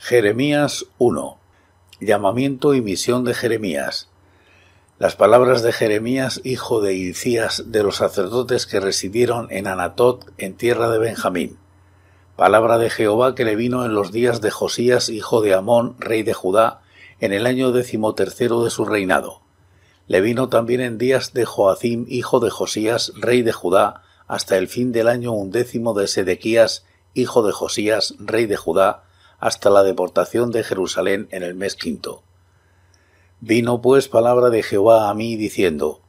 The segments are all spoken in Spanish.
Jeremías 1. Llamamiento y misión de Jeremías. Las palabras de Jeremías, hijo de Hilcías, de los sacerdotes que residieron en Anatot, en tierra de Benjamín. Palabra de Jehová que le vino en los días de Josías, hijo de Amón, rey de Judá, en el año decimotercero de su reinado. Le vino también en días de Joacim, hijo de Josías, rey de Judá, hasta el fin del año undécimo de Sedequías, hijo de Josías, rey de Judá, hasta la deportación de Jerusalén en el mes quinto. Vino pues palabra de Jehová a mí diciendo,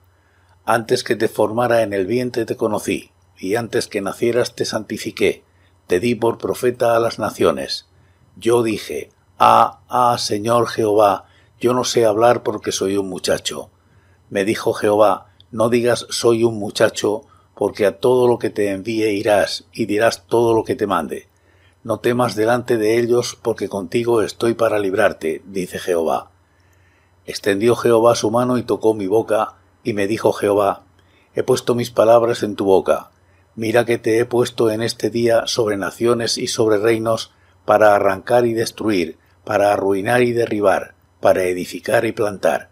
Antes que te formara en el vientre te conocí, y antes que nacieras te santifiqué, te di por profeta a las naciones. Yo dije, Ah, ah, Señor Jehová, yo no sé hablar porque soy un muchacho. Me dijo Jehová, no digas soy un muchacho, porque a todo lo que te envíe irás y dirás todo lo que te mande no temas delante de ellos, porque contigo estoy para librarte, dice Jehová. Extendió Jehová su mano y tocó mi boca, y me dijo Jehová, He puesto mis palabras en tu boca. Mira que te he puesto en este día sobre naciones y sobre reinos, para arrancar y destruir, para arruinar y derribar, para edificar y plantar.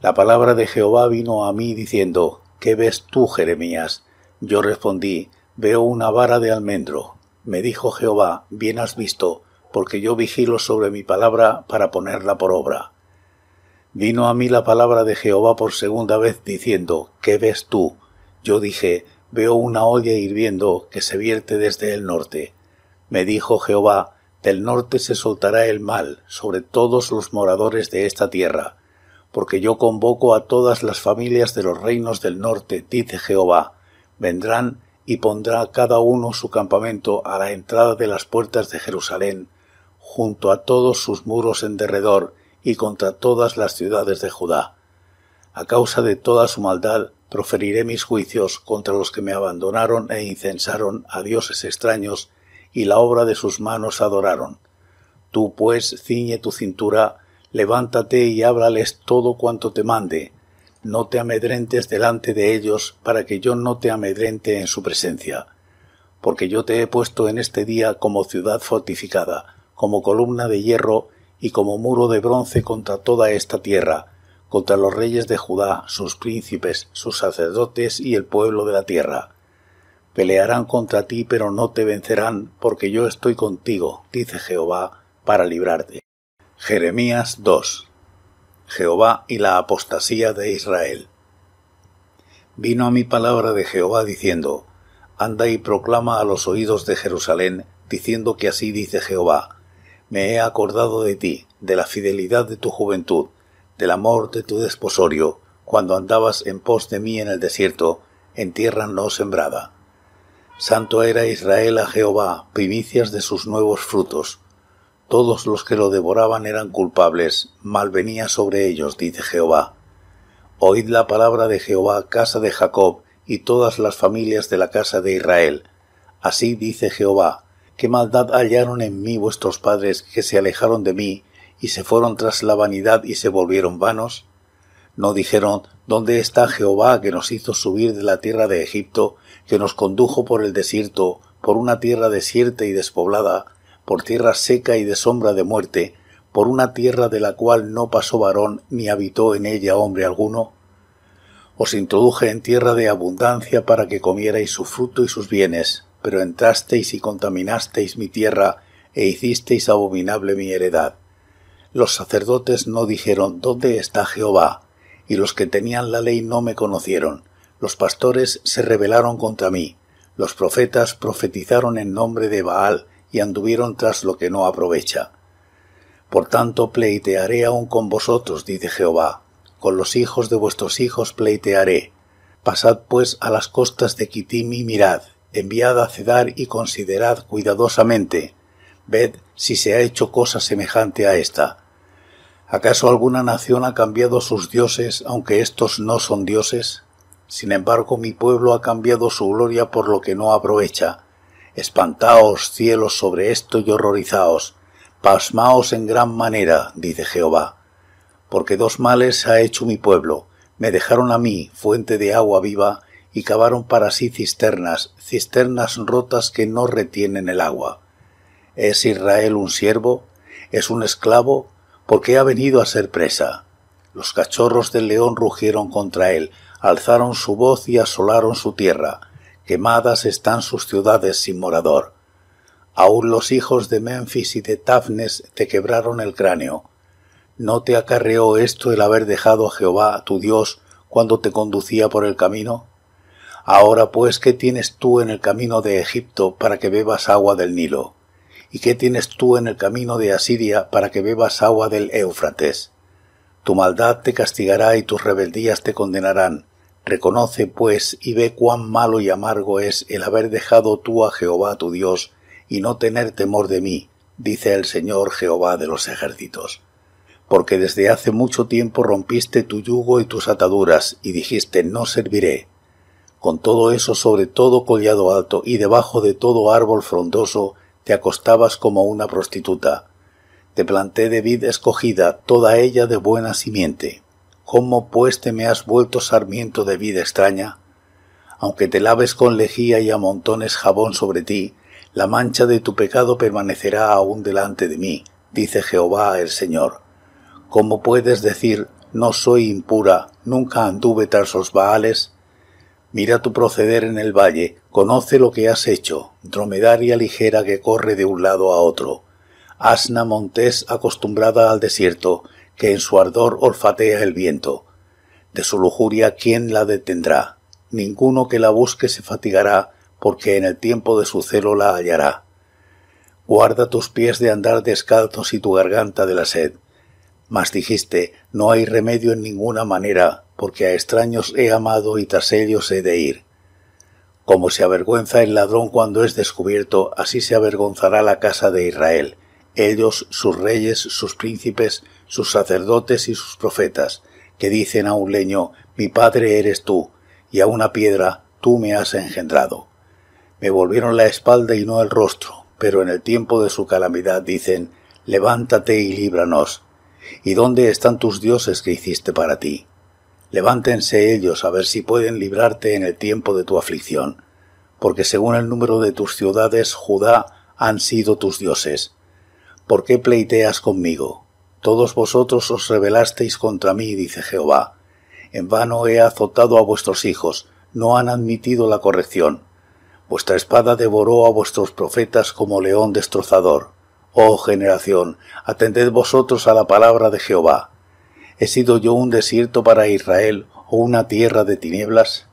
La palabra de Jehová vino a mí diciendo, ¿Qué ves tú, Jeremías? Yo respondí, Veo una vara de almendro me dijo Jehová, bien has visto, porque yo vigilo sobre mi palabra para ponerla por obra. Vino a mí la palabra de Jehová por segunda vez diciendo, ¿qué ves tú? Yo dije, veo una olla hirviendo que se vierte desde el norte. Me dijo Jehová, del norte se soltará el mal sobre todos los moradores de esta tierra, porque yo convoco a todas las familias de los reinos del norte, dice Jehová, vendrán y pondrá cada uno su campamento a la entrada de las puertas de Jerusalén, junto a todos sus muros en derredor y contra todas las ciudades de Judá. A causa de toda su maldad, proferiré mis juicios contra los que me abandonaron e incensaron a dioses extraños y la obra de sus manos adoraron. Tú, pues, ciñe tu cintura, levántate y háblales todo cuanto te mande, no te amedrentes delante de ellos, para que yo no te amedrente en su presencia. Porque yo te he puesto en este día como ciudad fortificada, como columna de hierro y como muro de bronce contra toda esta tierra, contra los reyes de Judá, sus príncipes, sus sacerdotes y el pueblo de la tierra. Pelearán contra ti, pero no te vencerán, porque yo estoy contigo, dice Jehová, para librarte. Jeremías 2 Jehová y la apostasía de Israel. Vino a mi palabra de Jehová diciendo, Anda y proclama a los oídos de Jerusalén, diciendo que así dice Jehová, Me he acordado de ti, de la fidelidad de tu juventud, del amor de tu desposorio, cuando andabas en pos de mí en el desierto, en tierra no sembrada. Santo era Israel a Jehová, primicias de sus nuevos frutos, todos los que lo devoraban eran culpables, mal venía sobre ellos, dice Jehová. Oíd la palabra de Jehová, casa de Jacob, y todas las familias de la casa de Israel. Así dice Jehová, qué maldad hallaron en mí vuestros padres que se alejaron de mí y se fueron tras la vanidad y se volvieron vanos. No dijeron, ¿dónde está Jehová que nos hizo subir de la tierra de Egipto, que nos condujo por el desierto, por una tierra desierta y despoblada, por tierra seca y de sombra de muerte, por una tierra de la cual no pasó varón ni habitó en ella hombre alguno? Os introduje en tierra de abundancia para que comierais su fruto y sus bienes, pero entrasteis y contaminasteis mi tierra e hicisteis abominable mi heredad. Los sacerdotes no dijeron ¿Dónde está Jehová? y los que tenían la ley no me conocieron. Los pastores se rebelaron contra mí. Los profetas profetizaron en nombre de Baal y anduvieron tras lo que no aprovecha. Por tanto pleitearé aún con vosotros, dice Jehová, con los hijos de vuestros hijos pleitearé. Pasad pues a las costas de Kitim y mirad, enviad a Cedar y considerad cuidadosamente. Ved si se ha hecho cosa semejante a esta. ¿Acaso alguna nación ha cambiado sus dioses, aunque estos no son dioses? Sin embargo, mi pueblo ha cambiado su gloria por lo que no aprovecha Espantaos cielos sobre esto y horrorizaos, pasmaos en gran manera, dice Jehová. Porque dos males ha hecho mi pueblo, me dejaron a mí fuente de agua viva, y cavaron para sí cisternas, cisternas rotas que no retienen el agua. ¿Es Israel un siervo? ¿Es un esclavo? Porque ha venido a ser presa. Los cachorros del león rugieron contra él, alzaron su voz y asolaron su tierra quemadas están sus ciudades sin morador. Aún los hijos de Memphis y de Tafnes te quebraron el cráneo. ¿No te acarreó esto el haber dejado a Jehová, tu Dios, cuando te conducía por el camino? Ahora pues, ¿qué tienes tú en el camino de Egipto para que bebas agua del Nilo? ¿Y qué tienes tú en el camino de Asiria para que bebas agua del Éufrates? Tu maldad te castigará y tus rebeldías te condenarán, Reconoce, pues, y ve cuán malo y amargo es el haber dejado tú a Jehová tu Dios, y no tener temor de mí, dice el Señor Jehová de los ejércitos. Porque desde hace mucho tiempo rompiste tu yugo y tus ataduras, y dijiste, no serviré. Con todo eso sobre todo collado alto y debajo de todo árbol frondoso, te acostabas como una prostituta. Te planté de vid escogida, toda ella de buena simiente. ¿Cómo pues te me has vuelto sarmiento de vida extraña? Aunque te laves con lejía y amontones jabón sobre ti, la mancha de tu pecado permanecerá aún delante de mí, dice Jehová el Señor. ¿Cómo puedes decir, no soy impura, nunca anduve tras los Baales? Mira tu proceder en el valle, conoce lo que has hecho, dromedaria ligera que corre de un lado a otro, asna montés acostumbrada al desierto, que en su ardor olfatea el viento. De su lujuria, ¿quién la detendrá? Ninguno que la busque se fatigará, porque en el tiempo de su celo la hallará. Guarda tus pies de andar descalzos y tu garganta de la sed. Mas dijiste, no hay remedio en ninguna manera, porque a extraños he amado y tras ellos he de ir. Como se avergüenza el ladrón cuando es descubierto, así se avergonzará la casa de Israel, ellos, sus reyes, sus príncipes, sus sacerdotes y sus profetas, que dicen a un leño, Mi padre eres tú, y a una piedra, tú me has engendrado. Me volvieron la espalda y no el rostro, pero en el tiempo de su calamidad dicen, Levántate y líbranos. ¿Y dónde están tus dioses que hiciste para ti? Levántense ellos a ver si pueden librarte en el tiempo de tu aflicción, porque según el número de tus ciudades, Judá han sido tus dioses. ¿Por qué pleiteas conmigo? Todos vosotros os rebelasteis contra mí, dice Jehová. En vano he azotado a vuestros hijos, no han admitido la corrección. Vuestra espada devoró a vuestros profetas como león destrozador. Oh generación, atended vosotros a la palabra de Jehová. ¿He sido yo un desierto para Israel o una tierra de tinieblas?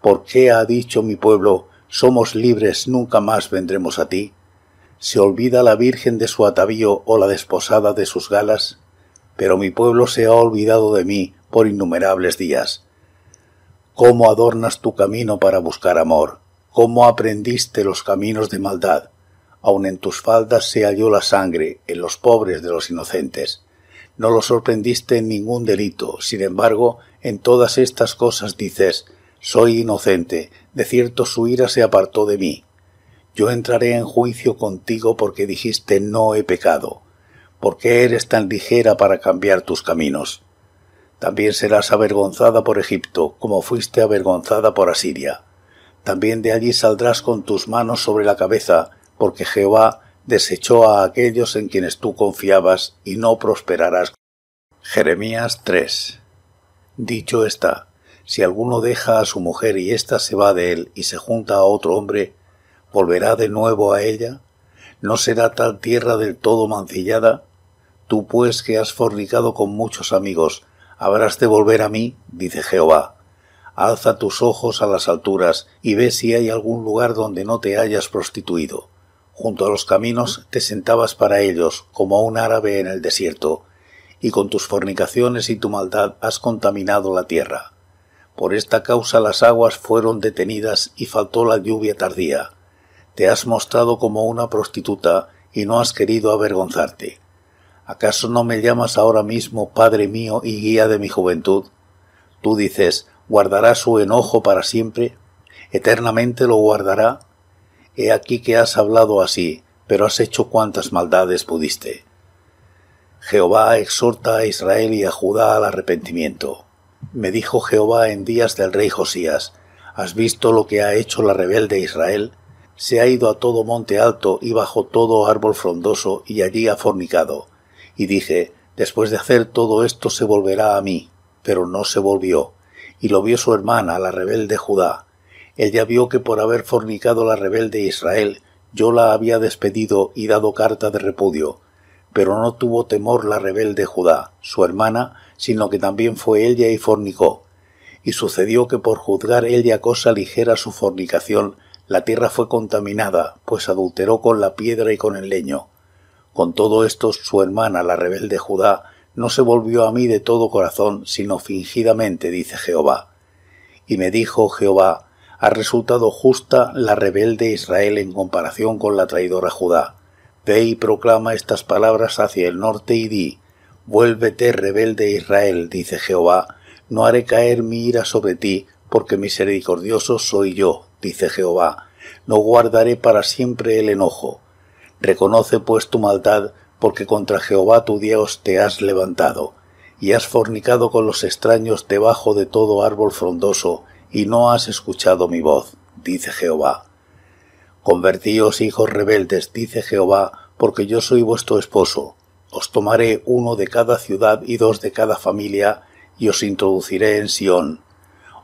¿Por qué ha dicho mi pueblo, somos libres, nunca más vendremos a ti? se olvida la Virgen de su atavío o la desposada de sus galas, pero mi pueblo se ha olvidado de mí por innumerables días. ¿Cómo adornas tu camino para buscar amor? ¿Cómo aprendiste los caminos de maldad? Aun en tus faldas se halló la sangre, en los pobres de los inocentes. No lo sorprendiste en ningún delito, sin embargo, en todas estas cosas dices, soy inocente, de cierto su ira se apartó de mí yo entraré en juicio contigo porque dijiste no he pecado, porque eres tan ligera para cambiar tus caminos. También serás avergonzada por Egipto, como fuiste avergonzada por Asiria. También de allí saldrás con tus manos sobre la cabeza, porque Jehová desechó a aquellos en quienes tú confiabas y no prosperarás. Jeremías 3. Dicho está, si alguno deja a su mujer y ésta se va de él y se junta a otro hombre, ¿Volverá de nuevo a ella? ¿No será tal tierra del todo mancillada? Tú pues que has fornicado con muchos amigos, habrás de volver a mí, dice Jehová. Alza tus ojos a las alturas y ve si hay algún lugar donde no te hayas prostituido. Junto a los caminos te sentabas para ellos, como un árabe en el desierto, y con tus fornicaciones y tu maldad has contaminado la tierra. Por esta causa las aguas fueron detenidas y faltó la lluvia tardía te has mostrado como una prostituta y no has querido avergonzarte. ¿Acaso no me llamas ahora mismo Padre mío y guía de mi juventud? Tú dices, ¿guardará su enojo para siempre? ¿Eternamente lo guardará? He aquí que has hablado así, pero has hecho cuantas maldades pudiste. Jehová exhorta a Israel y a Judá al arrepentimiento. Me dijo Jehová en días del rey Josías, ¿has visto lo que ha hecho la rebelde Israel? se ha ido a todo monte alto y bajo todo árbol frondoso y allí ha fornicado. Y dije, después de hacer todo esto se volverá a mí. Pero no se volvió. Y lo vio su hermana, la rebelde Judá. Ella vio que por haber fornicado la rebelde Israel, yo la había despedido y dado carta de repudio. Pero no tuvo temor la rebelde Judá, su hermana, sino que también fue ella y fornicó. Y sucedió que por juzgar ella cosa ligera su fornicación, la tierra fue contaminada, pues adulteró con la piedra y con el leño. Con todo esto su hermana, la rebelde Judá, no se volvió a mí de todo corazón, sino fingidamente, dice Jehová. Y me dijo Jehová, ha resultado justa la rebelde Israel en comparación con la traidora Judá. Ve y proclama estas palabras hacia el norte y di, Vuélvete rebelde Israel, dice Jehová, no haré caer mi ira sobre ti, porque misericordioso soy yo, dice Jehová, no guardaré para siempre el enojo. Reconoce pues tu maldad, porque contra Jehová tu Dios te has levantado, y has fornicado con los extraños debajo de todo árbol frondoso, y no has escuchado mi voz, dice Jehová. Convertíos, hijos rebeldes, dice Jehová, porque yo soy vuestro esposo. Os tomaré uno de cada ciudad y dos de cada familia, y os introduciré en Sión,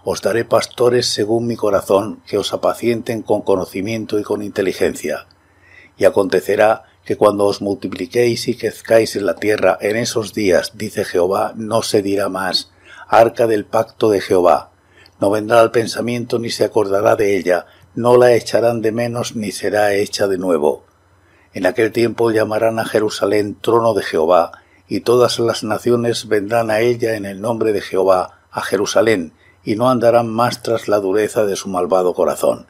os daré pastores según mi corazón, que os apacienten con conocimiento y con inteligencia. Y acontecerá que cuando os multipliquéis y crezcáis en la tierra en esos días, dice Jehová, no se dirá más, arca del pacto de Jehová. No vendrá al pensamiento ni se acordará de ella, no la echarán de menos ni será hecha de nuevo. En aquel tiempo llamarán a Jerusalén trono de Jehová, y todas las naciones vendrán a ella en el nombre de Jehová, a Jerusalén, y no andarán más tras la dureza de su malvado corazón.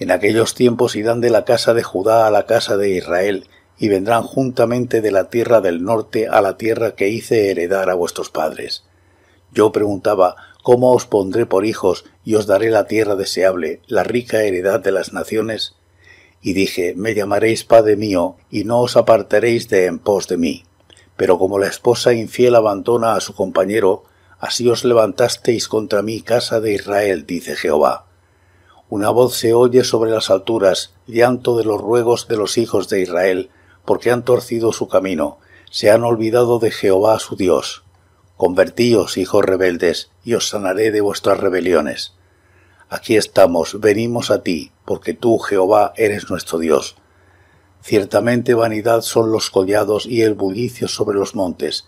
En aquellos tiempos irán de la casa de Judá a la casa de Israel, y vendrán juntamente de la tierra del norte a la tierra que hice heredar a vuestros padres. Yo preguntaba, ¿cómo os pondré por hijos y os daré la tierra deseable, la rica heredad de las naciones? Y dije, me llamaréis Padre mío, y no os apartaréis de en pos de mí. Pero como la esposa infiel abandona a su compañero, Así os levantasteis contra mí, casa de Israel, dice Jehová. Una voz se oye sobre las alturas, llanto de los ruegos de los hijos de Israel, porque han torcido su camino, se han olvidado de Jehová su Dios. Convertíos, hijos rebeldes, y os sanaré de vuestras rebeliones. Aquí estamos, venimos a ti, porque tú, Jehová, eres nuestro Dios. Ciertamente vanidad son los collados y el bullicio sobre los montes,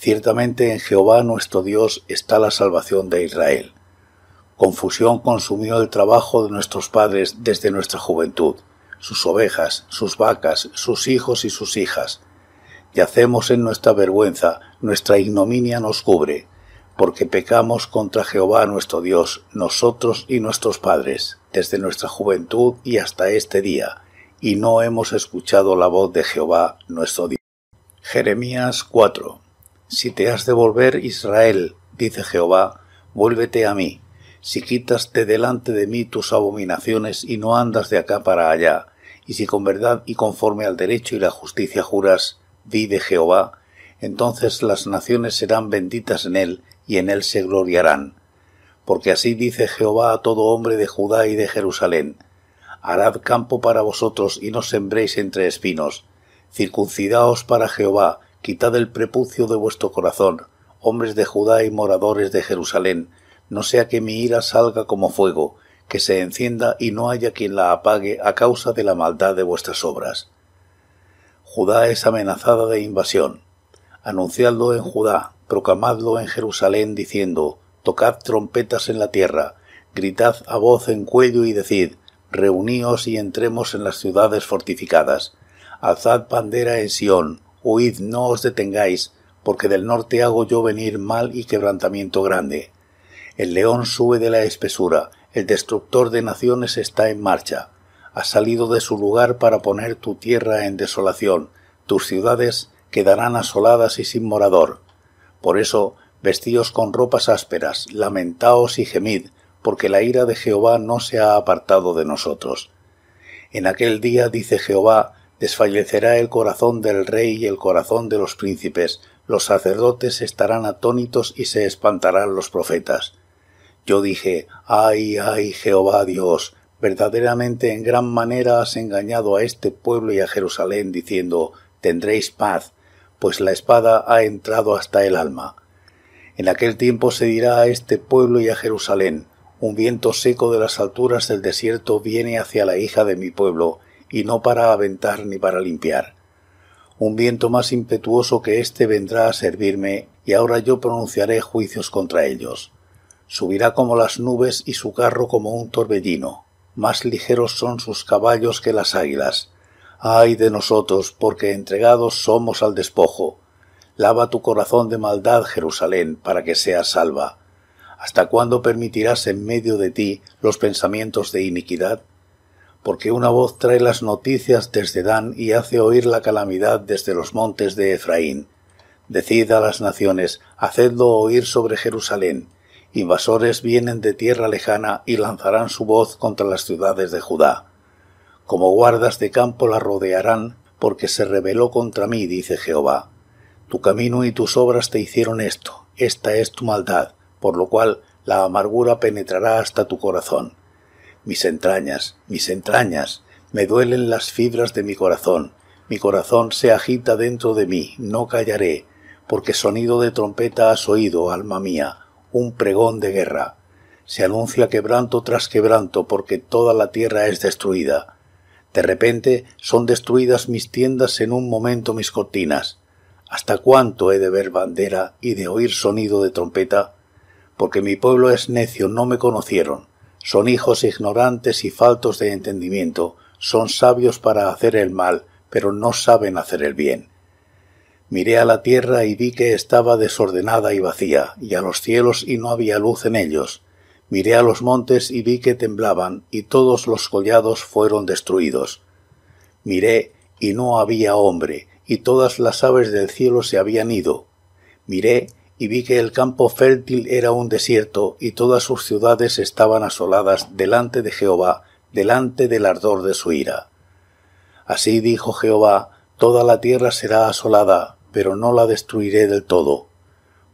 Ciertamente en Jehová nuestro Dios está la salvación de Israel. Confusión consumió el trabajo de nuestros padres desde nuestra juventud, sus ovejas, sus vacas, sus hijos y sus hijas. Yacemos en nuestra vergüenza, nuestra ignominia nos cubre, porque pecamos contra Jehová nuestro Dios, nosotros y nuestros padres, desde nuestra juventud y hasta este día, y no hemos escuchado la voz de Jehová nuestro Dios. Jeremías 4 si te has de volver, Israel, dice Jehová, vuélvete a mí. Si quitaste delante de mí tus abominaciones y no andas de acá para allá, y si con verdad y conforme al derecho y la justicia juras, di de Jehová, entonces las naciones serán benditas en él, y en él se gloriarán. Porque así dice Jehová a todo hombre de Judá y de Jerusalén, Harad campo para vosotros y no sembréis entre espinos, circuncidaos para Jehová, quitad el prepucio de vuestro corazón, hombres de Judá y moradores de Jerusalén, no sea que mi ira salga como fuego, que se encienda y no haya quien la apague a causa de la maldad de vuestras obras. Judá es amenazada de invasión. Anunciadlo en Judá, proclamadlo en Jerusalén, diciendo, tocad trompetas en la tierra, gritad a voz en cuello y decid, reuníos y entremos en las ciudades fortificadas, alzad bandera en Sión, huid, no os detengáis, porque del norte hago yo venir mal y quebrantamiento grande. El león sube de la espesura, el destructor de naciones está en marcha. Ha salido de su lugar para poner tu tierra en desolación, tus ciudades quedarán asoladas y sin morador. Por eso, vestíos con ropas ásperas, lamentaos y gemid, porque la ira de Jehová no se ha apartado de nosotros. En aquel día, dice Jehová, Desfallecerá el corazón del rey y el corazón de los príncipes, los sacerdotes estarán atónitos y se espantarán los profetas. Yo dije, ay, ay, Jehová Dios, verdaderamente en gran manera has engañado a este pueblo y a Jerusalén, diciendo, tendréis paz, pues la espada ha entrado hasta el alma. En aquel tiempo se dirá a este pueblo y a Jerusalén, un viento seco de las alturas del desierto viene hacia la hija de mi pueblo, y no para aventar ni para limpiar. Un viento más impetuoso que éste vendrá a servirme, y ahora yo pronunciaré juicios contra ellos. Subirá como las nubes y su carro como un torbellino. Más ligeros son sus caballos que las águilas. Ay de nosotros, porque entregados somos al despojo. Lava tu corazón de maldad, Jerusalén, para que seas salva. ¿Hasta cuándo permitirás en medio de ti los pensamientos de iniquidad? porque una voz trae las noticias desde Dan y hace oír la calamidad desde los montes de Efraín. Decid a las naciones, hacedlo oír sobre Jerusalén. Invasores vienen de tierra lejana y lanzarán su voz contra las ciudades de Judá. Como guardas de campo la rodearán, porque se rebeló contra mí, dice Jehová. Tu camino y tus obras te hicieron esto, esta es tu maldad, por lo cual la amargura penetrará hasta tu corazón mis entrañas, mis entrañas, me duelen las fibras de mi corazón, mi corazón se agita dentro de mí, no callaré, porque sonido de trompeta has oído, alma mía, un pregón de guerra. Se anuncia quebranto tras quebranto, porque toda la tierra es destruida. De repente son destruidas mis tiendas en un momento mis cortinas. ¿Hasta cuánto he de ver bandera y de oír sonido de trompeta? Porque mi pueblo es necio, no me conocieron. Son hijos ignorantes y faltos de entendimiento, son sabios para hacer el mal, pero no saben hacer el bien. Miré a la tierra y vi que estaba desordenada y vacía, y a los cielos y no había luz en ellos. Miré a los montes y vi que temblaban, y todos los collados fueron destruidos. Miré y no había hombre, y todas las aves del cielo se habían ido. Miré y vi que el campo fértil era un desierto y todas sus ciudades estaban asoladas delante de Jehová, delante del ardor de su ira. Así dijo Jehová, toda la tierra será asolada, pero no la destruiré del todo.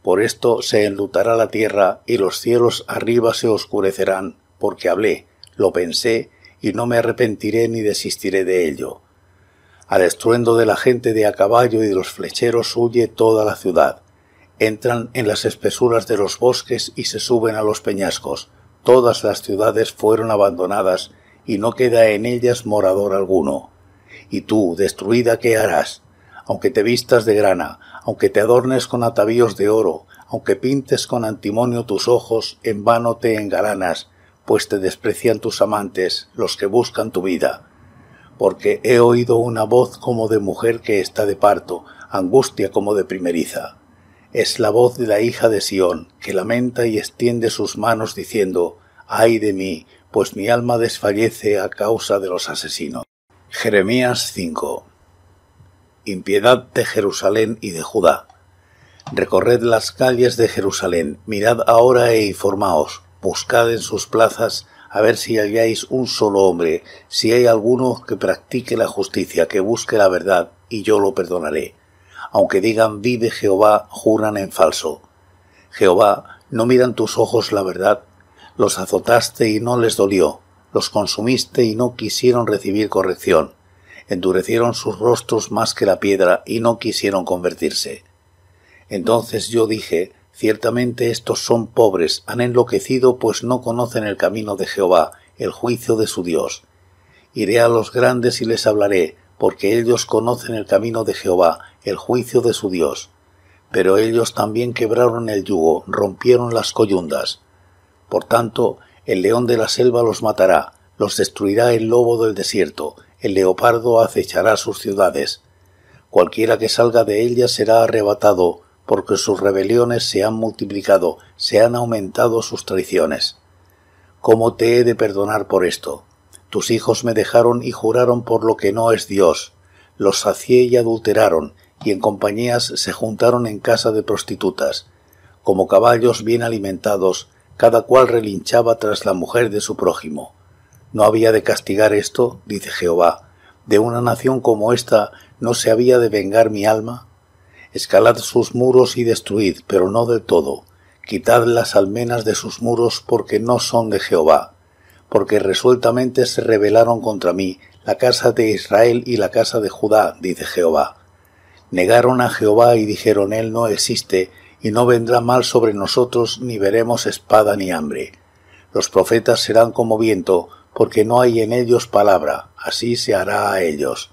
Por esto se enlutará la tierra y los cielos arriba se oscurecerán, porque hablé, lo pensé, y no me arrepentiré ni desistiré de ello. Al estruendo de la gente de a caballo y de los flecheros huye toda la ciudad entran en las espesuras de los bosques y se suben a los peñascos. Todas las ciudades fueron abandonadas y no queda en ellas morador alguno. Y tú, destruida, ¿qué harás? Aunque te vistas de grana, aunque te adornes con atavíos de oro, aunque pintes con antimonio tus ojos, en vano te engalanas, pues te desprecian tus amantes, los que buscan tu vida. Porque he oído una voz como de mujer que está de parto, angustia como de primeriza es la voz de la hija de Sión, que lamenta y extiende sus manos diciendo, Ay de mí, pues mi alma desfallece a causa de los asesinos. Jeremías 5. Impiedad de Jerusalén y de Judá. Recorred las calles de Jerusalén, mirad ahora e informaos, buscad en sus plazas, a ver si halláis un solo hombre, si hay alguno que practique la justicia, que busque la verdad, y yo lo perdonaré aunque digan vive Jehová, juran en falso. Jehová, no miran tus ojos la verdad, los azotaste y no les dolió, los consumiste y no quisieron recibir corrección, endurecieron sus rostros más que la piedra y no quisieron convertirse. Entonces yo dije, ciertamente estos son pobres, han enloquecido, pues no conocen el camino de Jehová, el juicio de su Dios. Iré a los grandes y les hablaré, porque ellos conocen el camino de Jehová, el juicio de su Dios. Pero ellos también quebraron el yugo, rompieron las coyundas. Por tanto, el león de la selva los matará, los destruirá el lobo del desierto, el leopardo acechará sus ciudades. Cualquiera que salga de ellas será arrebatado, porque sus rebeliones se han multiplicado, se han aumentado sus traiciones. ¿Cómo te he de perdonar por esto? Tus hijos me dejaron y juraron por lo que no es Dios. Los sacié y adulteraron, y en compañías se juntaron en casa de prostitutas. Como caballos bien alimentados, cada cual relinchaba tras la mujer de su prójimo. No había de castigar esto, dice Jehová. De una nación como esta no se había de vengar mi alma. Escalad sus muros y destruid, pero no del todo. Quitad las almenas de sus muros porque no son de Jehová. Porque resueltamente se rebelaron contra mí la casa de Israel y la casa de Judá, dice Jehová. Negaron a Jehová y dijeron, Él no existe, y no vendrá mal sobre nosotros, ni veremos espada ni hambre. Los profetas serán como viento, porque no hay en ellos palabra, así se hará a ellos.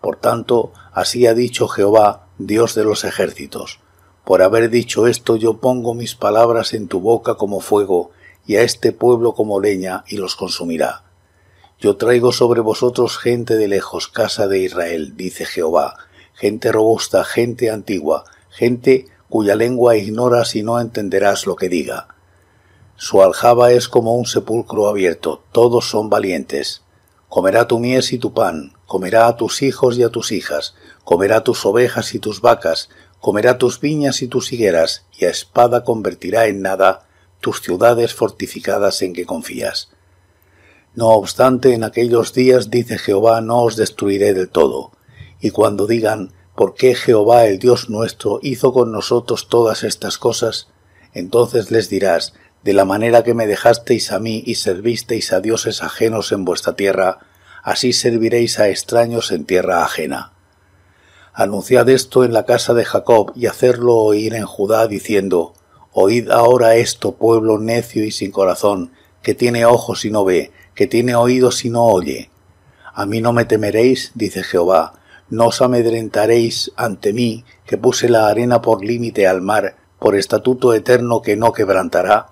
Por tanto, así ha dicho Jehová, Dios de los ejércitos. Por haber dicho esto yo pongo mis palabras en tu boca como fuego, y a este pueblo como leña, y los consumirá. Yo traigo sobre vosotros gente de lejos, casa de Israel, dice Jehová, gente robusta, gente antigua, gente cuya lengua ignoras y no entenderás lo que diga. Su aljaba es como un sepulcro abierto, todos son valientes. Comerá tu mies y tu pan, comerá a tus hijos y a tus hijas, comerá tus ovejas y tus vacas, comerá tus viñas y tus higueras, y a espada convertirá en nada tus ciudades fortificadas en que confías. No obstante, en aquellos días, dice Jehová, no os destruiré del todo, y cuando digan ¿Por qué Jehová el Dios nuestro hizo con nosotros todas estas cosas? Entonces les dirás De la manera que me dejasteis a mí y servisteis a dioses ajenos en vuestra tierra, así serviréis a extraños en tierra ajena. Anunciad esto en la casa de Jacob y hacerlo oír en Judá diciendo Oíd ahora esto, pueblo necio y sin corazón, que tiene ojos y no ve, que tiene oídos y no oye. A mí no me temeréis, dice Jehová, no os amedrentaréis ante mí, que puse la arena por límite al mar, por estatuto eterno que no quebrantará.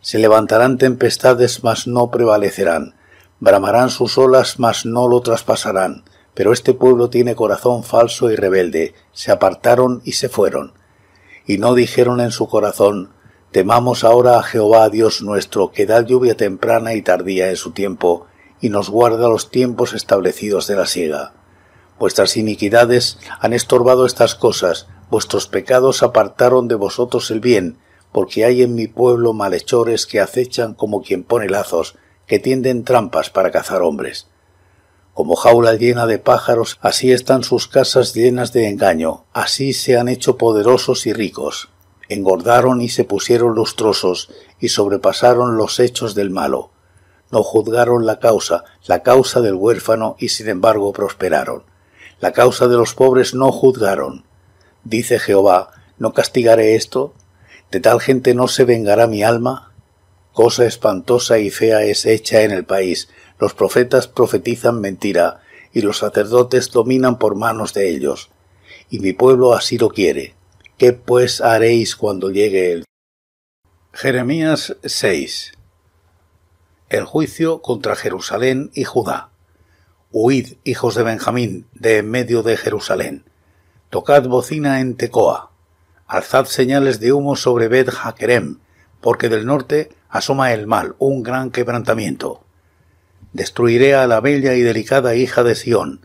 Se levantarán tempestades, mas no prevalecerán. Bramarán sus olas, mas no lo traspasarán. Pero este pueblo tiene corazón falso y rebelde. Se apartaron y se fueron. Y no dijeron en su corazón, Temamos ahora a Jehová Dios nuestro, que da lluvia temprana y tardía en su tiempo, y nos guarda los tiempos establecidos de la siega Vuestras iniquidades han estorbado estas cosas, vuestros pecados apartaron de vosotros el bien, porque hay en mi pueblo malhechores que acechan como quien pone lazos, que tienden trampas para cazar hombres. Como jaula llena de pájaros, así están sus casas llenas de engaño, así se han hecho poderosos y ricos. Engordaron y se pusieron lustrosos, y sobrepasaron los hechos del malo. No juzgaron la causa, la causa del huérfano, y sin embargo prosperaron. La causa de los pobres no juzgaron. Dice Jehová, ¿no castigaré esto? ¿De tal gente no se vengará mi alma? Cosa espantosa y fea es hecha en el país. Los profetas profetizan mentira, y los sacerdotes dominan por manos de ellos. Y mi pueblo así lo quiere. ¿Qué pues haréis cuando llegue él? Jeremías 6 El juicio contra Jerusalén y Judá. Huid, hijos de Benjamín, de en medio de Jerusalén. Tocad bocina en Tecoa. Alzad señales de humo sobre Bet Jaquerem, porque del norte asoma el mal, un gran quebrantamiento. Destruiré a la bella y delicada hija de Sión.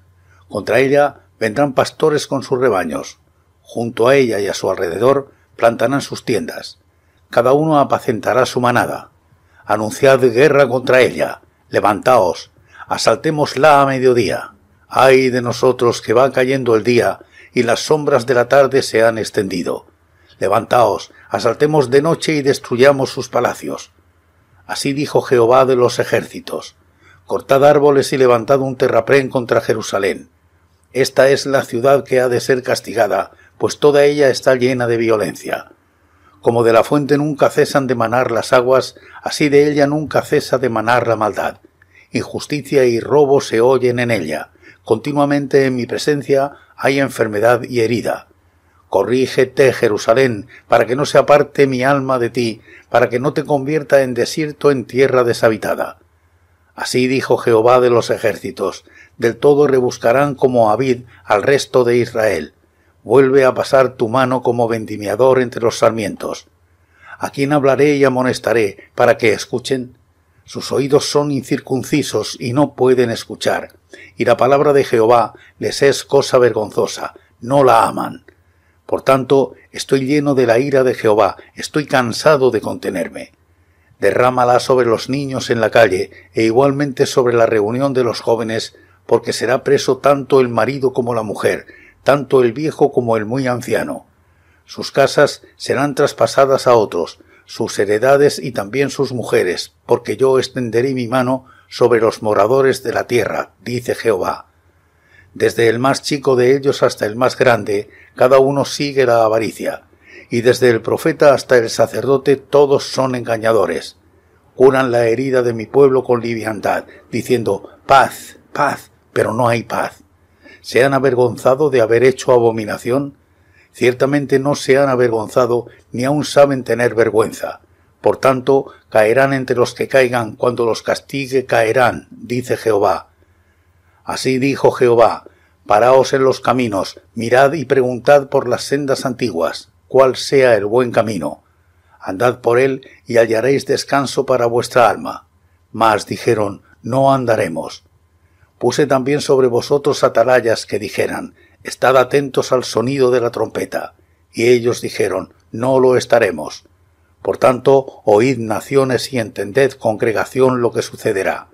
Contra ella vendrán pastores con sus rebaños. Junto a ella y a su alrededor plantarán sus tiendas. Cada uno apacentará su manada. Anunciad guerra contra ella. Levantaos, asaltémosla a mediodía. Ay de nosotros que va cayendo el día y las sombras de la tarde se han extendido. Levantaos, asaltemos de noche y destruyamos sus palacios. Así dijo Jehová de los ejércitos. Cortad árboles y levantad un terraplén contra Jerusalén. Esta es la ciudad que ha de ser castigada, pues toda ella está llena de violencia. Como de la fuente nunca cesan de manar las aguas, así de ella nunca cesa de manar la maldad injusticia y robo se oyen en ella. Continuamente en mi presencia hay enfermedad y herida. Corrígete, Jerusalén, para que no se aparte mi alma de ti, para que no te convierta en desierto en tierra deshabitada. Así dijo Jehová de los ejércitos, del todo rebuscarán como a al resto de Israel. Vuelve a pasar tu mano como vendimiador entre los sarmientos. ¿A quién hablaré y amonestaré para que escuchen? sus oídos son incircuncisos y no pueden escuchar, y la palabra de Jehová les es cosa vergonzosa, no la aman. Por tanto, estoy lleno de la ira de Jehová, estoy cansado de contenerme. Derrámala sobre los niños en la calle e igualmente sobre la reunión de los jóvenes, porque será preso tanto el marido como la mujer, tanto el viejo como el muy anciano. Sus casas serán traspasadas a otros, sus heredades y también sus mujeres, porque yo extenderé mi mano sobre los moradores de la tierra, dice Jehová. Desde el más chico de ellos hasta el más grande, cada uno sigue la avaricia, y desde el profeta hasta el sacerdote todos son engañadores. Curan la herida de mi pueblo con liviandad, diciendo paz, paz, pero no hay paz. Se han avergonzado de haber hecho abominación ciertamente no se han avergonzado ni aun saben tener vergüenza. Por tanto, caerán entre los que caigan, cuando los castigue caerán, dice Jehová. Así dijo Jehová, Paraos en los caminos, mirad y preguntad por las sendas antiguas, cuál sea el buen camino. Andad por él y hallaréis descanso para vuestra alma. Mas dijeron, no andaremos. Puse también sobre vosotros atalayas que dijeran, Estad atentos al sonido de la trompeta. Y ellos dijeron, No lo estaremos. Por tanto, oíd naciones y entended congregación lo que sucederá.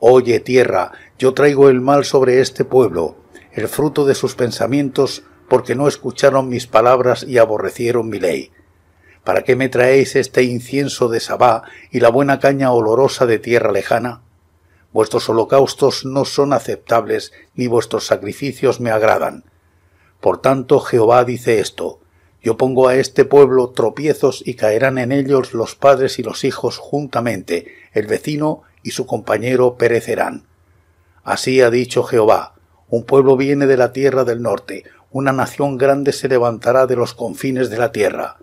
Oye tierra, yo traigo el mal sobre este pueblo, el fruto de sus pensamientos, porque no escucharon mis palabras y aborrecieron mi ley. ¿Para qué me traéis este incienso de Sabá y la buena caña olorosa de tierra lejana? vuestros holocaustos no son aceptables, ni vuestros sacrificios me agradan. Por tanto Jehová dice esto, yo pongo a este pueblo tropiezos y caerán en ellos los padres y los hijos juntamente, el vecino y su compañero perecerán. Así ha dicho Jehová, un pueblo viene de la tierra del norte, una nación grande se levantará de los confines de la tierra.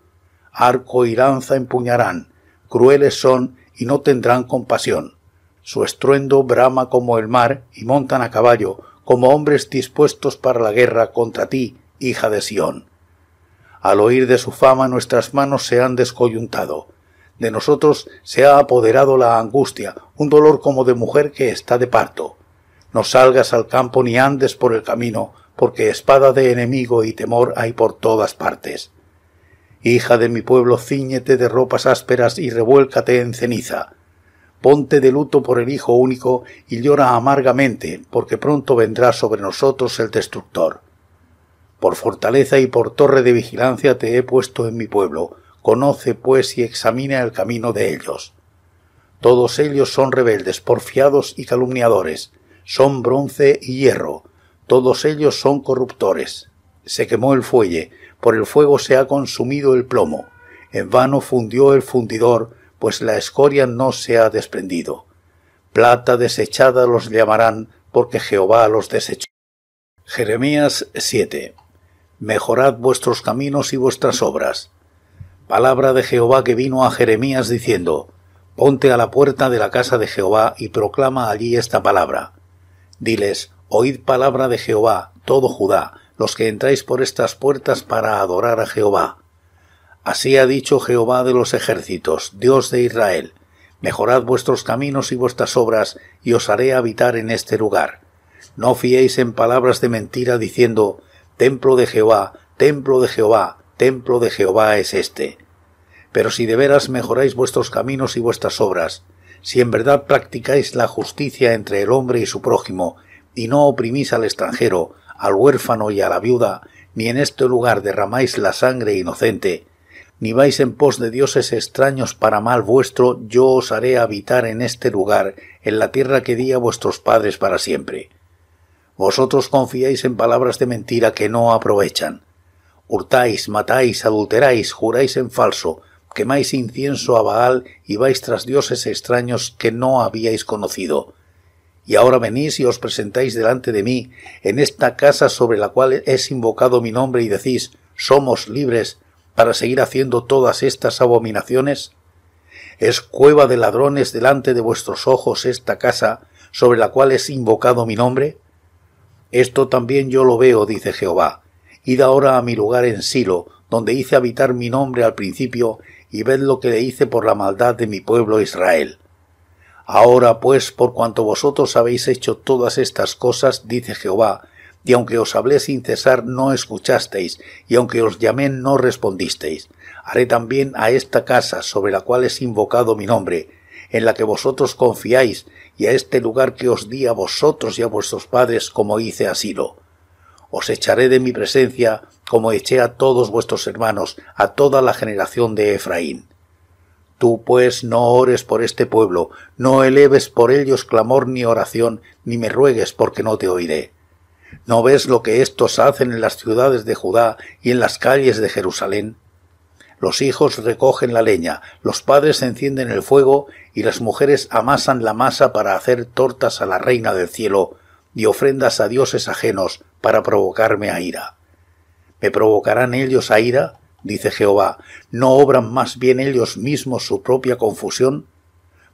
Arco y lanza empuñarán, crueles son y no tendrán compasión. Su estruendo brama como el mar y montan a caballo, como hombres dispuestos para la guerra contra ti, hija de Sión. Al oír de su fama nuestras manos se han descoyuntado. De nosotros se ha apoderado la angustia, un dolor como de mujer que está de parto. No salgas al campo ni andes por el camino, porque espada de enemigo y temor hay por todas partes. Hija de mi pueblo, ciñete de ropas ásperas y revuélcate en ceniza. Ponte de luto por el Hijo único y llora amargamente, porque pronto vendrá sobre nosotros el destructor. Por fortaleza y por torre de vigilancia te he puesto en mi pueblo, conoce pues y examina el camino de ellos. Todos ellos son rebeldes, porfiados y calumniadores, son bronce y hierro, todos ellos son corruptores. Se quemó el fuelle, por el fuego se ha consumido el plomo, en vano fundió el fundidor, pues la escoria no se ha desprendido. Plata desechada los llamarán, porque Jehová los desechó. Jeremías 7. Mejorad vuestros caminos y vuestras obras. Palabra de Jehová que vino a Jeremías diciendo, Ponte a la puerta de la casa de Jehová y proclama allí esta palabra. Diles, Oíd palabra de Jehová, todo Judá, los que entráis por estas puertas para adorar a Jehová. Así ha dicho Jehová de los ejércitos, Dios de Israel, mejorad vuestros caminos y vuestras obras, y os haré habitar en este lugar. No fiéis en palabras de mentira diciendo, Templo de Jehová, templo de Jehová, templo de Jehová es este. Pero si de veras mejoráis vuestros caminos y vuestras obras, si en verdad practicáis la justicia entre el hombre y su prójimo, y no oprimís al extranjero, al huérfano y a la viuda, ni en este lugar derramáis la sangre inocente, ni vais en pos de dioses extraños para mal vuestro, yo os haré habitar en este lugar, en la tierra que di a vuestros padres para siempre. Vosotros confiáis en palabras de mentira que no aprovechan. Hurtáis, matáis, adulteráis, juráis en falso, quemáis incienso a Baal y vais tras dioses extraños que no habíais conocido. Y ahora venís y os presentáis delante de mí, en esta casa sobre la cual es invocado mi nombre, y decís, somos libres, para seguir haciendo todas estas abominaciones? Es cueva de ladrones delante de vuestros ojos esta casa sobre la cual es invocado mi nombre? Esto también yo lo veo, dice Jehová. Id ahora a mi lugar en Silo, donde hice habitar mi nombre al principio, y ved lo que le hice por la maldad de mi pueblo Israel. Ahora pues, por cuanto vosotros habéis hecho todas estas cosas, dice Jehová, y aunque os hablé sin cesar no escuchasteis, y aunque os llamé no respondisteis. Haré también a esta casa sobre la cual es invocado mi nombre, en la que vosotros confiáis, y a este lugar que os di a vosotros y a vuestros padres como hice asilo. Os echaré de mi presencia como eché a todos vuestros hermanos, a toda la generación de Efraín. Tú pues no ores por este pueblo, no eleves por ellos clamor ni oración, ni me ruegues porque no te oiré ¿No ves lo que estos hacen en las ciudades de Judá y en las calles de Jerusalén? Los hijos recogen la leña, los padres encienden el fuego y las mujeres amasan la masa para hacer tortas a la reina del cielo y ofrendas a dioses ajenos para provocarme a ira. ¿Me provocarán ellos a ira? dice Jehová. ¿No obran más bien ellos mismos su propia confusión?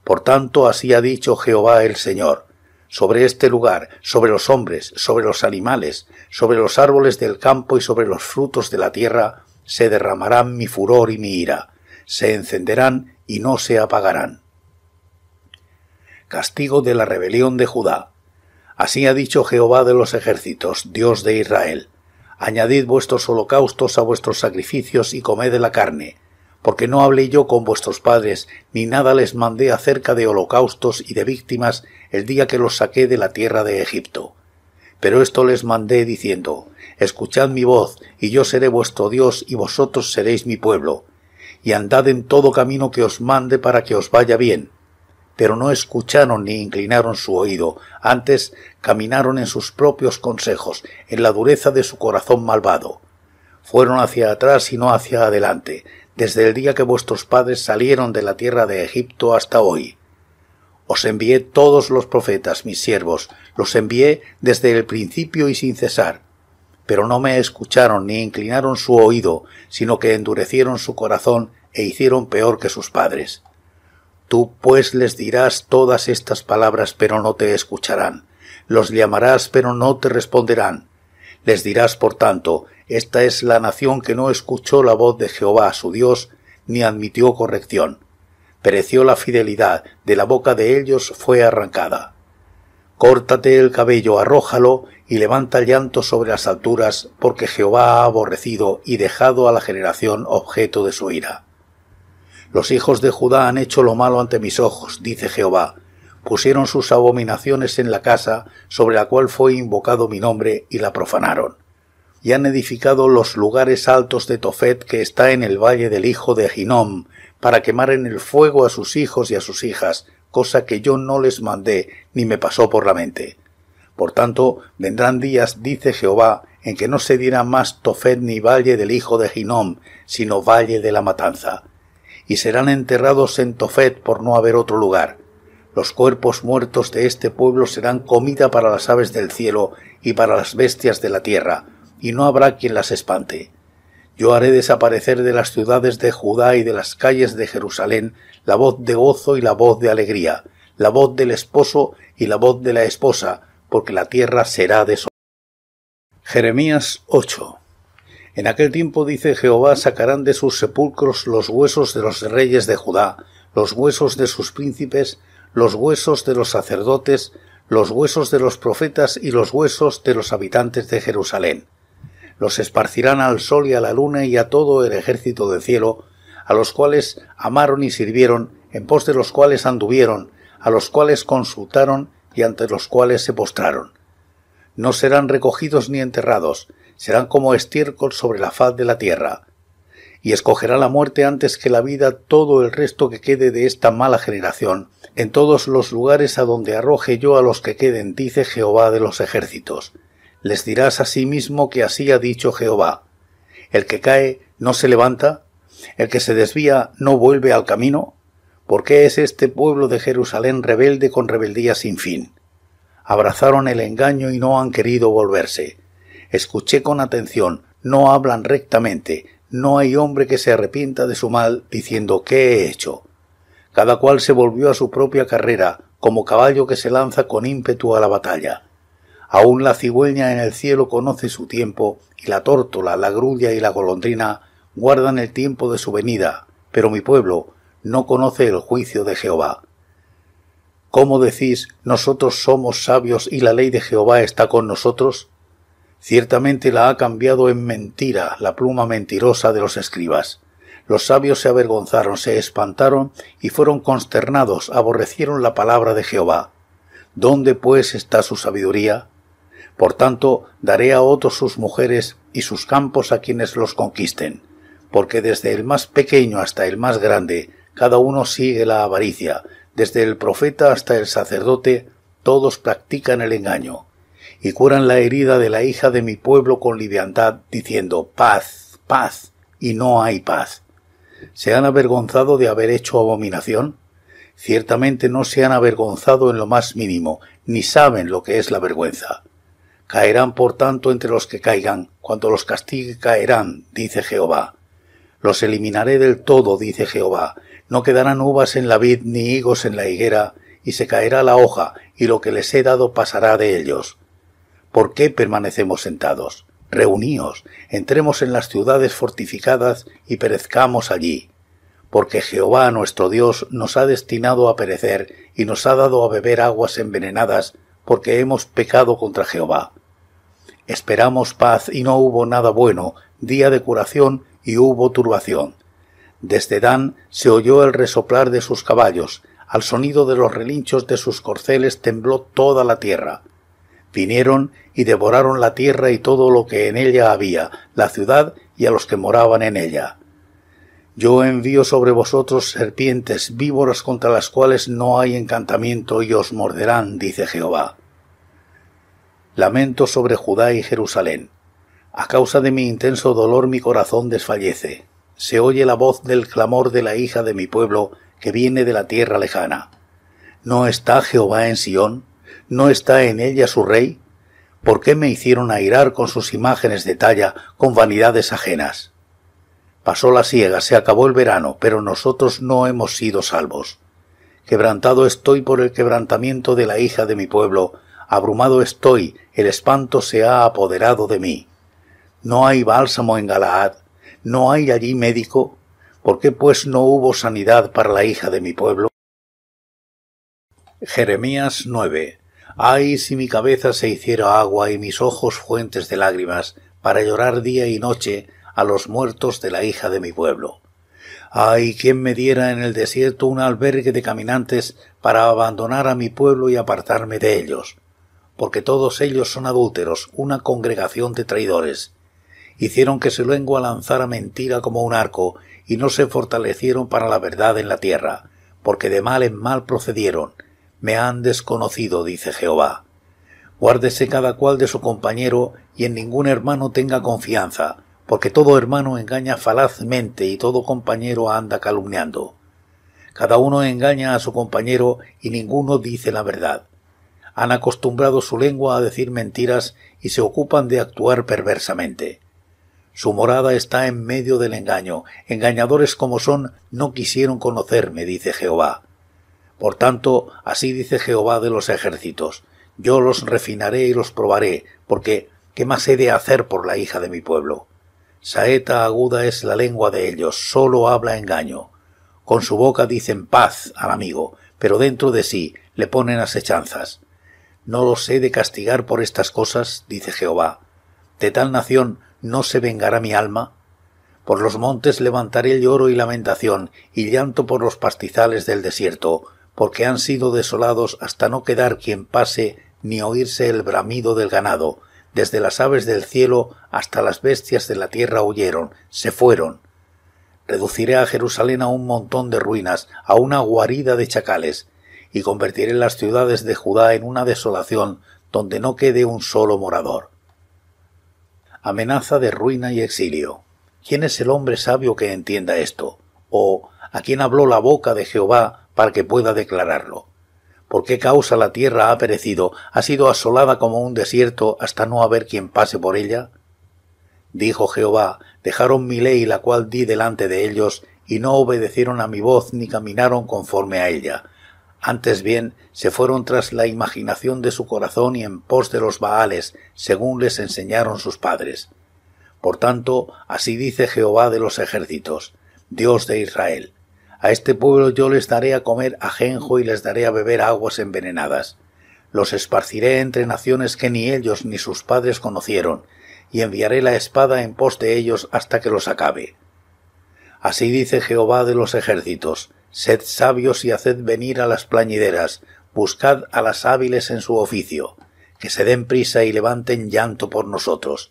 Por tanto, así ha dicho Jehová el Señor sobre este lugar, sobre los hombres, sobre los animales, sobre los árboles del campo y sobre los frutos de la tierra, se derramarán mi furor y mi ira, se encenderán y no se apagarán. Castigo de la rebelión de Judá. Así ha dicho Jehová de los ejércitos, Dios de Israel. Añadid vuestros holocaustos a vuestros sacrificios y comed de la carne, porque no hablé yo con vuestros padres, ni nada les mandé acerca de holocaustos y de víctimas el día que los saqué de la tierra de Egipto. Pero esto les mandé diciendo, Escuchad mi voz, y yo seré vuestro Dios, y vosotros seréis mi pueblo, y andad en todo camino que os mande para que os vaya bien. Pero no escucharon ni inclinaron su oído, antes caminaron en sus propios consejos, en la dureza de su corazón malvado. Fueron hacia atrás y no hacia adelante, desde el día que vuestros padres salieron de la tierra de Egipto hasta hoy. Os envié todos los profetas, mis siervos, los envié desde el principio y sin cesar. Pero no me escucharon ni inclinaron su oído, sino que endurecieron su corazón e hicieron peor que sus padres. Tú pues les dirás todas estas palabras, pero no te escucharán. Los llamarás, pero no te responderán. Les dirás, por tanto, esta es la nación que no escuchó la voz de Jehová su Dios, ni admitió corrección. Pereció la fidelidad, de la boca de ellos fue arrancada. Córtate el cabello, arrójalo, y levanta llanto sobre las alturas, porque Jehová ha aborrecido y dejado a la generación objeto de su ira. Los hijos de Judá han hecho lo malo ante mis ojos, dice Jehová. Pusieron sus abominaciones en la casa sobre la cual fue invocado mi nombre y la profanaron y han edificado los lugares altos de Tofet que está en el valle del hijo de Ginom, para quemar en el fuego a sus hijos y a sus hijas, cosa que yo no les mandé ni me pasó por la mente. Por tanto, vendrán días, dice Jehová, en que no se dirá más Tofet ni valle del hijo de Ginom, sino valle de la matanza. Y serán enterrados en Tofet por no haber otro lugar. Los cuerpos muertos de este pueblo serán comida para las aves del cielo y para las bestias de la tierra, y no habrá quien las espante. Yo haré desaparecer de las ciudades de Judá y de las calles de Jerusalén la voz de gozo y la voz de alegría, la voz del esposo y la voz de la esposa, porque la tierra será desolada. Jeremías 8 En aquel tiempo dice Jehová sacarán de sus sepulcros los huesos de los reyes de Judá, los huesos de sus príncipes, los huesos de los sacerdotes, los huesos de los profetas y los huesos de los habitantes de Jerusalén los esparcirán al sol y a la luna y a todo el ejército del cielo, a los cuales amaron y sirvieron, en pos de los cuales anduvieron, a los cuales consultaron y ante los cuales se postraron. No serán recogidos ni enterrados, serán como estiércol sobre la faz de la tierra. Y escogerá la muerte antes que la vida todo el resto que quede de esta mala generación, en todos los lugares a donde arroje yo a los que queden, dice Jehová de los ejércitos les dirás a sí mismo que así ha dicho Jehová. El que cae no se levanta, el que se desvía no vuelve al camino. ¿Por qué es este pueblo de Jerusalén rebelde con rebeldía sin fin? Abrazaron el engaño y no han querido volverse. Escuché con atención, no hablan rectamente, no hay hombre que se arrepienta de su mal diciendo ¿qué he hecho? Cada cual se volvió a su propia carrera, como caballo que se lanza con ímpetu a la batalla Aún la cigüeña en el cielo conoce su tiempo, y la tórtola, la grulla y la golondrina guardan el tiempo de su venida, pero mi pueblo no conoce el juicio de Jehová. ¿Cómo decís, nosotros somos sabios y la ley de Jehová está con nosotros? Ciertamente la ha cambiado en mentira la pluma mentirosa de los escribas. Los sabios se avergonzaron, se espantaron y fueron consternados, aborrecieron la palabra de Jehová. ¿Dónde pues está su sabiduría? Por tanto, daré a otros sus mujeres y sus campos a quienes los conquisten, porque desde el más pequeño hasta el más grande, cada uno sigue la avaricia, desde el profeta hasta el sacerdote, todos practican el engaño, y curan la herida de la hija de mi pueblo con liviandad, diciendo paz, paz, y no hay paz. ¿Se han avergonzado de haber hecho abominación? Ciertamente no se han avergonzado en lo más mínimo, ni saben lo que es la vergüenza. Caerán por tanto entre los que caigan, cuando los castigue caerán, dice Jehová. Los eliminaré del todo, dice Jehová. No quedarán uvas en la vid ni higos en la higuera, y se caerá la hoja, y lo que les he dado pasará de ellos. ¿Por qué permanecemos sentados? Reuníos, entremos en las ciudades fortificadas y perezcamos allí. Porque Jehová nuestro Dios nos ha destinado a perecer y nos ha dado a beber aguas envenenadas, porque hemos pecado contra Jehová. Esperamos paz y no hubo nada bueno, día de curación y hubo turbación. Desde Dan se oyó el resoplar de sus caballos, al sonido de los relinchos de sus corceles tembló toda la tierra. Vinieron y devoraron la tierra y todo lo que en ella había, la ciudad y a los que moraban en ella. Yo envío sobre vosotros serpientes víboras contra las cuales no hay encantamiento y os morderán, dice Jehová lamento sobre Judá y Jerusalén. A causa de mi intenso dolor mi corazón desfallece. Se oye la voz del clamor de la hija de mi pueblo que viene de la tierra lejana. ¿No está Jehová en Sión? ¿No está en ella su rey? ¿Por qué me hicieron airar con sus imágenes de talla, con vanidades ajenas? Pasó la siega, se acabó el verano, pero nosotros no hemos sido salvos. Quebrantado estoy por el quebrantamiento de la hija de mi pueblo, abrumado estoy, el espanto se ha apoderado de mí. No hay bálsamo en Galaad, no hay allí médico. ¿Por qué pues no hubo sanidad para la hija de mi pueblo? Jeremías 9. Ay, si mi cabeza se hiciera agua y mis ojos fuentes de lágrimas, para llorar día y noche a los muertos de la hija de mi pueblo. Ay, quién me diera en el desierto un albergue de caminantes para abandonar a mi pueblo y apartarme de ellos porque todos ellos son adúlteros, una congregación de traidores. Hicieron que su lengua lanzara mentira como un arco, y no se fortalecieron para la verdad en la tierra, porque de mal en mal procedieron. Me han desconocido, dice Jehová. Guárdese cada cual de su compañero, y en ningún hermano tenga confianza, porque todo hermano engaña falazmente y todo compañero anda calumniando. Cada uno engaña a su compañero y ninguno dice la verdad han acostumbrado su lengua a decir mentiras y se ocupan de actuar perversamente. Su morada está en medio del engaño. Engañadores como son, no quisieron conocerme, dice Jehová. Por tanto, así dice Jehová de los ejércitos. Yo los refinaré y los probaré, porque ¿qué más he de hacer por la hija de mi pueblo? Saeta aguda es la lengua de ellos, sólo habla engaño. Con su boca dicen paz al amigo, pero dentro de sí le ponen asechanzas. No los he de castigar por estas cosas, dice Jehová. De tal nación no se vengará mi alma. Por los montes levantaré lloro y lamentación, y llanto por los pastizales del desierto, porque han sido desolados hasta no quedar quien pase, ni oírse el bramido del ganado. Desde las aves del cielo hasta las bestias de la tierra huyeron, se fueron. Reduciré a Jerusalén a un montón de ruinas, a una guarida de chacales y convertiré las ciudades de Judá en una desolación donde no quede un solo morador. Amenaza de ruina y exilio. ¿Quién es el hombre sabio que entienda esto? ¿O a quién habló la boca de Jehová para que pueda declararlo? ¿Por qué causa la tierra ha perecido, ha sido asolada como un desierto hasta no haber quien pase por ella? Dijo Jehová, dejaron mi ley la cual di delante de ellos, y no obedecieron a mi voz ni caminaron conforme a ella antes bien se fueron tras la imaginación de su corazón y en pos de los Baales, según les enseñaron sus padres. Por tanto, así dice Jehová de los ejércitos, Dios de Israel. A este pueblo yo les daré a comer ajenjo y les daré a beber aguas envenenadas. Los esparciré entre naciones que ni ellos ni sus padres conocieron, y enviaré la espada en pos de ellos hasta que los acabe. Así dice Jehová de los ejércitos, Sed sabios y haced venir a las plañideras, buscad a las hábiles en su oficio, que se den prisa y levanten llanto por nosotros.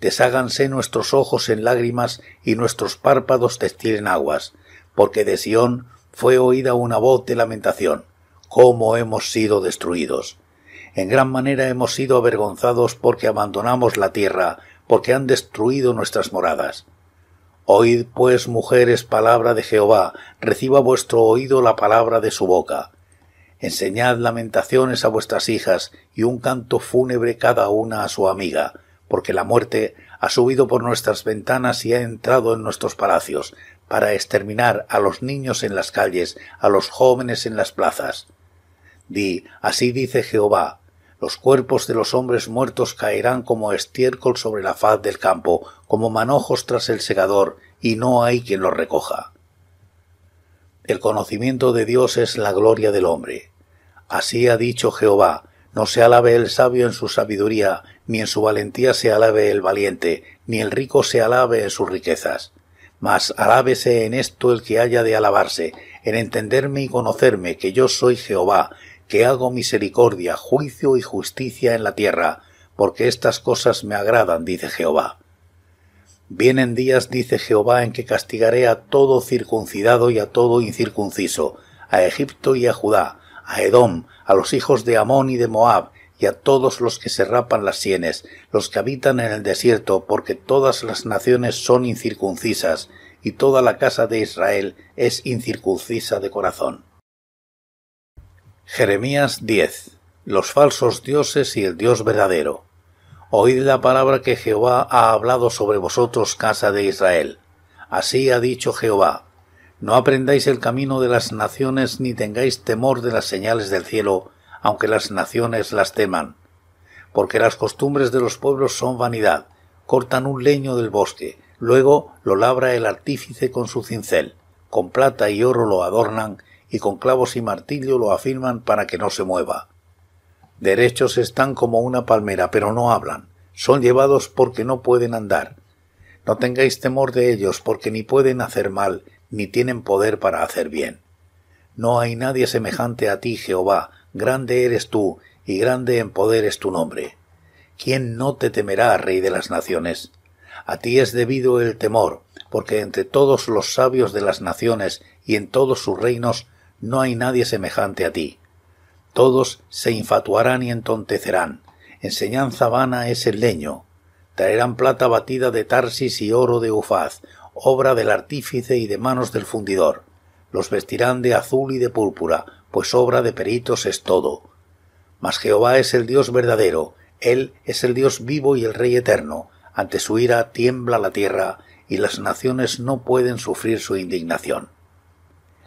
Desháganse nuestros ojos en lágrimas y nuestros párpados destilen aguas, porque de Sión fue oída una voz de lamentación. ¿Cómo hemos sido destruidos? En gran manera hemos sido avergonzados porque abandonamos la tierra, porque han destruido nuestras moradas. Oíd pues, mujeres, palabra de Jehová, reciba vuestro oído la palabra de su boca. Enseñad lamentaciones a vuestras hijas y un canto fúnebre cada una a su amiga, porque la muerte ha subido por nuestras ventanas y ha entrado en nuestros palacios, para exterminar a los niños en las calles, a los jóvenes en las plazas. Di, así dice Jehová, los cuerpos de los hombres muertos caerán como estiércol sobre la faz del campo, como manojos tras el segador, y no hay quien los recoja. El conocimiento de Dios es la gloria del hombre. Así ha dicho Jehová, no se alabe el sabio en su sabiduría, ni en su valentía se alabe el valiente, ni el rico se alabe en sus riquezas. Mas alábese en esto el que haya de alabarse, en entenderme y conocerme que yo soy Jehová, que hago misericordia, juicio y justicia en la tierra, porque estas cosas me agradan, dice Jehová. Vienen días, dice Jehová, en que castigaré a todo circuncidado y a todo incircunciso, a Egipto y a Judá, a Edom, a los hijos de Amón y de Moab, y a todos los que se rapan las sienes, los que habitan en el desierto, porque todas las naciones son incircuncisas, y toda la casa de Israel es incircuncisa de corazón. Jeremías 10. Los falsos dioses y el Dios verdadero. Oíd la palabra que Jehová ha hablado sobre vosotros, casa de Israel. Así ha dicho Jehová. No aprendáis el camino de las naciones ni tengáis temor de las señales del cielo, aunque las naciones las teman. Porque las costumbres de los pueblos son vanidad. Cortan un leño del bosque, luego lo labra el artífice con su cincel. Con plata y oro lo adornan y con clavos y martillo lo afirman para que no se mueva. Derechos están como una palmera, pero no hablan. Son llevados porque no pueden andar. No tengáis temor de ellos, porque ni pueden hacer mal, ni tienen poder para hacer bien. No hay nadie semejante a ti, Jehová, grande eres tú, y grande en poder es tu nombre. ¿Quién no te temerá, Rey de las Naciones? A ti es debido el temor, porque entre todos los sabios de las naciones y en todos sus reinos no hay nadie semejante a ti. Todos se infatuarán y entontecerán. Enseñanza vana es el leño. Traerán plata batida de Tarsis y oro de Ufaz, obra del artífice y de manos del fundidor. Los vestirán de azul y de púrpura, pues obra de peritos es todo. Mas Jehová es el Dios verdadero, Él es el Dios vivo y el Rey eterno. Ante su ira tiembla la tierra, y las naciones no pueden sufrir su indignación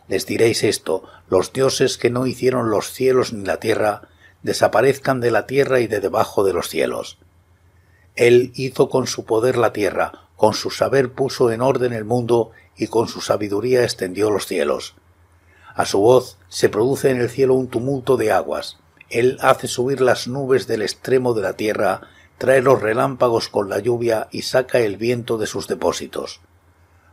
les diréis esto, los dioses que no hicieron los cielos ni la tierra, desaparezcan de la tierra y de debajo de los cielos. Él hizo con su poder la tierra, con su saber puso en orden el mundo y con su sabiduría extendió los cielos. A su voz se produce en el cielo un tumulto de aguas. Él hace subir las nubes del extremo de la tierra, trae los relámpagos con la lluvia y saca el viento de sus depósitos.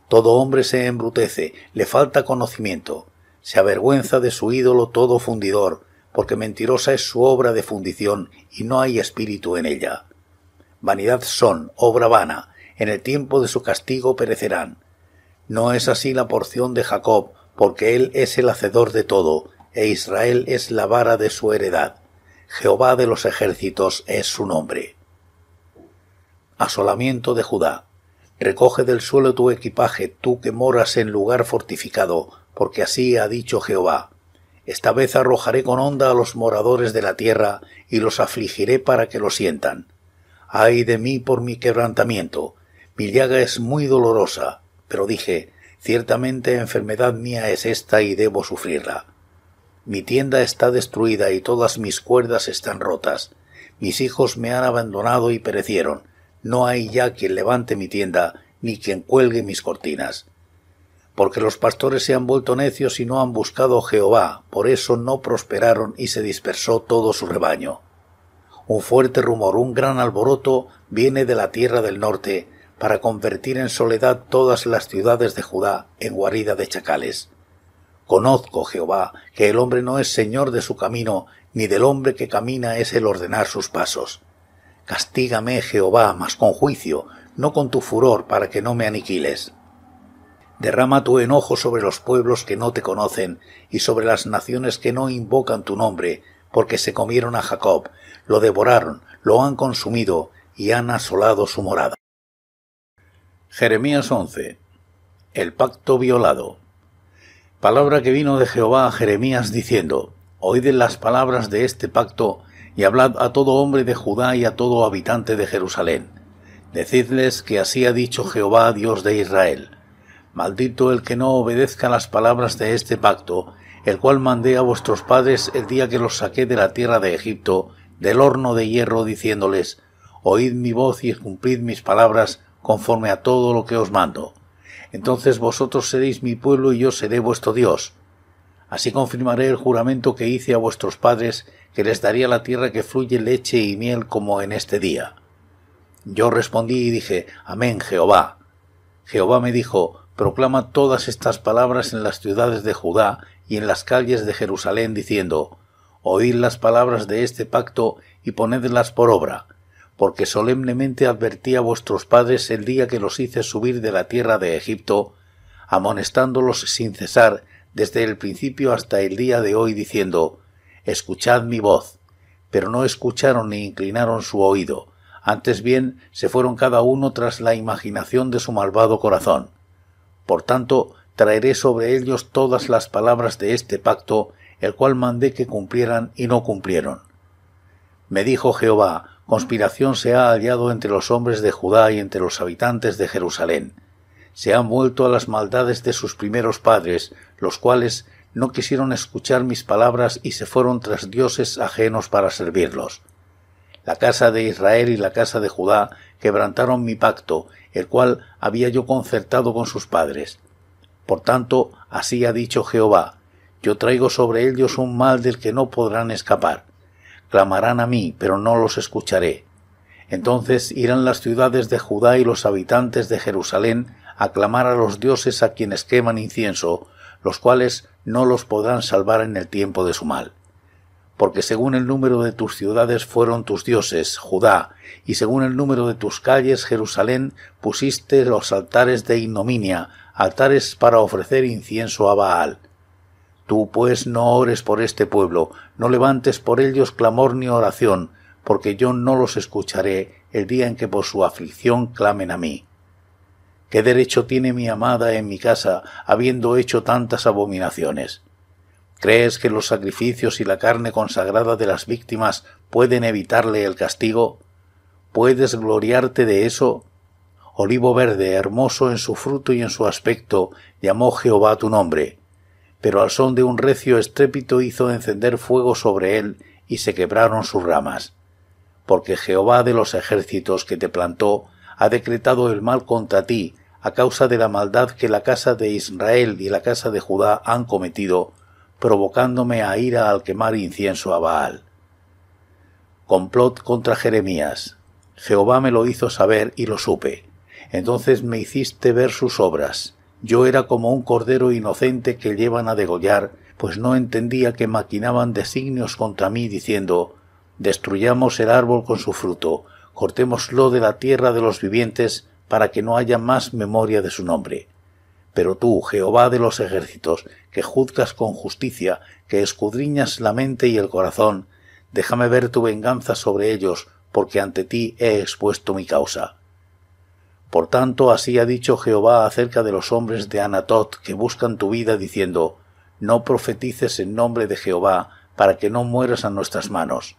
Todo hombre se embrutece, le falta conocimiento. Se avergüenza de su ídolo todo fundidor, porque mentirosa es su obra de fundición y no hay espíritu en ella. Vanidad son, obra vana, en el tiempo de su castigo perecerán. No es así la porción de Jacob, porque él es el hacedor de todo, e Israel es la vara de su heredad. Jehová de los ejércitos es su nombre. Asolamiento de Judá. Recoge del suelo tu equipaje, tú que moras en lugar fortificado, porque así ha dicho Jehová. Esta vez arrojaré con onda a los moradores de la tierra, y los afligiré para que lo sientan. Ay de mí por mi quebrantamiento. Mi llaga es muy dolorosa. Pero dije, ciertamente enfermedad mía es esta y debo sufrirla. Mi tienda está destruida y todas mis cuerdas están rotas. Mis hijos me han abandonado y perecieron no hay ya quien levante mi tienda, ni quien cuelgue mis cortinas. Porque los pastores se han vuelto necios y no han buscado Jehová, por eso no prosperaron y se dispersó todo su rebaño. Un fuerte rumor, un gran alboroto, viene de la tierra del norte, para convertir en soledad todas las ciudades de Judá en guarida de chacales. Conozco, Jehová, que el hombre no es señor de su camino, ni del hombre que camina es el ordenar sus pasos. Castígame, Jehová, mas con juicio, no con tu furor, para que no me aniquiles. Derrama tu enojo sobre los pueblos que no te conocen, y sobre las naciones que no invocan tu nombre, porque se comieron a Jacob, lo devoraron, lo han consumido, y han asolado su morada. Jeremías 11. El pacto violado. Palabra que vino de Jehová a Jeremías diciendo, Oíd las palabras de este pacto y hablad a todo hombre de Judá y a todo habitante de Jerusalén. Decidles que así ha dicho Jehová, Dios de Israel. Maldito el que no obedezca las palabras de este pacto, el cual mandé a vuestros padres el día que los saqué de la tierra de Egipto, del horno de hierro, diciéndoles, Oíd mi voz y cumplid mis palabras conforme a todo lo que os mando. Entonces vosotros seréis mi pueblo y yo seré vuestro Dios Así confirmaré el juramento que hice a vuestros padres, que les daría la tierra que fluye leche y miel como en este día. Yo respondí y dije, Amén, Jehová. Jehová me dijo, Proclama todas estas palabras en las ciudades de Judá y en las calles de Jerusalén, diciendo, Oíd las palabras de este pacto y ponedlas por obra, porque solemnemente advertí a vuestros padres el día que los hice subir de la tierra de Egipto, amonestándolos sin cesar desde el principio hasta el día de hoy diciendo Escuchad mi voz. Pero no escucharon ni inclinaron su oído, antes bien se fueron cada uno tras la imaginación de su malvado corazón. Por tanto, traeré sobre ellos todas las palabras de este pacto, el cual mandé que cumplieran y no cumplieron. Me dijo Jehová, conspiración se ha hallado entre los hombres de Judá y entre los habitantes de Jerusalén se han vuelto a las maldades de sus primeros padres, los cuales no quisieron escuchar mis palabras y se fueron tras dioses ajenos para servirlos. La casa de Israel y la casa de Judá quebrantaron mi pacto, el cual había yo concertado con sus padres. Por tanto, así ha dicho Jehová, yo traigo sobre ellos un mal del que no podrán escapar. Clamarán a mí, pero no los escucharé. Entonces irán las ciudades de Judá y los habitantes de Jerusalén aclamar a los dioses a quienes queman incienso, los cuales no los podrán salvar en el tiempo de su mal. Porque según el número de tus ciudades fueron tus dioses, Judá, y según el número de tus calles, Jerusalén, pusiste los altares de ignominia, altares para ofrecer incienso a Baal. Tú pues no ores por este pueblo, no levantes por ellos clamor ni oración, porque yo no los escucharé el día en que por su aflicción clamen a mí. ¿Qué derecho tiene mi amada en mi casa, habiendo hecho tantas abominaciones? ¿Crees que los sacrificios y la carne consagrada de las víctimas pueden evitarle el castigo? ¿Puedes gloriarte de eso? Olivo verde, hermoso en su fruto y en su aspecto, llamó Jehová tu nombre. Pero al son de un recio estrépito hizo encender fuego sobre él, y se quebraron sus ramas. Porque Jehová de los ejércitos que te plantó ha decretado el mal contra ti, a causa de la maldad que la casa de Israel y la casa de Judá han cometido, provocándome a ira al quemar incienso a Baal. Complot contra Jeremías. Jehová me lo hizo saber y lo supe. Entonces me hiciste ver sus obras. Yo era como un cordero inocente que llevan a degollar, pues no entendía que maquinaban designios contra mí diciendo, destruyamos el árbol con su fruto, cortémoslo de la tierra de los vivientes, para que no haya más memoria de su nombre. Pero tú, Jehová de los ejércitos, que juzgas con justicia, que escudriñas la mente y el corazón, déjame ver tu venganza sobre ellos, porque ante ti he expuesto mi causa. Por tanto, así ha dicho Jehová acerca de los hombres de Anatot que buscan tu vida, diciendo, No profetices en nombre de Jehová, para que no mueras a nuestras manos.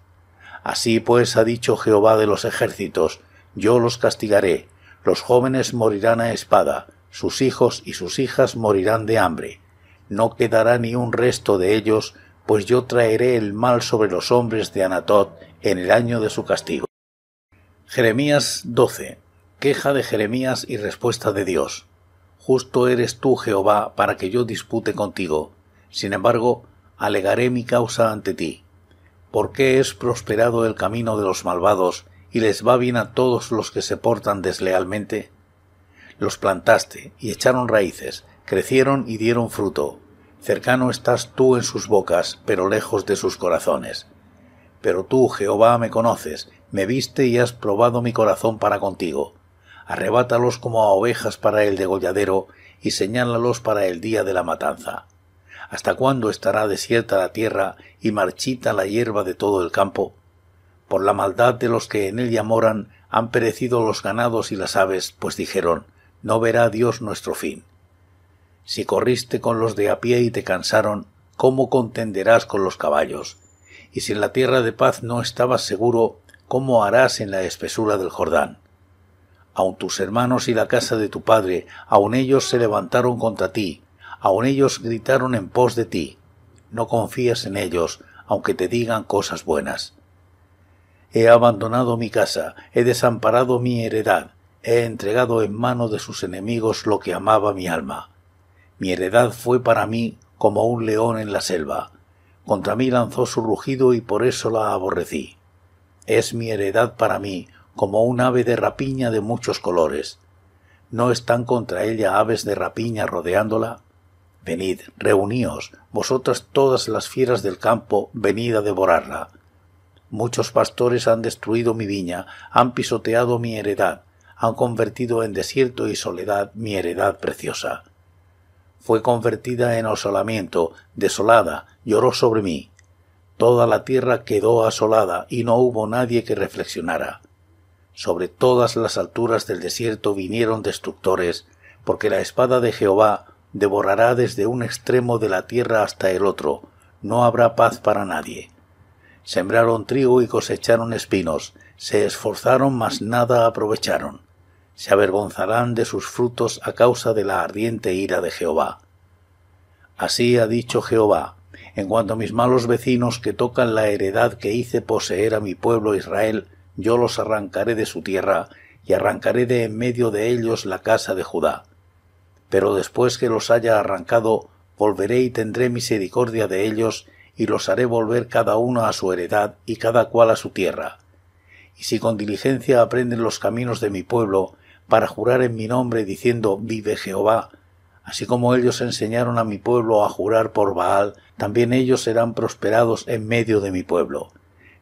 Así pues ha dicho Jehová de los ejércitos, Yo los castigaré, los jóvenes morirán a espada, sus hijos y sus hijas morirán de hambre. No quedará ni un resto de ellos, pues yo traeré el mal sobre los hombres de Anatot en el año de su castigo. Jeremías 12. Queja de Jeremías y respuesta de Dios. Justo eres tú, Jehová, para que yo dispute contigo. Sin embargo, alegaré mi causa ante ti. ¿Por qué es prosperado el camino de los malvados y les va bien a todos los que se portan deslealmente? Los plantaste y echaron raíces, crecieron y dieron fruto. Cercano estás tú en sus bocas, pero lejos de sus corazones. Pero tú, Jehová, me conoces, me viste y has probado mi corazón para contigo. Arrebátalos como a ovejas para el degolladero y señálalos para el día de la matanza. ¿Hasta cuándo estará desierta la tierra y marchita la hierba de todo el campo? Por la maldad de los que en ella moran han perecido los ganados y las aves, pues dijeron, no verá Dios nuestro fin. Si corriste con los de a pie y te cansaron, ¿cómo contenderás con los caballos? Y si en la tierra de paz no estabas seguro, ¿cómo harás en la espesura del Jordán? Aun tus hermanos y la casa de tu padre, aun ellos se levantaron contra ti, aun ellos gritaron en pos de ti. No confías en ellos, aunque te digan cosas buenas. He abandonado mi casa, he desamparado mi heredad, he entregado en mano de sus enemigos lo que amaba mi alma. Mi heredad fue para mí como un león en la selva. Contra mí lanzó su rugido y por eso la aborrecí. Es mi heredad para mí, como un ave de rapiña de muchos colores. ¿No están contra ella aves de rapiña rodeándola? Venid, reuníos, vosotras todas las fieras del campo, venid a devorarla. Muchos pastores han destruido mi viña, han pisoteado mi heredad, han convertido en desierto y soledad mi heredad preciosa. Fue convertida en asolamiento, desolada, lloró sobre mí. Toda la tierra quedó asolada y no hubo nadie que reflexionara. Sobre todas las alturas del desierto vinieron destructores, porque la espada de Jehová devorará desde un extremo de la tierra hasta el otro, no habrá paz para nadie. Sembraron trigo y cosecharon espinos, se esforzaron, mas nada aprovecharon. Se avergonzarán de sus frutos a causa de la ardiente ira de Jehová. Así ha dicho Jehová, en cuanto a mis malos vecinos que tocan la heredad que hice poseer a mi pueblo Israel, yo los arrancaré de su tierra, y arrancaré de en medio de ellos la casa de Judá. Pero después que los haya arrancado, volveré y tendré misericordia de ellos, y los haré volver cada uno a su heredad y cada cual a su tierra. Y si con diligencia aprenden los caminos de mi pueblo, para jurar en mi nombre diciendo Vive Jehová, así como ellos enseñaron a mi pueblo a jurar por Baal, también ellos serán prosperados en medio de mi pueblo.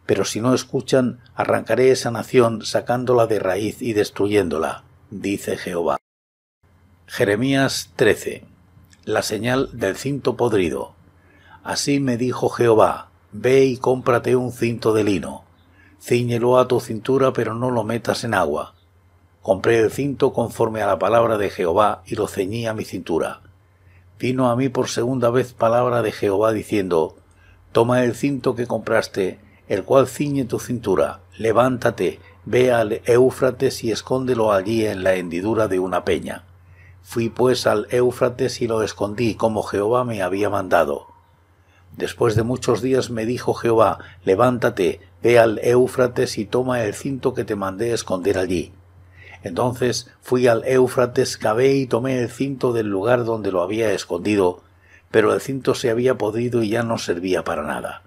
Pero si no escuchan, arrancaré esa nación sacándola de raíz y destruyéndola, dice Jehová. Jeremías 13. La señal del cinto podrido. Así me dijo Jehová, ve y cómprate un cinto de lino, cíñelo a tu cintura pero no lo metas en agua. Compré el cinto conforme a la palabra de Jehová y lo ceñí a mi cintura. Vino a mí por segunda vez palabra de Jehová diciendo, Toma el cinto que compraste, el cual ciñe tu cintura, levántate, ve al Éufrates y escóndelo allí en la hendidura de una peña. Fui pues al Éufrates y lo escondí como Jehová me había mandado. Después de muchos días me dijo Jehová, levántate, ve al Éufrates y toma el cinto que te mandé esconder allí. Entonces fui al Éufrates, cavé y tomé el cinto del lugar donde lo había escondido, pero el cinto se había podrido y ya no servía para nada.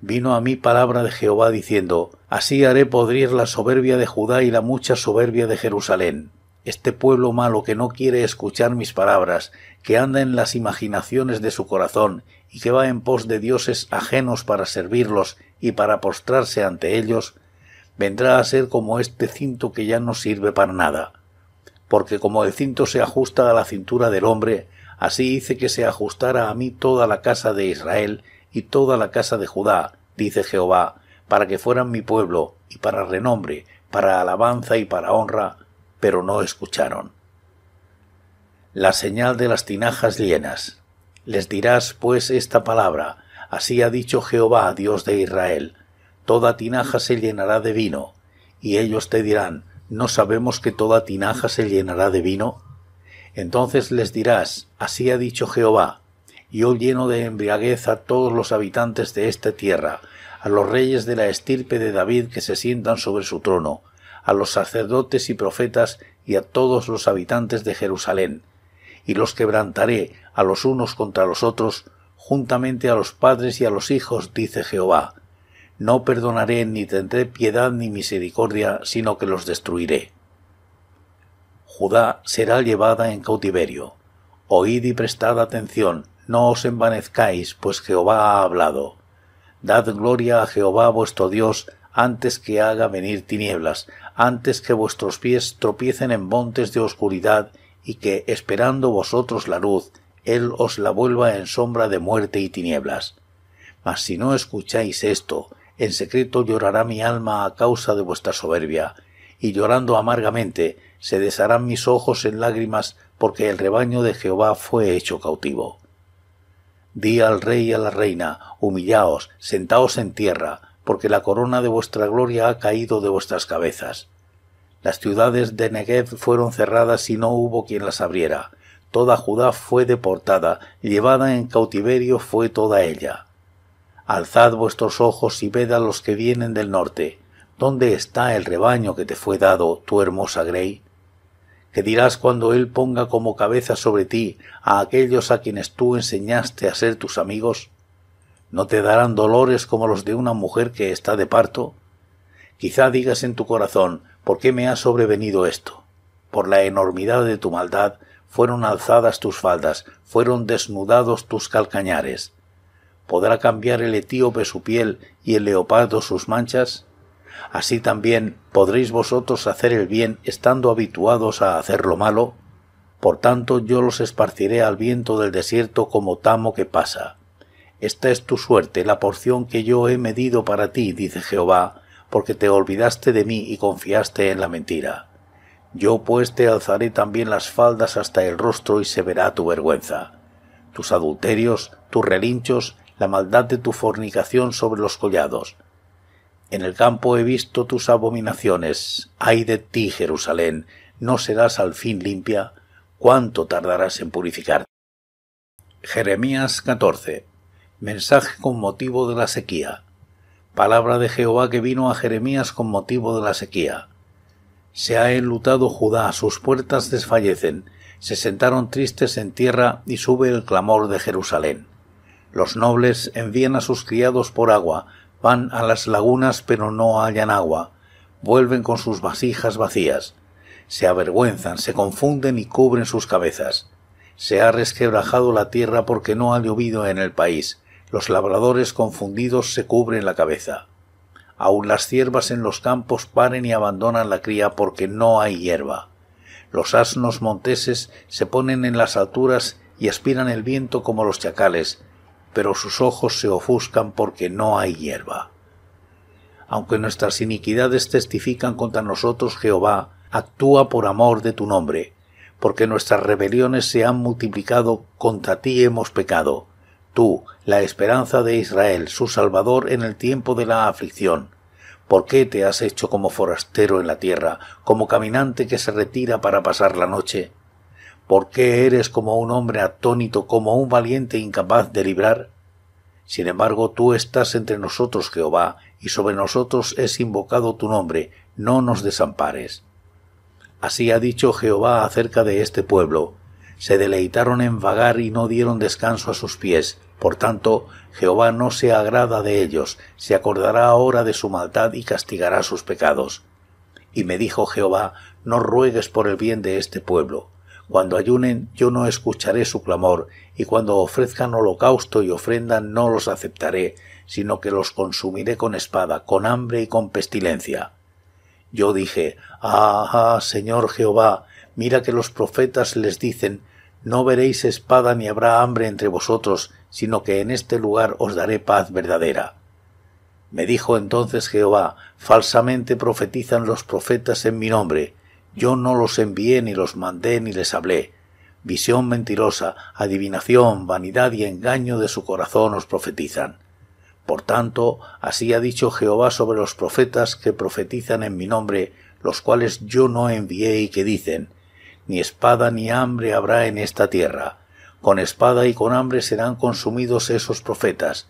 Vino a mí palabra de Jehová diciendo, Así haré podrir la soberbia de Judá y la mucha soberbia de Jerusalén. Este pueblo malo que no quiere escuchar mis palabras, que anda en las imaginaciones de su corazón y que va en pos de dioses ajenos para servirlos y para postrarse ante ellos, vendrá a ser como este cinto que ya no sirve para nada. Porque como el cinto se ajusta a la cintura del hombre, así hice que se ajustara a mí toda la casa de Israel y toda la casa de Judá, dice Jehová, para que fueran mi pueblo, y para renombre, para alabanza y para honra, pero no escucharon. La señal de las tinajas llenas. Les dirás pues esta palabra, así ha dicho Jehová, Dios de Israel, toda tinaja se llenará de vino, y ellos te dirán, ¿no sabemos que toda tinaja se llenará de vino? Entonces les dirás, así ha dicho Jehová, yo lleno de embriaguez a todos los habitantes de esta tierra, a los reyes de la estirpe de David que se sientan sobre su trono, a los sacerdotes y profetas y a todos los habitantes de Jerusalén, y los quebrantaré a los unos contra los otros, juntamente a los padres y a los hijos, dice Jehová. No perdonaré ni tendré piedad ni misericordia, sino que los destruiré. Judá será llevada en cautiverio. Oíd y prestad atención, no os envanezcáis, pues Jehová ha hablado. Dad gloria a Jehová vuestro Dios antes que haga venir tinieblas, antes que vuestros pies tropiecen en montes de oscuridad y que, esperando vosotros la luz, Él os la vuelva en sombra de muerte y tinieblas. Mas si no escucháis esto, en secreto llorará mi alma a causa de vuestra soberbia, y llorando amargamente se desharán mis ojos en lágrimas, porque el rebaño de Jehová fue hecho cautivo. Di al rey y a la reina, humillaos, sentaos en tierra, porque la corona de vuestra gloria ha caído de vuestras cabezas. Las ciudades de Negev fueron cerradas y no hubo quien las abriera. Toda Judá fue deportada, llevada en cautiverio fue toda ella. Alzad vuestros ojos y ved a los que vienen del norte. ¿Dónde está el rebaño que te fue dado, tu hermosa Grey? ¿Qué dirás cuando él ponga como cabeza sobre ti a aquellos a quienes tú enseñaste a ser tus amigos? ¿No te darán dolores como los de una mujer que está de parto? Quizá digas en tu corazón, ¿Por qué me ha sobrevenido esto? Por la enormidad de tu maldad fueron alzadas tus faldas, fueron desnudados tus calcañares. ¿Podrá cambiar el etíope su piel y el leopardo sus manchas? Así también podréis vosotros hacer el bien estando habituados a hacer lo malo. Por tanto yo los esparciré al viento del desierto como tamo que pasa. Esta es tu suerte, la porción que yo he medido para ti, dice Jehová, porque te olvidaste de mí y confiaste en la mentira. Yo pues te alzaré también las faldas hasta el rostro y se verá tu vergüenza. Tus adulterios, tus relinchos, la maldad de tu fornicación sobre los collados. En el campo he visto tus abominaciones. Ay de ti, Jerusalén, ¿no serás al fin limpia? ¿Cuánto tardarás en purificarte? Jeremías 14. Mensaje con motivo de la sequía palabra de Jehová que vino a Jeremías con motivo de la sequía. Se ha enlutado Judá, sus puertas desfallecen, se sentaron tristes en tierra y sube el clamor de Jerusalén. Los nobles envían a sus criados por agua, van a las lagunas pero no hallan agua, vuelven con sus vasijas vacías, se avergüenzan, se confunden y cubren sus cabezas. Se ha resquebrajado la tierra porque no ha llovido en el país, los labradores confundidos se cubren la cabeza. Aun las ciervas en los campos paren y abandonan la cría porque no hay hierba. Los asnos monteses se ponen en las alturas y aspiran el viento como los chacales, pero sus ojos se ofuscan porque no hay hierba. Aunque nuestras iniquidades testifican contra nosotros, Jehová, actúa por amor de tu nombre, porque nuestras rebeliones se han multiplicado, contra ti hemos pecado tú, la esperanza de Israel, su Salvador en el tiempo de la aflicción. ¿Por qué te has hecho como forastero en la tierra, como caminante que se retira para pasar la noche? ¿Por qué eres como un hombre atónito, como un valiente incapaz de librar? Sin embargo, tú estás entre nosotros, Jehová, y sobre nosotros es invocado tu nombre, no nos desampares. Así ha dicho Jehová acerca de este pueblo. Se deleitaron en vagar y no dieron descanso a sus pies, por tanto, Jehová no se agrada de ellos, se acordará ahora de su maldad y castigará sus pecados. Y me dijo Jehová, no ruegues por el bien de este pueblo. Cuando ayunen, yo no escucharé su clamor, y cuando ofrezcan holocausto y ofrendan no los aceptaré, sino que los consumiré con espada, con hambre y con pestilencia. Yo dije, Ah, ah, Señor Jehová, mira que los profetas les dicen, no veréis espada ni habrá hambre entre vosotros, sino que en este lugar os daré paz verdadera. Me dijo entonces Jehová, falsamente profetizan los profetas en mi nombre, yo no los envié ni los mandé ni les hablé. Visión mentirosa, adivinación, vanidad y engaño de su corazón os profetizan. Por tanto, así ha dicho Jehová sobre los profetas que profetizan en mi nombre, los cuales yo no envié y que dicen, Ni espada ni hambre habrá en esta tierra, con espada y con hambre serán consumidos esos profetas,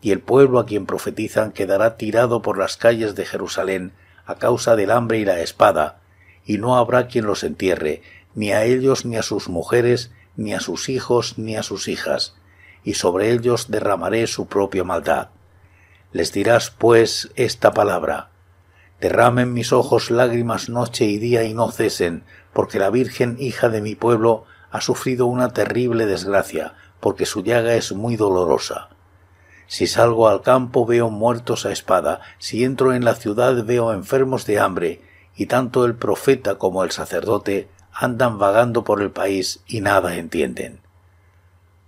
y el pueblo a quien profetizan quedará tirado por las calles de Jerusalén a causa del hambre y la espada, y no habrá quien los entierre, ni a ellos ni a sus mujeres, ni a sus hijos ni a sus hijas, y sobre ellos derramaré su propia maldad. Les dirás, pues, esta palabra, Derramen mis ojos lágrimas noche y día y no cesen, porque la Virgen, hija de mi pueblo, ha sufrido una terrible desgracia, porque su llaga es muy dolorosa. Si salgo al campo veo muertos a espada, si entro en la ciudad veo enfermos de hambre, y tanto el profeta como el sacerdote andan vagando por el país y nada entienden.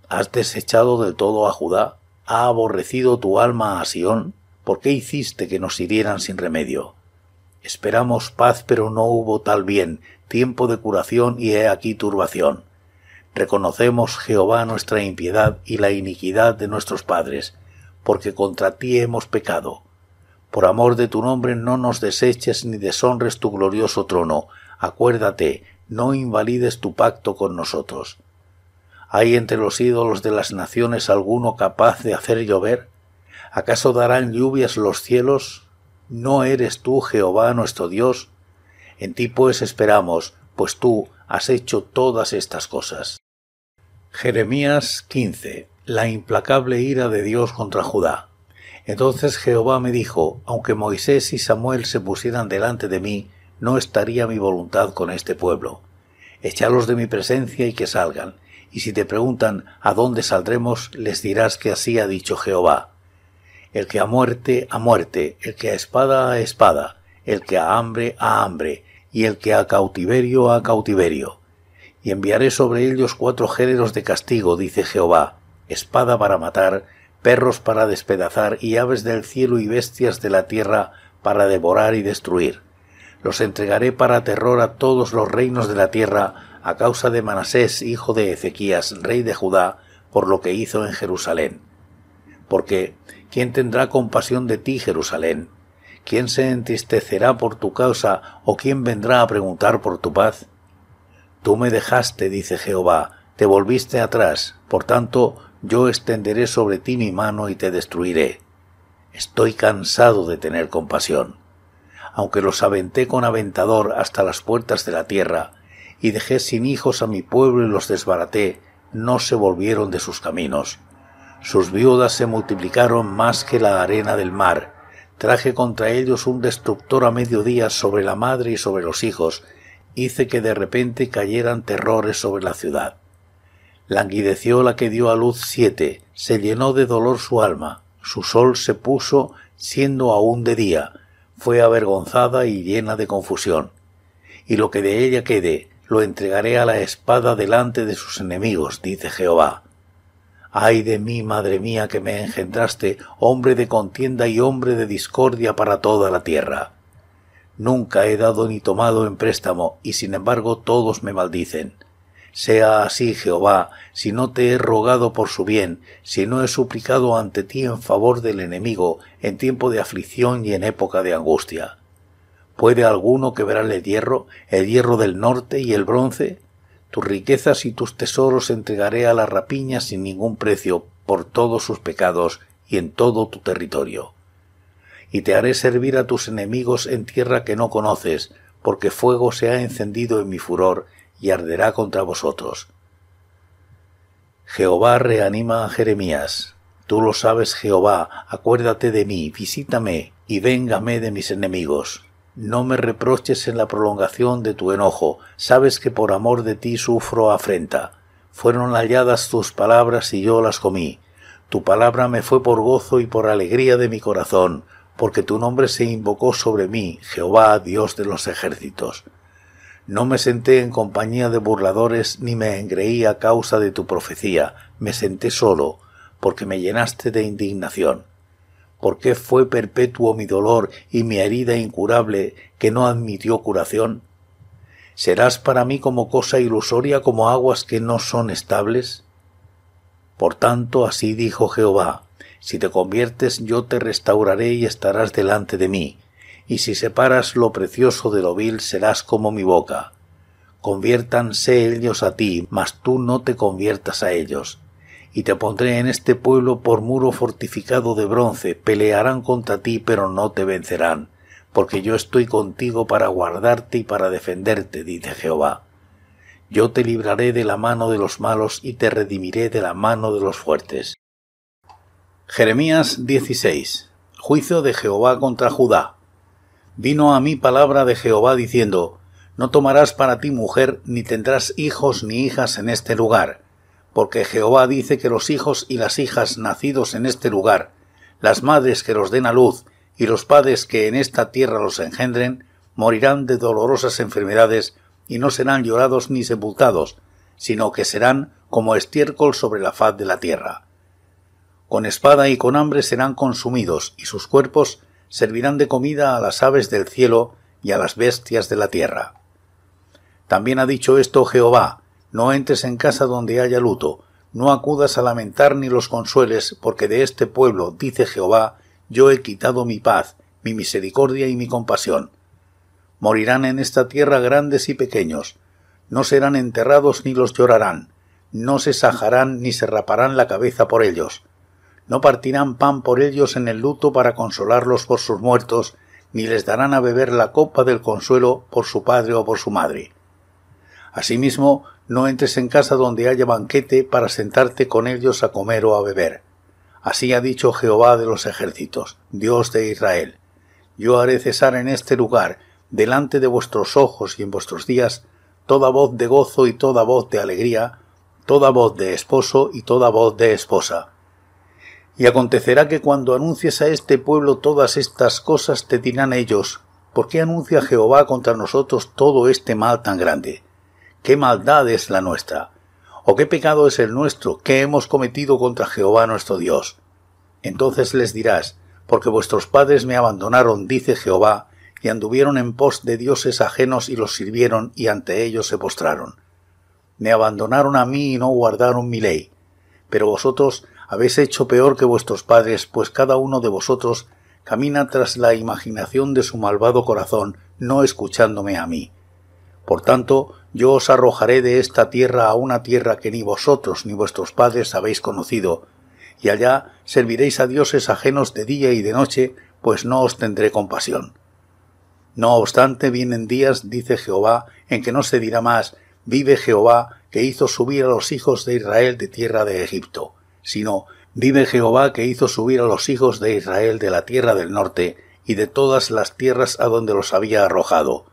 ¿Has desechado del todo a Judá? ¿Ha aborrecido tu alma a Sión? ¿Por qué hiciste que nos hirieran sin remedio? Esperamos paz, pero no hubo tal bien, tiempo de curación y he aquí turbación. Reconocemos, Jehová, nuestra impiedad y la iniquidad de nuestros padres, porque contra ti hemos pecado. Por amor de tu nombre no nos deseches ni deshonres tu glorioso trono. Acuérdate, no invalides tu pacto con nosotros. ¿Hay entre los ídolos de las naciones alguno capaz de hacer llover? ¿Acaso darán lluvias los cielos? ¿No eres tú, Jehová, nuestro Dios? En ti pues esperamos, pues tú, has hecho todas estas cosas. Jeremías 15. La implacable ira de Dios contra Judá. Entonces Jehová me dijo, aunque Moisés y Samuel se pusieran delante de mí, no estaría mi voluntad con este pueblo. Echalos de mi presencia y que salgan, y si te preguntan a dónde saldremos, les dirás que así ha dicho Jehová. El que a muerte, a muerte, el que a espada, a espada, el que a hambre, a hambre, y el que a cautiverio a cautiverio. Y enviaré sobre ellos cuatro géneros de castigo, dice Jehová, espada para matar, perros para despedazar, y aves del cielo y bestias de la tierra para devorar y destruir. Los entregaré para terror a todos los reinos de la tierra, a causa de Manasés, hijo de Ezequías, rey de Judá, por lo que hizo en Jerusalén. Porque, ¿quién tendrá compasión de ti, Jerusalén? ¿Quién se entristecerá por tu causa o quién vendrá a preguntar por tu paz? Tú me dejaste, dice Jehová, te volviste atrás, por tanto yo extenderé sobre ti mi mano y te destruiré. Estoy cansado de tener compasión. Aunque los aventé con aventador hasta las puertas de la tierra, y dejé sin hijos a mi pueblo y los desbaraté, no se volvieron de sus caminos. Sus viudas se multiplicaron más que la arena del mar, Traje contra ellos un destructor a mediodía sobre la madre y sobre los hijos, hice que de repente cayeran terrores sobre la ciudad. Languideció la que dio a luz siete, se llenó de dolor su alma, su sol se puso siendo aún de día, fue avergonzada y llena de confusión. Y lo que de ella quede, lo entregaré a la espada delante de sus enemigos, dice Jehová. Ay de mí, madre mía, que me engendraste, hombre de contienda y hombre de discordia para toda la tierra. Nunca he dado ni tomado en préstamo, y sin embargo todos me maldicen. Sea así, Jehová, si no te he rogado por su bien, si no he suplicado ante ti en favor del enemigo, en tiempo de aflicción y en época de angustia. ¿Puede alguno quebrar el hierro, el hierro del norte y el bronce? Tus riquezas y tus tesoros entregaré a la rapiña sin ningún precio por todos sus pecados y en todo tu territorio. Y te haré servir a tus enemigos en tierra que no conoces, porque fuego se ha encendido en mi furor y arderá contra vosotros. Jehová reanima a Jeremías. Tú lo sabes, Jehová, acuérdate de mí, visítame y véngame de mis enemigos. No me reproches en la prolongación de tu enojo, sabes que por amor de ti sufro afrenta. Fueron halladas tus palabras y yo las comí. Tu palabra me fue por gozo y por alegría de mi corazón, porque tu nombre se invocó sobre mí, Jehová, Dios de los ejércitos. No me senté en compañía de burladores, ni me engreí a causa de tu profecía, me senté solo, porque me llenaste de indignación. ¿Por qué fue perpetuo mi dolor y mi herida incurable que no admitió curación? ¿Serás para mí como cosa ilusoria, como aguas que no son estables? Por tanto, así dijo Jehová, si te conviertes yo te restauraré y estarás delante de mí, y si separas lo precioso de lo vil serás como mi boca. Conviértanse ellos a ti, mas tú no te conviertas a ellos, y te pondré en este pueblo por muro fortificado de bronce, pelearán contra ti, pero no te vencerán, porque yo estoy contigo para guardarte y para defenderte, dice Jehová. Yo te libraré de la mano de los malos y te redimiré de la mano de los fuertes. Jeremías 16. Juicio de Jehová contra Judá. Vino a mí palabra de Jehová diciendo, No tomarás para ti mujer, ni tendrás hijos ni hijas en este lugar, porque Jehová dice que los hijos y las hijas nacidos en este lugar, las madres que los den a luz y los padres que en esta tierra los engendren, morirán de dolorosas enfermedades y no serán llorados ni sepultados, sino que serán como estiércol sobre la faz de la tierra. Con espada y con hambre serán consumidos, y sus cuerpos servirán de comida a las aves del cielo y a las bestias de la tierra. También ha dicho esto Jehová, no entres en casa donde haya luto, no acudas a lamentar ni los consueles, porque de este pueblo, dice Jehová, yo he quitado mi paz, mi misericordia y mi compasión. Morirán en esta tierra grandes y pequeños, no serán enterrados ni los llorarán, no se sajarán ni se raparán la cabeza por ellos, no partirán pan por ellos en el luto para consolarlos por sus muertos, ni les darán a beber la copa del consuelo por su padre o por su madre. Asimismo, no entres en casa donde haya banquete para sentarte con ellos a comer o a beber. Así ha dicho Jehová de los ejércitos, Dios de Israel. Yo haré cesar en este lugar, delante de vuestros ojos y en vuestros días, toda voz de gozo y toda voz de alegría, toda voz de esposo y toda voz de esposa. Y acontecerá que cuando anuncies a este pueblo todas estas cosas, te dirán ellos, ¿por qué anuncia Jehová contra nosotros todo este mal tan grande? ¿Qué maldad es la nuestra? ¿O qué pecado es el nuestro que hemos cometido contra Jehová nuestro Dios? Entonces les dirás, porque vuestros padres me abandonaron, dice Jehová, y anduvieron en pos de dioses ajenos y los sirvieron, y ante ellos se postraron. Me abandonaron a mí y no guardaron mi ley. Pero vosotros habéis hecho peor que vuestros padres, pues cada uno de vosotros camina tras la imaginación de su malvado corazón, no escuchándome a mí. Por tanto, yo os arrojaré de esta tierra a una tierra que ni vosotros ni vuestros padres habéis conocido, y allá serviréis a dioses ajenos de día y de noche, pues no os tendré compasión. No obstante, vienen días, dice Jehová, en que no se dirá más, vive Jehová, que hizo subir a los hijos de Israel de tierra de Egipto, sino, vive Jehová, que hizo subir a los hijos de Israel de la tierra del norte, y de todas las tierras a donde los había arrojado,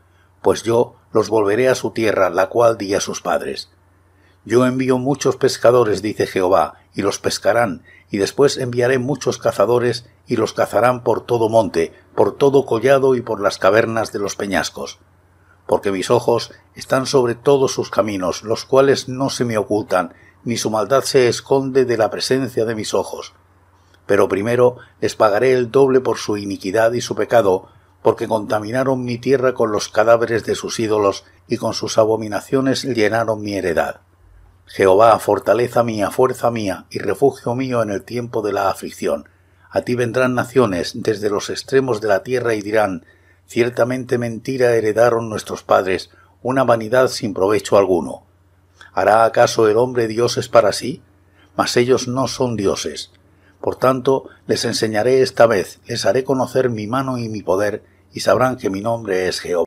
pues yo los volveré a su tierra, la cual di a sus padres. Yo envío muchos pescadores, dice Jehová, y los pescarán, y después enviaré muchos cazadores, y los cazarán por todo monte, por todo collado y por las cavernas de los peñascos. Porque mis ojos están sobre todos sus caminos, los cuales no se me ocultan, ni su maldad se esconde de la presencia de mis ojos. Pero primero les pagaré el doble por su iniquidad y su pecado, porque contaminaron mi tierra con los cadáveres de sus ídolos y con sus abominaciones llenaron mi heredad. Jehová, fortaleza mía, fuerza mía y refugio mío en el tiempo de la aflicción. A ti vendrán naciones desde los extremos de la tierra y dirán, ciertamente mentira heredaron nuestros padres, una vanidad sin provecho alguno. ¿Hará acaso el hombre dioses para sí? Mas ellos no son dioses. Por tanto, les enseñaré esta vez, les haré conocer mi mano y mi poder, y sabrán que mi nombre es Jehová.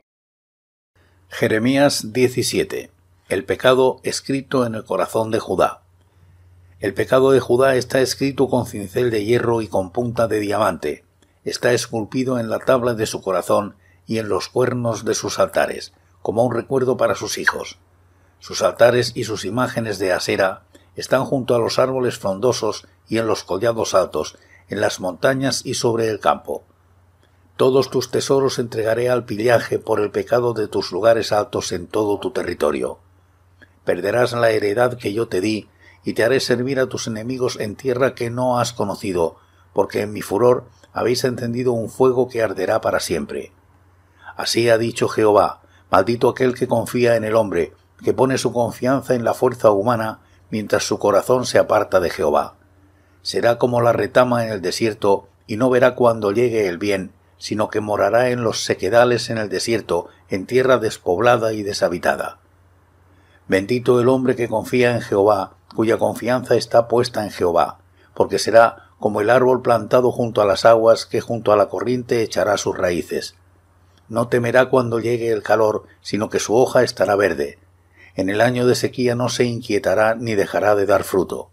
Jeremías 17. El pecado escrito en el corazón de Judá. El pecado de Judá está escrito con cincel de hierro y con punta de diamante. Está esculpido en la tabla de su corazón y en los cuernos de sus altares, como un recuerdo para sus hijos. Sus altares y sus imágenes de acera están junto a los árboles frondosos y en los collados altos, en las montañas y sobre el campo. Todos tus tesoros entregaré al pillaje por el pecado de tus lugares altos en todo tu territorio. Perderás la heredad que yo te di, y te haré servir a tus enemigos en tierra que no has conocido, porque en mi furor habéis encendido un fuego que arderá para siempre. Así ha dicho Jehová, maldito aquel que confía en el hombre, que pone su confianza en la fuerza humana, mientras su corazón se aparta de Jehová. Será como la retama en el desierto, y no verá cuando llegue el bien, sino que morará en los sequedales en el desierto, en tierra despoblada y deshabitada. Bendito el hombre que confía en Jehová, cuya confianza está puesta en Jehová, porque será como el árbol plantado junto a las aguas que junto a la corriente echará sus raíces. No temerá cuando llegue el calor, sino que su hoja estará verde. En el año de sequía no se inquietará ni dejará de dar fruto.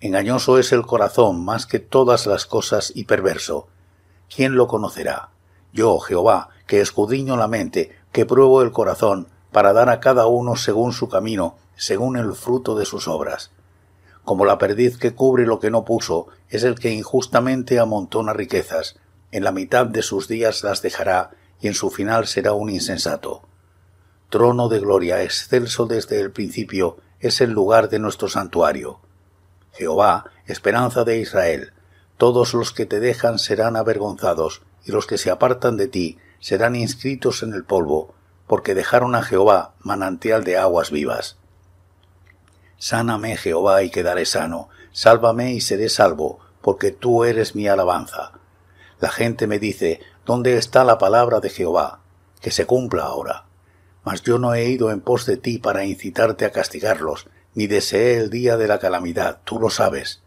Engañoso es el corazón más que todas las cosas y perverso. ¿quién lo conocerá? Yo, Jehová, que escudriño la mente, que pruebo el corazón, para dar a cada uno según su camino, según el fruto de sus obras. Como la perdiz que cubre lo que no puso, es el que injustamente amontona riquezas, en la mitad de sus días las dejará, y en su final será un insensato. Trono de gloria, excelso desde el principio, es el lugar de nuestro santuario. Jehová, esperanza de Israel, todos los que te dejan serán avergonzados, y los que se apartan de ti serán inscritos en el polvo, porque dejaron a Jehová manantial de aguas vivas. Sáname, Jehová, y quedaré sano, sálvame y seré salvo, porque tú eres mi alabanza. La gente me dice, ¿dónde está la palabra de Jehová? Que se cumpla ahora. Mas yo no he ido en pos de ti para incitarte a castigarlos, ni deseé el día de la calamidad, tú lo sabes.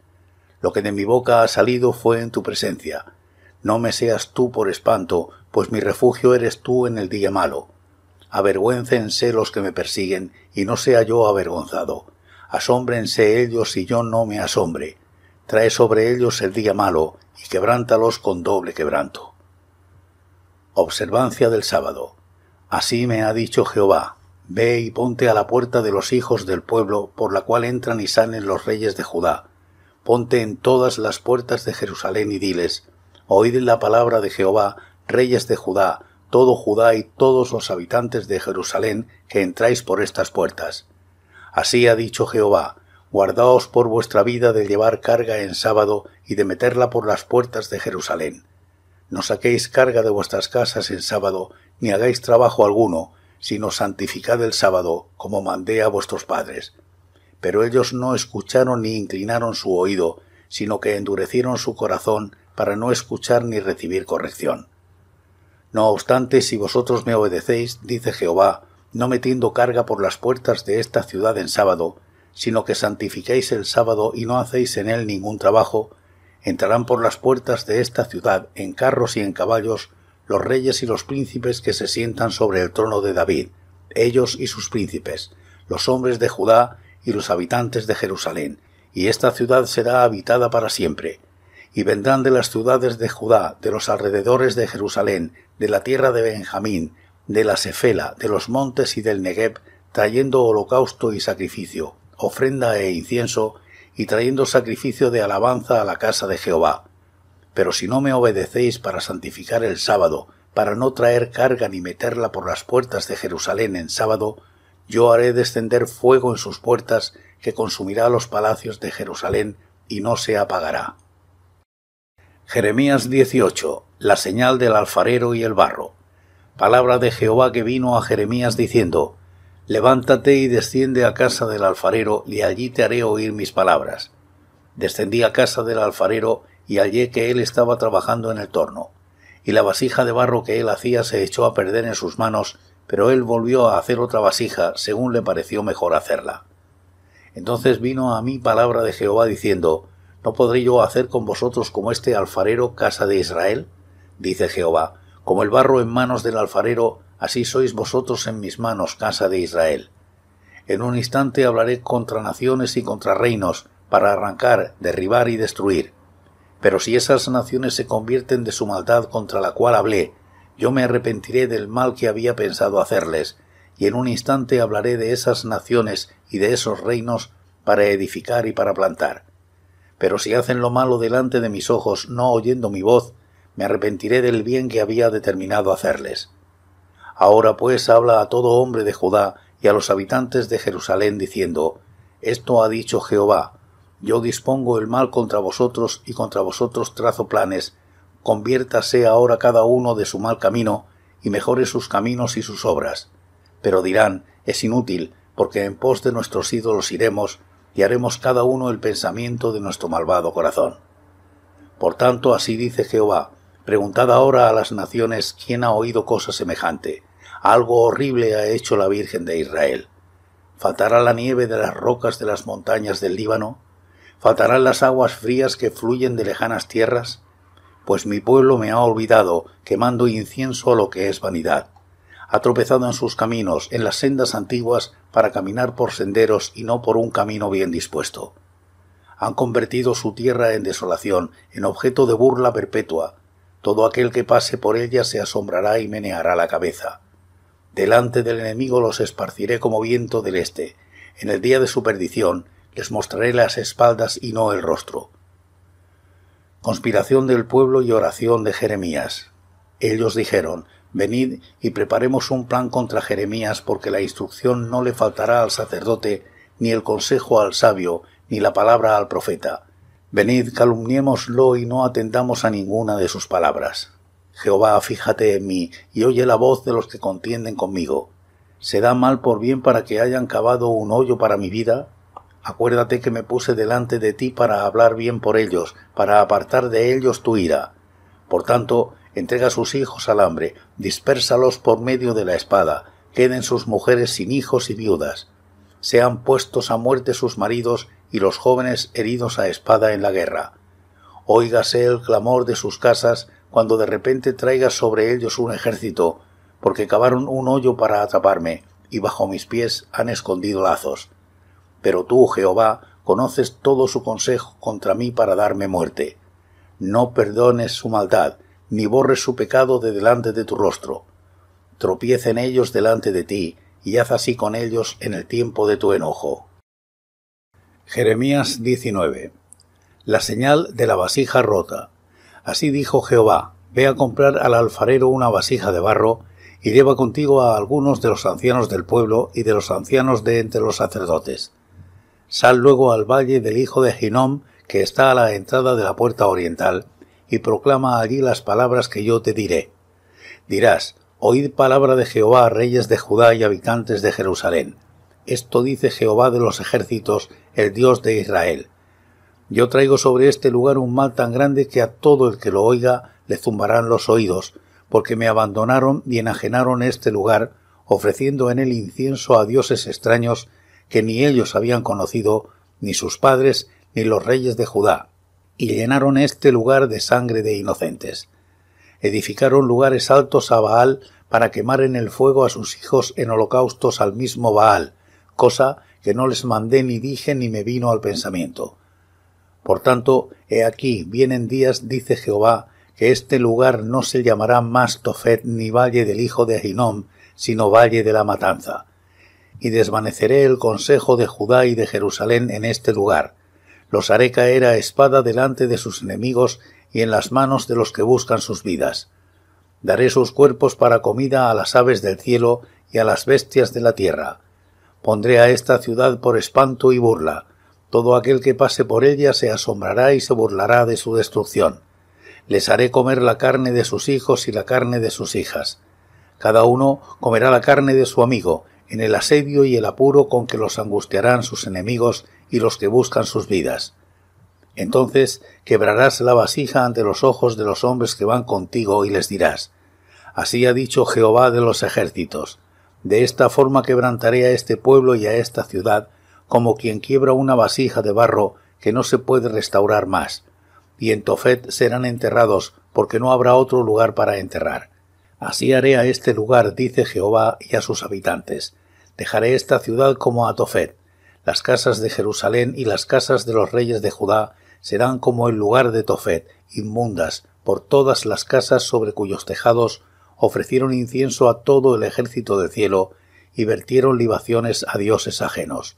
Lo que de mi boca ha salido fue en tu presencia. No me seas tú por espanto, pues mi refugio eres tú en el día malo. Avergüéncense los que me persiguen, y no sea yo avergonzado. Asómbrense ellos y yo no me asombre. Trae sobre ellos el día malo, y quebrántalos con doble quebranto. Observancia del sábado. Así me ha dicho Jehová, Ve y ponte a la puerta de los hijos del pueblo, por la cual entran y salen los reyes de Judá, ponte en todas las puertas de Jerusalén y diles, oíd la palabra de Jehová, reyes de Judá, todo Judá y todos los habitantes de Jerusalén que entráis por estas puertas. Así ha dicho Jehová, guardaos por vuestra vida de llevar carga en sábado y de meterla por las puertas de Jerusalén. No saquéis carga de vuestras casas en sábado, ni hagáis trabajo alguno, sino santificad el sábado, como mandé a vuestros padres pero ellos no escucharon ni inclinaron su oído, sino que endurecieron su corazón para no escuchar ni recibir corrección. No obstante, si vosotros me obedecéis, dice Jehová, no metiendo carga por las puertas de esta ciudad en sábado, sino que santificáis el sábado y no hacéis en él ningún trabajo, entrarán por las puertas de esta ciudad en carros y en caballos los reyes y los príncipes que se sientan sobre el trono de David, ellos y sus príncipes, los hombres de Judá y los habitantes de Jerusalén, y esta ciudad será habitada para siempre. Y vendrán de las ciudades de Judá, de los alrededores de Jerusalén, de la tierra de Benjamín, de la Sefela, de los montes y del Negev, trayendo holocausto y sacrificio, ofrenda e incienso, y trayendo sacrificio de alabanza a la casa de Jehová. Pero si no me obedecéis para santificar el sábado, para no traer carga ni meterla por las puertas de Jerusalén en sábado, yo haré descender fuego en sus puertas que consumirá los palacios de Jerusalén y no se apagará. Jeremías 18. La señal del alfarero y el barro. Palabra de Jehová que vino a Jeremías diciendo, Levántate y desciende a casa del alfarero, y allí te haré oír mis palabras. Descendí a casa del alfarero, y hallé que él estaba trabajando en el torno, y la vasija de barro que él hacía se echó a perder en sus manos, pero él volvió a hacer otra vasija según le pareció mejor hacerla. Entonces vino a mí palabra de Jehová diciendo, ¿No podré yo hacer con vosotros como este alfarero casa de Israel? dice Jehová, como el barro en manos del alfarero, así sois vosotros en mis manos, casa de Israel. En un instante hablaré contra naciones y contra reinos, para arrancar, derribar y destruir. Pero si esas naciones se convierten de su maldad contra la cual hablé, yo me arrepentiré del mal que había pensado hacerles, y en un instante hablaré de esas naciones y de esos reinos para edificar y para plantar. Pero si hacen lo malo delante de mis ojos, no oyendo mi voz, me arrepentiré del bien que había determinado hacerles. Ahora pues habla a todo hombre de Judá y a los habitantes de Jerusalén diciendo, Esto ha dicho Jehová, yo dispongo el mal contra vosotros y contra vosotros trazo planes conviértase ahora cada uno de su mal camino, y mejore sus caminos y sus obras. Pero dirán, es inútil, porque en pos de nuestros ídolos iremos, y haremos cada uno el pensamiento de nuestro malvado corazón. Por tanto, así dice Jehová, preguntad ahora a las naciones quién ha oído cosa semejante. Algo horrible ha hecho la Virgen de Israel. ¿Faltará la nieve de las rocas de las montañas del Líbano? ¿Faltarán las aguas frías que fluyen de lejanas tierras? pues mi pueblo me ha olvidado, quemando incienso a lo que es vanidad. Ha tropezado en sus caminos, en las sendas antiguas, para caminar por senderos y no por un camino bien dispuesto. Han convertido su tierra en desolación, en objeto de burla perpetua. Todo aquel que pase por ella se asombrará y meneará la cabeza. Delante del enemigo los esparciré como viento del este. En el día de su perdición les mostraré las espaldas y no el rostro Conspiración del pueblo y oración de Jeremías. Ellos dijeron, Venid y preparemos un plan contra Jeremías, porque la instrucción no le faltará al sacerdote, ni el consejo al sabio, ni la palabra al profeta. Venid, calumniémoslo y no atendamos a ninguna de sus palabras. Jehová, fíjate en mí, y oye la voz de los que contienden conmigo. ¿Se da mal por bien para que hayan cavado un hoyo para mi vida? Acuérdate que me puse delante de ti para hablar bien por ellos, para apartar de ellos tu ira. Por tanto, entrega sus hijos al hambre, dispérsalos por medio de la espada, queden sus mujeres sin hijos y viudas. Sean puestos a muerte sus maridos y los jóvenes heridos a espada en la guerra. Óigase el clamor de sus casas cuando de repente traigas sobre ellos un ejército, porque cavaron un hoyo para atraparme, y bajo mis pies han escondido lazos. Pero tú, Jehová, conoces todo su consejo contra mí para darme muerte. No perdones su maldad, ni borres su pecado de delante de tu rostro. Tropiecen ellos delante de ti, y haz así con ellos en el tiempo de tu enojo. Jeremías 19. La señal de la vasija rota. Así dijo Jehová, ve a comprar al alfarero una vasija de barro, y lleva contigo a algunos de los ancianos del pueblo y de los ancianos de entre los sacerdotes Sal luego al valle del hijo de Ginom, que está a la entrada de la puerta oriental, y proclama allí las palabras que yo te diré. Dirás, Oíd palabra de Jehová, reyes de Judá y habitantes de Jerusalén. Esto dice Jehová de los ejércitos, el Dios de Israel. Yo traigo sobre este lugar un mal tan grande que a todo el que lo oiga le zumbarán los oídos, porque me abandonaron y enajenaron este lugar, ofreciendo en él incienso a dioses extraños que ni ellos habían conocido, ni sus padres, ni los reyes de Judá, y llenaron este lugar de sangre de inocentes. Edificaron lugares altos a Baal para quemar en el fuego a sus hijos en holocaustos al mismo Baal, cosa que no les mandé ni dije ni me vino al pensamiento. Por tanto, he aquí, vienen días, dice Jehová, que este lugar no se llamará más Tofet ni valle del hijo de Ahinom, sino valle de la matanza, y desvaneceré el consejo de Judá y de Jerusalén en este lugar. Los haré caer a espada delante de sus enemigos y en las manos de los que buscan sus vidas. Daré sus cuerpos para comida a las aves del cielo y a las bestias de la tierra. Pondré a esta ciudad por espanto y burla. Todo aquel que pase por ella se asombrará y se burlará de su destrucción. Les haré comer la carne de sus hijos y la carne de sus hijas. Cada uno comerá la carne de su amigo, en el asedio y el apuro con que los angustiarán sus enemigos y los que buscan sus vidas. Entonces quebrarás la vasija ante los ojos de los hombres que van contigo y les dirás, Así ha dicho Jehová de los ejércitos, de esta forma quebrantaré a este pueblo y a esta ciudad, como quien quiebra una vasija de barro que no se puede restaurar más, y en Tofet serán enterrados, porque no habrá otro lugar para enterrar. Así haré a este lugar, dice Jehová, y a sus habitantes. Dejaré esta ciudad como a Tofet. Las casas de Jerusalén y las casas de los reyes de Judá serán como el lugar de Tofet, inmundas, por todas las casas sobre cuyos tejados ofrecieron incienso a todo el ejército del cielo y vertieron libaciones a dioses ajenos.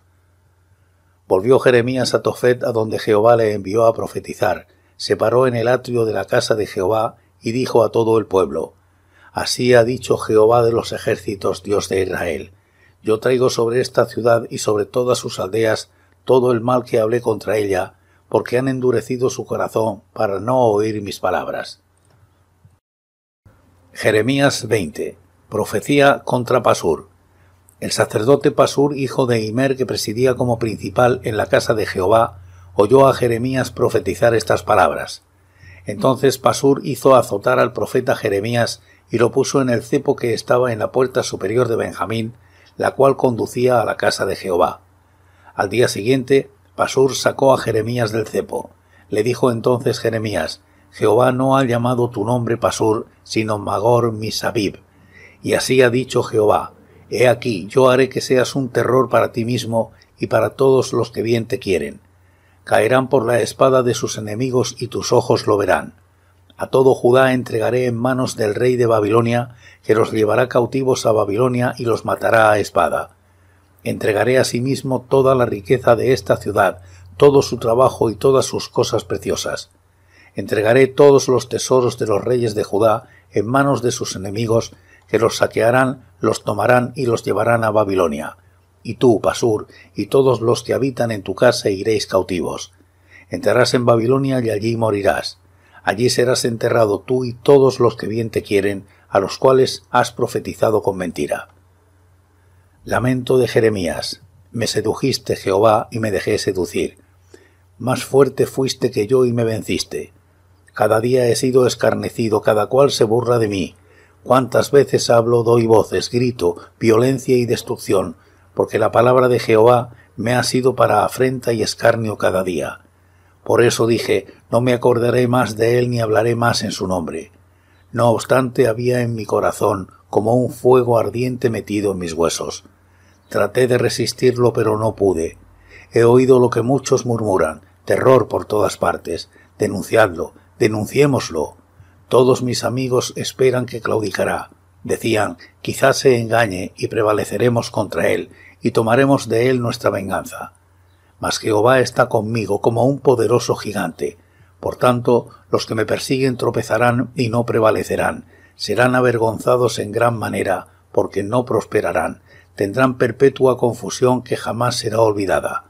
Volvió Jeremías a Tofet, a donde Jehová le envió a profetizar, se paró en el atrio de la casa de Jehová y dijo a todo el pueblo, Así ha dicho Jehová de los ejércitos, Dios de Israel, yo traigo sobre esta ciudad y sobre todas sus aldeas todo el mal que hablé contra ella, porque han endurecido su corazón para no oír mis palabras. Jeremías 20. Profecía contra Pasur. El sacerdote Pasur, hijo de Imer, que presidía como principal en la casa de Jehová, oyó a Jeremías profetizar estas palabras. Entonces Pasur hizo azotar al profeta Jeremías y lo puso en el cepo que estaba en la puerta superior de Benjamín, la cual conducía a la casa de Jehová. Al día siguiente, Pasur sacó a Jeremías del cepo. Le dijo entonces Jeremías, Jehová no ha llamado tu nombre Pasur, sino Magor Misabib. Y así ha dicho Jehová, He aquí, yo haré que seas un terror para ti mismo y para todos los que bien te quieren. Caerán por la espada de sus enemigos y tus ojos lo verán. A todo Judá entregaré en manos del rey de Babilonia, que los llevará cautivos a Babilonia y los matará a espada. Entregaré a sí mismo toda la riqueza de esta ciudad, todo su trabajo y todas sus cosas preciosas. Entregaré todos los tesoros de los reyes de Judá en manos de sus enemigos, que los saquearán, los tomarán y los llevarán a Babilonia. Y tú, Pasur, y todos los que habitan en tu casa iréis cautivos. Entrarás en Babilonia y allí morirás. Allí serás enterrado tú y todos los que bien te quieren, a los cuales has profetizado con mentira. Lamento de Jeremías. Me sedujiste, Jehová, y me dejé seducir. Más fuerte fuiste que yo y me venciste. Cada día he sido escarnecido, cada cual se burra de mí. Cuántas veces hablo, doy voces, grito, violencia y destrucción, porque la palabra de Jehová me ha sido para afrenta y escarnio cada día. Por eso dije, no me acordaré más de él ni hablaré más en su nombre. No obstante, había en mi corazón como un fuego ardiente metido en mis huesos. Traté de resistirlo, pero no pude. He oído lo que muchos murmuran, terror por todas partes. Denunciadlo, denunciémoslo. Todos mis amigos esperan que claudicará. Decían, quizás se engañe y prevaleceremos contra él, y tomaremos de él nuestra venganza mas Jehová está conmigo como un poderoso gigante. Por tanto, los que me persiguen tropezarán y no prevalecerán, serán avergonzados en gran manera, porque no prosperarán, tendrán perpetua confusión que jamás será olvidada.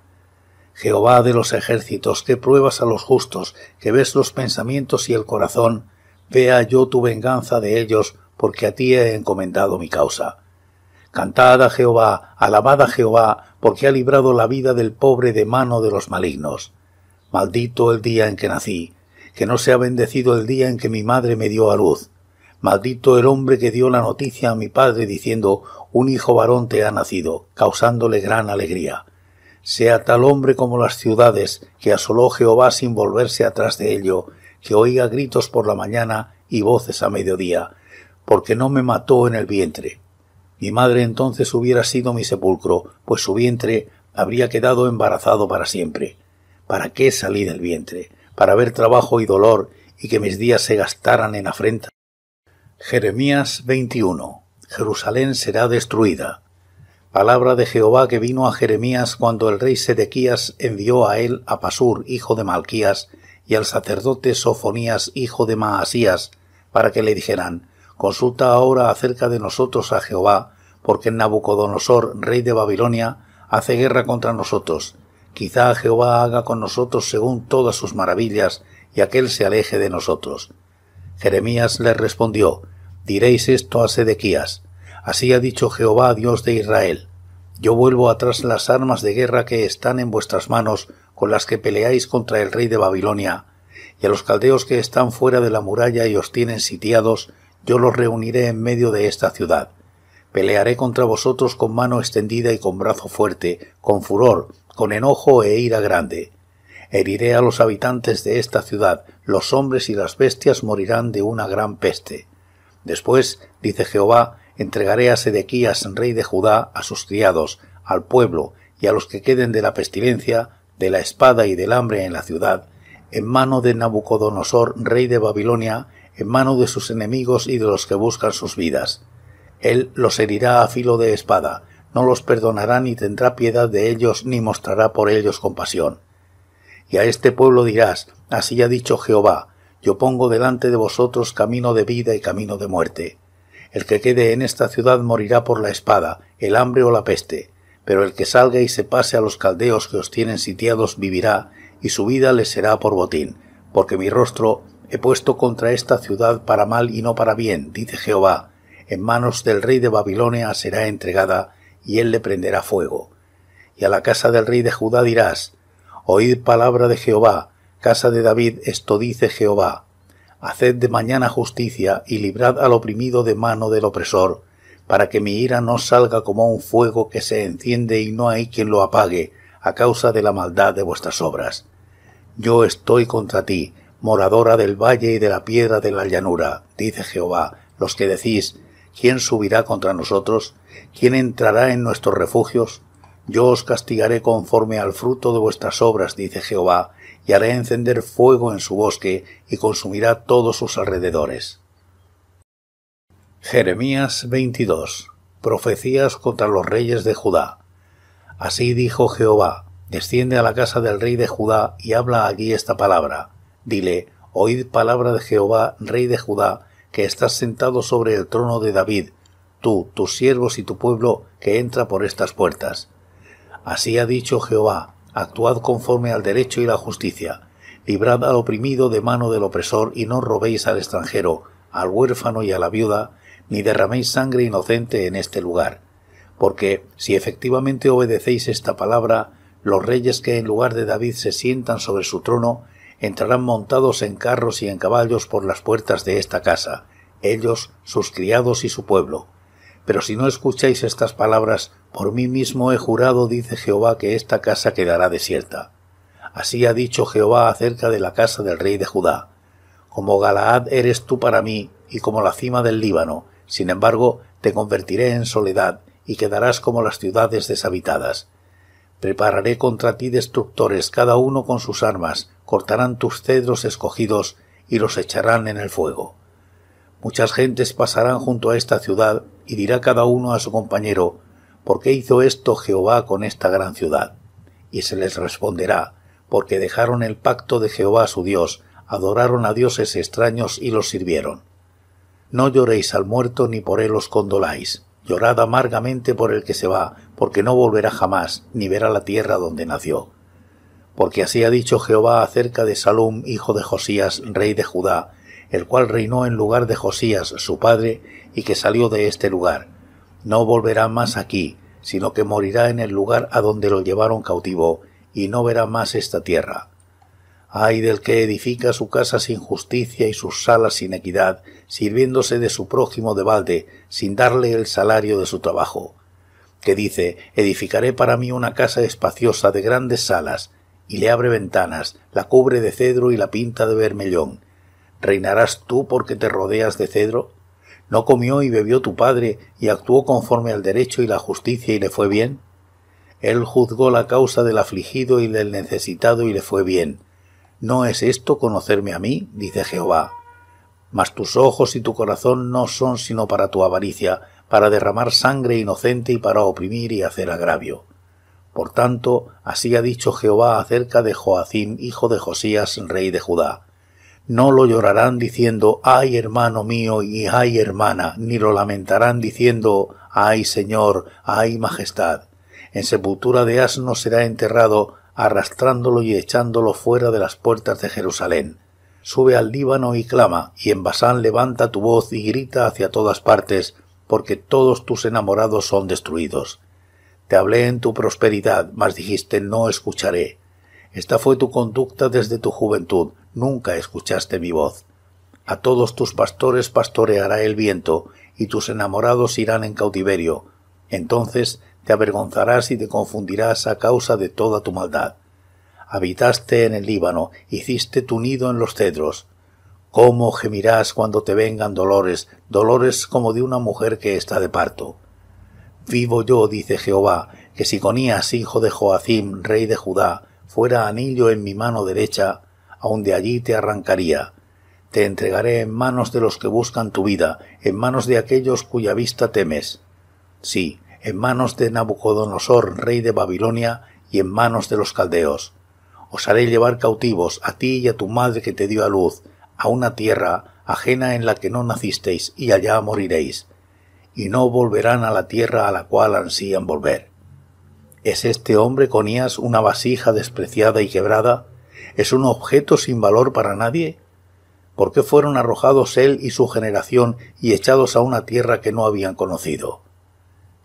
Jehová de los ejércitos, que pruebas a los justos, que ves los pensamientos y el corazón, vea yo tu venganza de ellos, porque a ti he encomendado mi causa. Cantad a Jehová, alabad a Jehová, porque ha librado la vida del pobre de mano de los malignos. Maldito el día en que nací, que no sea bendecido el día en que mi madre me dio a luz. Maldito el hombre que dio la noticia a mi padre diciendo, un hijo varón te ha nacido, causándole gran alegría. Sea tal hombre como las ciudades, que asoló Jehová sin volverse atrás de ello, que oiga gritos por la mañana y voces a mediodía, porque no me mató en el vientre, mi madre entonces hubiera sido mi sepulcro, pues su vientre habría quedado embarazado para siempre. ¿Para qué salir del vientre? Para ver trabajo y dolor y que mis días se gastaran en afrenta. Jeremías 21. Jerusalén será destruida. Palabra de Jehová que vino a Jeremías cuando el rey Sedequías envió a él a Pasur, hijo de Malquías, y al sacerdote Sofonías, hijo de Maasías, para que le dijeran, Consulta ahora acerca de nosotros a Jehová, porque Nabucodonosor, rey de Babilonia, hace guerra contra nosotros. Quizá Jehová haga con nosotros según todas sus maravillas, y aquel se aleje de nosotros. Jeremías le respondió, Diréis esto a Sedequías. Así ha dicho Jehová, Dios de Israel. Yo vuelvo atrás las armas de guerra que están en vuestras manos, con las que peleáis contra el rey de Babilonia, y a los caldeos que están fuera de la muralla y os tienen sitiados, yo los reuniré en medio de esta ciudad Pelearé contra vosotros con mano extendida y con brazo fuerte, con furor, con enojo e ira grande. Heriré a los habitantes de esta ciudad, los hombres y las bestias morirán de una gran peste. Después, dice Jehová, entregaré a Sedequías, rey de Judá, a sus criados, al pueblo y a los que queden de la pestilencia, de la espada y del hambre en la ciudad, en mano de Nabucodonosor, rey de Babilonia, en mano de sus enemigos y de los que buscan sus vidas. Él los herirá a filo de espada, no los perdonará ni tendrá piedad de ellos, ni mostrará por ellos compasión. Y a este pueblo dirás, así ha dicho Jehová, yo pongo delante de vosotros camino de vida y camino de muerte. El que quede en esta ciudad morirá por la espada, el hambre o la peste, pero el que salga y se pase a los caldeos que os tienen sitiados vivirá, y su vida les será por botín, porque mi rostro he puesto contra esta ciudad para mal y no para bien, dice Jehová, en manos del rey de Babilonia será entregada, y él le prenderá fuego. Y a la casa del rey de Judá dirás, Oíd palabra de Jehová, casa de David, esto dice Jehová. Haced de mañana justicia y librad al oprimido de mano del opresor, para que mi ira no salga como un fuego que se enciende y no hay quien lo apague, a causa de la maldad de vuestras obras. Yo estoy contra ti, moradora del valle y de la piedra de la llanura, dice Jehová, los que decís, ¿Quién subirá contra nosotros? ¿Quién entrará en nuestros refugios? Yo os castigaré conforme al fruto de vuestras obras, dice Jehová, y haré encender fuego en su bosque, y consumirá todos sus alrededores. Jeremías 22. Profecías contra los reyes de Judá. Así dijo Jehová, desciende a la casa del rey de Judá y habla aquí esta palabra. Dile, oíd palabra de Jehová, rey de Judá, que estás sentado sobre el trono de David, tú, tus siervos y tu pueblo que entra por estas puertas. Así ha dicho Jehová, actuad conforme al derecho y la justicia, librad al oprimido de mano del opresor y no robéis al extranjero, al huérfano y a la viuda, ni derraméis sangre inocente en este lugar. Porque si efectivamente obedecéis esta palabra, los reyes que en lugar de David se sientan sobre su trono entrarán montados en carros y en caballos por las puertas de esta casa, ellos, sus criados y su pueblo. Pero si no escucháis estas palabras, por mí mismo he jurado, dice Jehová, que esta casa quedará desierta. Así ha dicho Jehová acerca de la casa del rey de Judá. Como Galaad eres tú para mí, y como la cima del Líbano, sin embargo, te convertiré en soledad, y quedarás como las ciudades deshabitadas. Prepararé contra ti destructores, cada uno con sus armas, cortarán tus cedros escogidos y los echarán en el fuego. Muchas gentes pasarán junto a esta ciudad y dirá cada uno a su compañero, ¿por qué hizo esto Jehová con esta gran ciudad? Y se les responderá, porque dejaron el pacto de Jehová su Dios, adoraron a dioses extraños y los sirvieron. No lloréis al muerto ni por él os condoláis, Llorad amargamente por el que se va, porque no volverá jamás, ni verá la tierra donde nació. Porque así ha dicho Jehová acerca de Salom, hijo de Josías, rey de Judá, el cual reinó en lugar de Josías, su padre, y que salió de este lugar. No volverá más aquí, sino que morirá en el lugar a donde lo llevaron cautivo, y no verá más esta tierra. Ay del que edifica su casa sin justicia y sus salas sin equidad, sirviéndose de su prójimo de balde, sin darle el salario de su trabajo. Que dice, edificaré para mí una casa espaciosa de grandes salas, y le abre ventanas, la cubre de cedro y la pinta de bermellón. ¿Reinarás tú porque te rodeas de cedro? ¿No comió y bebió tu padre, y actuó conforme al derecho y la justicia y le fue bien? Él juzgó la causa del afligido y del necesitado y le fue bien no es esto conocerme a mí, dice Jehová. Mas tus ojos y tu corazón no son sino para tu avaricia, para derramar sangre inocente y para oprimir y hacer agravio. Por tanto, así ha dicho Jehová acerca de Joacim, hijo de Josías, rey de Judá. No lo llorarán diciendo, ay hermano mío y ay hermana, ni lo lamentarán diciendo, ay señor, ay majestad. En sepultura de asno será enterrado, arrastrándolo y echándolo fuera de las puertas de Jerusalén. Sube al Líbano y clama, y en Basán levanta tu voz y grita hacia todas partes, porque todos tus enamorados son destruidos. Te hablé en tu prosperidad, mas dijiste no escucharé. Esta fue tu conducta desde tu juventud, nunca escuchaste mi voz. A todos tus pastores pastoreará el viento, y tus enamorados irán en cautiverio. Entonces te avergonzarás y te confundirás a causa de toda tu maldad. Habitaste en el Líbano, hiciste tu nido en los cedros. ¿Cómo gemirás cuando te vengan dolores, dolores como de una mujer que está de parto? Vivo yo, dice Jehová, que si Conías, hijo de Joacim, rey de Judá, fuera anillo en mi mano derecha, aun de allí te arrancaría. Te entregaré en manos de los que buscan tu vida, en manos de aquellos cuya vista temes. Sí, en manos de Nabucodonosor, rey de Babilonia, y en manos de los caldeos. Os haré llevar cautivos a ti y a tu madre que te dio a luz, a una tierra ajena en la que no nacisteis, y allá moriréis, y no volverán a la tierra a la cual ansían volver. ¿Es este hombre Conías una vasija despreciada y quebrada? ¿Es un objeto sin valor para nadie? ¿Por qué fueron arrojados él y su generación y echados a una tierra que no habían conocido?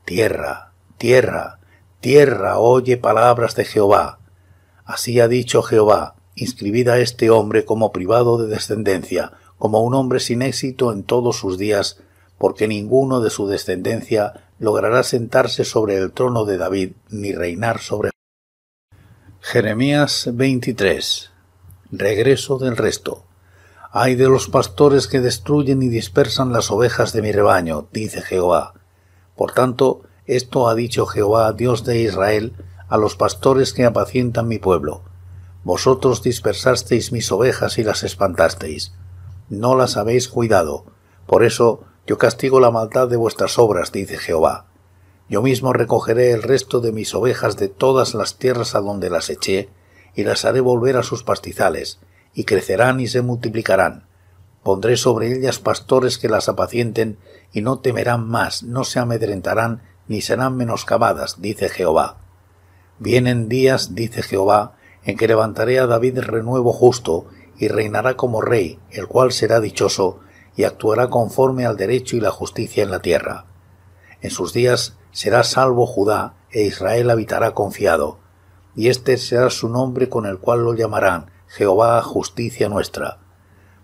Tierra, tierra, tierra, oye palabras de Jehová. Así ha dicho Jehová, inscribida a este hombre como privado de descendencia, como un hombre sin éxito en todos sus días, porque ninguno de su descendencia logrará sentarse sobre el trono de David ni reinar sobre Jeremías 23. Regreso del resto. Ay de los pastores que destruyen y dispersan las ovejas de mi rebaño, dice Jehová. Por tanto, esto ha dicho Jehová, Dios de Israel, a los pastores que apacientan mi pueblo. Vosotros dispersasteis mis ovejas y las espantasteis. No las habéis cuidado. Por eso yo castigo la maldad de vuestras obras, dice Jehová. Yo mismo recogeré el resto de mis ovejas de todas las tierras a donde las eché, y las haré volver a sus pastizales, y crecerán y se multiplicarán, Pondré sobre ellas pastores que las apacienten, y no temerán más, no se amedrentarán, ni serán menoscabadas, dice Jehová. Vienen días, dice Jehová, en que levantaré a David renuevo justo, y reinará como rey, el cual será dichoso, y actuará conforme al derecho y la justicia en la tierra. En sus días será salvo Judá, e Israel habitará confiado, y este será su nombre con el cual lo llamarán Jehová justicia nuestra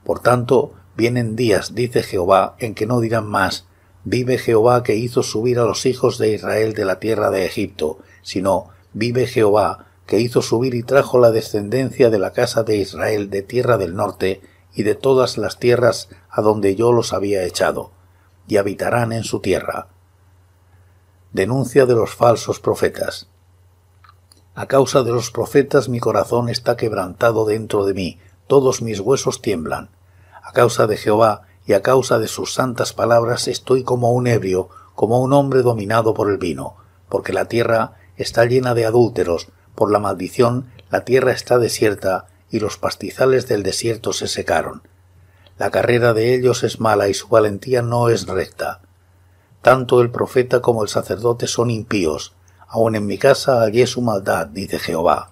por tanto, vienen días, dice Jehová, en que no dirán más, vive Jehová que hizo subir a los hijos de Israel de la tierra de Egipto, sino, vive Jehová que hizo subir y trajo la descendencia de la casa de Israel de tierra del norte y de todas las tierras a donde yo los había echado, y habitarán en su tierra. Denuncia de los falsos profetas. A causa de los profetas mi corazón está quebrantado dentro de mí, todos mis huesos tiemblan. A causa de Jehová y a causa de sus santas palabras estoy como un ebrio, como un hombre dominado por el vino, porque la tierra está llena de adúlteros, por la maldición la tierra está desierta y los pastizales del desierto se secaron. La carrera de ellos es mala y su valentía no es recta. Tanto el profeta como el sacerdote son impíos, aun en mi casa hallé su maldad, dice Jehová.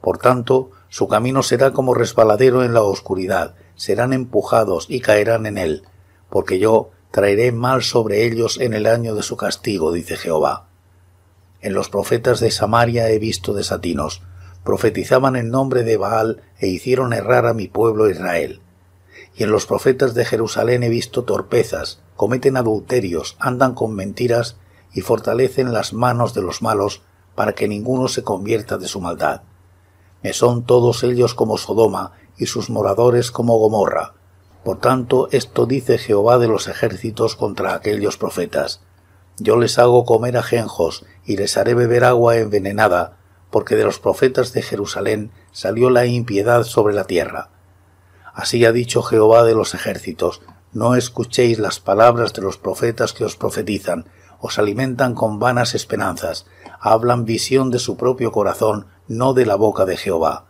Por tanto, su camino será como resbaladero en la oscuridad, serán empujados y caerán en él, porque yo traeré mal sobre ellos en el año de su castigo, dice Jehová. En los profetas de Samaria he visto desatinos, profetizaban en nombre de Baal e hicieron errar a mi pueblo Israel. Y en los profetas de Jerusalén he visto torpezas, cometen adulterios, andan con mentiras y fortalecen las manos de los malos para que ninguno se convierta de su maldad me son todos ellos como Sodoma, y sus moradores como Gomorra. Por tanto, esto dice Jehová de los ejércitos contra aquellos profetas. Yo les hago comer ajenjos, y les haré beber agua envenenada, porque de los profetas de Jerusalén salió la impiedad sobre la tierra. Así ha dicho Jehová de los ejércitos, no escuchéis las palabras de los profetas que os profetizan, os alimentan con vanas esperanzas, hablan visión de su propio corazón no de la boca de Jehová.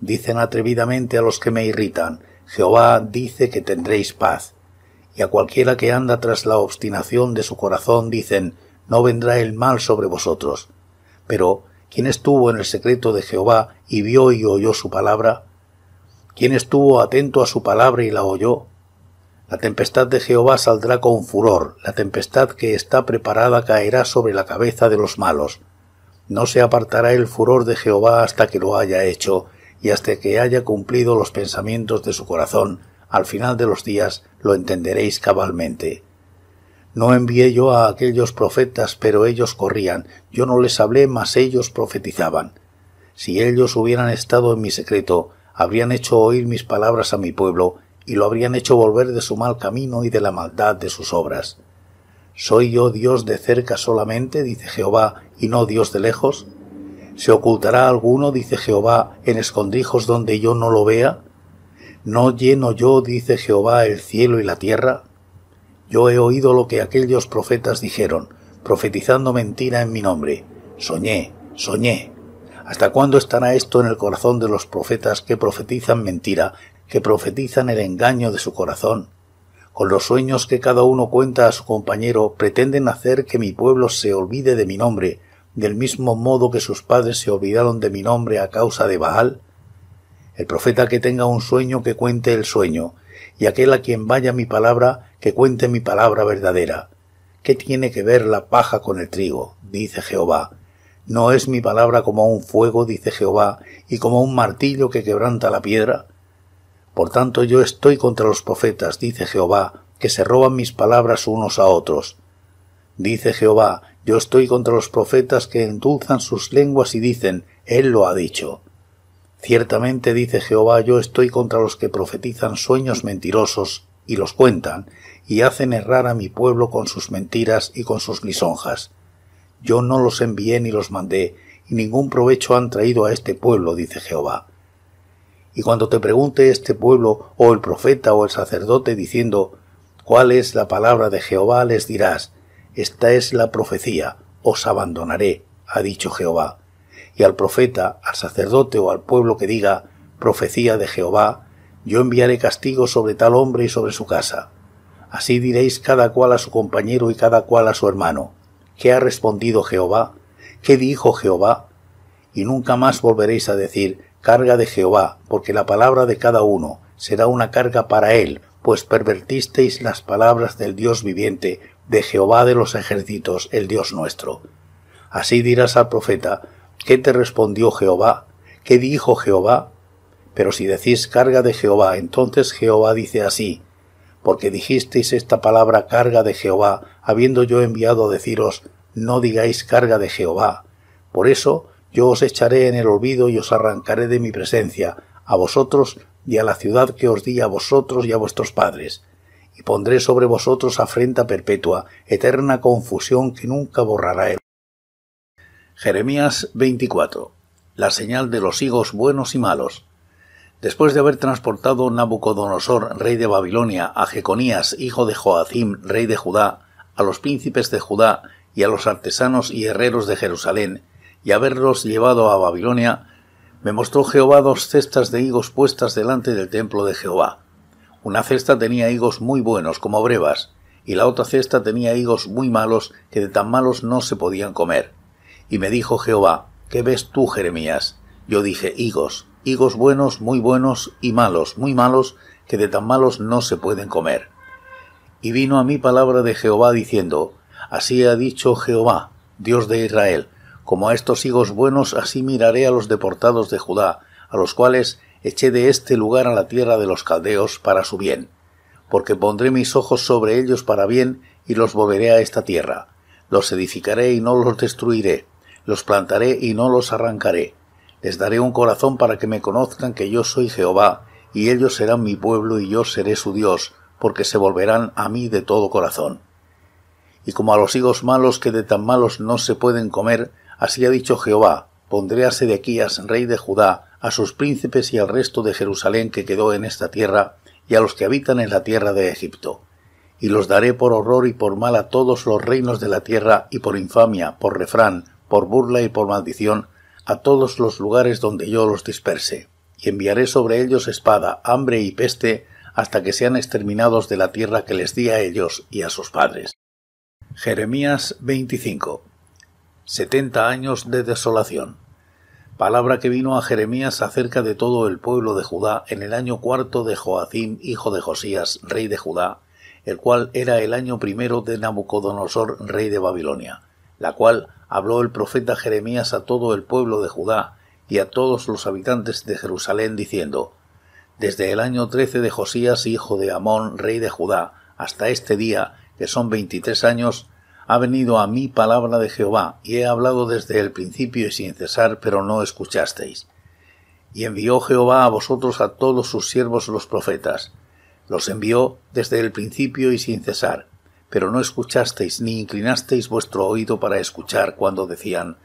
Dicen atrevidamente a los que me irritan, Jehová dice que tendréis paz. Y a cualquiera que anda tras la obstinación de su corazón dicen, no vendrá el mal sobre vosotros. Pero, ¿quién estuvo en el secreto de Jehová y vio y oyó su palabra? ¿Quién estuvo atento a su palabra y la oyó? La tempestad de Jehová saldrá con furor, la tempestad que está preparada caerá sobre la cabeza de los malos. No se apartará el furor de Jehová hasta que lo haya hecho, y hasta que haya cumplido los pensamientos de su corazón, al final de los días lo entenderéis cabalmente. No envié yo a aquellos profetas, pero ellos corrían, yo no les hablé, mas ellos profetizaban. Si ellos hubieran estado en mi secreto, habrían hecho oír mis palabras a mi pueblo, y lo habrían hecho volver de su mal camino y de la maldad de sus obras. ¿Soy yo Dios de cerca solamente, dice Jehová, y no Dios de lejos? ¿Se ocultará alguno, dice Jehová, en escondrijos donde yo no lo vea? ¿No lleno yo, dice Jehová, el cielo y la tierra? Yo he oído lo que aquellos profetas dijeron, profetizando mentira en mi nombre. Soñé, soñé. ¿Hasta cuándo estará esto en el corazón de los profetas que profetizan mentira, que profetizan el engaño de su corazón? con los sueños que cada uno cuenta a su compañero, pretenden hacer que mi pueblo se olvide de mi nombre, del mismo modo que sus padres se olvidaron de mi nombre a causa de Baal? El profeta que tenga un sueño que cuente el sueño, y aquel a quien vaya mi palabra que cuente mi palabra verdadera. ¿Qué tiene que ver la paja con el trigo? dice Jehová. ¿No es mi palabra como un fuego, dice Jehová, y como un martillo que quebranta la piedra? Por tanto yo estoy contra los profetas, dice Jehová, que se roban mis palabras unos a otros. Dice Jehová, yo estoy contra los profetas que endulzan sus lenguas y dicen, Él lo ha dicho. Ciertamente dice Jehová, yo estoy contra los que profetizan sueños mentirosos y los cuentan, y hacen errar a mi pueblo con sus mentiras y con sus lisonjas. Yo no los envié ni los mandé, y ningún provecho han traído a este pueblo, dice Jehová. Y cuando te pregunte este pueblo o el profeta o el sacerdote diciendo cuál es la palabra de Jehová, les dirás, esta es la profecía, os abandonaré, ha dicho Jehová. Y al profeta, al sacerdote o al pueblo que diga, profecía de Jehová, yo enviaré castigo sobre tal hombre y sobre su casa. Así diréis cada cual a su compañero y cada cual a su hermano. ¿Qué ha respondido Jehová? ¿Qué dijo Jehová? Y nunca más volveréis a decir, carga de Jehová, porque la palabra de cada uno será una carga para él, pues pervertisteis las palabras del Dios viviente, de Jehová de los ejércitos, el Dios nuestro. Así dirás al profeta, ¿qué te respondió Jehová? ¿Qué dijo Jehová? Pero si decís carga de Jehová, entonces Jehová dice así, porque dijisteis esta palabra carga de Jehová, habiendo yo enviado a deciros, no digáis carga de Jehová. Por eso yo os echaré en el olvido y os arrancaré de mi presencia, a vosotros y a la ciudad que os di a vosotros y a vuestros padres. Y pondré sobre vosotros afrenta perpetua, eterna confusión que nunca borrará el. Jeremías 24. La señal de los higos buenos y malos. Después de haber transportado Nabucodonosor, rey de Babilonia, a Jeconías, hijo de Joacim, rey de Judá, a los príncipes de Judá y a los artesanos y herreros de Jerusalén, y haberlos llevado a Babilonia, me mostró Jehová dos cestas de higos puestas delante del templo de Jehová. Una cesta tenía higos muy buenos, como brevas, y la otra cesta tenía higos muy malos, que de tan malos no se podían comer. Y me dijo Jehová, ¿qué ves tú, Jeremías? Yo dije, higos, higos buenos, muy buenos, y malos, muy malos, que de tan malos no se pueden comer. Y vino a mí palabra de Jehová diciendo, Así ha dicho Jehová, Dios de Israel, como a estos higos buenos, así miraré a los deportados de Judá, a los cuales eché de este lugar a la tierra de los caldeos para su bien, porque pondré mis ojos sobre ellos para bien y los volveré a esta tierra. Los edificaré y no los destruiré, los plantaré y no los arrancaré. Les daré un corazón para que me conozcan que yo soy Jehová, y ellos serán mi pueblo y yo seré su Dios, porque se volverán a mí de todo corazón. Y como a los higos malos que de tan malos no se pueden comer, Así ha dicho Jehová, pondré a Sedequías, rey de Judá, a sus príncipes y al resto de Jerusalén que quedó en esta tierra, y a los que habitan en la tierra de Egipto. Y los daré por horror y por mal a todos los reinos de la tierra, y por infamia, por refrán, por burla y por maldición, a todos los lugares donde yo los disperse. Y enviaré sobre ellos espada, hambre y peste, hasta que sean exterminados de la tierra que les di a ellos y a sus padres. Jeremías 25 setenta años de desolación. Palabra que vino a Jeremías acerca de todo el pueblo de Judá en el año cuarto de Joacim, hijo de Josías, rey de Judá, el cual era el año primero de Nabucodonosor, rey de Babilonia, la cual habló el profeta Jeremías a todo el pueblo de Judá y a todos los habitantes de Jerusalén, diciendo, Desde el año trece de Josías, hijo de Amón, rey de Judá, hasta este día, que son veintitrés años, ha venido a mí palabra de Jehová, y he hablado desde el principio y sin cesar, pero no escuchasteis. Y envió Jehová a vosotros a todos sus siervos los profetas. Los envió desde el principio y sin cesar, pero no escuchasteis ni inclinasteis vuestro oído para escuchar cuando decían,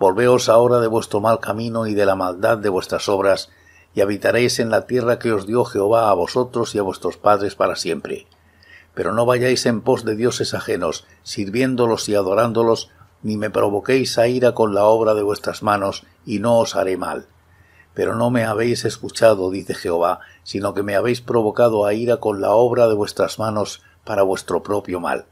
Volveos ahora de vuestro mal camino y de la maldad de vuestras obras, y habitaréis en la tierra que os dio Jehová a vosotros y a vuestros padres para siempre pero no vayáis en pos de dioses ajenos, sirviéndolos y adorándolos, ni me provoquéis a ira con la obra de vuestras manos, y no os haré mal. Pero no me habéis escuchado, dice Jehová, sino que me habéis provocado a ira con la obra de vuestras manos para vuestro propio mal.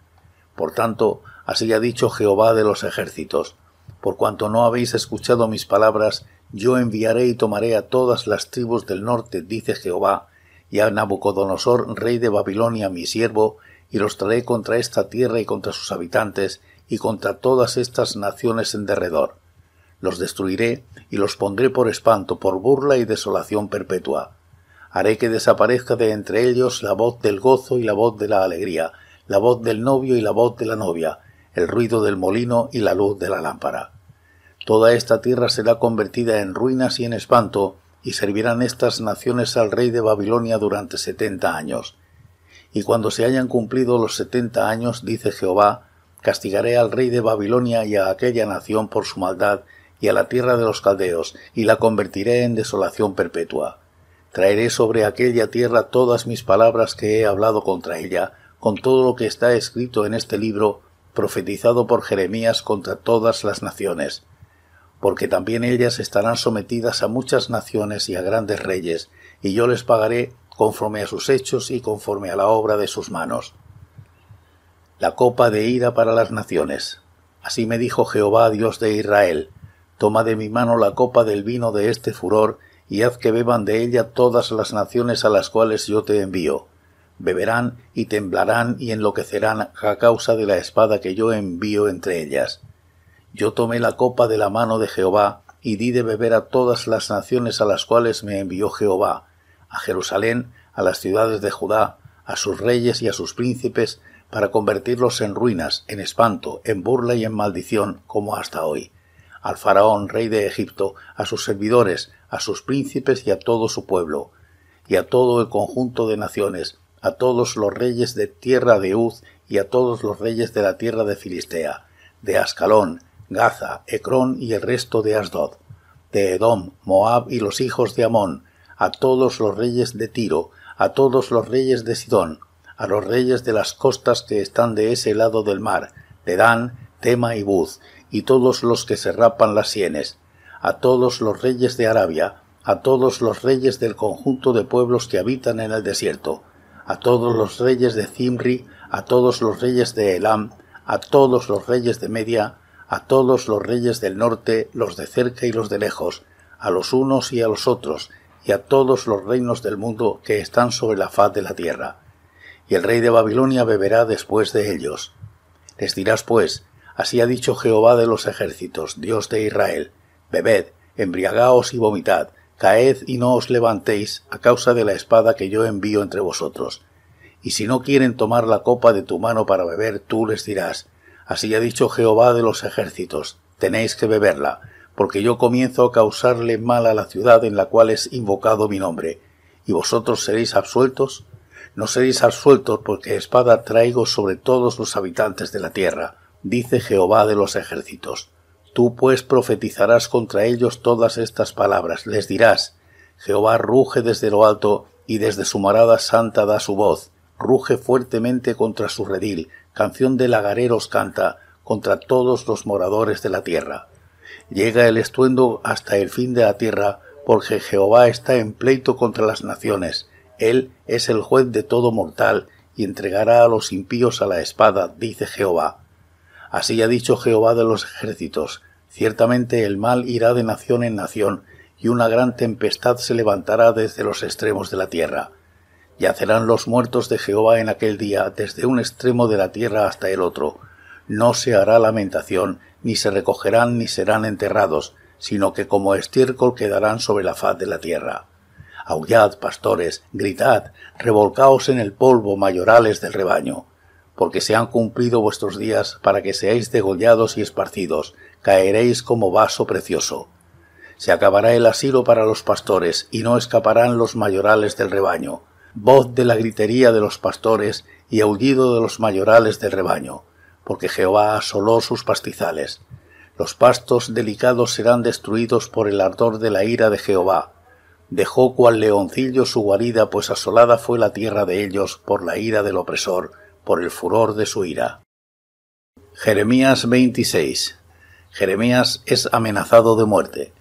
Por tanto, así ha dicho Jehová de los ejércitos, por cuanto no habéis escuchado mis palabras, yo enviaré y tomaré a todas las tribus del norte, dice Jehová, y a Nabucodonosor, rey de Babilonia, mi siervo, y los traeré contra esta tierra y contra sus habitantes, y contra todas estas naciones en derredor. Los destruiré y los pondré por espanto, por burla y desolación perpetua. Haré que desaparezca de entre ellos la voz del gozo y la voz de la alegría, la voz del novio y la voz de la novia, el ruido del molino y la luz de la lámpara. Toda esta tierra será convertida en ruinas y en espanto, y servirán estas naciones al rey de Babilonia durante setenta años. Y cuando se hayan cumplido los setenta años, dice Jehová, castigaré al rey de Babilonia y a aquella nación por su maldad y a la tierra de los caldeos, y la convertiré en desolación perpetua. Traeré sobre aquella tierra todas mis palabras que he hablado contra ella, con todo lo que está escrito en este libro, profetizado por Jeremías contra todas las naciones porque también ellas estarán sometidas a muchas naciones y a grandes reyes, y yo les pagaré conforme a sus hechos y conforme a la obra de sus manos. La copa de ira para las naciones. Así me dijo Jehová, Dios de Israel, toma de mi mano la copa del vino de este furor, y haz que beban de ella todas las naciones a las cuales yo te envío. Beberán y temblarán y enloquecerán a causa de la espada que yo envío entre ellas. Yo tomé la copa de la mano de Jehová, y di de beber a todas las naciones a las cuales me envió Jehová, a Jerusalén, a las ciudades de Judá, a sus reyes y a sus príncipes, para convertirlos en ruinas, en espanto, en burla y en maldición, como hasta hoy. Al faraón, rey de Egipto, a sus servidores, a sus príncipes y a todo su pueblo, y a todo el conjunto de naciones, a todos los reyes de tierra de Uz y a todos los reyes de la tierra de Filistea, de Ascalón, Gaza, Ecrón y el resto de Asdod, de Edom, Moab y los hijos de Amón, a todos los reyes de Tiro, a todos los reyes de Sidón, a los reyes de las costas que están de ese lado del mar, de Dan, Tema y Buz, y todos los que se rapan las sienes, a todos los reyes de Arabia, a todos los reyes del conjunto de pueblos que habitan en el desierto, a todos los reyes de Zimri, a todos los reyes de Elam, a todos los reyes de Media, a todos los reyes del norte, los de cerca y los de lejos, a los unos y a los otros, y a todos los reinos del mundo que están sobre la faz de la tierra. Y el rey de Babilonia beberá después de ellos. Les dirás, pues, así ha dicho Jehová de los ejércitos, Dios de Israel, bebed, embriagaos y vomitad, caed y no os levantéis a causa de la espada que yo envío entre vosotros. Y si no quieren tomar la copa de tu mano para beber, tú les dirás, Así ha dicho Jehová de los ejércitos, tenéis que beberla, porque yo comienzo a causarle mal a la ciudad en la cual es invocado mi nombre. ¿Y vosotros seréis absueltos? No seréis absueltos porque espada traigo sobre todos los habitantes de la tierra, dice Jehová de los ejércitos. Tú pues profetizarás contra ellos todas estas palabras, les dirás, Jehová ruge desde lo alto, y desde su morada santa da su voz, ruge fuertemente contra su redil, canción de lagareros canta contra todos los moradores de la tierra. Llega el estuendo hasta el fin de la tierra, porque Jehová está en pleito contra las naciones. Él es el juez de todo mortal, y entregará a los impíos a la espada, dice Jehová. Así ha dicho Jehová de los ejércitos. Ciertamente el mal irá de nación en nación, y una gran tempestad se levantará desde los extremos de la tierra. Yacerán los muertos de Jehová en aquel día, desde un extremo de la tierra hasta el otro. No se hará lamentación, ni se recogerán ni serán enterrados, sino que como estiércol quedarán sobre la faz de la tierra. Aullad, pastores, gritad, revolcaos en el polvo, mayorales del rebaño, porque se han cumplido vuestros días para que seáis degollados y esparcidos, caeréis como vaso precioso. Se acabará el asilo para los pastores, y no escaparán los mayorales del rebaño voz de la gritería de los pastores y aullido de los mayorales del rebaño, porque Jehová asoló sus pastizales. Los pastos delicados serán destruidos por el ardor de la ira de Jehová. Dejó cual leoncillo su guarida, pues asolada fue la tierra de ellos por la ira del opresor, por el furor de su ira. Jeremías 26. Jeremías es amenazado de muerte.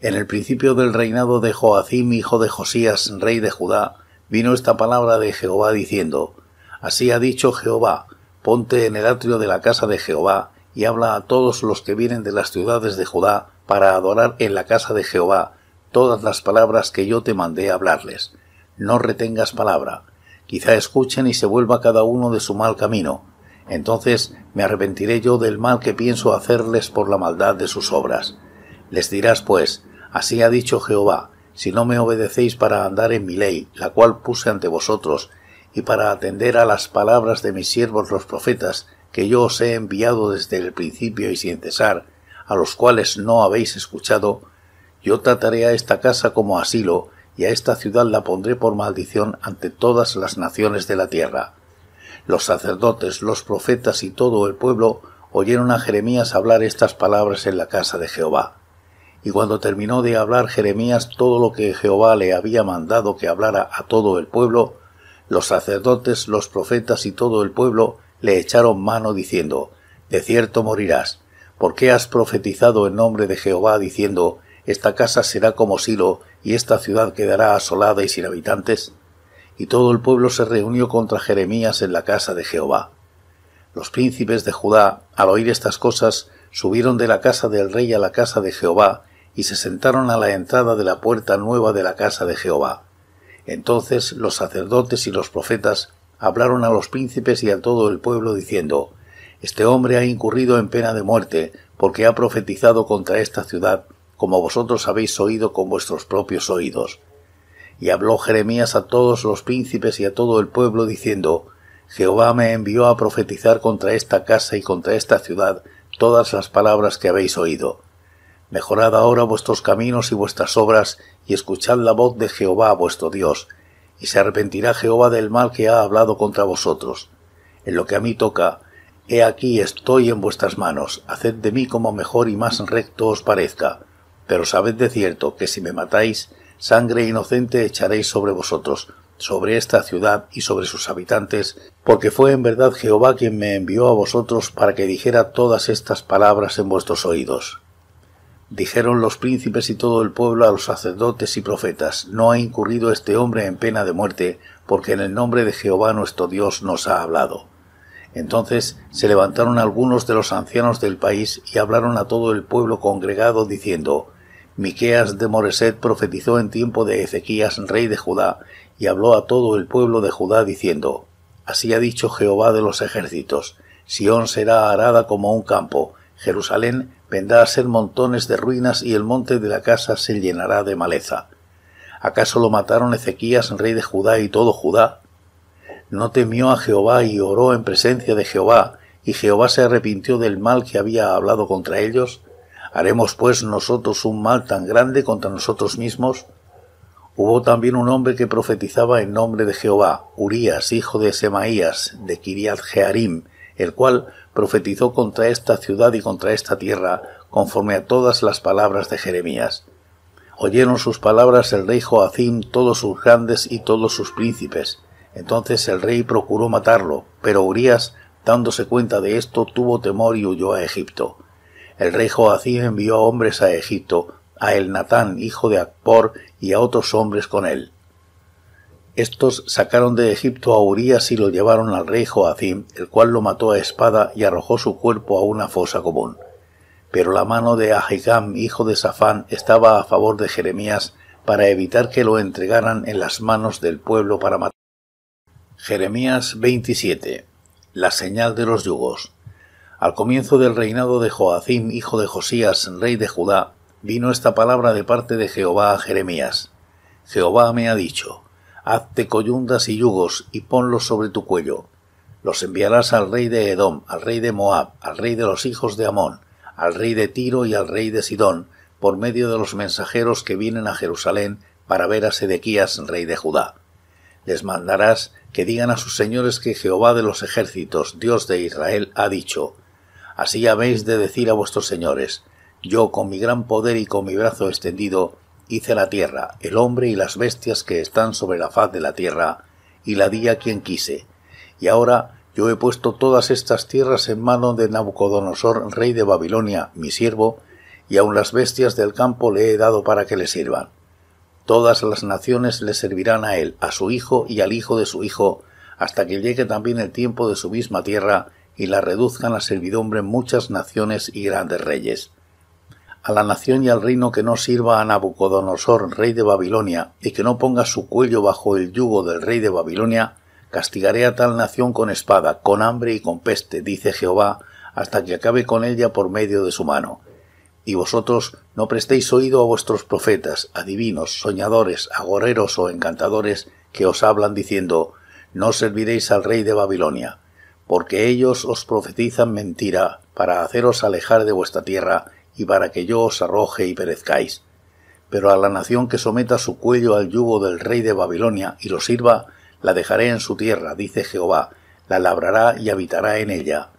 En el principio del reinado de Joacim, hijo de Josías, rey de Judá, vino esta palabra de Jehová diciendo, Así ha dicho Jehová, ponte en el atrio de la casa de Jehová, y habla a todos los que vienen de las ciudades de Judá para adorar en la casa de Jehová todas las palabras que yo te mandé hablarles. No retengas palabra. Quizá escuchen y se vuelva cada uno de su mal camino. Entonces me arrepentiré yo del mal que pienso hacerles por la maldad de sus obras. Les dirás, pues, así ha dicho Jehová, si no me obedecéis para andar en mi ley, la cual puse ante vosotros, y para atender a las palabras de mis siervos los profetas, que yo os he enviado desde el principio y sin cesar, a los cuales no habéis escuchado, yo trataré a esta casa como asilo, y a esta ciudad la pondré por maldición ante todas las naciones de la tierra. Los sacerdotes, los profetas y todo el pueblo oyeron a Jeremías hablar estas palabras en la casa de Jehová. Y cuando terminó de hablar Jeremías todo lo que Jehová le había mandado que hablara a todo el pueblo, los sacerdotes, los profetas y todo el pueblo le echaron mano diciendo, De cierto morirás, ¿Por qué has profetizado en nombre de Jehová diciendo, Esta casa será como Silo, y esta ciudad quedará asolada y sin habitantes? Y todo el pueblo se reunió contra Jeremías en la casa de Jehová. Los príncipes de Judá, al oír estas cosas, subieron de la casa del rey a la casa de Jehová, y se sentaron a la entrada de la puerta nueva de la casa de Jehová. Entonces los sacerdotes y los profetas hablaron a los príncipes y a todo el pueblo diciendo, Este hombre ha incurrido en pena de muerte, porque ha profetizado contra esta ciudad, como vosotros habéis oído con vuestros propios oídos. Y habló Jeremías a todos los príncipes y a todo el pueblo diciendo, Jehová me envió a profetizar contra esta casa y contra esta ciudad, todas las palabras que habéis oído. Mejorad ahora vuestros caminos y vuestras obras, y escuchad la voz de Jehová vuestro Dios, y se arrepentirá Jehová del mal que ha hablado contra vosotros. En lo que a mí toca, he aquí estoy en vuestras manos, haced de mí como mejor y más recto os parezca. Pero sabed de cierto que si me matáis, sangre inocente echaréis sobre vosotros, sobre esta ciudad y sobre sus habitantes, porque fue en verdad Jehová quien me envió a vosotros para que dijera todas estas palabras en vuestros oídos. Dijeron los príncipes y todo el pueblo a los sacerdotes y profetas, No ha incurrido este hombre en pena de muerte, porque en el nombre de Jehová nuestro Dios nos ha hablado. Entonces se levantaron algunos de los ancianos del país y hablaron a todo el pueblo congregado, diciendo, Miqueas de Moreset profetizó en tiempo de Ezequías, rey de Judá, y habló a todo el pueblo de Judá diciendo: Así ha dicho Jehová de los ejércitos: Sión será arada como un campo, Jerusalén vendrá a ser montones de ruinas y el monte de la casa se llenará de maleza. ¿Acaso lo mataron Ezequías, rey de Judá, y todo Judá? No temió a Jehová y oró en presencia de Jehová, y Jehová se arrepintió del mal que había hablado contra ellos, ¿Haremos pues nosotros un mal tan grande contra nosotros mismos? Hubo también un hombre que profetizaba en nombre de Jehová, Urías, hijo de Semaías, de Kiriat Jearim, el cual profetizó contra esta ciudad y contra esta tierra, conforme a todas las palabras de Jeremías. Oyeron sus palabras el rey Joacim, todos sus grandes y todos sus príncipes. Entonces el rey procuró matarlo, pero Urías, dándose cuenta de esto, tuvo temor y huyó a Egipto. El rey Joacim envió hombres a Egipto, a el Natán, hijo de Acpor, y a otros hombres con él. Estos sacaron de Egipto a Urías y lo llevaron al rey Joacim, el cual lo mató a espada y arrojó su cuerpo a una fosa común. Pero la mano de Ahigam, hijo de Safán, estaba a favor de Jeremías para evitar que lo entregaran en las manos del pueblo para matar. Jeremías 27. La señal de los yugos. Al comienzo del reinado de Joacim, hijo de Josías, rey de Judá, vino esta palabra de parte de Jehová a Jeremías. Jehová me ha dicho, hazte coyundas y yugos y ponlos sobre tu cuello. Los enviarás al rey de Edom, al rey de Moab, al rey de los hijos de Amón, al rey de Tiro y al rey de Sidón, por medio de los mensajeros que vienen a Jerusalén para ver a Sedequías, rey de Judá. Les mandarás que digan a sus señores que Jehová de los ejércitos, Dios de Israel, ha dicho, Así habéis de decir a vuestros señores, yo con mi gran poder y con mi brazo extendido hice la tierra, el hombre y las bestias que están sobre la faz de la tierra, y la di a quien quise. Y ahora yo he puesto todas estas tierras en mano de Nabucodonosor, rey de Babilonia, mi siervo, y aun las bestias del campo le he dado para que le sirvan. Todas las naciones le servirán a él, a su hijo y al hijo de su hijo, hasta que llegue también el tiempo de su misma tierra y la reduzcan a servidumbre muchas naciones y grandes reyes. A la nación y al reino que no sirva a Nabucodonosor, rey de Babilonia, y que no ponga su cuello bajo el yugo del rey de Babilonia, castigaré a tal nación con espada, con hambre y con peste, dice Jehová, hasta que acabe con ella por medio de su mano. Y vosotros no prestéis oído a vuestros profetas, adivinos, soñadores, agoreros o encantadores que os hablan diciendo, no serviréis al rey de Babilonia porque ellos os profetizan mentira, para haceros alejar de vuestra tierra, y para que yo os arroje y perezcáis. Pero a la nación que someta su cuello al yugo del rey de Babilonia y lo sirva, la dejaré en su tierra, dice Jehová, la labrará y habitará en ella.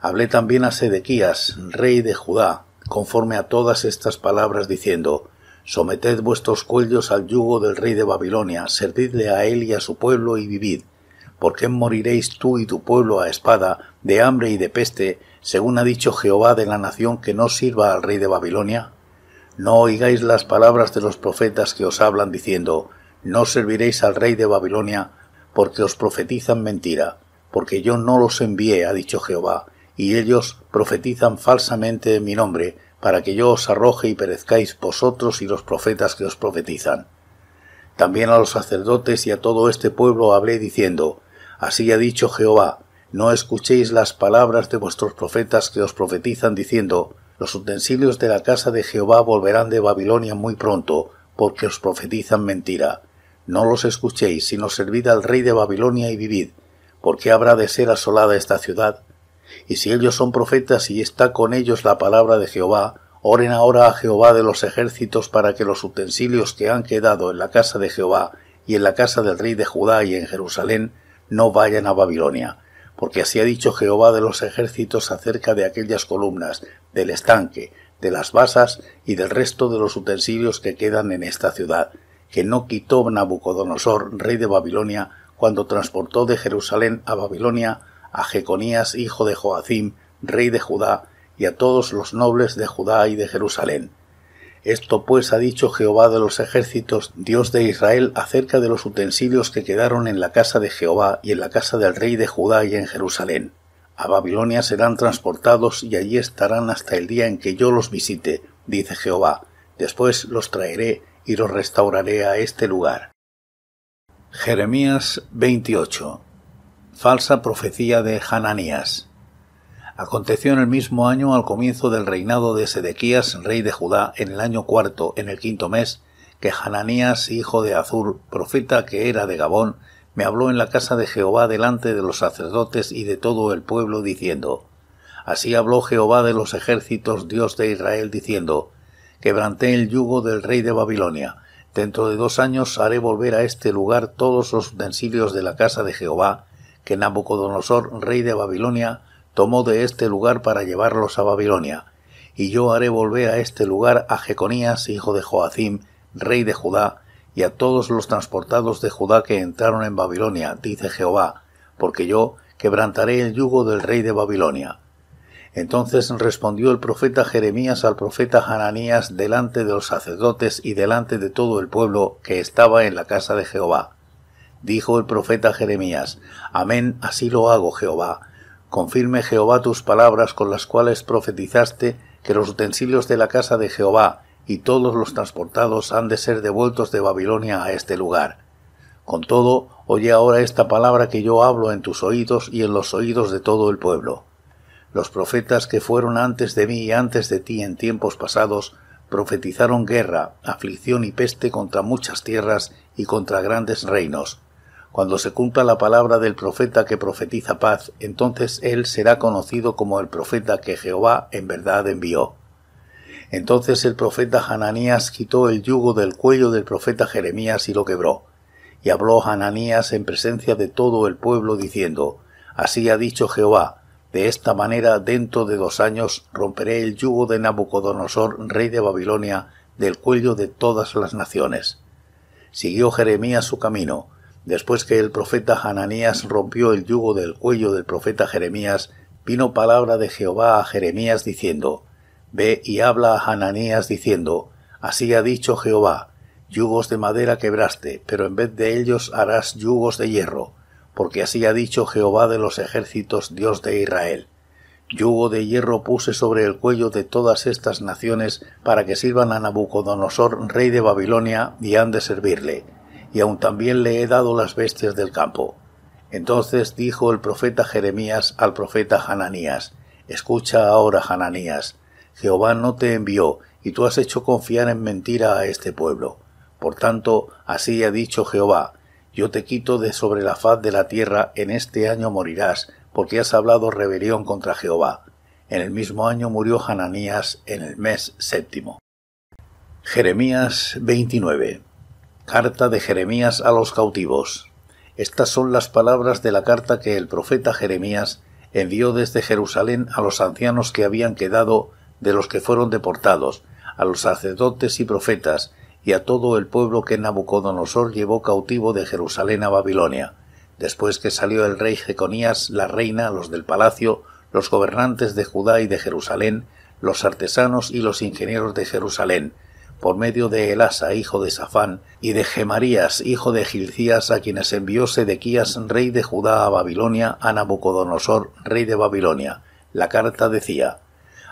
Hablé también a Sedequías, rey de Judá, conforme a todas estas palabras, diciendo, Someted vuestros cuellos al yugo del rey de Babilonia, servidle a él y a su pueblo y vivid ¿Por qué moriréis tú y tu pueblo a espada, de hambre y de peste, según ha dicho Jehová de la nación que no sirva al rey de Babilonia? No oigáis las palabras de los profetas que os hablan diciendo, no serviréis al rey de Babilonia, porque os profetizan mentira, porque yo no los envié, ha dicho Jehová, y ellos profetizan falsamente en mi nombre, para que yo os arroje y perezcáis vosotros y los profetas que os profetizan. También a los sacerdotes y a todo este pueblo hablé diciendo, Así ha dicho Jehová, no escuchéis las palabras de vuestros profetas que os profetizan diciendo, los utensilios de la casa de Jehová volverán de Babilonia muy pronto, porque os profetizan mentira. No los escuchéis, sino servid al rey de Babilonia y vivid, porque habrá de ser asolada esta ciudad. Y si ellos son profetas y está con ellos la palabra de Jehová, oren ahora a Jehová de los ejércitos para que los utensilios que han quedado en la casa de Jehová y en la casa del rey de Judá y en Jerusalén no vayan a Babilonia, porque así ha dicho Jehová de los ejércitos acerca de aquellas columnas, del estanque, de las basas y del resto de los utensilios que quedan en esta ciudad, que no quitó Nabucodonosor, rey de Babilonia, cuando transportó de Jerusalén a Babilonia a Jeconías, hijo de Joacim, rey de Judá, y a todos los nobles de Judá y de Jerusalén esto pues ha dicho Jehová de los ejércitos, Dios de Israel, acerca de los utensilios que quedaron en la casa de Jehová y en la casa del rey de Judá y en Jerusalén. A Babilonia serán transportados y allí estarán hasta el día en que yo los visite, dice Jehová. Después los traeré y los restauraré a este lugar. Jeremías 28. Falsa profecía de Hananías. Aconteció en el mismo año al comienzo del reinado de Sedequías, rey de Judá, en el año cuarto, en el quinto mes, que Hananías, hijo de Azur, profeta que era de Gabón, me habló en la casa de Jehová delante de los sacerdotes y de todo el pueblo, diciendo, Así habló Jehová de los ejércitos, Dios de Israel, diciendo, Quebranté el yugo del rey de Babilonia. Dentro de dos años haré volver a este lugar todos los utensilios de la casa de Jehová, que Nabucodonosor, rey de Babilonia, tomó de este lugar para llevarlos a Babilonia. Y yo haré volver a este lugar a Jeconías, hijo de Joacim, rey de Judá, y a todos los transportados de Judá que entraron en Babilonia, dice Jehová, porque yo quebrantaré el yugo del rey de Babilonia. Entonces respondió el profeta Jeremías al profeta Hananías delante de los sacerdotes y delante de todo el pueblo que estaba en la casa de Jehová. Dijo el profeta Jeremías, Amén, así lo hago Jehová, confirme Jehová tus palabras con las cuales profetizaste que los utensilios de la casa de Jehová y todos los transportados han de ser devueltos de Babilonia a este lugar. Con todo, oye ahora esta palabra que yo hablo en tus oídos y en los oídos de todo el pueblo. Los profetas que fueron antes de mí y antes de ti en tiempos pasados profetizaron guerra, aflicción y peste contra muchas tierras y contra grandes reinos, cuando se cumpla la palabra del profeta que profetiza paz, entonces él será conocido como el profeta que Jehová en verdad envió. Entonces el profeta Hananías quitó el yugo del cuello del profeta Jeremías y lo quebró. Y habló Hananías en presencia de todo el pueblo diciendo, Así ha dicho Jehová, de esta manera dentro de dos años romperé el yugo de Nabucodonosor, rey de Babilonia, del cuello de todas las naciones. Siguió Jeremías su camino, Después que el profeta Hananías rompió el yugo del cuello del profeta Jeremías, vino palabra de Jehová a Jeremías diciendo, Ve y habla a Hananías diciendo, Así ha dicho Jehová, yugos de madera quebraste, pero en vez de ellos harás yugos de hierro, porque así ha dicho Jehová de los ejércitos, Dios de Israel. Yugo de hierro puse sobre el cuello de todas estas naciones para que sirvan a Nabucodonosor, rey de Babilonia, y han de servirle y aun también le he dado las bestias del campo. Entonces dijo el profeta Jeremías al profeta Hananías, Escucha ahora, Hananías, Jehová no te envió, y tú has hecho confiar en mentira a este pueblo. Por tanto, así ha dicho Jehová, yo te quito de sobre la faz de la tierra, en este año morirás, porque has hablado rebelión contra Jehová. En el mismo año murió Hananías en el mes séptimo. Jeremías 29 Carta de Jeremías a los cautivos. Estas son las palabras de la carta que el profeta Jeremías envió desde Jerusalén a los ancianos que habían quedado de los que fueron deportados, a los sacerdotes y profetas, y a todo el pueblo que Nabucodonosor llevó cautivo de Jerusalén a Babilonia. Después que salió el rey Jeconías, la reina, los del palacio, los gobernantes de Judá y de Jerusalén, los artesanos y los ingenieros de Jerusalén, por medio de Elasa, hijo de Safán, y de Gemarías, hijo de Gilcías, a quienes envió Sedequías, rey de Judá, a Babilonia, a Nabucodonosor, rey de Babilonia. La carta decía,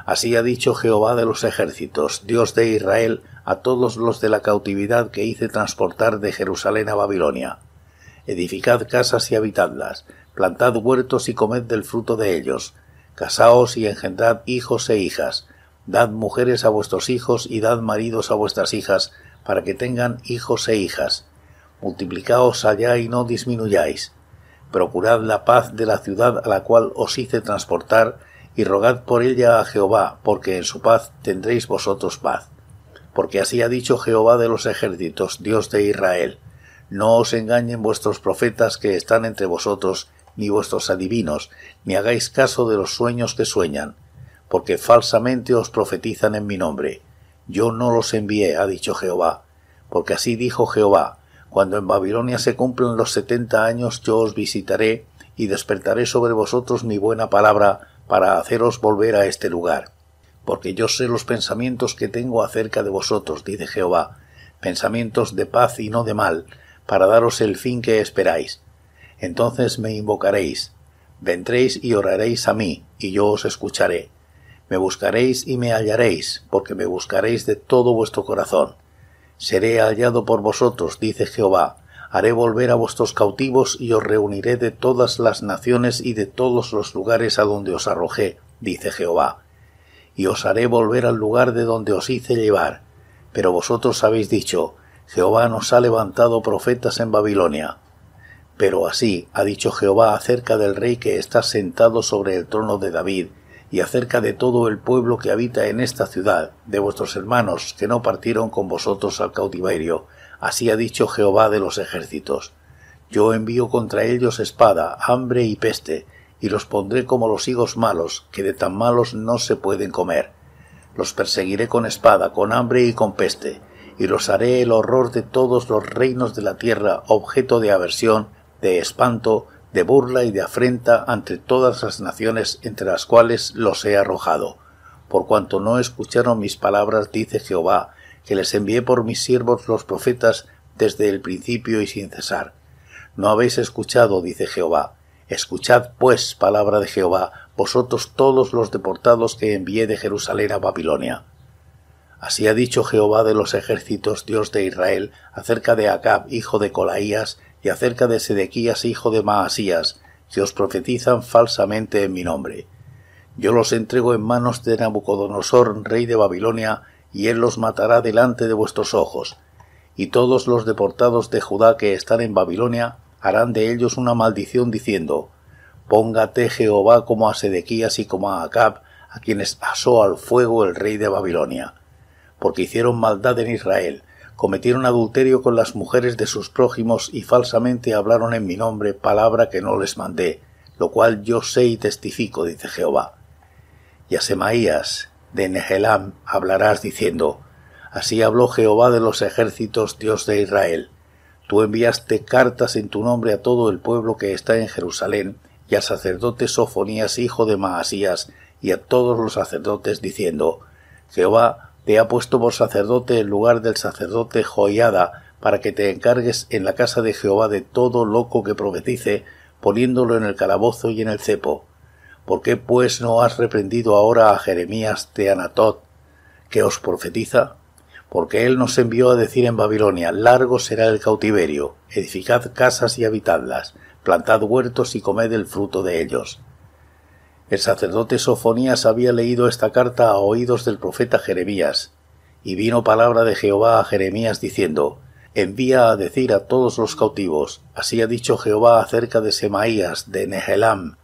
Así ha dicho Jehová de los ejércitos, Dios de Israel, a todos los de la cautividad que hice transportar de Jerusalén a Babilonia. Edificad casas y habitadlas, plantad huertos y comed del fruto de ellos, casaos y engendrad hijos e hijas, Dad mujeres a vuestros hijos y dad maridos a vuestras hijas, para que tengan hijos e hijas. Multiplicaos allá y no disminuyáis. Procurad la paz de la ciudad a la cual os hice transportar, y rogad por ella a Jehová, porque en su paz tendréis vosotros paz. Porque así ha dicho Jehová de los ejércitos, Dios de Israel. No os engañen vuestros profetas que están entre vosotros, ni vuestros adivinos, ni hagáis caso de los sueños que sueñan porque falsamente os profetizan en mi nombre. Yo no los envié, ha dicho Jehová, porque así dijo Jehová, cuando en Babilonia se cumplan los setenta años, yo os visitaré y despertaré sobre vosotros mi buena palabra para haceros volver a este lugar. Porque yo sé los pensamientos que tengo acerca de vosotros, dice Jehová, pensamientos de paz y no de mal, para daros el fin que esperáis. Entonces me invocaréis, vendréis y oraréis a mí, y yo os escucharé. Me buscaréis y me hallaréis, porque me buscaréis de todo vuestro corazón. Seré hallado por vosotros, dice Jehová. Haré volver a vuestros cautivos y os reuniré de todas las naciones y de todos los lugares a donde os arrojé, dice Jehová. Y os haré volver al lugar de donde os hice llevar. Pero vosotros habéis dicho, Jehová nos ha levantado profetas en Babilonia. Pero así ha dicho Jehová acerca del rey que está sentado sobre el trono de David, y acerca de todo el pueblo que habita en esta ciudad, de vuestros hermanos que no partieron con vosotros al cautiverio. Así ha dicho Jehová de los ejércitos. Yo envío contra ellos espada, hambre y peste, y los pondré como los higos malos, que de tan malos no se pueden comer. Los perseguiré con espada, con hambre y con peste, y los haré el horror de todos los reinos de la tierra, objeto de aversión, de espanto, de burla y de afrenta ante todas las naciones entre las cuales los he arrojado. Por cuanto no escucharon mis palabras, dice Jehová, que les envié por mis siervos los profetas desde el principio y sin cesar. No habéis escuchado, dice Jehová. Escuchad, pues, palabra de Jehová, vosotros todos los deportados que envié de Jerusalén a Babilonia. Así ha dicho Jehová de los ejércitos, Dios de Israel, acerca de Acab, hijo de Colaías, y acerca de Sedequías hijo de Maasías, que os profetizan falsamente en mi nombre. Yo los entrego en manos de Nabucodonosor, rey de Babilonia, y él los matará delante de vuestros ojos. Y todos los deportados de Judá que están en Babilonia harán de ellos una maldición diciendo, Póngate Jehová como a Sedequías y como a Acab, a quienes asó al fuego el rey de Babilonia, porque hicieron maldad en Israel, cometieron adulterio con las mujeres de sus prójimos y falsamente hablaron en mi nombre palabra que no les mandé, lo cual yo sé y testifico, dice Jehová. Y a Semaías de Nehelam hablarás diciendo, Así habló Jehová de los ejércitos, Dios de Israel. Tú enviaste cartas en tu nombre a todo el pueblo que está en Jerusalén, y al sacerdote Sofonías, hijo de Maasías, y a todos los sacerdotes, diciendo, Jehová te ha puesto por sacerdote en lugar del sacerdote Joiada, para que te encargues en la casa de Jehová de todo loco que profetice, poniéndolo en el calabozo y en el cepo. ¿Por qué pues no has reprendido ahora a Jeremías de Anatot, que os profetiza? Porque él nos envió a decir en Babilonia, largo será el cautiverio, edificad casas y habitadlas, plantad huertos y comed el fruto de ellos. El sacerdote Sofonías había leído esta carta a oídos del profeta Jeremías, y vino palabra de Jehová a Jeremías diciendo, Envía a decir a todos los cautivos, así ha dicho Jehová acerca de Semaías de Nehelam,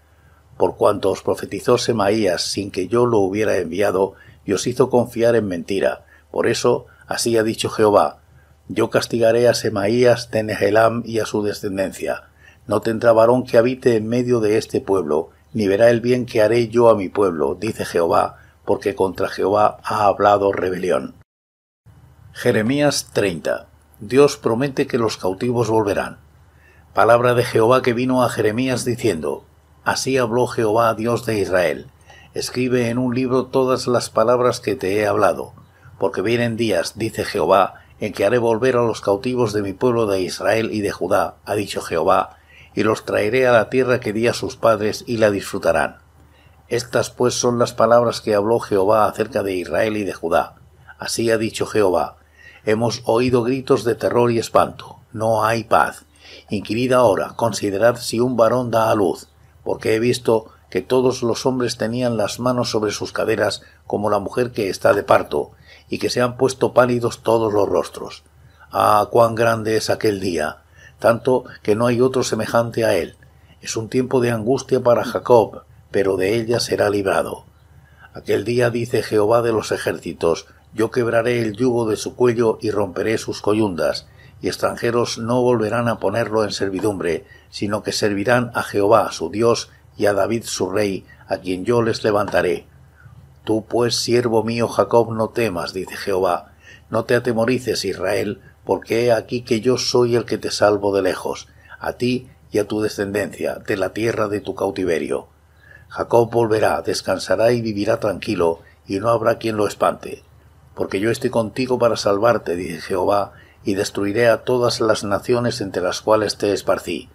por cuanto os profetizó Semaías sin que yo lo hubiera enviado, y os hizo confiar en mentira. Por eso, así ha dicho Jehová, yo castigaré a Semaías de Nehelam y a su descendencia. No tendrá varón que habite en medio de este pueblo, ni verá el bien que haré yo a mi pueblo, dice Jehová, porque contra Jehová ha hablado rebelión. Jeremías 30. Dios promete que los cautivos volverán. Palabra de Jehová que vino a Jeremías diciendo, Así habló Jehová, Dios de Israel. Escribe en un libro todas las palabras que te he hablado, porque vienen días, dice Jehová, en que haré volver a los cautivos de mi pueblo de Israel y de Judá, ha dicho Jehová, y los traeré a la tierra que di a sus padres y la disfrutarán. Estas pues son las palabras que habló Jehová acerca de Israel y de Judá. Así ha dicho Jehová. Hemos oído gritos de terror y espanto. No hay paz. Inquirid ahora, considerad si un varón da a luz, porque he visto que todos los hombres tenían las manos sobre sus caderas como la mujer que está de parto, y que se han puesto pálidos todos los rostros. Ah, cuán grande es aquel día, tanto que no hay otro semejante a él. Es un tiempo de angustia para Jacob, pero de ella será librado. Aquel día dice Jehová de los ejércitos, yo quebraré el yugo de su cuello y romperé sus coyundas, y extranjeros no volverán a ponerlo en servidumbre, sino que servirán a Jehová su Dios y a David su rey, a quien yo les levantaré. Tú pues, siervo mío Jacob, no temas, dice Jehová, no te atemorices, Israel, porque he aquí que yo soy el que te salvo de lejos, a ti y a tu descendencia, de la tierra de tu cautiverio. Jacob volverá, descansará y vivirá tranquilo, y no habrá quien lo espante. Porque yo estoy contigo para salvarte, dice Jehová, y destruiré a todas las naciones entre las cuales te esparcí.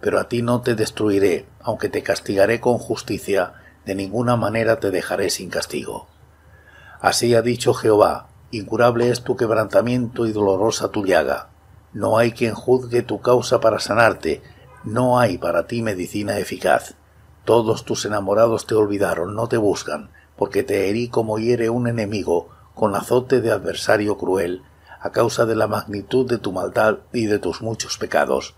Pero a ti no te destruiré, aunque te castigaré con justicia, de ninguna manera te dejaré sin castigo. Así ha dicho Jehová, Incurable es tu quebrantamiento y dolorosa tu llaga. No hay quien juzgue tu causa para sanarte, no hay para ti medicina eficaz. Todos tus enamorados te olvidaron, no te buscan, porque te herí como hiere un enemigo, con azote de adversario cruel, a causa de la magnitud de tu maldad y de tus muchos pecados.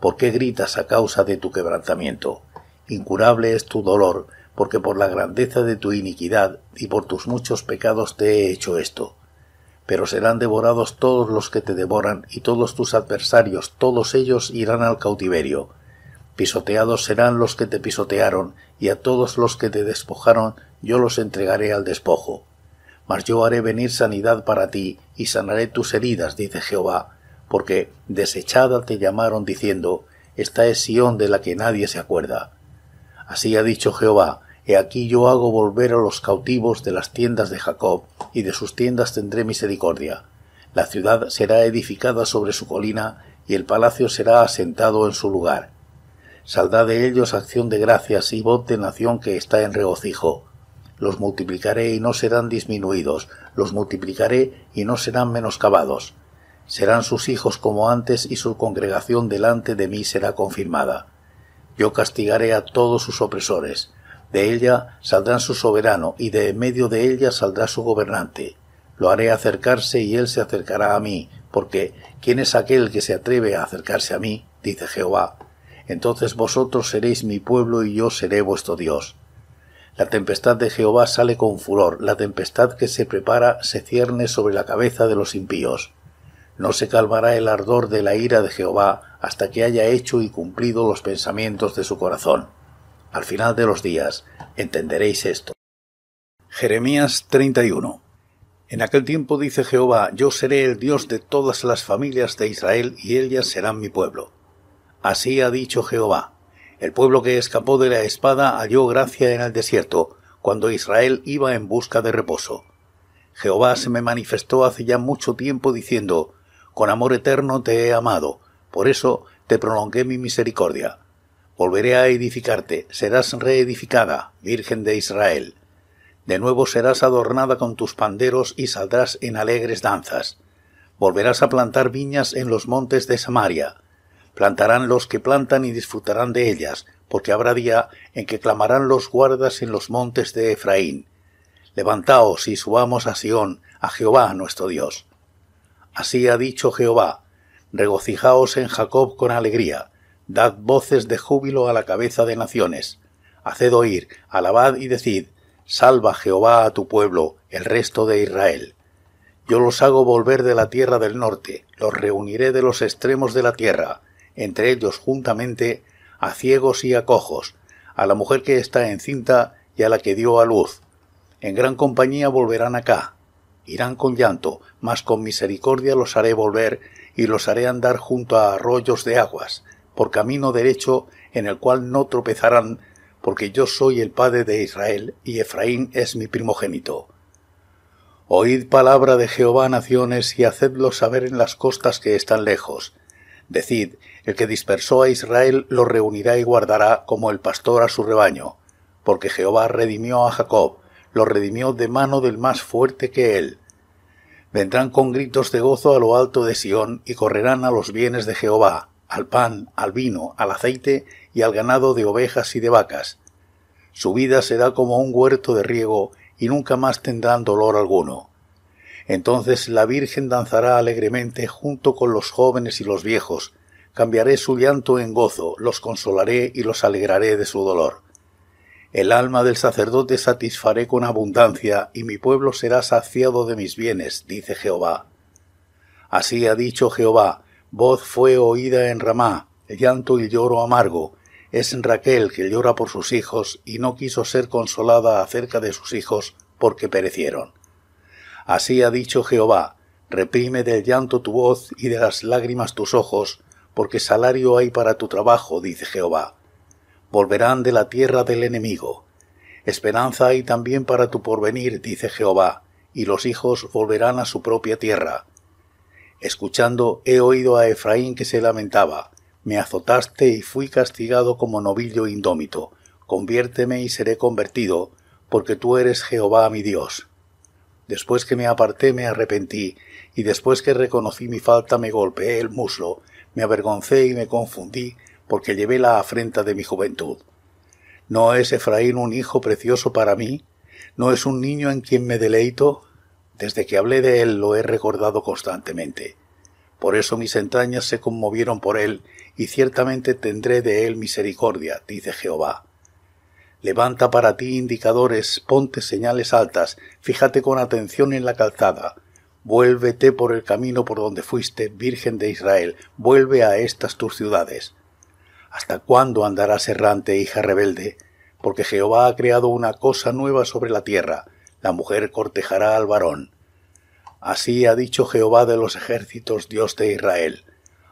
¿Por qué gritas a causa de tu quebrantamiento? Incurable es tu dolor, porque por la grandeza de tu iniquidad y por tus muchos pecados te he hecho esto. Pero serán devorados todos los que te devoran, y todos tus adversarios, todos ellos irán al cautiverio. Pisoteados serán los que te pisotearon, y a todos los que te despojaron yo los entregaré al despojo. Mas yo haré venir sanidad para ti, y sanaré tus heridas, dice Jehová, porque desechada te llamaron diciendo, Esta es Sión de la que nadie se acuerda. Así ha dicho Jehová, He aquí yo hago volver a los cautivos de las tiendas de Jacob, y de sus tiendas tendré misericordia. La ciudad será edificada sobre su colina, y el palacio será asentado en su lugar. Saldrá de ellos acción de gracias y voz de nación que está en regocijo. Los multiplicaré y no serán disminuidos, los multiplicaré y no serán menoscabados. Serán sus hijos como antes y su congregación delante de mí será confirmada. Yo castigaré a todos sus opresores, de ella saldrán su soberano, y de en medio de ella saldrá su gobernante. Lo haré acercarse y él se acercará a mí, porque ¿quién es aquel que se atreve a acercarse a mí? dice Jehová. Entonces vosotros seréis mi pueblo y yo seré vuestro Dios. La tempestad de Jehová sale con furor, la tempestad que se prepara se cierne sobre la cabeza de los impíos. No se calmará el ardor de la ira de Jehová hasta que haya hecho y cumplido los pensamientos de su corazón. Al final de los días entenderéis esto. Jeremías 31. En aquel tiempo dice Jehová, yo seré el Dios de todas las familias de Israel y ellas serán mi pueblo. Así ha dicho Jehová. El pueblo que escapó de la espada halló gracia en el desierto, cuando Israel iba en busca de reposo. Jehová se me manifestó hace ya mucho tiempo diciendo, Con amor eterno te he amado, por eso te prolongué mi misericordia. Volveré a edificarte, serás reedificada, Virgen de Israel. De nuevo serás adornada con tus panderos y saldrás en alegres danzas. Volverás a plantar viñas en los montes de Samaria. Plantarán los que plantan y disfrutarán de ellas, porque habrá día en que clamarán los guardas en los montes de Efraín. Levantaos y subamos a Sión, a Jehová nuestro Dios. Así ha dicho Jehová, regocijaos en Jacob con alegría, Dad voces de júbilo a la cabeza de naciones. Haced oír, alabad y decid, Salva Jehová a tu pueblo, el resto de Israel. Yo los hago volver de la tierra del norte, los reuniré de los extremos de la tierra, entre ellos juntamente a ciegos y a cojos, a la mujer que está encinta y a la que dio a luz. En gran compañía volverán acá. Irán con llanto, mas con misericordia los haré volver y los haré andar junto a arroyos de aguas, por camino derecho en el cual no tropezarán, porque yo soy el padre de Israel, y Efraín es mi primogénito. Oíd palabra de Jehová naciones y hacedlo saber en las costas que están lejos. Decid, el que dispersó a Israel lo reunirá y guardará como el pastor a su rebaño, porque Jehová redimió a Jacob, lo redimió de mano del más fuerte que él. Vendrán con gritos de gozo a lo alto de Sión y correrán a los bienes de Jehová, al pan, al vino, al aceite y al ganado de ovejas y de vacas. Su vida será como un huerto de riego y nunca más tendrán dolor alguno. Entonces la Virgen danzará alegremente junto con los jóvenes y los viejos, cambiaré su llanto en gozo, los consolaré y los alegraré de su dolor. El alma del sacerdote satisfaré con abundancia, y mi pueblo será saciado de mis bienes, dice Jehová. Así ha dicho Jehová, Voz fue oída en Ramá, llanto y lloro amargo. Es en Raquel que llora por sus hijos y no quiso ser consolada acerca de sus hijos porque perecieron. Así ha dicho Jehová, reprime del llanto tu voz y de las lágrimas tus ojos, porque salario hay para tu trabajo, dice Jehová. Volverán de la tierra del enemigo. Esperanza hay también para tu porvenir, dice Jehová, y los hijos volverán a su propia tierra. Escuchando he oído a Efraín que se lamentaba. Me azotaste y fui castigado como novillo indómito. Conviérteme y seré convertido, porque tú eres Jehová mi Dios. Después que me aparté me arrepentí, y después que reconocí mi falta me golpeé el muslo, me avergoncé y me confundí, porque llevé la afrenta de mi juventud. ¿No es Efraín un hijo precioso para mí? ¿No es un niño en quien me deleito? Desde que hablé de él lo he recordado constantemente. Por eso mis entrañas se conmovieron por él, y ciertamente tendré de él misericordia, dice Jehová. Levanta para ti indicadores, ponte señales altas, fíjate con atención en la calzada. Vuélvete por el camino por donde fuiste, Virgen de Israel, vuelve a estas tus ciudades. ¿Hasta cuándo andarás errante, hija rebelde? Porque Jehová ha creado una cosa nueva sobre la tierra, la mujer cortejará al varón. Así ha dicho Jehová de los ejércitos, Dios de Israel.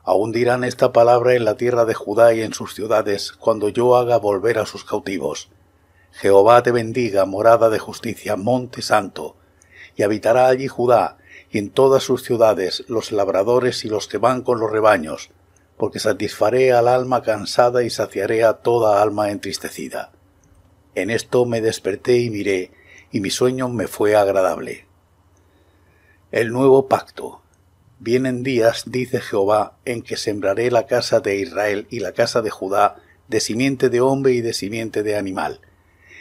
Aún dirán esta palabra en la tierra de Judá y en sus ciudades, cuando yo haga volver a sus cautivos. Jehová te bendiga, morada de justicia, monte santo. Y habitará allí Judá, y en todas sus ciudades los labradores y los que van con los rebaños, porque satisfaré al alma cansada y saciaré a toda alma entristecida. En esto me desperté y miré, y mi sueño me fue agradable. El nuevo pacto. Vienen días, dice Jehová, en que sembraré la casa de Israel y la casa de Judá de simiente de hombre y de simiente de animal.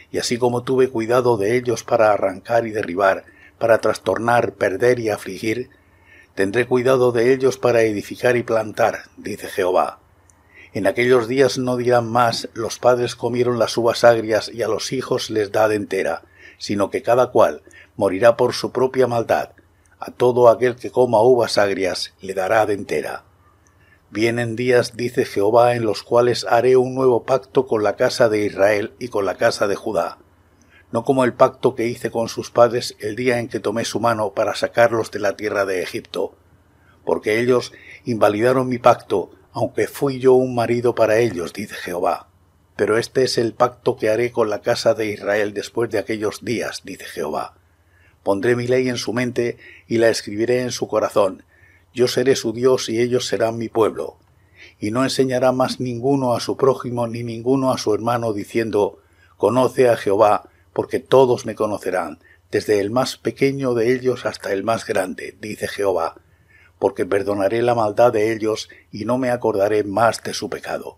Y así como tuve cuidado de ellos para arrancar y derribar, para trastornar, perder y afligir, tendré cuidado de ellos para edificar y plantar, dice Jehová. En aquellos días no dirán más, los padres comieron las uvas agrias y a los hijos les da de entera, sino que cada cual morirá por su propia maldad. A todo aquel que coma uvas agrias le dará dentera. Vienen días, dice Jehová, en los cuales haré un nuevo pacto con la casa de Israel y con la casa de Judá, no como el pacto que hice con sus padres el día en que tomé su mano para sacarlos de la tierra de Egipto, porque ellos invalidaron mi pacto, aunque fui yo un marido para ellos, dice Jehová. Pero este es el pacto que haré con la casa de Israel después de aquellos días, dice Jehová. Pondré mi ley en su mente y la escribiré en su corazón. Yo seré su Dios y ellos serán mi pueblo. Y no enseñará más ninguno a su prójimo ni ninguno a su hermano diciendo, Conoce a Jehová, porque todos me conocerán, desde el más pequeño de ellos hasta el más grande, dice Jehová, porque perdonaré la maldad de ellos y no me acordaré más de su pecado.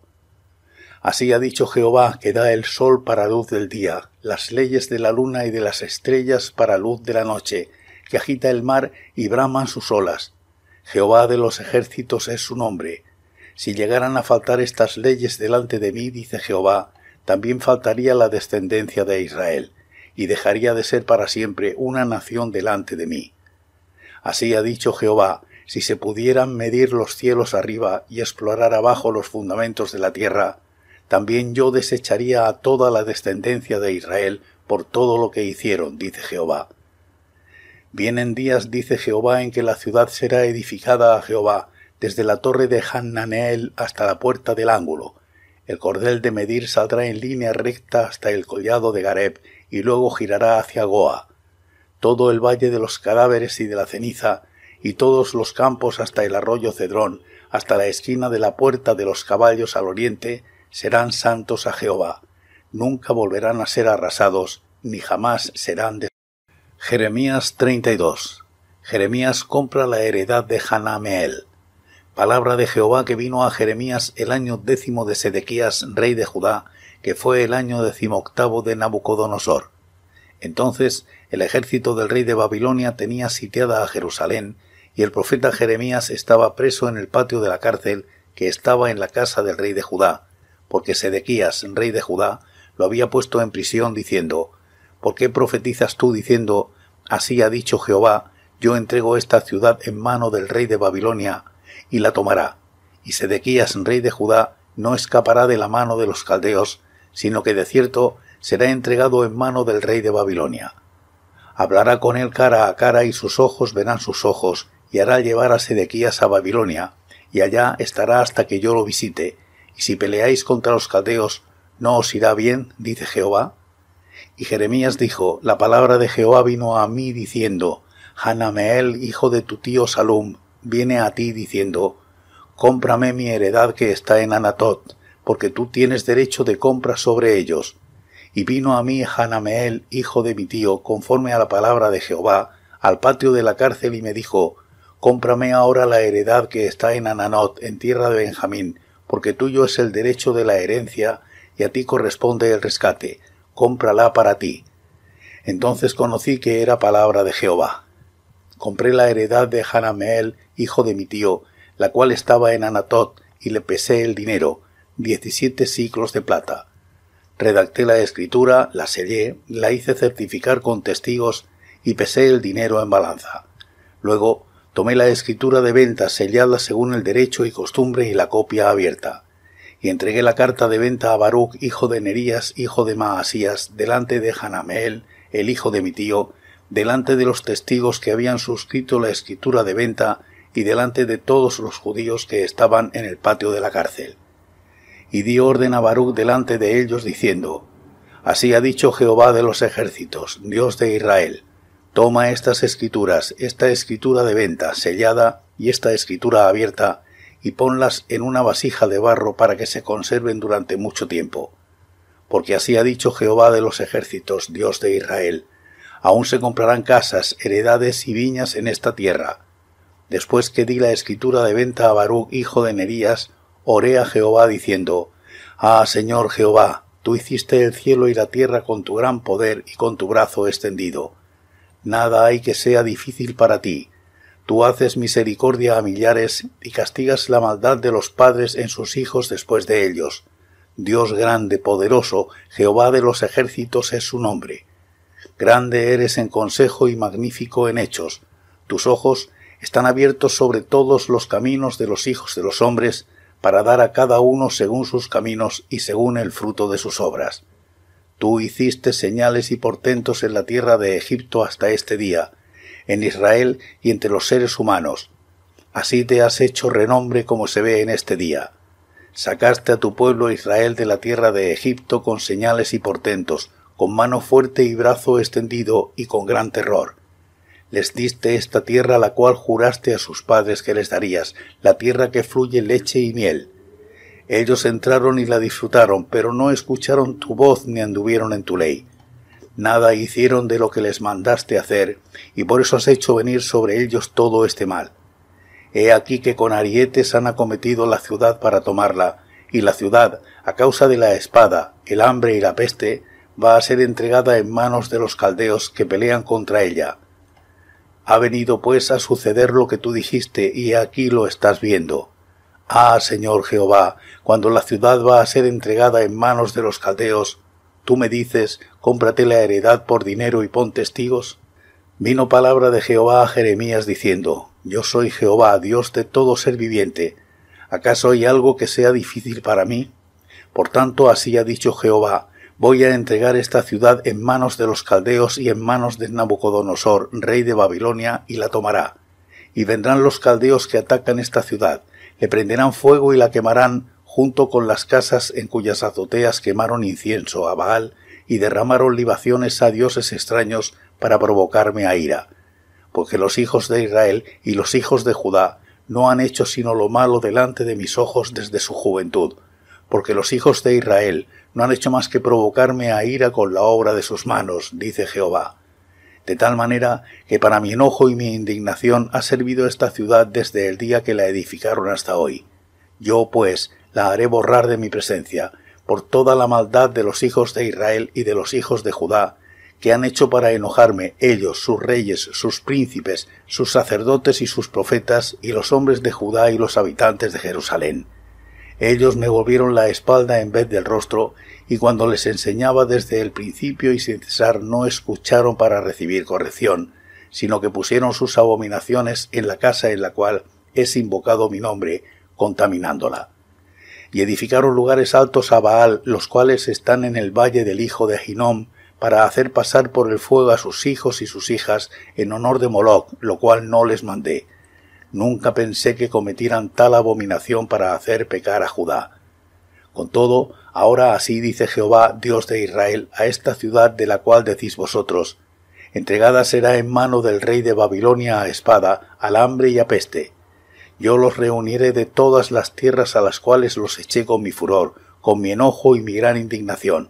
Así ha dicho Jehová, que da el sol para luz del día, las leyes de la luna y de las estrellas para luz de la noche, que agita el mar y braman sus olas. Jehová de los ejércitos es su nombre. Si llegaran a faltar estas leyes delante de mí, dice Jehová, también faltaría la descendencia de Israel, y dejaría de ser para siempre una nación delante de mí. Así ha dicho Jehová, si se pudieran medir los cielos arriba y explorar abajo los fundamentos de la tierra, también yo desecharía a toda la descendencia de Israel por todo lo que hicieron, dice Jehová. Vienen días, dice Jehová, en que la ciudad será edificada a Jehová, desde la torre de Hannaneel hasta la puerta del ángulo. El cordel de medir saldrá en línea recta hasta el collado de Gareb, y luego girará hacia Goa. Todo el valle de los cadáveres y de la ceniza, y todos los campos hasta el arroyo Cedrón, hasta la esquina de la puerta de los caballos al oriente, serán santos a Jehová, nunca volverán a ser arrasados, ni jamás serán de Jeremías 32. Jeremías compra la heredad de Hanameel. Palabra de Jehová que vino a Jeremías el año décimo de Sedequías, rey de Judá, que fue el año decimoctavo de Nabucodonosor. Entonces el ejército del rey de Babilonia tenía sitiada a Jerusalén, y el profeta Jeremías estaba preso en el patio de la cárcel que estaba en la casa del rey de Judá, porque Sedequías, rey de Judá, lo había puesto en prisión diciendo, ¿Por qué profetizas tú diciendo, Así ha dicho Jehová, yo entrego esta ciudad en mano del rey de Babilonia, y la tomará. Y Sedequías, rey de Judá, no escapará de la mano de los caldeos, sino que de cierto será entregado en mano del rey de Babilonia. Hablará con él cara a cara y sus ojos verán sus ojos, y hará llevar a Sedequías a Babilonia, y allá estará hasta que yo lo visite, y si peleáis contra los caldeos, ¿no os irá bien? dice Jehová. Y Jeremías dijo, La palabra de Jehová vino a mí diciendo, Hanameel, hijo de tu tío Salum, viene a ti diciendo, Cómprame mi heredad que está en Anatot, porque tú tienes derecho de compra sobre ellos. Y vino a mí Hanameel, hijo de mi tío, conforme a la palabra de Jehová, al patio de la cárcel y me dijo, Cómprame ahora la heredad que está en Ananot, en tierra de Benjamín, porque tuyo es el derecho de la herencia y a ti corresponde el rescate, cómprala para ti. Entonces conocí que era palabra de Jehová. Compré la heredad de Hanameel, hijo de mi tío, la cual estaba en Anatot, y le pesé el dinero, diecisiete ciclos de plata. Redacté la escritura, la sellé, la hice certificar con testigos y pesé el dinero en balanza. Luego Tomé la escritura de venta sellada según el derecho y costumbre y la copia abierta, y entregué la carta de venta a Baruch, hijo de Nerías, hijo de Maasías, delante de Hanameel, el hijo de mi tío, delante de los testigos que habían suscrito la escritura de venta y delante de todos los judíos que estaban en el patio de la cárcel. Y di orden a Baruch delante de ellos diciendo, Así ha dicho Jehová de los ejércitos, Dios de Israel, Toma estas escrituras, esta escritura de venta sellada y esta escritura abierta, y ponlas en una vasija de barro para que se conserven durante mucho tiempo. Porque así ha dicho Jehová de los ejércitos, Dios de Israel, aún se comprarán casas, heredades y viñas en esta tierra. Después que di la escritura de venta a Baruch, hijo de Nerías, oré a Jehová diciendo, Ah, Señor Jehová, tú hiciste el cielo y la tierra con tu gran poder y con tu brazo extendido nada hay que sea difícil para ti. Tú haces misericordia a millares y castigas la maldad de los padres en sus hijos después de ellos. Dios grande, poderoso, Jehová de los ejércitos es su nombre. Grande eres en consejo y magnífico en hechos. Tus ojos están abiertos sobre todos los caminos de los hijos de los hombres, para dar a cada uno según sus caminos y según el fruto de sus obras. Tú hiciste señales y portentos en la tierra de Egipto hasta este día, en Israel y entre los seres humanos. Así te has hecho renombre como se ve en este día. Sacaste a tu pueblo Israel de la tierra de Egipto con señales y portentos, con mano fuerte y brazo extendido y con gran terror. Les diste esta tierra la cual juraste a sus padres que les darías, la tierra que fluye leche y miel. Ellos entraron y la disfrutaron, pero no escucharon tu voz ni anduvieron en tu ley. Nada hicieron de lo que les mandaste hacer, y por eso has hecho venir sobre ellos todo este mal. He aquí que con arietes han acometido la ciudad para tomarla, y la ciudad, a causa de la espada, el hambre y la peste, va a ser entregada en manos de los caldeos que pelean contra ella. Ha venido pues a suceder lo que tú dijiste, y aquí lo estás viendo. Ah, Señor Jehová, cuando la ciudad va a ser entregada en manos de los caldeos, tú me dices, cómprate la heredad por dinero y pon testigos. Vino palabra de Jehová a Jeremías diciendo, Yo soy Jehová, Dios de todo ser viviente. ¿Acaso hay algo que sea difícil para mí? Por tanto, así ha dicho Jehová, voy a entregar esta ciudad en manos de los caldeos y en manos de Nabucodonosor, rey de Babilonia, y la tomará. Y vendrán los caldeos que atacan esta ciudad, le prenderán fuego y la quemarán junto con las casas en cuyas azoteas quemaron incienso a Baal y derramaron libaciones a dioses extraños para provocarme a ira, porque los hijos de Israel y los hijos de Judá no han hecho sino lo malo delante de mis ojos desde su juventud, porque los hijos de Israel no han hecho más que provocarme a ira con la obra de sus manos, dice Jehová de tal manera que para mi enojo y mi indignación ha servido esta ciudad desde el día que la edificaron hasta hoy. Yo, pues, la haré borrar de mi presencia, por toda la maldad de los hijos de Israel y de los hijos de Judá, que han hecho para enojarme ellos, sus reyes, sus príncipes, sus sacerdotes y sus profetas, y los hombres de Judá y los habitantes de Jerusalén. Ellos me volvieron la espalda en vez del rostro, y cuando les enseñaba desde el principio y sin cesar no escucharon para recibir corrección, sino que pusieron sus abominaciones en la casa en la cual es invocado mi nombre, contaminándola. Y edificaron lugares altos a Baal, los cuales están en el valle del hijo de Ginom, para hacer pasar por el fuego a sus hijos y sus hijas en honor de Moloch, lo cual no les mandé. Nunca pensé que cometieran tal abominación para hacer pecar a Judá con todo, ahora así dice Jehová, Dios de Israel, a esta ciudad de la cual decís vosotros, entregada será en mano del rey de Babilonia a espada, al hambre y a peste. Yo los reuniré de todas las tierras a las cuales los eché con mi furor, con mi enojo y mi gran indignación.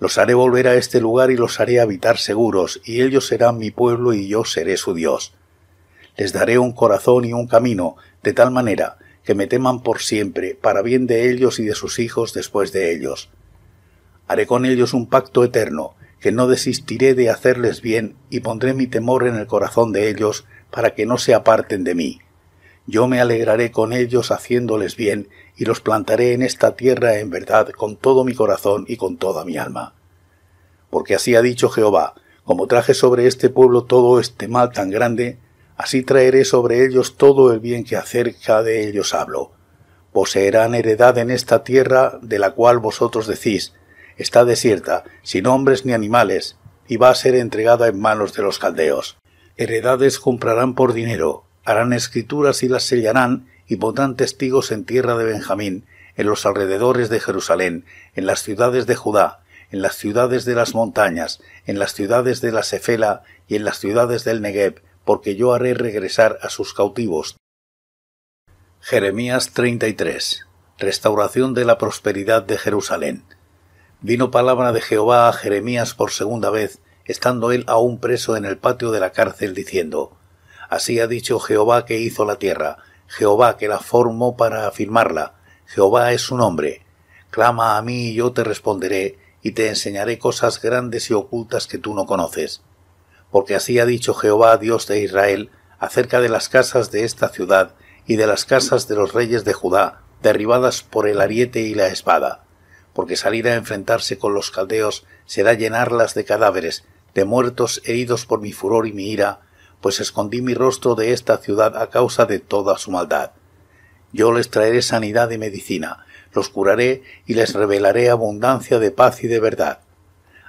Los haré volver a este lugar y los haré habitar seguros, y ellos serán mi pueblo y yo seré su Dios. Les daré un corazón y un camino, de tal manera que me teman por siempre, para bien de ellos y de sus hijos después de ellos. Haré con ellos un pacto eterno, que no desistiré de hacerles bien y pondré mi temor en el corazón de ellos para que no se aparten de mí. Yo me alegraré con ellos haciéndoles bien y los plantaré en esta tierra en verdad con todo mi corazón y con toda mi alma. Porque así ha dicho Jehová, como traje sobre este pueblo todo este mal tan grande, Así traeré sobre ellos todo el bien que acerca de ellos hablo. Poseerán heredad en esta tierra de la cual vosotros decís, está desierta, sin hombres ni animales, y va a ser entregada en manos de los caldeos. Heredades comprarán por dinero, harán escrituras y las sellarán, y pondrán testigos en tierra de Benjamín, en los alrededores de Jerusalén, en las ciudades de Judá, en las ciudades de las montañas, en las ciudades de la Sefela y en las ciudades del Negev, porque yo haré regresar a sus cautivos. Jeremías 33. Restauración de la prosperidad de Jerusalén. Vino palabra de Jehová a Jeremías por segunda vez, estando él aún preso en el patio de la cárcel, diciendo, Así ha dicho Jehová que hizo la tierra, Jehová que la formó para afirmarla, Jehová es su nombre. Clama a mí y yo te responderé, y te enseñaré cosas grandes y ocultas que tú no conoces porque así ha dicho Jehová Dios de Israel acerca de las casas de esta ciudad y de las casas de los reyes de Judá, derribadas por el ariete y la espada, porque salir a enfrentarse con los caldeos será llenarlas de cadáveres, de muertos heridos por mi furor y mi ira, pues escondí mi rostro de esta ciudad a causa de toda su maldad. Yo les traeré sanidad y medicina, los curaré y les revelaré abundancia de paz y de verdad.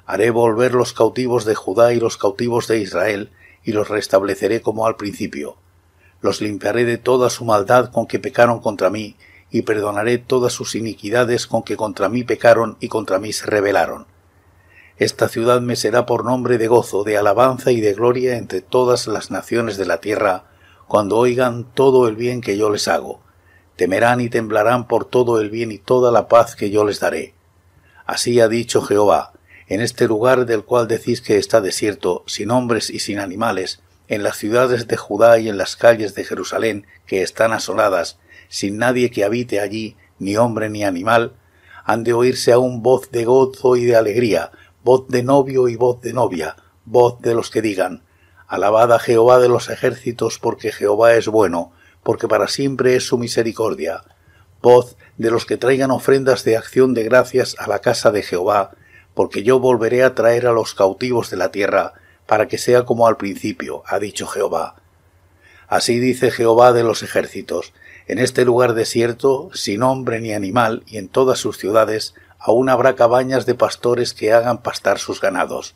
Haré volver los cautivos de Judá y los cautivos de Israel, y los restableceré como al principio. Los limpiaré de toda su maldad con que pecaron contra mí, y perdonaré todas sus iniquidades con que contra mí pecaron y contra mí se rebelaron. Esta ciudad me será por nombre de gozo, de alabanza y de gloria entre todas las naciones de la tierra, cuando oigan todo el bien que yo les hago. Temerán y temblarán por todo el bien y toda la paz que yo les daré. Así ha dicho Jehová, en este lugar del cual decís que está desierto, sin hombres y sin animales, en las ciudades de Judá y en las calles de Jerusalén, que están asoladas, sin nadie que habite allí, ni hombre ni animal, han de oírse aún voz de gozo y de alegría, voz de novio y voz de novia, voz de los que digan, alabada Jehová de los ejércitos, porque Jehová es bueno, porque para siempre es su misericordia. Voz de los que traigan ofrendas de acción de gracias a la casa de Jehová, porque yo volveré a traer a los cautivos de la tierra, para que sea como al principio, ha dicho Jehová. Así dice Jehová de los ejércitos, en este lugar desierto, sin hombre ni animal, y en todas sus ciudades, aún habrá cabañas de pastores que hagan pastar sus ganados.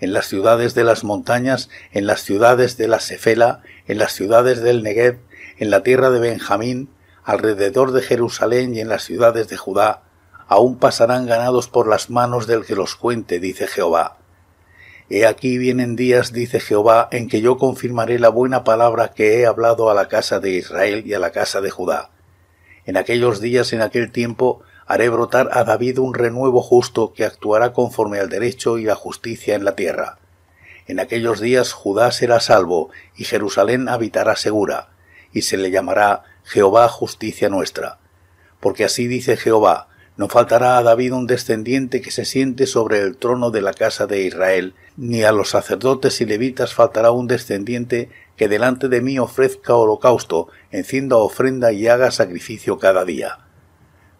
En las ciudades de las montañas, en las ciudades de la Sefela, en las ciudades del Negev, en la tierra de Benjamín, alrededor de Jerusalén y en las ciudades de Judá, aún pasarán ganados por las manos del que los cuente, dice Jehová. He aquí vienen días, dice Jehová, en que yo confirmaré la buena palabra que he hablado a la casa de Israel y a la casa de Judá. En aquellos días, en aquel tiempo, haré brotar a David un renuevo justo que actuará conforme al derecho y la justicia en la tierra. En aquellos días Judá será salvo, y Jerusalén habitará segura, y se le llamará Jehová justicia nuestra. Porque así dice Jehová, no faltará a David un descendiente que se siente sobre el trono de la casa de Israel, ni a los sacerdotes y levitas faltará un descendiente que delante de mí ofrezca holocausto, encienda ofrenda y haga sacrificio cada día.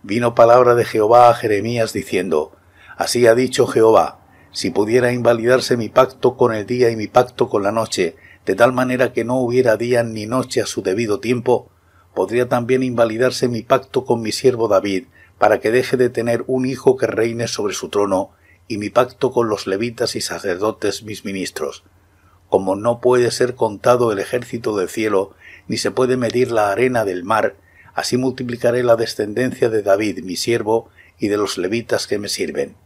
Vino palabra de Jehová a Jeremías diciendo, Así ha dicho Jehová, si pudiera invalidarse mi pacto con el día y mi pacto con la noche, de tal manera que no hubiera día ni noche a su debido tiempo, podría también invalidarse mi pacto con mi siervo David, para que deje de tener un hijo que reine sobre su trono, y mi pacto con los levitas y sacerdotes mis ministros. Como no puede ser contado el ejército del cielo, ni se puede medir la arena del mar, así multiplicaré la descendencia de David, mi siervo, y de los levitas que me sirven.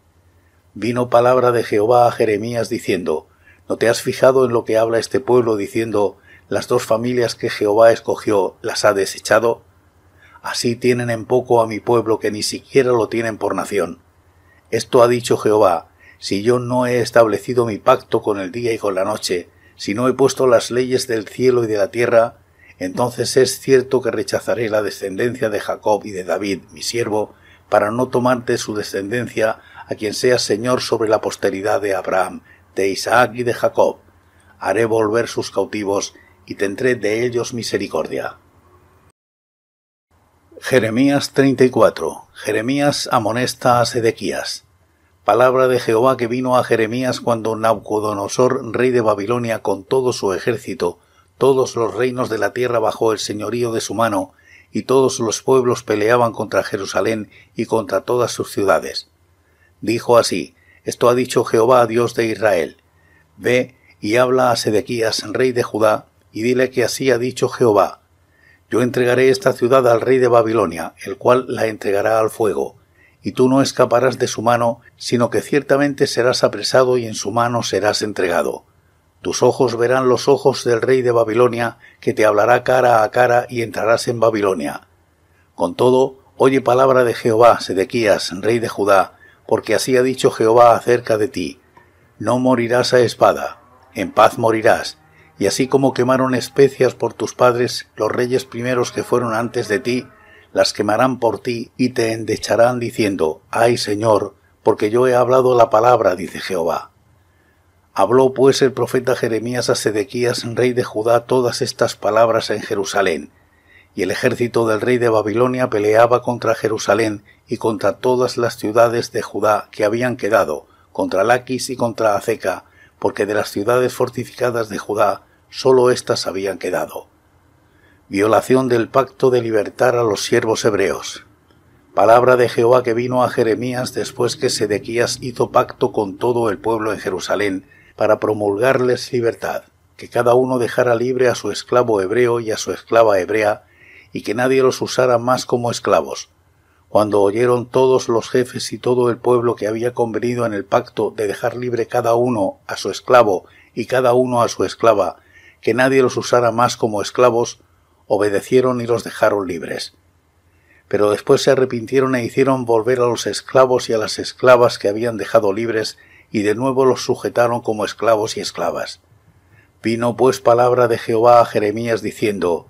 Vino palabra de Jehová a Jeremías diciendo, ¿No te has fijado en lo que habla este pueblo diciendo, las dos familias que Jehová escogió las ha desechado? Así tienen en poco a mi pueblo que ni siquiera lo tienen por nación. Esto ha dicho Jehová, si yo no he establecido mi pacto con el día y con la noche, si no he puesto las leyes del cielo y de la tierra, entonces es cierto que rechazaré la descendencia de Jacob y de David, mi siervo, para no tomarte su descendencia a quien sea señor sobre la posteridad de Abraham, de Isaac y de Jacob. Haré volver sus cautivos y tendré de ellos misericordia. Jeremías 34. Jeremías amonesta a Sedequías. Palabra de Jehová que vino a Jeremías cuando Nabucodonosor rey de Babilonia, con todo su ejército, todos los reinos de la tierra bajo el señorío de su mano, y todos los pueblos peleaban contra Jerusalén y contra todas sus ciudades. Dijo así, Esto ha dicho Jehová, Dios de Israel. Ve y habla a Sedequías, rey de Judá, y dile que así ha dicho Jehová, yo entregaré esta ciudad al rey de Babilonia, el cual la entregará al fuego, y tú no escaparás de su mano, sino que ciertamente serás apresado y en su mano serás entregado. Tus ojos verán los ojos del rey de Babilonia, que te hablará cara a cara y entrarás en Babilonia. Con todo, oye palabra de Jehová, Sedequías, rey de Judá, porque así ha dicho Jehová acerca de ti. No morirás a espada, en paz morirás, y así como quemaron especias por tus padres, los reyes primeros que fueron antes de ti, las quemarán por ti y te endecharán diciendo, Ay Señor, porque yo he hablado la palabra, dice Jehová. Habló pues el profeta Jeremías a Sedequías, rey de Judá, todas estas palabras en Jerusalén. Y el ejército del rey de Babilonia peleaba contra Jerusalén y contra todas las ciudades de Judá que habían quedado, contra Laquis y contra Azeca, porque de las ciudades fortificadas de Judá solo éstas habían quedado. Violación del pacto de libertar a los siervos hebreos. Palabra de Jehová que vino a Jeremías después que Sedequías hizo pacto con todo el pueblo en Jerusalén para promulgarles libertad, que cada uno dejara libre a su esclavo hebreo y a su esclava hebrea, y que nadie los usara más como esclavos. Cuando oyeron todos los jefes y todo el pueblo que había convenido en el pacto de dejar libre cada uno a su esclavo y cada uno a su esclava, que nadie los usara más como esclavos, obedecieron y los dejaron libres. Pero después se arrepintieron e hicieron volver a los esclavos y a las esclavas que habían dejado libres, y de nuevo los sujetaron como esclavos y esclavas. Vino pues palabra de Jehová a Jeremías diciendo,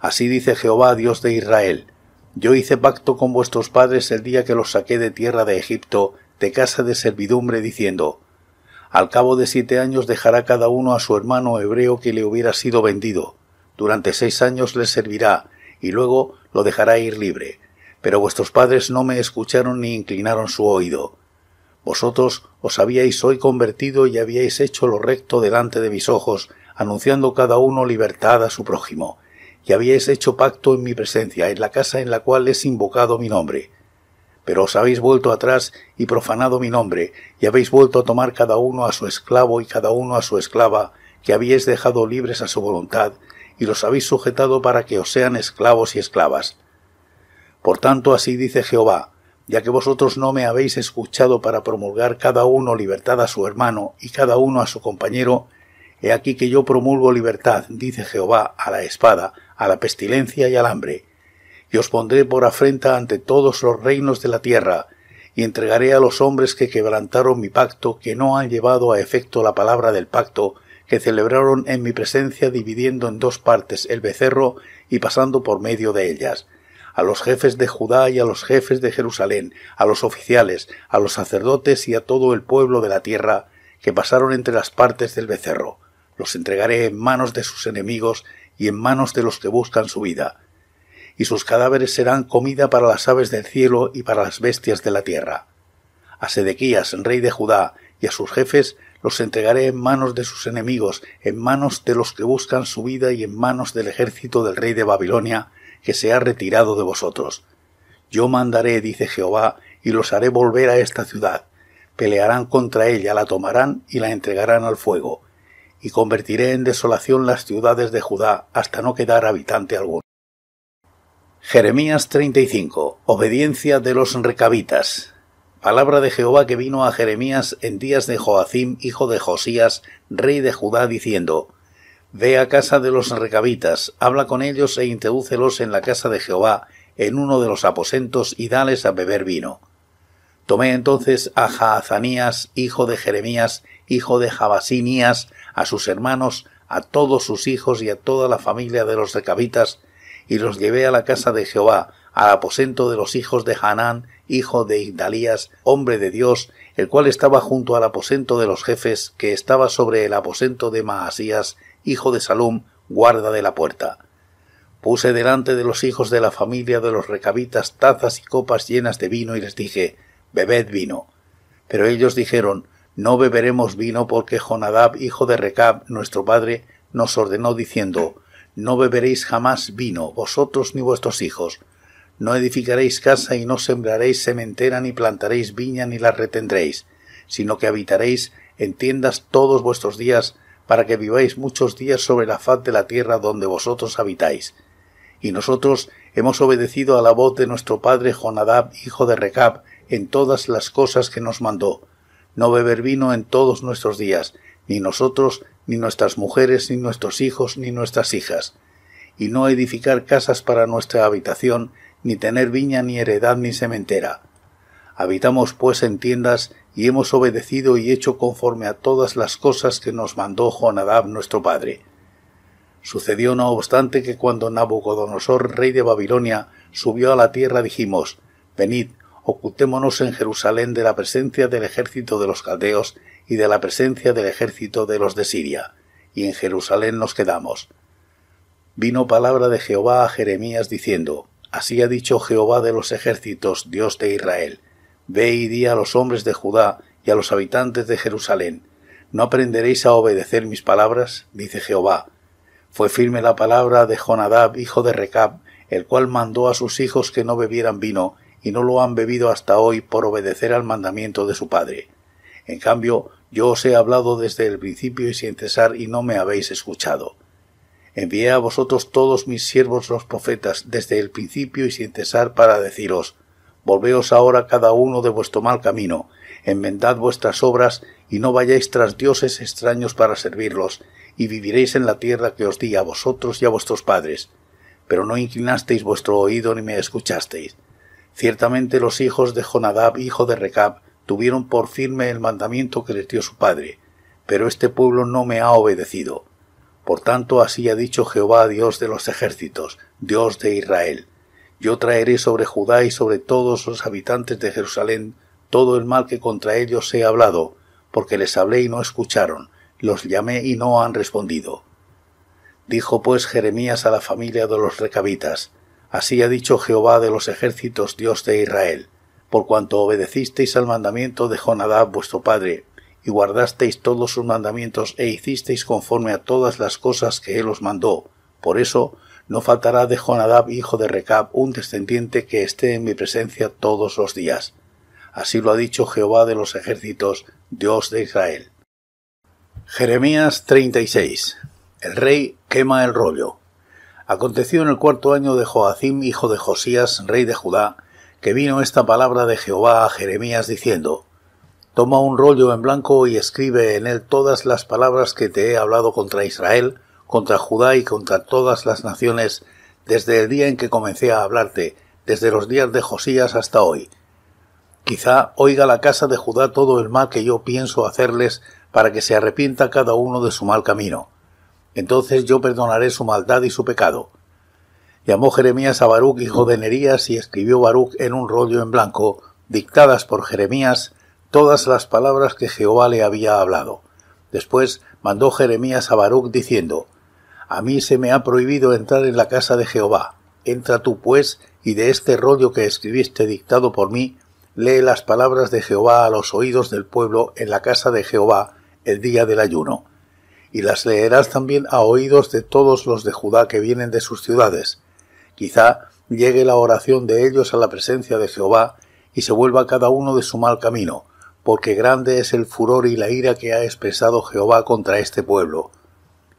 Así dice Jehová, Dios de Israel, yo hice pacto con vuestros padres el día que los saqué de tierra de Egipto, de casa de servidumbre, diciendo, al cabo de siete años dejará cada uno a su hermano hebreo que le hubiera sido vendido. Durante seis años le servirá, y luego lo dejará ir libre. Pero vuestros padres no me escucharon ni inclinaron su oído. Vosotros os habíais hoy convertido y habíais hecho lo recto delante de mis ojos, anunciando cada uno libertad a su prójimo, y habíais hecho pacto en mi presencia, en la casa en la cual es invocado mi nombre pero os habéis vuelto atrás y profanado mi nombre, y habéis vuelto a tomar cada uno a su esclavo y cada uno a su esclava, que habíais dejado libres a su voluntad, y los habéis sujetado para que os sean esclavos y esclavas. Por tanto, así dice Jehová, ya que vosotros no me habéis escuchado para promulgar cada uno libertad a su hermano y cada uno a su compañero, he aquí que yo promulgo libertad, dice Jehová, a la espada, a la pestilencia y al hambre, os pondré por afrenta ante todos los reinos de la tierra, y entregaré a los hombres que quebrantaron mi pacto, que no han llevado a efecto la palabra del pacto, que celebraron en mi presencia dividiendo en dos partes el becerro y pasando por medio de ellas, a los jefes de Judá y a los jefes de Jerusalén, a los oficiales, a los sacerdotes y a todo el pueblo de la tierra, que pasaron entre las partes del becerro. Los entregaré en manos de sus enemigos y en manos de los que buscan su vida y sus cadáveres serán comida para las aves del cielo y para las bestias de la tierra. A Sedequías, rey de Judá, y a sus jefes los entregaré en manos de sus enemigos, en manos de los que buscan su vida y en manos del ejército del rey de Babilonia, que se ha retirado de vosotros. Yo mandaré, dice Jehová, y los haré volver a esta ciudad. Pelearán contra ella, la tomarán y la entregarán al fuego. Y convertiré en desolación las ciudades de Judá hasta no quedar habitante alguno. Jeremías 35. Obediencia de los recabitas. Palabra de Jehová que vino a Jeremías en días de Joacim, hijo de Josías, rey de Judá, diciendo, Ve a casa de los recabitas, habla con ellos e introdúcelos en la casa de Jehová, en uno de los aposentos, y dales a beber vino. Tomé entonces a Jaazanías, hijo de Jeremías, hijo de Jabasinías, a sus hermanos, a todos sus hijos y a toda la familia de los recabitas, y los llevé a la casa de Jehová, al aposento de los hijos de Hanán, hijo de Igdalías, hombre de Dios, el cual estaba junto al aposento de los jefes, que estaba sobre el aposento de Maasías, hijo de Salum, guarda de la puerta. Puse delante de los hijos de la familia de los recabitas tazas y copas llenas de vino y les dije, bebed vino. Pero ellos dijeron, no beberemos vino porque Jonadab, hijo de Recab, nuestro padre, nos ordenó diciendo, no beberéis jamás vino, vosotros ni vuestros hijos. No edificaréis casa y no sembraréis sementera, ni plantaréis viña, ni la retendréis, sino que habitaréis en tiendas todos vuestros días, para que viváis muchos días sobre la faz de la tierra donde vosotros habitáis. Y nosotros hemos obedecido a la voz de nuestro padre Jonadab, hijo de Recab, en todas las cosas que nos mandó, no beber vino en todos nuestros días, ni nosotros, ni nuestras mujeres, ni nuestros hijos, ni nuestras hijas, y no edificar casas para nuestra habitación, ni tener viña, ni heredad, ni sementera. Habitamos pues en tiendas, y hemos obedecido y hecho conforme a todas las cosas que nos mandó Jonadab nuestro padre. Sucedió no obstante que cuando Nabucodonosor, rey de Babilonia, subió a la tierra dijimos, Venid, ocultémonos en Jerusalén de la presencia del ejército de los caldeos y de la presencia del ejército de los de Siria, y en Jerusalén nos quedamos. Vino palabra de Jehová a Jeremías diciendo, Así ha dicho Jehová de los ejércitos, Dios de Israel, Ve y di a los hombres de Judá y a los habitantes de Jerusalén, ¿no aprenderéis a obedecer mis palabras? dice Jehová. Fue firme la palabra de Jonadab, hijo de Recab, el cual mandó a sus hijos que no bebieran vino, y no lo han bebido hasta hoy por obedecer al mandamiento de su Padre. En cambio, yo os he hablado desde el principio y sin cesar y no me habéis escuchado. Envié a vosotros todos mis siervos los profetas desde el principio y sin cesar para deciros Volveos ahora cada uno de vuestro mal camino, enmendad vuestras obras y no vayáis tras dioses extraños para servirlos, y viviréis en la tierra que os di a vosotros y a vuestros padres. Pero no inclinasteis vuestro oído ni me escuchasteis. Ciertamente los hijos de Jonadab, hijo de Recab, tuvieron por firme el mandamiento que les dio su padre, pero este pueblo no me ha obedecido. Por tanto, así ha dicho Jehová, Dios de los ejércitos, Dios de Israel. Yo traeré sobre Judá y sobre todos los habitantes de Jerusalén todo el mal que contra ellos he hablado, porque les hablé y no escucharon, los llamé y no han respondido. Dijo pues Jeremías a la familia de los recabitas, Así ha dicho Jehová de los ejércitos, Dios de Israel, por cuanto obedecisteis al mandamiento de Jonadab vuestro padre, y guardasteis todos sus mandamientos e hicisteis conforme a todas las cosas que él os mandó. Por eso no faltará de Jonadab hijo de Recab un descendiente que esté en mi presencia todos los días. Así lo ha dicho Jehová de los ejércitos, Dios de Israel. Jeremías 36. El rey quema el rollo. Aconteció en el cuarto año de Joacim, hijo de Josías, rey de Judá, que vino esta palabra de Jehová a Jeremías diciendo, Toma un rollo en blanco y escribe en él todas las palabras que te he hablado contra Israel, contra Judá y contra todas las naciones, desde el día en que comencé a hablarte, desde los días de Josías hasta hoy. Quizá oiga la casa de Judá todo el mal que yo pienso hacerles para que se arrepienta cada uno de su mal camino entonces yo perdonaré su maldad y su pecado. Llamó Jeremías a Baruch, hijo de Nerías, y escribió Baruch en un rollo en blanco, dictadas por Jeremías, todas las palabras que Jehová le había hablado. Después mandó Jeremías a Baruch diciendo, A mí se me ha prohibido entrar en la casa de Jehová. Entra tú, pues, y de este rollo que escribiste dictado por mí, lee las palabras de Jehová a los oídos del pueblo en la casa de Jehová el día del ayuno y las leerás también a oídos de todos los de Judá que vienen de sus ciudades. Quizá llegue la oración de ellos a la presencia de Jehová, y se vuelva cada uno de su mal camino, porque grande es el furor y la ira que ha expresado Jehová contra este pueblo.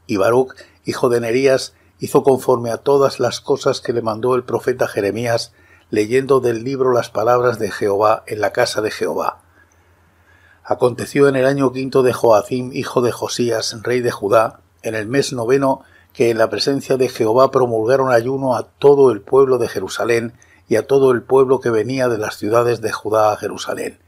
Y Baruch, hijo de Nerías, hizo conforme a todas las cosas que le mandó el profeta Jeremías, leyendo del libro las palabras de Jehová en la casa de Jehová. Aconteció en el año quinto de Joacim, hijo de Josías, rey de Judá, en el mes noveno, que en la presencia de Jehová promulgaron ayuno a todo el pueblo de Jerusalén y a todo el pueblo que venía de las ciudades de Judá a Jerusalén.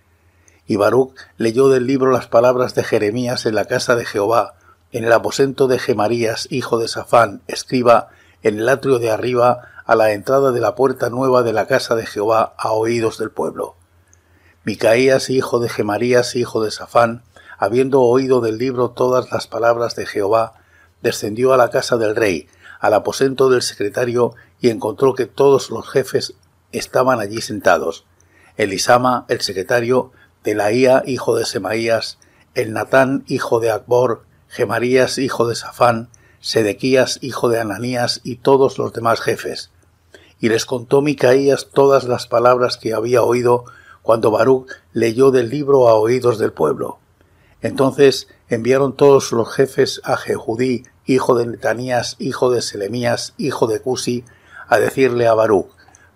Y Baruch leyó del libro las palabras de Jeremías en la casa de Jehová, en el aposento de Gemarías, hijo de Safán, escriba, en el atrio de arriba, a la entrada de la puerta nueva de la casa de Jehová, a oídos del pueblo. Micaías, hijo de Gemarías, hijo de Safán, habiendo oído del libro todas las palabras de Jehová, descendió a la casa del rey, al aposento del secretario, y encontró que todos los jefes estaban allí sentados. Elisama, el secretario, Telaía, hijo de Semaías, el Natán, hijo de Acbor, Gemarías, hijo de Safán, Sedequías, hijo de Ananías, y todos los demás jefes. Y les contó Micaías todas las palabras que había oído cuando Baruch leyó del libro a oídos del pueblo. Entonces enviaron todos los jefes a Jehudí, hijo de Netanías, hijo de Selemías, hijo de Cusi, a decirle a Baruch,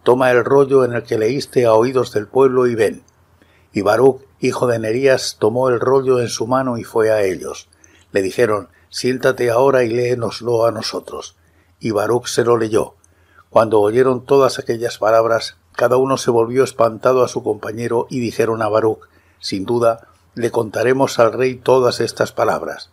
Toma el rollo en el que leíste a oídos del pueblo y ven. Y Baruch, hijo de Nerías, tomó el rollo en su mano y fue a ellos. Le dijeron, Siéntate ahora y léenoslo a nosotros. Y Baruch se lo leyó. Cuando oyeron todas aquellas palabras, cada uno se volvió espantado a su compañero y dijeron a Baruch, sin duda, le contaremos al rey todas estas palabras.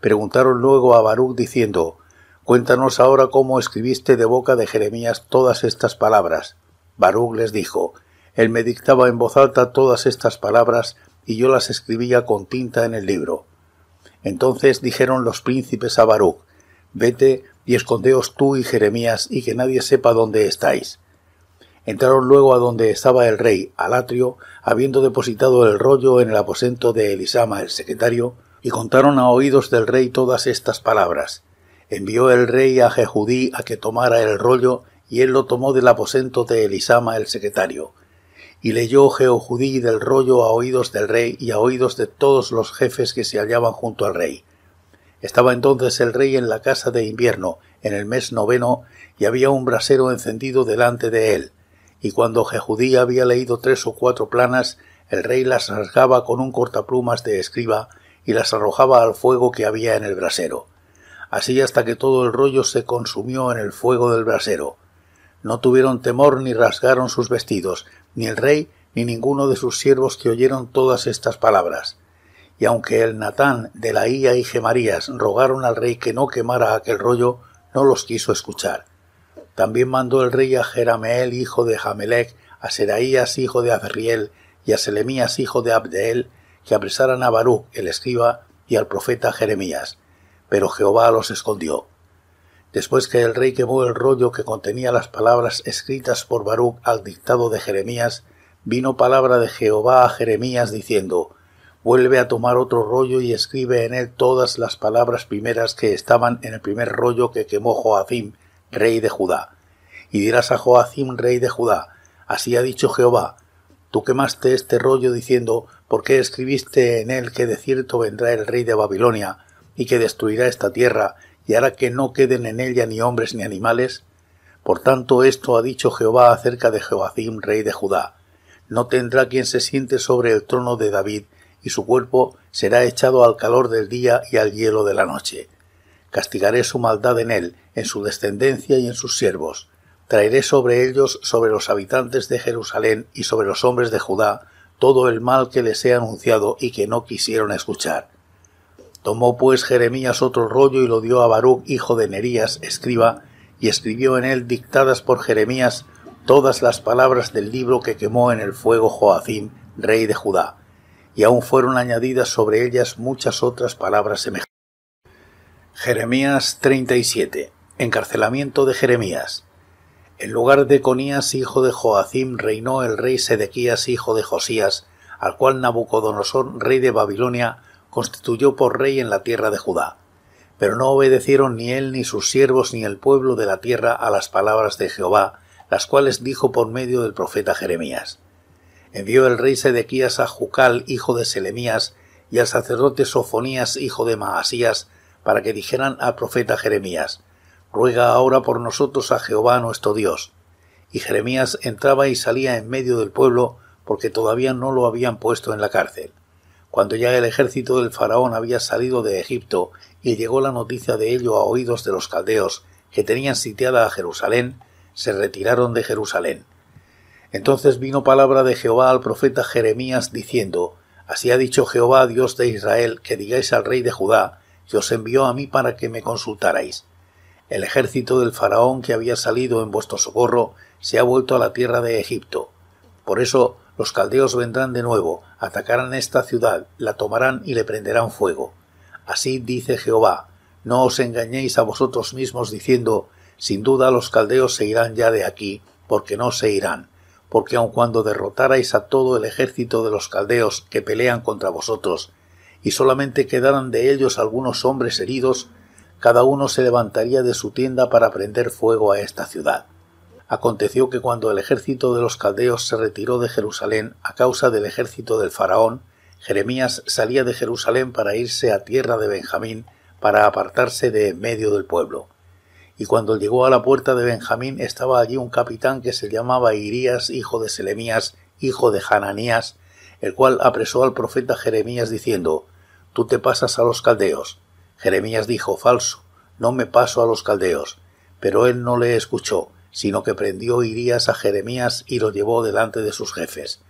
Preguntaron luego a Baruch diciendo, Cuéntanos ahora cómo escribiste de boca de Jeremías todas estas palabras. Baruch les dijo, Él me dictaba en voz alta todas estas palabras y yo las escribía con tinta en el libro. Entonces dijeron los príncipes a Baruch, Vete y escondeos tú y Jeremías y que nadie sepa dónde estáis. Entraron luego a donde estaba el rey, al atrio, habiendo depositado el rollo en el aposento de Elisama el secretario, y contaron a oídos del rey todas estas palabras. Envió el rey a Jehudí a que tomara el rollo, y él lo tomó del aposento de Elisama el secretario. Y leyó Jehudí del rollo a oídos del rey y a oídos de todos los jefes que se hallaban junto al rey. Estaba entonces el rey en la casa de invierno, en el mes noveno, y había un brasero encendido delante de él y cuando Jejudí había leído tres o cuatro planas, el rey las rasgaba con un cortaplumas de escriba y las arrojaba al fuego que había en el brasero, así hasta que todo el rollo se consumió en el fuego del brasero. No tuvieron temor ni rasgaron sus vestidos, ni el rey ni ninguno de sus siervos que oyeron todas estas palabras. Y aunque el Natán, de Delaía y Gemarías rogaron al rey que no quemara aquel rollo, no los quiso escuchar. También mandó el rey a Jerameel, hijo de Jamelec, a Seraías, hijo de Azriel, y a Selemías, hijo de Abdeel, que apresaran a Baruch, el escriba, y al profeta Jeremías. Pero Jehová los escondió. Después que el rey quemó el rollo que contenía las palabras escritas por Baruch al dictado de Jeremías, vino palabra de Jehová a Jeremías diciendo, Vuelve a tomar otro rollo y escribe en él todas las palabras primeras que estaban en el primer rollo que quemó Joacim, rey de Judá, y dirás a Joacim, rey de Judá, así ha dicho Jehová, tú quemaste este rollo diciendo, ¿por qué escribiste en él que de cierto vendrá el rey de Babilonia, y que destruirá esta tierra, y hará que no queden en ella ni hombres ni animales? Por tanto, esto ha dicho Jehová acerca de Joacim, rey de Judá. No tendrá quien se siente sobre el trono de David, y su cuerpo será echado al calor del día y al hielo de la noche castigaré su maldad en él, en su descendencia y en sus siervos. Traeré sobre ellos, sobre los habitantes de Jerusalén y sobre los hombres de Judá, todo el mal que les he anunciado y que no quisieron escuchar. Tomó pues Jeremías otro rollo y lo dio a Baruch, hijo de Nerías, escriba, y escribió en él, dictadas por Jeremías, todas las palabras del libro que quemó en el fuego Joacim, rey de Judá, y aún fueron añadidas sobre ellas muchas otras palabras semejantes. Jeremías 37. Encarcelamiento de Jeremías. En lugar de Conías, hijo de Joacim, reinó el rey Sedequías, hijo de Josías, al cual Nabucodonosor, rey de Babilonia, constituyó por rey en la tierra de Judá. Pero no obedecieron ni él, ni sus siervos, ni el pueblo de la tierra a las palabras de Jehová, las cuales dijo por medio del profeta Jeremías. Envió el rey Sedequías a Jucal, hijo de Selemías, y al sacerdote Sofonías, hijo de Maasías, para que dijeran al profeta Jeremías, Ruega ahora por nosotros a Jehová nuestro Dios. Y Jeremías entraba y salía en medio del pueblo, porque todavía no lo habían puesto en la cárcel. Cuando ya el ejército del faraón había salido de Egipto y llegó la noticia de ello a oídos de los caldeos, que tenían sitiada a Jerusalén, se retiraron de Jerusalén. Entonces vino palabra de Jehová al profeta Jeremías diciendo, Así ha dicho Jehová, Dios de Israel, que digáis al rey de Judá, que os envió a mí para que me consultarais. El ejército del faraón que había salido en vuestro socorro se ha vuelto a la tierra de Egipto. Por eso los caldeos vendrán de nuevo, atacarán esta ciudad, la tomarán y le prenderán fuego. Así dice Jehová, no os engañéis a vosotros mismos diciendo, sin duda los caldeos se irán ya de aquí, porque no se irán, porque aun cuando derrotarais a todo el ejército de los caldeos que pelean contra vosotros, y solamente quedaran de ellos algunos hombres heridos, cada uno se levantaría de su tienda para prender fuego a esta ciudad. Aconteció que cuando el ejército de los caldeos se retiró de Jerusalén a causa del ejército del faraón, Jeremías salía de Jerusalén para irse a tierra de Benjamín, para apartarse de en medio del pueblo. Y cuando llegó a la puerta de Benjamín estaba allí un capitán que se llamaba Irías, hijo de Selemías, hijo de Hananías, el cual apresó al profeta Jeremías diciendo tú te pasas a los caldeos. Jeremías dijo, falso, no me paso a los caldeos. Pero él no le escuchó, sino que prendió Irías a Jeremías y lo llevó delante de sus jefes.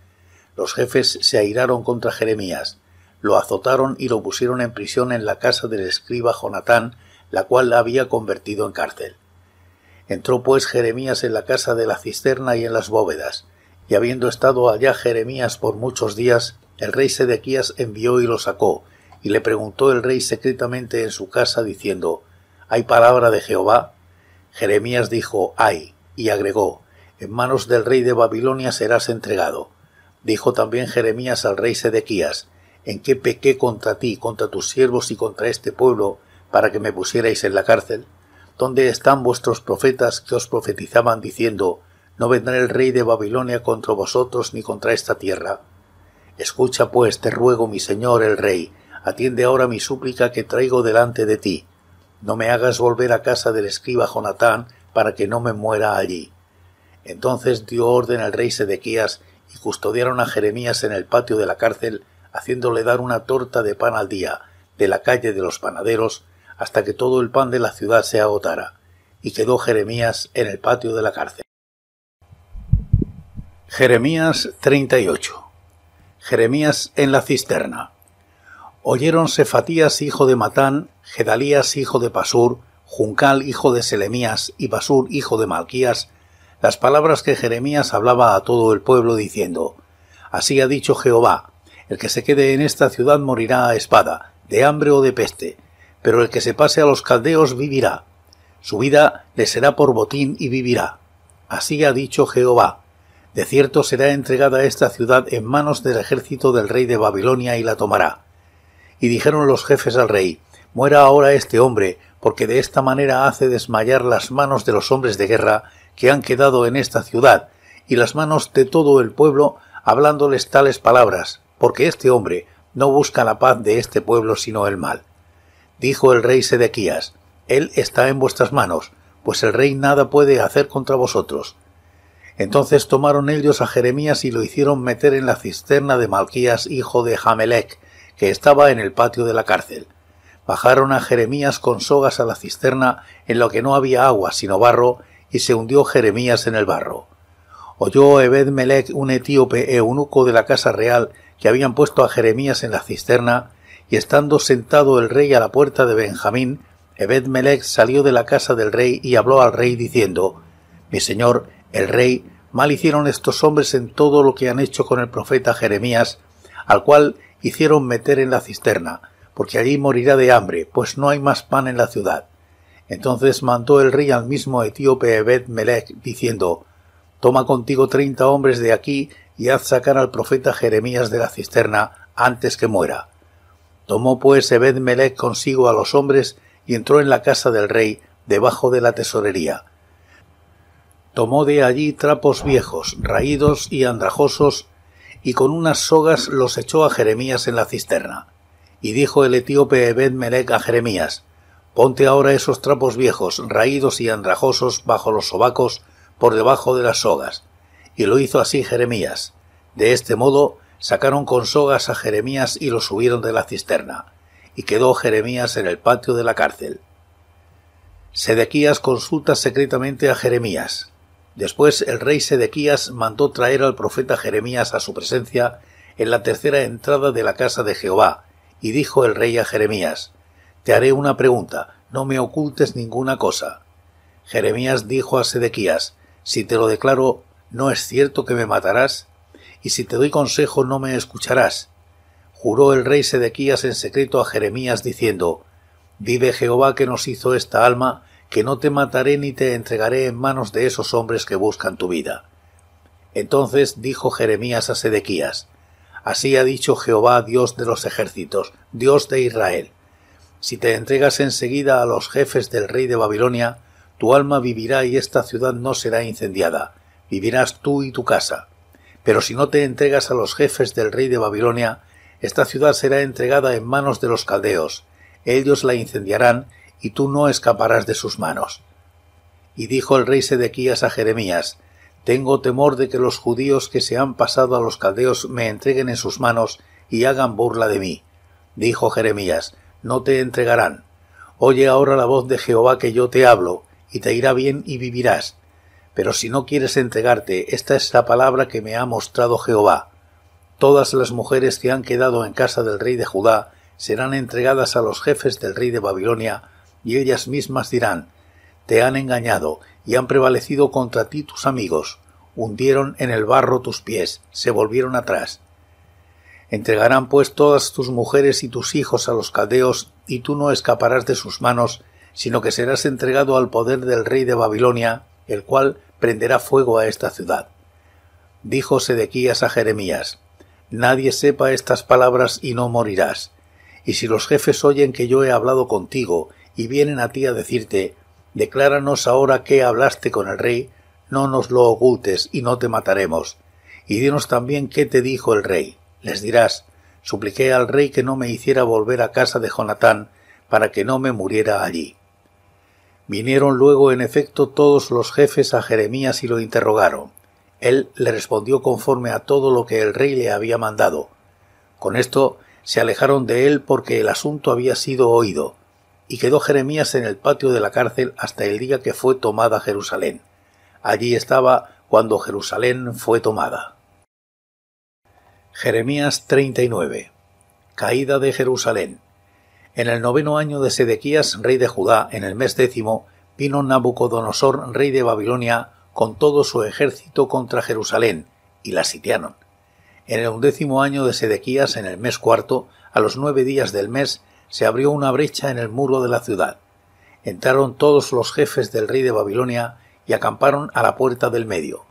Los jefes se airaron contra Jeremías, lo azotaron y lo pusieron en prisión en la casa del escriba Jonatán, la cual la había convertido en cárcel. Entró pues Jeremías en la casa de la cisterna y en las bóvedas, y habiendo estado allá Jeremías por muchos días, el rey Sedequías envió y lo sacó, y le preguntó el rey secretamente en su casa, diciendo, ¿Hay palabra de Jehová? Jeremías dijo, Hay, y agregó, En manos del rey de Babilonia serás entregado. Dijo también Jeremías al rey Sedequías, ¿En qué pequé contra ti, contra tus siervos y contra este pueblo, para que me pusierais en la cárcel? ¿Dónde están vuestros profetas que os profetizaban diciendo, No vendrá el rey de Babilonia contra vosotros ni contra esta tierra? Escucha, pues, te ruego, mi señor el rey, Atiende ahora mi súplica que traigo delante de ti. No me hagas volver a casa del escriba Jonatán, para que no me muera allí. Entonces dio orden al rey Sedequías, y custodiaron a Jeremías en el patio de la cárcel, haciéndole dar una torta de pan al día, de la calle de los panaderos, hasta que todo el pan de la ciudad se agotara. Y quedó Jeremías en el patio de la cárcel. Jeremías 38 Jeremías en la cisterna oyeron Sefatías, hijo de Matán, Gedalías hijo de Pasur, Juncal hijo de Selemías y Basur hijo de Malquías, las palabras que Jeremías hablaba a todo el pueblo diciendo, Así ha dicho Jehová, el que se quede en esta ciudad morirá a espada, de hambre o de peste, pero el que se pase a los caldeos vivirá. Su vida le será por botín y vivirá. Así ha dicho Jehová. De cierto será entregada esta ciudad en manos del ejército del rey de Babilonia y la tomará. Y dijeron los jefes al rey, Muera ahora este hombre, porque de esta manera hace desmayar las manos de los hombres de guerra que han quedado en esta ciudad, y las manos de todo el pueblo, hablándoles tales palabras, porque este hombre no busca la paz de este pueblo sino el mal. Dijo el rey Sedequías, Él está en vuestras manos, pues el rey nada puede hacer contra vosotros. Entonces tomaron ellos a Jeremías y lo hicieron meter en la cisterna de Malquías, hijo de Jamelec, que estaba en el patio de la cárcel. Bajaron a Jeremías con sogas a la cisterna en la que no había agua sino barro, y se hundió Jeremías en el barro. Oyó Ebed Melech, un etíope eunuco de la casa real, que habían puesto a Jeremías en la cisterna, y estando sentado el rey a la puerta de Benjamín, Ebed Melech salió de la casa del rey y habló al rey diciendo Mi señor, el rey, mal hicieron estos hombres en todo lo que han hecho con el profeta Jeremías, al cual hicieron meter en la cisterna, porque allí morirá de hambre, pues no hay más pan en la ciudad. Entonces mandó el rey al mismo etíope Ebed Melech, diciendo Toma contigo treinta hombres de aquí y haz sacar al profeta Jeremías de la cisterna antes que muera. Tomó pues Ebed Melech consigo a los hombres y entró en la casa del rey, debajo de la tesorería. Tomó de allí trapos viejos, raídos y andrajosos, y con unas sogas los echó a Jeremías en la cisterna. Y dijo el etíope Ebed a Jeremías, Ponte ahora esos trapos viejos, raídos y andrajosos bajo los sobacos, por debajo de las sogas. Y lo hizo así Jeremías. De este modo sacaron con sogas a Jeremías y lo subieron de la cisterna. Y quedó Jeremías en el patio de la cárcel. Sedequías consulta secretamente a Jeremías. Después el rey Sedequías mandó traer al profeta Jeremías a su presencia en la tercera entrada de la casa de Jehová, y dijo el rey a Jeremías, Te haré una pregunta, no me ocultes ninguna cosa. Jeremías dijo a Sedequías, Si te lo declaro, ¿no es cierto que me matarás? Y si te doy consejo, no me escucharás. Juró el rey Sedequías en secreto a Jeremías diciendo, Vive Jehová que nos hizo esta alma, que no te mataré ni te entregaré en manos de esos hombres que buscan tu vida. Entonces dijo Jeremías a Sedequías, Así ha dicho Jehová, Dios de los ejércitos, Dios de Israel. Si te entregas enseguida a los jefes del rey de Babilonia, tu alma vivirá y esta ciudad no será incendiada, vivirás tú y tu casa. Pero si no te entregas a los jefes del rey de Babilonia, esta ciudad será entregada en manos de los caldeos, ellos la incendiarán y tú no escaparás de sus manos. Y dijo el rey Sedequías a Jeremías, Tengo temor de que los judíos que se han pasado a los caldeos me entreguen en sus manos y hagan burla de mí. Dijo Jeremías, No te entregarán. Oye ahora la voz de Jehová que yo te hablo, y te irá bien y vivirás. Pero si no quieres entregarte, esta es la palabra que me ha mostrado Jehová. Todas las mujeres que han quedado en casa del rey de Judá serán entregadas a los jefes del rey de Babilonia, y ellas mismas dirán, Te han engañado y han prevalecido contra ti tus amigos, hundieron en el barro tus pies, se volvieron atrás. Entregarán pues todas tus mujeres y tus hijos a los caldeos, y tú no escaparás de sus manos, sino que serás entregado al poder del rey de Babilonia, el cual prenderá fuego a esta ciudad. Dijo Sedequías a Jeremías, Nadie sepa estas palabras y no morirás. Y si los jefes oyen que yo he hablado contigo, y vienen a ti a decirte Decláranos ahora que hablaste con el rey, no nos lo ocultes y no te mataremos. Y dinos también qué te dijo el rey. Les dirás Supliqué al rey que no me hiciera volver a casa de Jonatán, para que no me muriera allí. Vinieron luego en efecto todos los jefes a Jeremías y lo interrogaron. Él le respondió conforme a todo lo que el rey le había mandado. Con esto se alejaron de él porque el asunto había sido oído, y quedó Jeremías en el patio de la cárcel hasta el día que fue tomada Jerusalén. Allí estaba cuando Jerusalén fue tomada. Jeremías 39. Caída de Jerusalén. En el noveno año de Sedequías, rey de Judá, en el mes décimo, vino Nabucodonosor, rey de Babilonia, con todo su ejército contra Jerusalén, y la sitiaron. En el undécimo año de Sedequías, en el mes cuarto, a los nueve días del mes, se abrió una brecha en el muro de la ciudad. Entraron todos los jefes del rey de Babilonia y acamparon a la puerta del medio.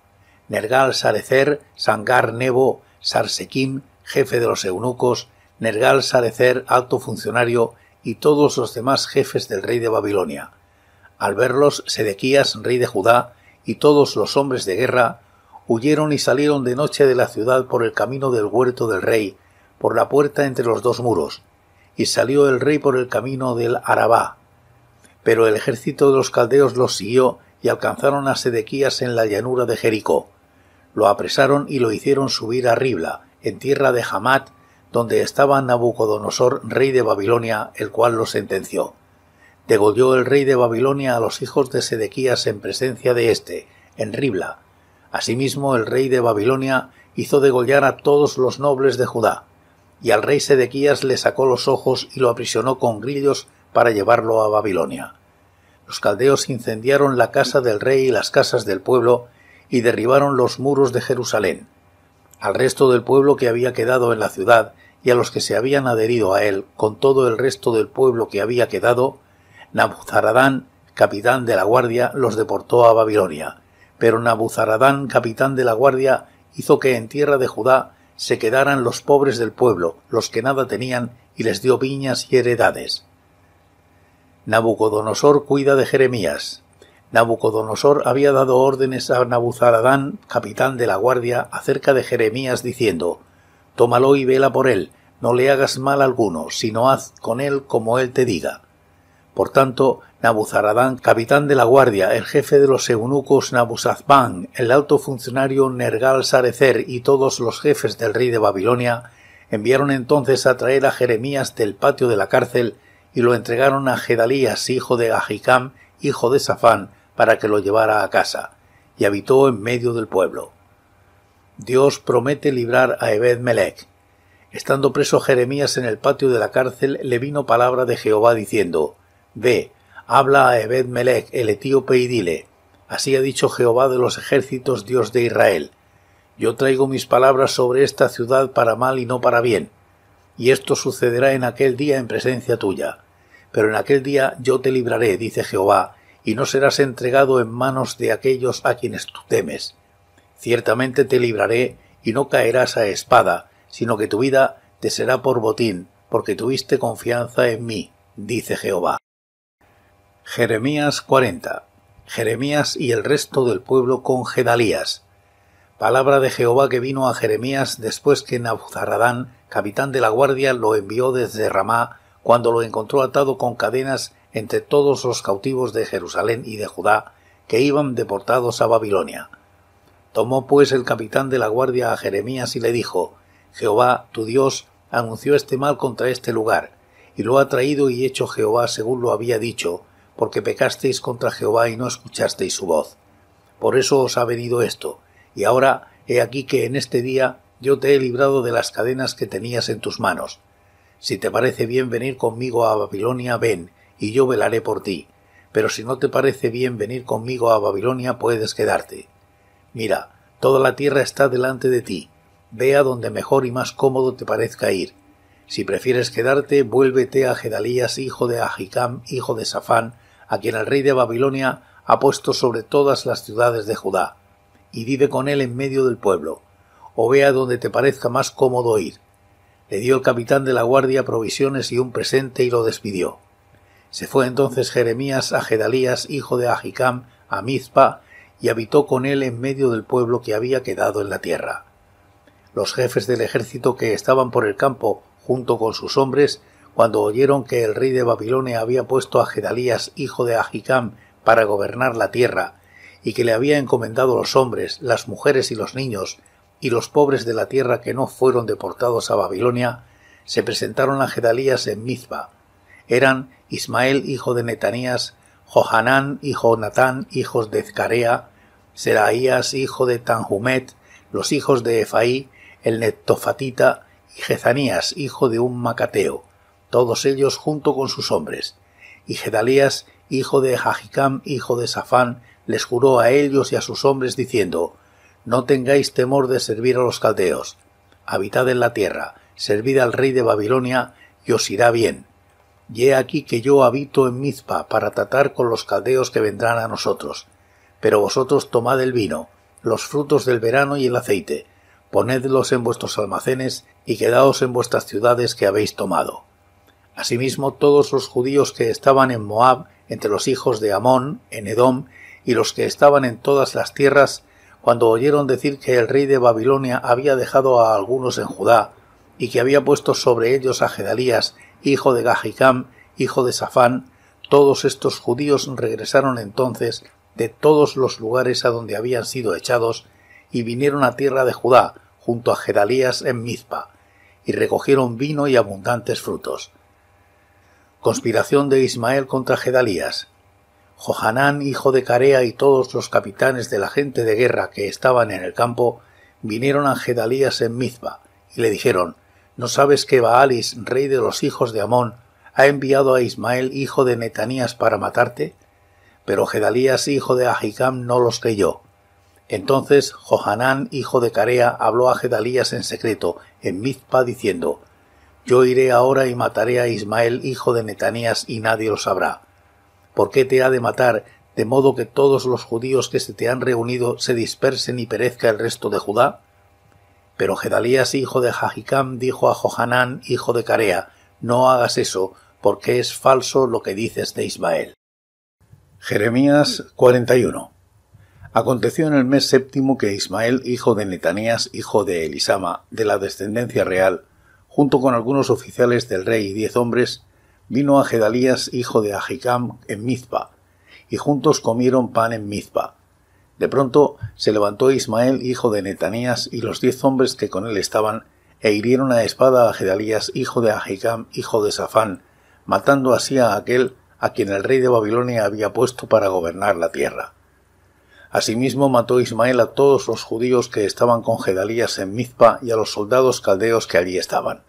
Nergal Sarecer, Sangar Nebo, Sarsequim, jefe de los eunucos, Nergal Sarecer, alto funcionario, y todos los demás jefes del rey de Babilonia. Al verlos, Sedequías, rey de Judá, y todos los hombres de guerra, huyeron y salieron de noche de la ciudad por el camino del huerto del rey, por la puerta entre los dos muros, y salió el rey por el camino del Arabá. Pero el ejército de los caldeos los siguió y alcanzaron a Sedequías en la llanura de Jericó. Lo apresaron y lo hicieron subir a Ribla, en tierra de Hamat, donde estaba Nabucodonosor, rey de Babilonia, el cual lo sentenció. Degolló el rey de Babilonia a los hijos de Sedequías en presencia de éste, en Ribla. Asimismo, el rey de Babilonia hizo degollar a todos los nobles de Judá y al rey Sedequías le sacó los ojos y lo aprisionó con grillos para llevarlo a Babilonia. Los caldeos incendiaron la casa del rey y las casas del pueblo y derribaron los muros de Jerusalén. Al resto del pueblo que había quedado en la ciudad y a los que se habían adherido a él, con todo el resto del pueblo que había quedado, Nabuzaradán, capitán de la guardia, los deportó a Babilonia. Pero Nabuzaradán, capitán de la guardia, hizo que en tierra de Judá se quedaran los pobres del pueblo, los que nada tenían, y les dio viñas y heredades. Nabucodonosor cuida de Jeremías. Nabucodonosor había dado órdenes a Nabuzaradán, capitán de la guardia, acerca de Jeremías, diciendo Tómalo y vela por él, no le hagas mal alguno, sino haz con él como él te diga. Por tanto, Nabuzaradán, capitán de la guardia, el jefe de los eunucos Nabuzazbán, el alto funcionario Nergal Sarecer y todos los jefes del rey de Babilonia, enviaron entonces a traer a Jeremías del patio de la cárcel y lo entregaron a Gedalías, hijo de Ahicam, hijo de Safán, para que lo llevara a casa, y habitó en medio del pueblo. Dios promete librar a Ebed Melech. Estando preso Jeremías en el patio de la cárcel, le vino palabra de Jehová diciendo Ve, Habla a Ebed Melech, el etíope, y dile, Así ha dicho Jehová de los ejércitos, Dios de Israel. Yo traigo mis palabras sobre esta ciudad para mal y no para bien. Y esto sucederá en aquel día en presencia tuya. Pero en aquel día yo te libraré, dice Jehová, y no serás entregado en manos de aquellos a quienes tú temes. Ciertamente te libraré, y no caerás a espada, sino que tu vida te será por botín, porque tuviste confianza en mí, dice Jehová. Jeremías 40. Jeremías y el resto del pueblo con Gedalías. Palabra de Jehová que vino a Jeremías después que Nabuzaradán, capitán de la guardia, lo envió desde Ramá, cuando lo encontró atado con cadenas entre todos los cautivos de Jerusalén y de Judá, que iban deportados a Babilonia. Tomó pues el capitán de la guardia a Jeremías y le dijo, Jehová, tu Dios, anunció este mal contra este lugar, y lo ha traído y hecho Jehová según lo había dicho, porque pecasteis contra Jehová y no escuchasteis su voz. Por eso os ha venido esto, y ahora he aquí que en este día yo te he librado de las cadenas que tenías en tus manos. Si te parece bien venir conmigo a Babilonia, ven, y yo velaré por ti. Pero si no te parece bien venir conmigo a Babilonia, puedes quedarte. Mira, toda la tierra está delante de ti. Ve a donde mejor y más cómodo te parezca ir. Si prefieres quedarte, vuélvete a Gedalías, hijo de Ahicam, hijo de Safán, a quien el rey de Babilonia ha puesto sobre todas las ciudades de Judá, y vive con él en medio del pueblo, o vea donde te parezca más cómodo ir. Le dio el capitán de la guardia provisiones y un presente y lo despidió. Se fue entonces Jeremías a Gedalías, hijo de Ajicam, a Mizpa, y habitó con él en medio del pueblo que había quedado en la tierra. Los jefes del ejército que estaban por el campo junto con sus hombres cuando oyeron que el rey de Babilonia había puesto a Gedalías, hijo de Ahicam, para gobernar la tierra, y que le había encomendado los hombres, las mujeres y los niños, y los pobres de la tierra que no fueron deportados a Babilonia, se presentaron a Gedalías en Mizba. Eran Ismael, hijo de Netanías, Johanán y Natán, hijos de Zcarea, Seraías, hijo de Tanhumet, los hijos de Efaí, el Netofatita, y Jezanías, hijo de un Macateo todos ellos junto con sus hombres. Y Gedalías, hijo de Jajicam, hijo de Safán, les juró a ellos y a sus hombres diciendo, No tengáis temor de servir a los caldeos. Habitad en la tierra, servid al rey de Babilonia, y os irá bien. Y he aquí que yo habito en Mizpa para tratar con los caldeos que vendrán a nosotros. Pero vosotros tomad el vino, los frutos del verano y el aceite, ponedlos en vuestros almacenes y quedaos en vuestras ciudades que habéis tomado. Asimismo, todos los judíos que estaban en Moab, entre los hijos de Amón, en Edom, y los que estaban en todas las tierras, cuando oyeron decir que el rey de Babilonia había dejado a algunos en Judá, y que había puesto sobre ellos a Gedalías, hijo de Gajicam, hijo de Safán, todos estos judíos regresaron entonces de todos los lugares a donde habían sido echados, y vinieron a tierra de Judá, junto a Gedalías en Mizpa, y recogieron vino y abundantes frutos. Conspiración de Ismael contra Gedalías. Johanán, hijo de Carea, y todos los capitanes de la gente de guerra que estaban en el campo, vinieron a Gedalías en Mizpa y le dijeron, ¿No sabes que Baalis, rey de los hijos de Amón, ha enviado a Ismael, hijo de Netanías, para matarte? Pero Gedalías, hijo de Ahikam, no los creyó. Entonces Johanán, hijo de Carea, habló a Gedalías en secreto, en Mizpa, diciendo, yo iré ahora y mataré a Ismael, hijo de Netanías, y nadie lo sabrá. ¿Por qué te ha de matar, de modo que todos los judíos que se te han reunido se dispersen y perezca el resto de Judá? Pero Gedalías, hijo de Jajicam, dijo a Johanán, hijo de Carea, No hagas eso, porque es falso lo que dices de Ismael. Jeremías 41. Aconteció en el mes séptimo que Ismael, hijo de Netanías, hijo de Elisama, de la descendencia real, junto con algunos oficiales del rey y diez hombres, vino a Gedalías, hijo de Ahicam, en Mizpa, y juntos comieron pan en Mizpa. De pronto se levantó Ismael, hijo de Netanías, y los diez hombres que con él estaban, e hirieron a espada a Gedalías, hijo de Ahicam, hijo de Safán, matando así a aquel a quien el rey de Babilonia había puesto para gobernar la tierra. Asimismo mató Ismael a todos los judíos que estaban con Gedalías en Mizpa y a los soldados caldeos que allí estaban.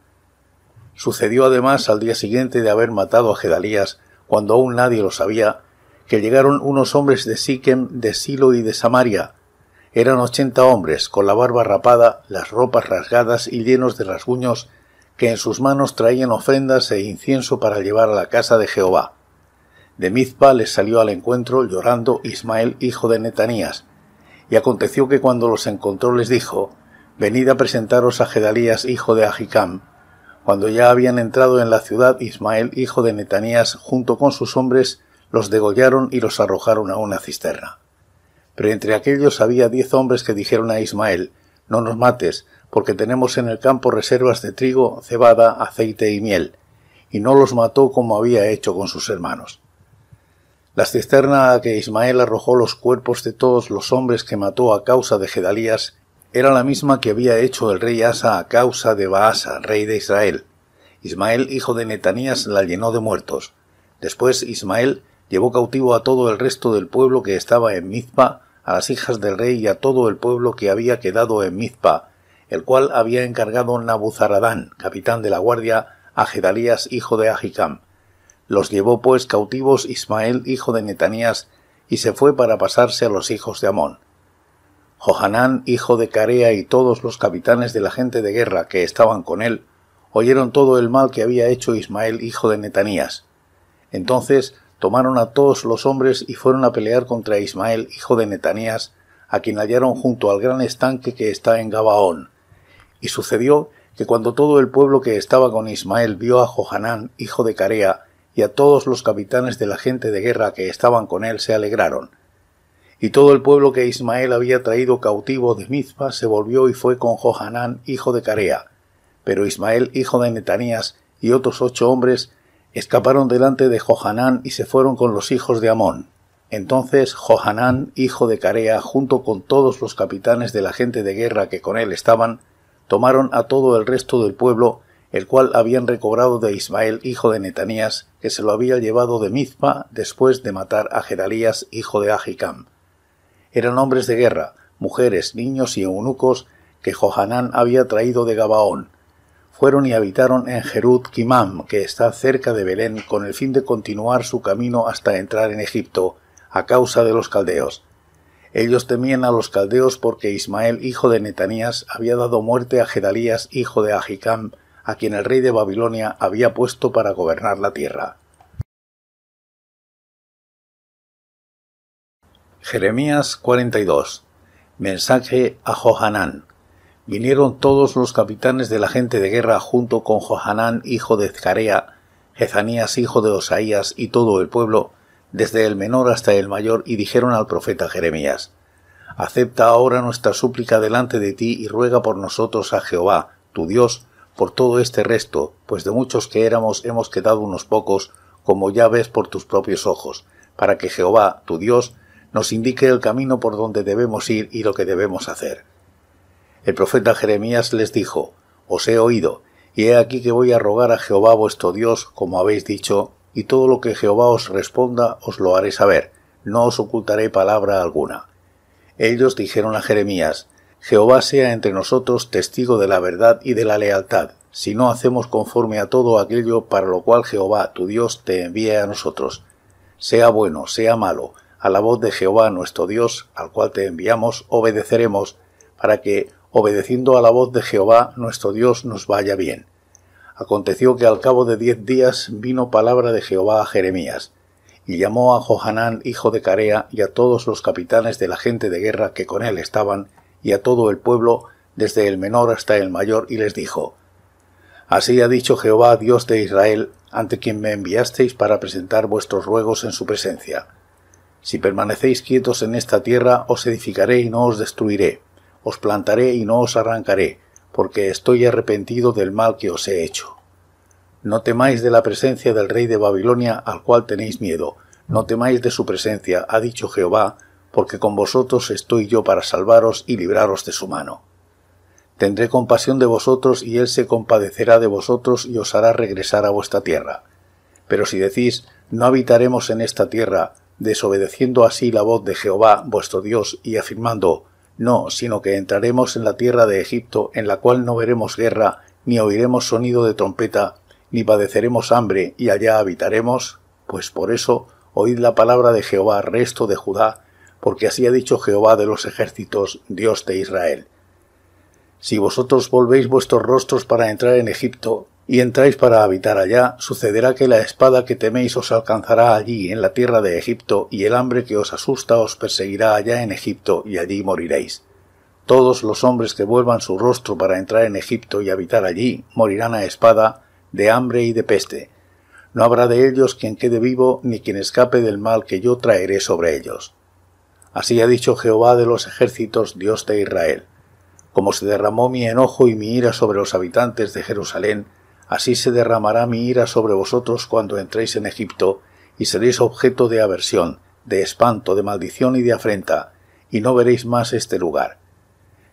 Sucedió además al día siguiente de haber matado a Gedalías, cuando aún nadie lo sabía, que llegaron unos hombres de Siquem, de Silo y de Samaria. Eran ochenta hombres, con la barba rapada, las ropas rasgadas y llenos de rasguños, que en sus manos traían ofrendas e incienso para llevar a la casa de Jehová. De Mizpa les salió al encuentro llorando Ismael, hijo de Netanías. Y aconteció que cuando los encontró les dijo, Venid a presentaros a Gedalías, hijo de Ahicam. Cuando ya habían entrado en la ciudad, Ismael, hijo de Netanías, junto con sus hombres, los degollaron y los arrojaron a una cisterna. Pero entre aquellos había diez hombres que dijeron a Ismael No nos mates, porque tenemos en el campo reservas de trigo, cebada, aceite y miel, y no los mató como había hecho con sus hermanos. La cisterna a que Ismael arrojó los cuerpos de todos los hombres que mató a causa de Gedalías era la misma que había hecho el rey Asa a causa de Baasa, rey de Israel. Ismael, hijo de Netanías, la llenó de muertos. Después Ismael llevó cautivo a todo el resto del pueblo que estaba en Mizpa, a las hijas del rey y a todo el pueblo que había quedado en Mizpa, el cual había encargado Nabuzaradán, capitán de la guardia, a Gedalías, hijo de Ahicam. Los llevó pues cautivos Ismael, hijo de Netanías, y se fue para pasarse a los hijos de Amón. Johanán, hijo de Carea, y todos los capitanes de la gente de guerra que estaban con él, oyeron todo el mal que había hecho Ismael, hijo de Netanías. Entonces tomaron a todos los hombres y fueron a pelear contra Ismael, hijo de Netanías, a quien hallaron junto al gran estanque que está en Gabaón. Y sucedió que cuando todo el pueblo que estaba con Ismael vio a Johanán, hijo de Carea, y a todos los capitanes de la gente de guerra que estaban con él se alegraron. Y todo el pueblo que Ismael había traído cautivo de Mizpa se volvió y fue con Johanán, hijo de Carea. Pero Ismael, hijo de Netanías, y otros ocho hombres escaparon delante de Johanán y se fueron con los hijos de Amón. Entonces Johanán, hijo de Carea, junto con todos los capitanes de la gente de guerra que con él estaban, tomaron a todo el resto del pueblo, el cual habían recobrado de Ismael, hijo de Netanías, que se lo había llevado de Mizpa después de matar a Gedalías, hijo de Ahicam eran hombres de guerra, mujeres, niños y eunucos que Johanán había traído de Gabaón. Fueron y habitaron en Jerud Kimam, que está cerca de Belén, con el fin de continuar su camino hasta entrar en Egipto, a causa de los caldeos. Ellos temían a los caldeos porque Ismael, hijo de Netanías, había dado muerte a Gedalías, hijo de Ahicam, a quien el rey de Babilonia había puesto para gobernar la tierra. Jeremías 42. Mensaje a Johanán. Vinieron todos los capitanes de la gente de guerra junto con Johanán, hijo de Zcarea, Jezanías, hijo de Osaías, y todo el pueblo, desde el menor hasta el mayor, y dijeron al profeta Jeremías, Acepta ahora nuestra súplica delante de ti y ruega por nosotros a Jehová, tu Dios, por todo este resto, pues de muchos que éramos hemos quedado unos pocos, como ya ves por tus propios ojos, para que Jehová, tu Dios, nos indique el camino por donde debemos ir y lo que debemos hacer. El profeta Jeremías les dijo, Os he oído, y he aquí que voy a rogar a Jehová vuestro Dios, como habéis dicho, y todo lo que Jehová os responda os lo haré saber, no os ocultaré palabra alguna. Ellos dijeron a Jeremías, Jehová sea entre nosotros testigo de la verdad y de la lealtad, si no hacemos conforme a todo aquello para lo cual Jehová tu Dios te envía a nosotros. Sea bueno, sea malo, a la voz de Jehová nuestro Dios, al cual te enviamos, obedeceremos, para que, obedeciendo a la voz de Jehová nuestro Dios, nos vaya bien. Aconteció que al cabo de diez días vino palabra de Jehová a Jeremías, y llamó a Johanán, hijo de Carea, y a todos los capitanes de la gente de guerra que con él estaban, y a todo el pueblo, desde el menor hasta el mayor, y les dijo, Así ha dicho Jehová, Dios de Israel, ante quien me enviasteis para presentar vuestros ruegos en su presencia si permanecéis quietos en esta tierra, os edificaré y no os destruiré, os plantaré y no os arrancaré, porque estoy arrepentido del mal que os he hecho. No temáis de la presencia del rey de Babilonia, al cual tenéis miedo, no temáis de su presencia, ha dicho Jehová, porque con vosotros estoy yo para salvaros y libraros de su mano. Tendré compasión de vosotros y él se compadecerá de vosotros y os hará regresar a vuestra tierra. Pero si decís, no habitaremos en esta tierra, desobedeciendo así la voz de Jehová vuestro Dios y afirmando, No, sino que entraremos en la tierra de Egipto, en la cual no veremos guerra, ni oiremos sonido de trompeta, ni padeceremos hambre, y allá habitaremos. Pues por eso oíd la palabra de Jehová, resto de Judá, porque así ha dicho Jehová de los ejércitos, Dios de Israel. Si vosotros volvéis vuestros rostros para entrar en Egipto, y entráis para habitar allá, sucederá que la espada que teméis os alcanzará allí en la tierra de Egipto, y el hambre que os asusta os perseguirá allá en Egipto, y allí moriréis. Todos los hombres que vuelvan su rostro para entrar en Egipto y habitar allí morirán a espada, de hambre y de peste. No habrá de ellos quien quede vivo, ni quien escape del mal que yo traeré sobre ellos. Así ha dicho Jehová de los ejércitos, Dios de Israel. Como se derramó mi enojo y mi ira sobre los habitantes de Jerusalén, Así se derramará mi ira sobre vosotros cuando entréis en Egipto, y seréis objeto de aversión, de espanto, de maldición y de afrenta, y no veréis más este lugar.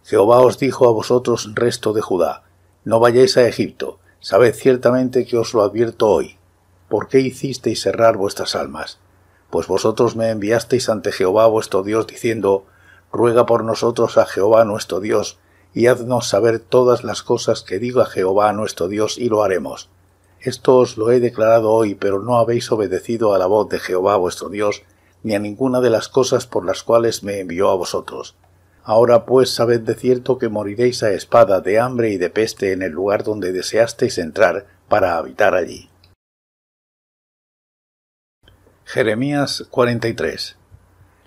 Jehová os dijo a vosotros resto de Judá, no vayáis a Egipto, sabed ciertamente que os lo advierto hoy. ¿Por qué hicisteis cerrar vuestras almas? Pues vosotros me enviasteis ante Jehová vuestro Dios diciendo, ruega por nosotros a Jehová nuestro Dios, y haznos saber todas las cosas que diga Jehová nuestro Dios, y lo haremos. Esto os lo he declarado hoy, pero no habéis obedecido a la voz de Jehová vuestro Dios, ni a ninguna de las cosas por las cuales me envió a vosotros. Ahora pues sabed de cierto que moriréis a espada, de hambre y de peste en el lugar donde deseasteis entrar para habitar allí. Jeremías 43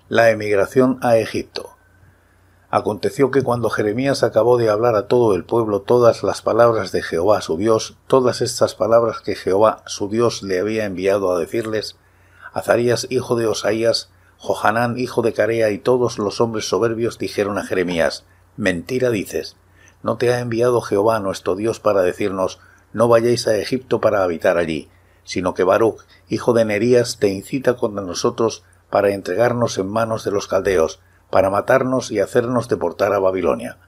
La emigración a Egipto Aconteció que cuando Jeremías acabó de hablar a todo el pueblo todas las palabras de Jehová su Dios, todas estas palabras que Jehová su Dios le había enviado a decirles, Azarías hijo de Osaías, Johanán hijo de Carea y todos los hombres soberbios dijeron a Jeremías, Mentira dices, ¿no te ha enviado Jehová nuestro Dios para decirnos, no vayáis a Egipto para habitar allí, sino que Baruch, hijo de Nerías, te incita contra nosotros para entregarnos en manos de los caldeos, para matarnos y hacernos deportar a Babilonia.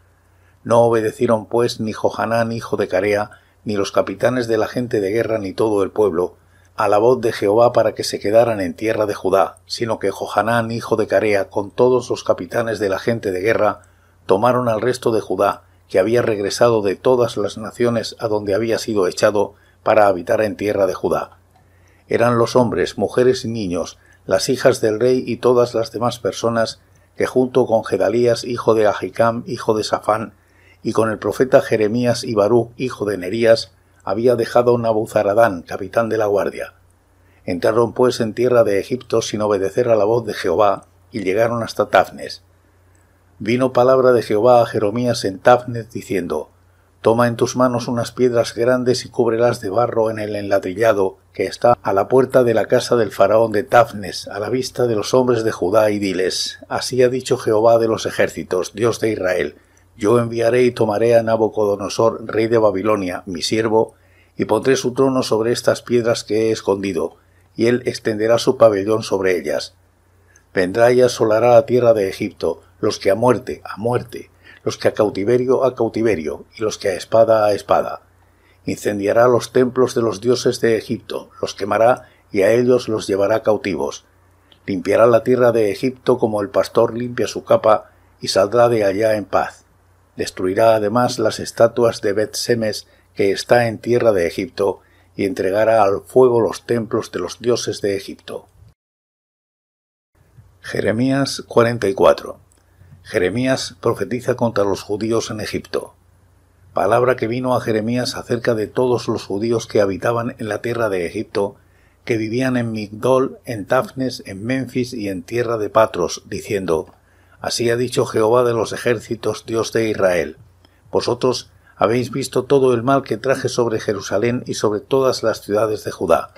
No obedecieron pues ni Johanán hijo de Carea, ni los capitanes de la gente de guerra, ni todo el pueblo, a la voz de Jehová para que se quedaran en tierra de Judá, sino que Johanán hijo de Carea, con todos los capitanes de la gente de guerra, tomaron al resto de Judá, que había regresado de todas las naciones a donde había sido echado, para habitar en tierra de Judá. Eran los hombres, mujeres y niños, las hijas del rey y todas las demás personas que junto con Gedalías, hijo de Ahicam, hijo de Safán, y con el profeta Jeremías y Barú, hijo de Nerías, había dejado Nabuzaradán, capitán de la guardia. Entraron pues en tierra de Egipto sin obedecer a la voz de Jehová, y llegaron hasta Tafnes. Vino palabra de Jehová a Jeremías en Tafnes, diciendo, Toma en tus manos unas piedras grandes y cúbrelas de barro en el enladrillado que está a la puerta de la casa del faraón de Tafnes, a la vista de los hombres de Judá y diles, Así ha dicho Jehová de los ejércitos, Dios de Israel, yo enviaré y tomaré a Nabucodonosor, rey de Babilonia, mi siervo, y pondré su trono sobre estas piedras que he escondido, y él extenderá su pabellón sobre ellas. Vendrá y asolará la tierra de Egipto, los que a muerte, a muerte, los que a cautiverio a cautiverio, y los que a espada a espada. Incendiará los templos de los dioses de Egipto, los quemará y a ellos los llevará cautivos. Limpiará la tierra de Egipto como el pastor limpia su capa, y saldrá de allá en paz. Destruirá además las estatuas de Bet-Semes que está en tierra de Egipto, y entregará al fuego los templos de los dioses de Egipto. Jeremías 44 Jeremías profetiza contra los judíos en Egipto, palabra que vino a Jeremías acerca de todos los judíos que habitaban en la tierra de Egipto, que vivían en Migdol, en Tafnes, en Memphis y en tierra de Patros, diciendo, Así ha dicho Jehová de los ejércitos, Dios de Israel. Vosotros habéis visto todo el mal que traje sobre Jerusalén y sobre todas las ciudades de Judá.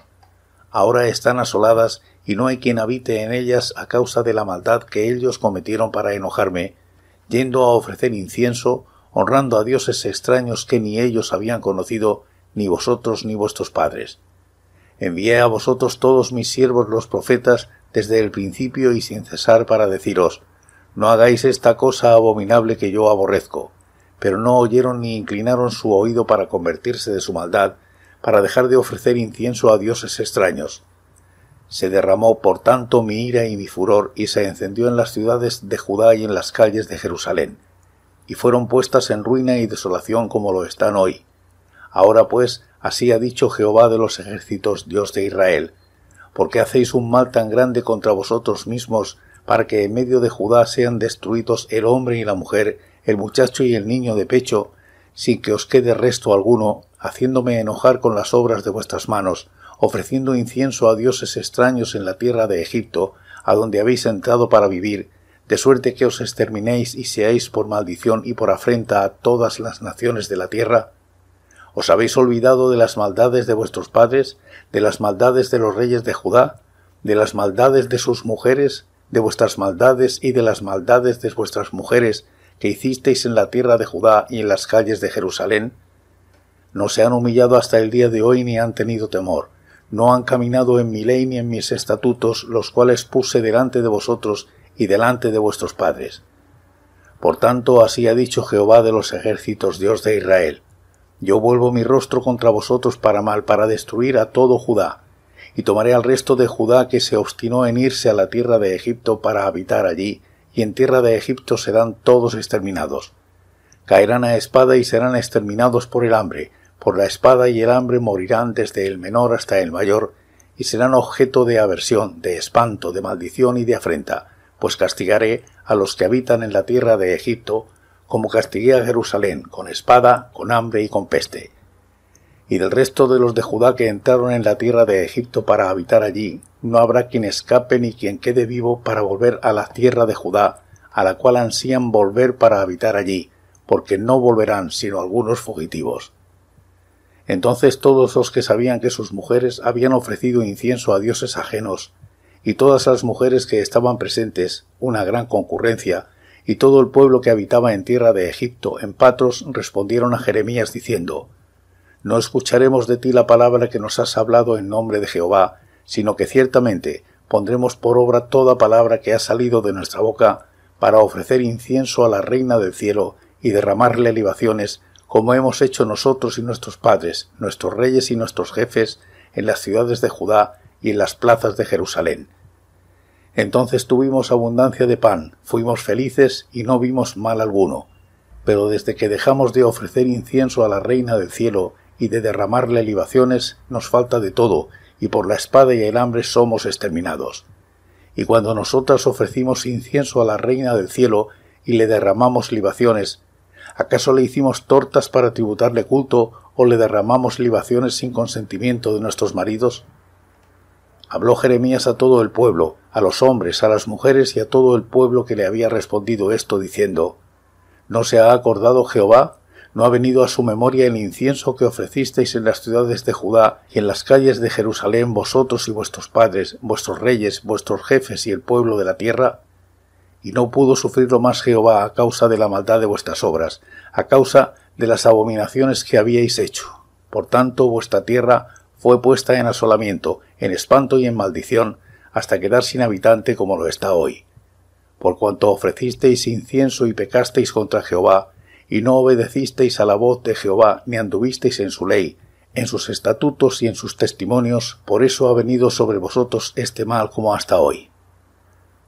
Ahora están asoladas y no hay quien habite en ellas a causa de la maldad que ellos cometieron para enojarme, yendo a ofrecer incienso, honrando a dioses extraños que ni ellos habían conocido, ni vosotros ni vuestros padres. Envié a vosotros todos mis siervos los profetas desde el principio y sin cesar para deciros No hagáis esta cosa abominable que yo aborrezco. Pero no oyeron ni inclinaron su oído para convertirse de su maldad, para dejar de ofrecer incienso a dioses extraños se derramó por tanto mi ira y mi furor, y se encendió en las ciudades de Judá y en las calles de Jerusalén, y fueron puestas en ruina y desolación como lo están hoy. Ahora pues, así ha dicho Jehová de los ejércitos, Dios de Israel, porque hacéis un mal tan grande contra vosotros mismos, para que en medio de Judá sean destruidos el hombre y la mujer, el muchacho y el niño de pecho, sin que os quede resto alguno, haciéndome enojar con las obras de vuestras manos, ofreciendo incienso a dioses extraños en la tierra de Egipto, a donde habéis entrado para vivir, de suerte que os exterminéis y seáis por maldición y por afrenta a todas las naciones de la tierra? ¿Os habéis olvidado de las maldades de vuestros padres, de las maldades de los reyes de Judá, de las maldades de sus mujeres, de vuestras maldades y de las maldades de vuestras mujeres que hicisteis en la tierra de Judá y en las calles de Jerusalén? No se han humillado hasta el día de hoy ni han tenido temor, no han caminado en mi ley ni en mis estatutos, los cuales puse delante de vosotros y delante de vuestros padres. Por tanto, así ha dicho Jehová de los ejércitos, Dios de Israel. Yo vuelvo mi rostro contra vosotros para mal, para destruir a todo Judá, y tomaré al resto de Judá que se obstinó en irse a la tierra de Egipto para habitar allí, y en tierra de Egipto serán todos exterminados. Caerán a espada y serán exterminados por el hambre, por la espada y el hambre morirán desde el menor hasta el mayor, y serán objeto de aversión, de espanto, de maldición y de afrenta, pues castigaré a los que habitan en la tierra de Egipto, como castigué a Jerusalén, con espada, con hambre y con peste. Y del resto de los de Judá que entraron en la tierra de Egipto para habitar allí, no habrá quien escape ni quien quede vivo para volver a la tierra de Judá, a la cual ansían volver para habitar allí, porque no volverán sino algunos fugitivos. Entonces todos los que sabían que sus mujeres habían ofrecido incienso a dioses ajenos, y todas las mujeres que estaban presentes, una gran concurrencia, y todo el pueblo que habitaba en tierra de Egipto, en Patros, respondieron a Jeremías diciendo, No escucharemos de ti la palabra que nos has hablado en nombre de Jehová, sino que ciertamente pondremos por obra toda palabra que ha salido de nuestra boca, para ofrecer incienso a la Reina del cielo y derramarle libaciones como hemos hecho nosotros y nuestros padres, nuestros reyes y nuestros jefes, en las ciudades de Judá y en las plazas de Jerusalén. Entonces tuvimos abundancia de pan, fuimos felices y no vimos mal alguno. Pero desde que dejamos de ofrecer incienso a la Reina del Cielo y de derramarle libaciones, nos falta de todo, y por la espada y el hambre somos exterminados. Y cuando nosotras ofrecimos incienso a la Reina del Cielo y le derramamos libaciones, ¿Acaso le hicimos tortas para tributarle culto o le derramamos libaciones sin consentimiento de nuestros maridos? Habló Jeremías a todo el pueblo, a los hombres, a las mujeres y a todo el pueblo que le había respondido esto, diciendo ¿No se ha acordado Jehová? ¿No ha venido a su memoria el incienso que ofrecisteis en las ciudades de Judá y en las calles de Jerusalén vosotros y vuestros padres, vuestros reyes, vuestros jefes y el pueblo de la tierra? y no pudo sufrirlo más Jehová a causa de la maldad de vuestras obras, a causa de las abominaciones que habíais hecho. Por tanto, vuestra tierra fue puesta en asolamiento, en espanto y en maldición, hasta quedar sin habitante como lo está hoy. Por cuanto ofrecisteis incienso y pecasteis contra Jehová, y no obedecisteis a la voz de Jehová, ni anduvisteis en su ley, en sus estatutos y en sus testimonios, por eso ha venido sobre vosotros este mal como hasta hoy.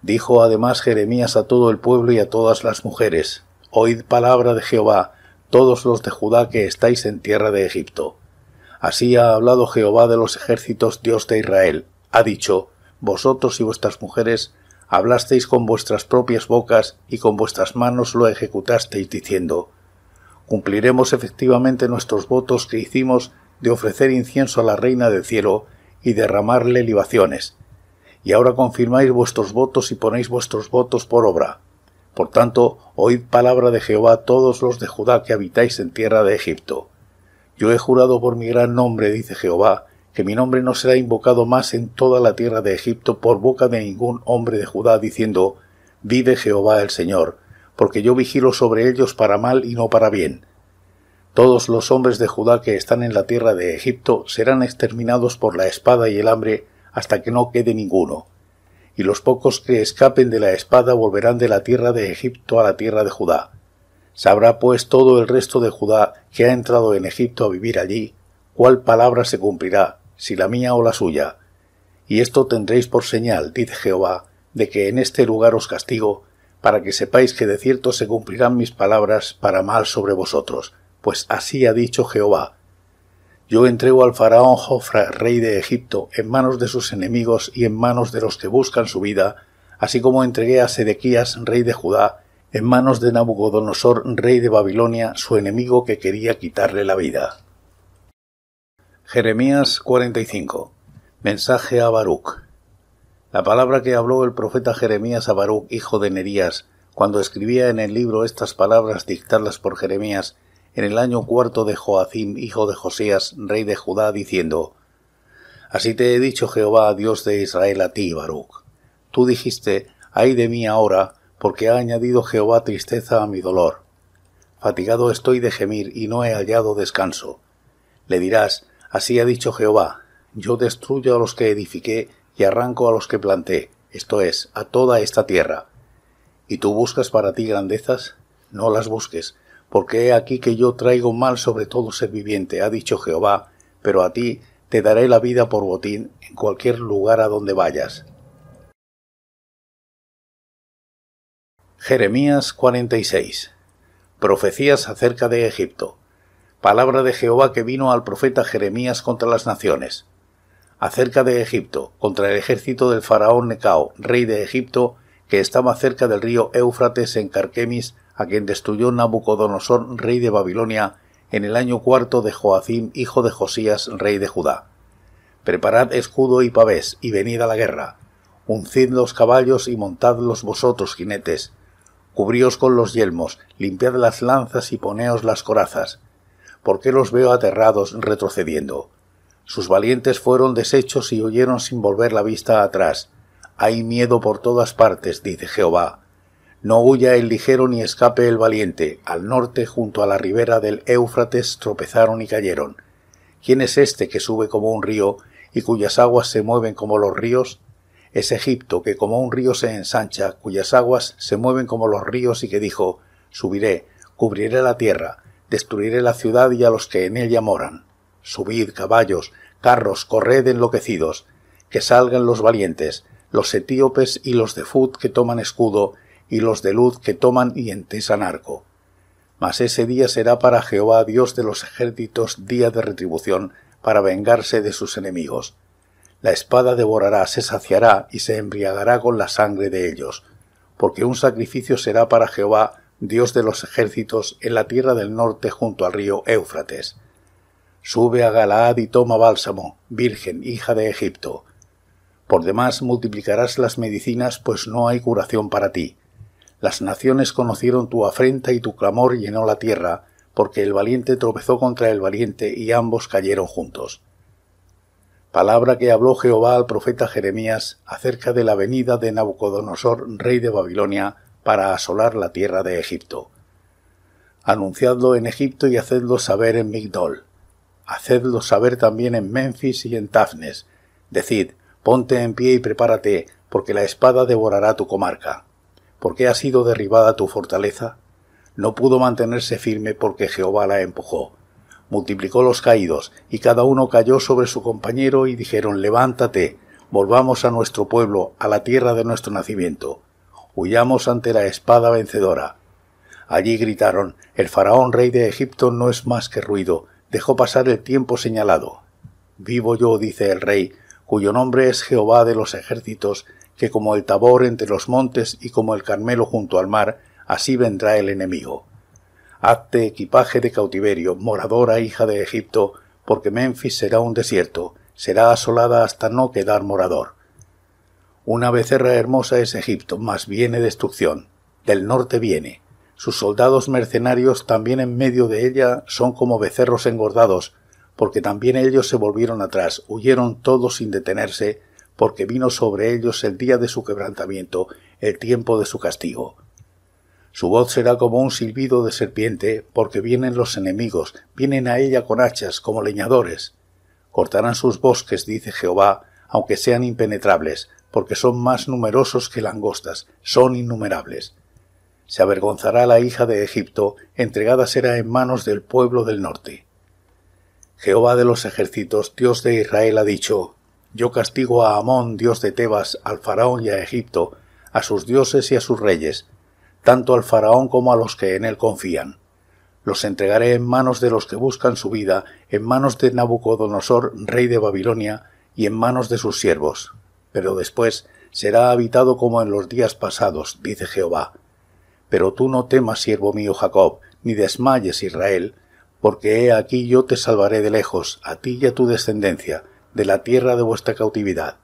Dijo además Jeremías a todo el pueblo y a todas las mujeres, Oíd palabra de Jehová, todos los de Judá que estáis en tierra de Egipto. Así ha hablado Jehová de los ejércitos, Dios de Israel. Ha dicho, Vosotros y vuestras mujeres hablasteis con vuestras propias bocas y con vuestras manos lo ejecutasteis diciendo, Cumpliremos efectivamente nuestros votos que hicimos de ofrecer incienso a la reina del cielo y derramarle libaciones y ahora confirmáis vuestros votos y ponéis vuestros votos por obra. Por tanto, oíd palabra de Jehová todos los de Judá que habitáis en tierra de Egipto. Yo he jurado por mi gran nombre, dice Jehová, que mi nombre no será invocado más en toda la tierra de Egipto por boca de ningún hombre de Judá, diciendo, Vive Jehová el Señor, porque yo vigilo sobre ellos para mal y no para bien. Todos los hombres de Judá que están en la tierra de Egipto serán exterminados por la espada y el hambre, hasta que no quede ninguno. Y los pocos que escapen de la espada volverán de la tierra de Egipto a la tierra de Judá. Sabrá pues todo el resto de Judá que ha entrado en Egipto a vivir allí, cuál palabra se cumplirá, si la mía o la suya. Y esto tendréis por señal, dice Jehová, de que en este lugar os castigo, para que sepáis que de cierto se cumplirán mis palabras para mal sobre vosotros, pues así ha dicho Jehová, yo entrego al faraón Jofra, rey de Egipto, en manos de sus enemigos y en manos de los que buscan su vida, así como entregué a Sedequías, rey de Judá, en manos de Nabucodonosor, rey de Babilonia, su enemigo que quería quitarle la vida. Jeremías 45. Mensaje a Baruch. La palabra que habló el profeta Jeremías a Baruch, hijo de Nerías, cuando escribía en el libro estas palabras dictadas por Jeremías, en el año cuarto de Joacim, hijo de Josías, rey de Judá, diciendo, Así te he dicho Jehová, Dios de Israel, a ti, Baruch. Tú dijiste, ay de mí ahora, porque ha añadido Jehová tristeza a mi dolor. Fatigado estoy de gemir y no he hallado descanso. Le dirás, así ha dicho Jehová, yo destruyo a los que edifiqué y arranco a los que planté, esto es, a toda esta tierra. ¿Y tú buscas para ti grandezas? No las busques, porque he aquí que yo traigo mal sobre todo ser viviente, ha dicho Jehová, pero a ti te daré la vida por botín en cualquier lugar a donde vayas. Jeremías 46 Profecías acerca de Egipto. Palabra de Jehová que vino al profeta Jeremías contra las naciones. Acerca de Egipto, contra el ejército del faraón Necao, rey de Egipto, que estaba cerca del río Éufrates en Carquemis, a quien destruyó Nabucodonosor, rey de Babilonia, en el año cuarto de Joacim, hijo de Josías, rey de Judá. Preparad escudo y pavés, y venid a la guerra. Uncid los caballos y montadlos vosotros, jinetes. Cubríos con los yelmos, limpiad las lanzas y poneos las corazas. Porque los veo aterrados retrocediendo. Sus valientes fueron deshechos y huyeron sin volver la vista atrás. Hay miedo por todas partes, dice Jehová. No huya el ligero ni escape el valiente. Al norte, junto a la ribera del Éufrates, tropezaron y cayeron. ¿Quién es este que sube como un río y cuyas aguas se mueven como los ríos? Es Egipto que como un río se ensancha, cuyas aguas se mueven como los ríos y que dijo, Subiré, cubriré la tierra, destruiré la ciudad y a los que en ella moran. Subid, caballos, carros, corred enloquecidos, que salgan los valientes, los etíopes y los de Fut que toman escudo y los de luz que toman y entesan arco. Mas ese día será para Jehová Dios de los ejércitos día de retribución, para vengarse de sus enemigos. La espada devorará, se saciará y se embriagará con la sangre de ellos, porque un sacrificio será para Jehová Dios de los ejércitos en la tierra del norte junto al río Éufrates. Sube a Galaad y toma bálsamo, virgen, hija de Egipto. Por demás multiplicarás las medicinas, pues no hay curación para ti. Las naciones conocieron tu afrenta y tu clamor llenó la tierra, porque el valiente tropezó contra el valiente y ambos cayeron juntos. Palabra que habló Jehová al profeta Jeremías acerca de la venida de Nabucodonosor, rey de Babilonia, para asolar la tierra de Egipto. Anunciadlo en Egipto y hacedlo saber en Migdol. Hacedlo saber también en Memphis y en Tafnes. Decid, ponte en pie y prepárate, porque la espada devorará tu comarca. ¿por qué ha sido derribada tu fortaleza? No pudo mantenerse firme porque Jehová la empujó. Multiplicó los caídos, y cada uno cayó sobre su compañero y dijeron Levántate, volvamos a nuestro pueblo, a la tierra de nuestro nacimiento. Huyamos ante la espada vencedora. Allí gritaron El faraón rey de Egipto no es más que ruido, dejó pasar el tiempo señalado. Vivo yo, dice el rey, cuyo nombre es Jehová de los ejércitos, que como el Tabor entre los montes y como el Carmelo junto al mar, así vendrá el enemigo. Hazte equipaje de cautiverio, moradora hija de Egipto, porque Memphis será un desierto, será asolada hasta no quedar morador. Una becerra hermosa es Egipto, mas viene destrucción. Del norte viene. Sus soldados mercenarios también en medio de ella son como becerros engordados, porque también ellos se volvieron atrás, huyeron todos sin detenerse, porque vino sobre ellos el día de su quebrantamiento, el tiempo de su castigo. Su voz será como un silbido de serpiente, porque vienen los enemigos, vienen a ella con hachas, como leñadores. Cortarán sus bosques, dice Jehová, aunque sean impenetrables, porque son más numerosos que langostas, son innumerables. Se avergonzará la hija de Egipto, entregada será en manos del pueblo del norte. Jehová de los ejércitos, Dios de Israel, ha dicho, yo castigo a Amón, dios de Tebas, al faraón y a Egipto, a sus dioses y a sus reyes, tanto al faraón como a los que en él confían. Los entregaré en manos de los que buscan su vida, en manos de Nabucodonosor, rey de Babilonia, y en manos de sus siervos. Pero después será habitado como en los días pasados, dice Jehová. Pero tú no temas, siervo mío Jacob, ni desmayes, Israel, porque he aquí yo te salvaré de lejos, a ti y a tu descendencia, de la tierra de vuestra cautividad.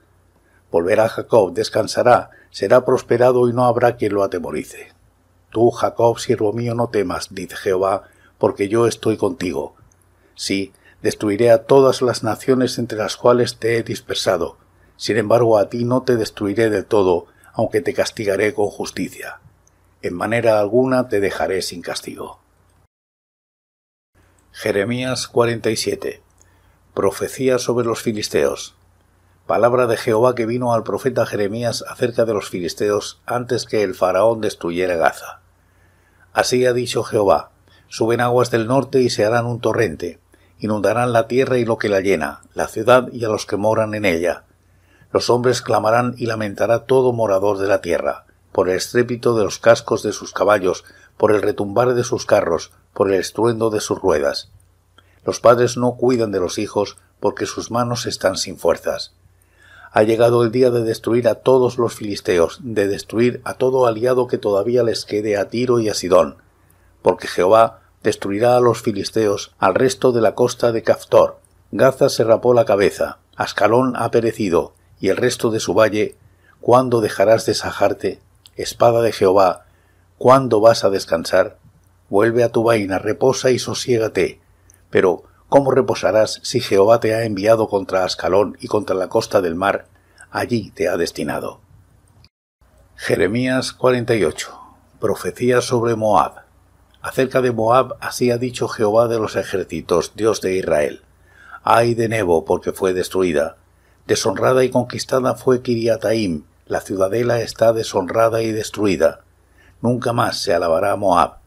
Volverá Jacob, descansará, será prosperado y no habrá quien lo atemorice. Tú, Jacob, siervo mío, no temas, dice Jehová, porque yo estoy contigo. Sí, destruiré a todas las naciones entre las cuales te he dispersado. Sin embargo, a ti no te destruiré de todo, aunque te castigaré con justicia. En manera alguna te dejaré sin castigo. Jeremías 47 Profecía sobre los filisteos. Palabra de Jehová que vino al profeta Jeremías acerca de los filisteos antes que el faraón destruyera Gaza. Así ha dicho Jehová, suben aguas del norte y se harán un torrente, inundarán la tierra y lo que la llena, la ciudad y a los que moran en ella. Los hombres clamarán y lamentará todo morador de la tierra, por el estrépito de los cascos de sus caballos, por el retumbar de sus carros, por el estruendo de sus ruedas. Los padres no cuidan de los hijos porque sus manos están sin fuerzas. Ha llegado el día de destruir a todos los filisteos, de destruir a todo aliado que todavía les quede a Tiro y a Sidón, porque Jehová destruirá a los filisteos al resto de la costa de Caftor. Gaza se rapó la cabeza, Ascalón ha perecido, y el resto de su valle, ¿cuándo dejarás de sajarte? Espada de Jehová, ¿cuándo vas a descansar? Vuelve a tu vaina, reposa y sosiégate, pero, ¿cómo reposarás si Jehová te ha enviado contra Ascalón y contra la costa del mar? Allí te ha destinado. Jeremías 48. Profecía sobre Moab. Acerca de Moab así ha dicho Jehová de los ejércitos, Dios de Israel. Ay de Nebo, porque fue destruida. Deshonrada y conquistada fue Kiriataim, la ciudadela está deshonrada y destruida. Nunca más se alabará Moab,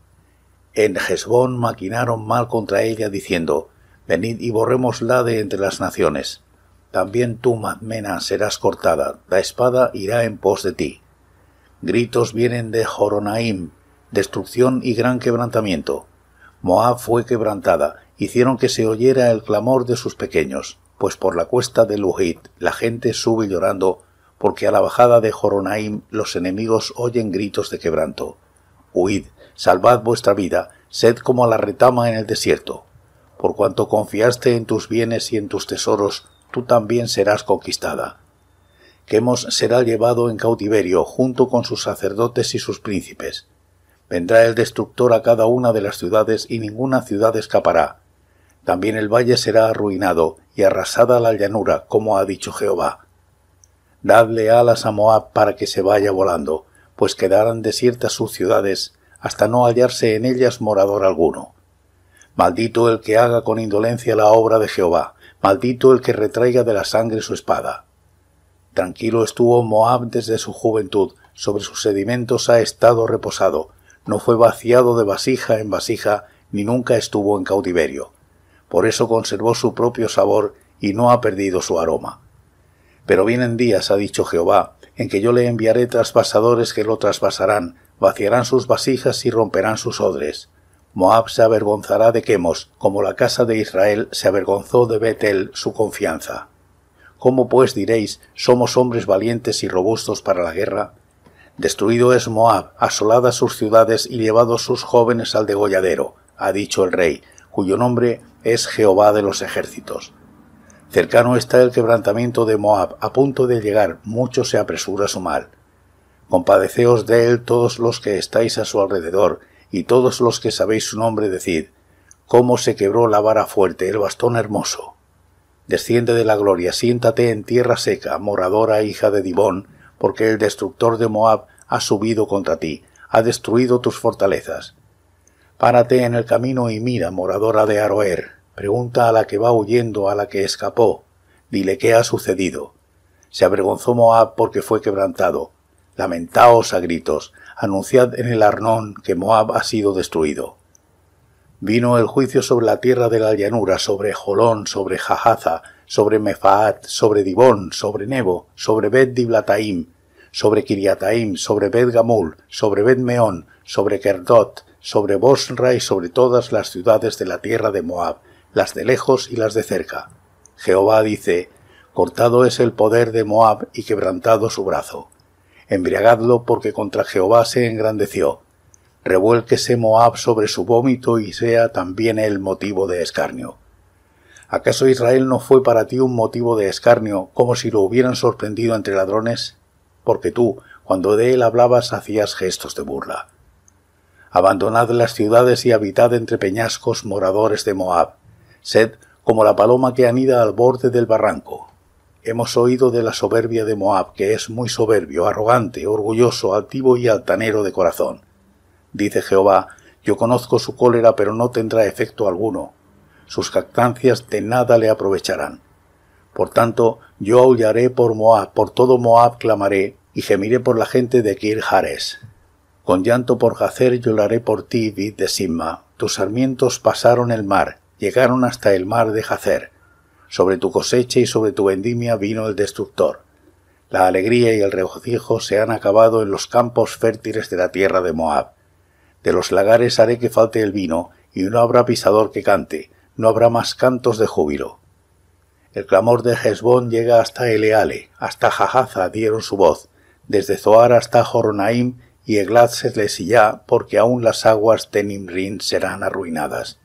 en Gesbón maquinaron mal contra ella diciendo, Venid y la de entre las naciones. También tú, Madmena, serás cortada, la espada irá en pos de ti. Gritos vienen de Joronaim, destrucción y gran quebrantamiento. Moab fue quebrantada, hicieron que se oyera el clamor de sus pequeños, pues por la cuesta de Lujit la gente sube llorando, porque a la bajada de Joronaim los enemigos oyen gritos de quebranto. Huid, salvad vuestra vida, sed como la retama en el desierto. Por cuanto confiaste en tus bienes y en tus tesoros, tú también serás conquistada. Quemos será llevado en cautiverio junto con sus sacerdotes y sus príncipes. Vendrá el destructor a cada una de las ciudades y ninguna ciudad escapará. También el valle será arruinado y arrasada la llanura, como ha dicho Jehová. Dadle alas a Moab para que se vaya volando, pues quedarán desiertas sus ciudades, hasta no hallarse en ellas morador alguno. Maldito el que haga con indolencia la obra de Jehová, maldito el que retraiga de la sangre su espada. Tranquilo estuvo Moab desde su juventud, sobre sus sedimentos ha estado reposado, no fue vaciado de vasija en vasija, ni nunca estuvo en cautiverio. Por eso conservó su propio sabor y no ha perdido su aroma. Pero vienen días, ha dicho Jehová, en que yo le enviaré traspasadores que lo trasvasarán, vaciarán sus vasijas y romperán sus odres. Moab se avergonzará de Quemos, como la casa de Israel se avergonzó de Betel su confianza. ¿Cómo pues diréis, somos hombres valientes y robustos para la guerra? Destruido es Moab, asoladas sus ciudades y llevados sus jóvenes al degolladero, ha dicho el rey, cuyo nombre es Jehová de los ejércitos. Cercano está el quebrantamiento de Moab, a punto de llegar, mucho se apresura su mal compadeceos de él todos los que estáis a su alrededor, y todos los que sabéis su nombre decid, cómo se quebró la vara fuerte, el bastón hermoso. Desciende de la gloria, siéntate en tierra seca, moradora hija de Dibón, porque el destructor de Moab ha subido contra ti, ha destruido tus fortalezas. Párate en el camino y mira, moradora de Aroer, pregunta a la que va huyendo, a la que escapó, dile qué ha sucedido. Se avergonzó Moab porque fue quebrantado, Lamentaos a gritos, anunciad en el Arnón que Moab ha sido destruido. Vino el juicio sobre la tierra de la llanura, sobre Jolón, sobre Jahaza, sobre Mefaat, sobre Dibón, sobre Nebo, sobre Bet Diblataim, sobre Kiriataim, sobre Bet Gamul, sobre Bet Meón, sobre Kerdot, sobre Bosra y sobre todas las ciudades de la tierra de Moab, las de lejos y las de cerca. Jehová dice, Cortado es el poder de Moab y quebrantado su brazo embriagadlo porque contra Jehová se engrandeció. Revuélquese Moab sobre su vómito y sea también el motivo de escarnio. ¿Acaso Israel no fue para ti un motivo de escarnio, como si lo hubieran sorprendido entre ladrones? Porque tú, cuando de él hablabas, hacías gestos de burla. Abandonad las ciudades y habitad entre peñascos moradores de Moab. Sed como la paloma que anida al borde del barranco, Hemos oído de la soberbia de Moab, que es muy soberbio, arrogante, orgulloso, altivo y altanero de corazón. Dice Jehová, yo conozco su cólera, pero no tendrá efecto alguno. Sus jactancias de nada le aprovecharán. Por tanto, yo aullaré por Moab, por todo Moab clamaré, y gemiré por la gente de Kir Jares. Con llanto por Jacer lloraré por ti, vid de Simma. Tus sarmientos pasaron el mar, llegaron hasta el mar de Jacer. Sobre tu cosecha y sobre tu vendimia vino el destructor. La alegría y el regocijo se han acabado en los campos fértiles de la tierra de Moab. De los lagares haré que falte el vino, y no habrá pisador que cante, no habrá más cantos de júbilo. El clamor de Hezbón llega hasta Eleale, hasta Jajaza dieron su voz, desde Zoar hasta Joronaim y Eglad ya, porque aún las aguas de Nimrin serán arruinadas.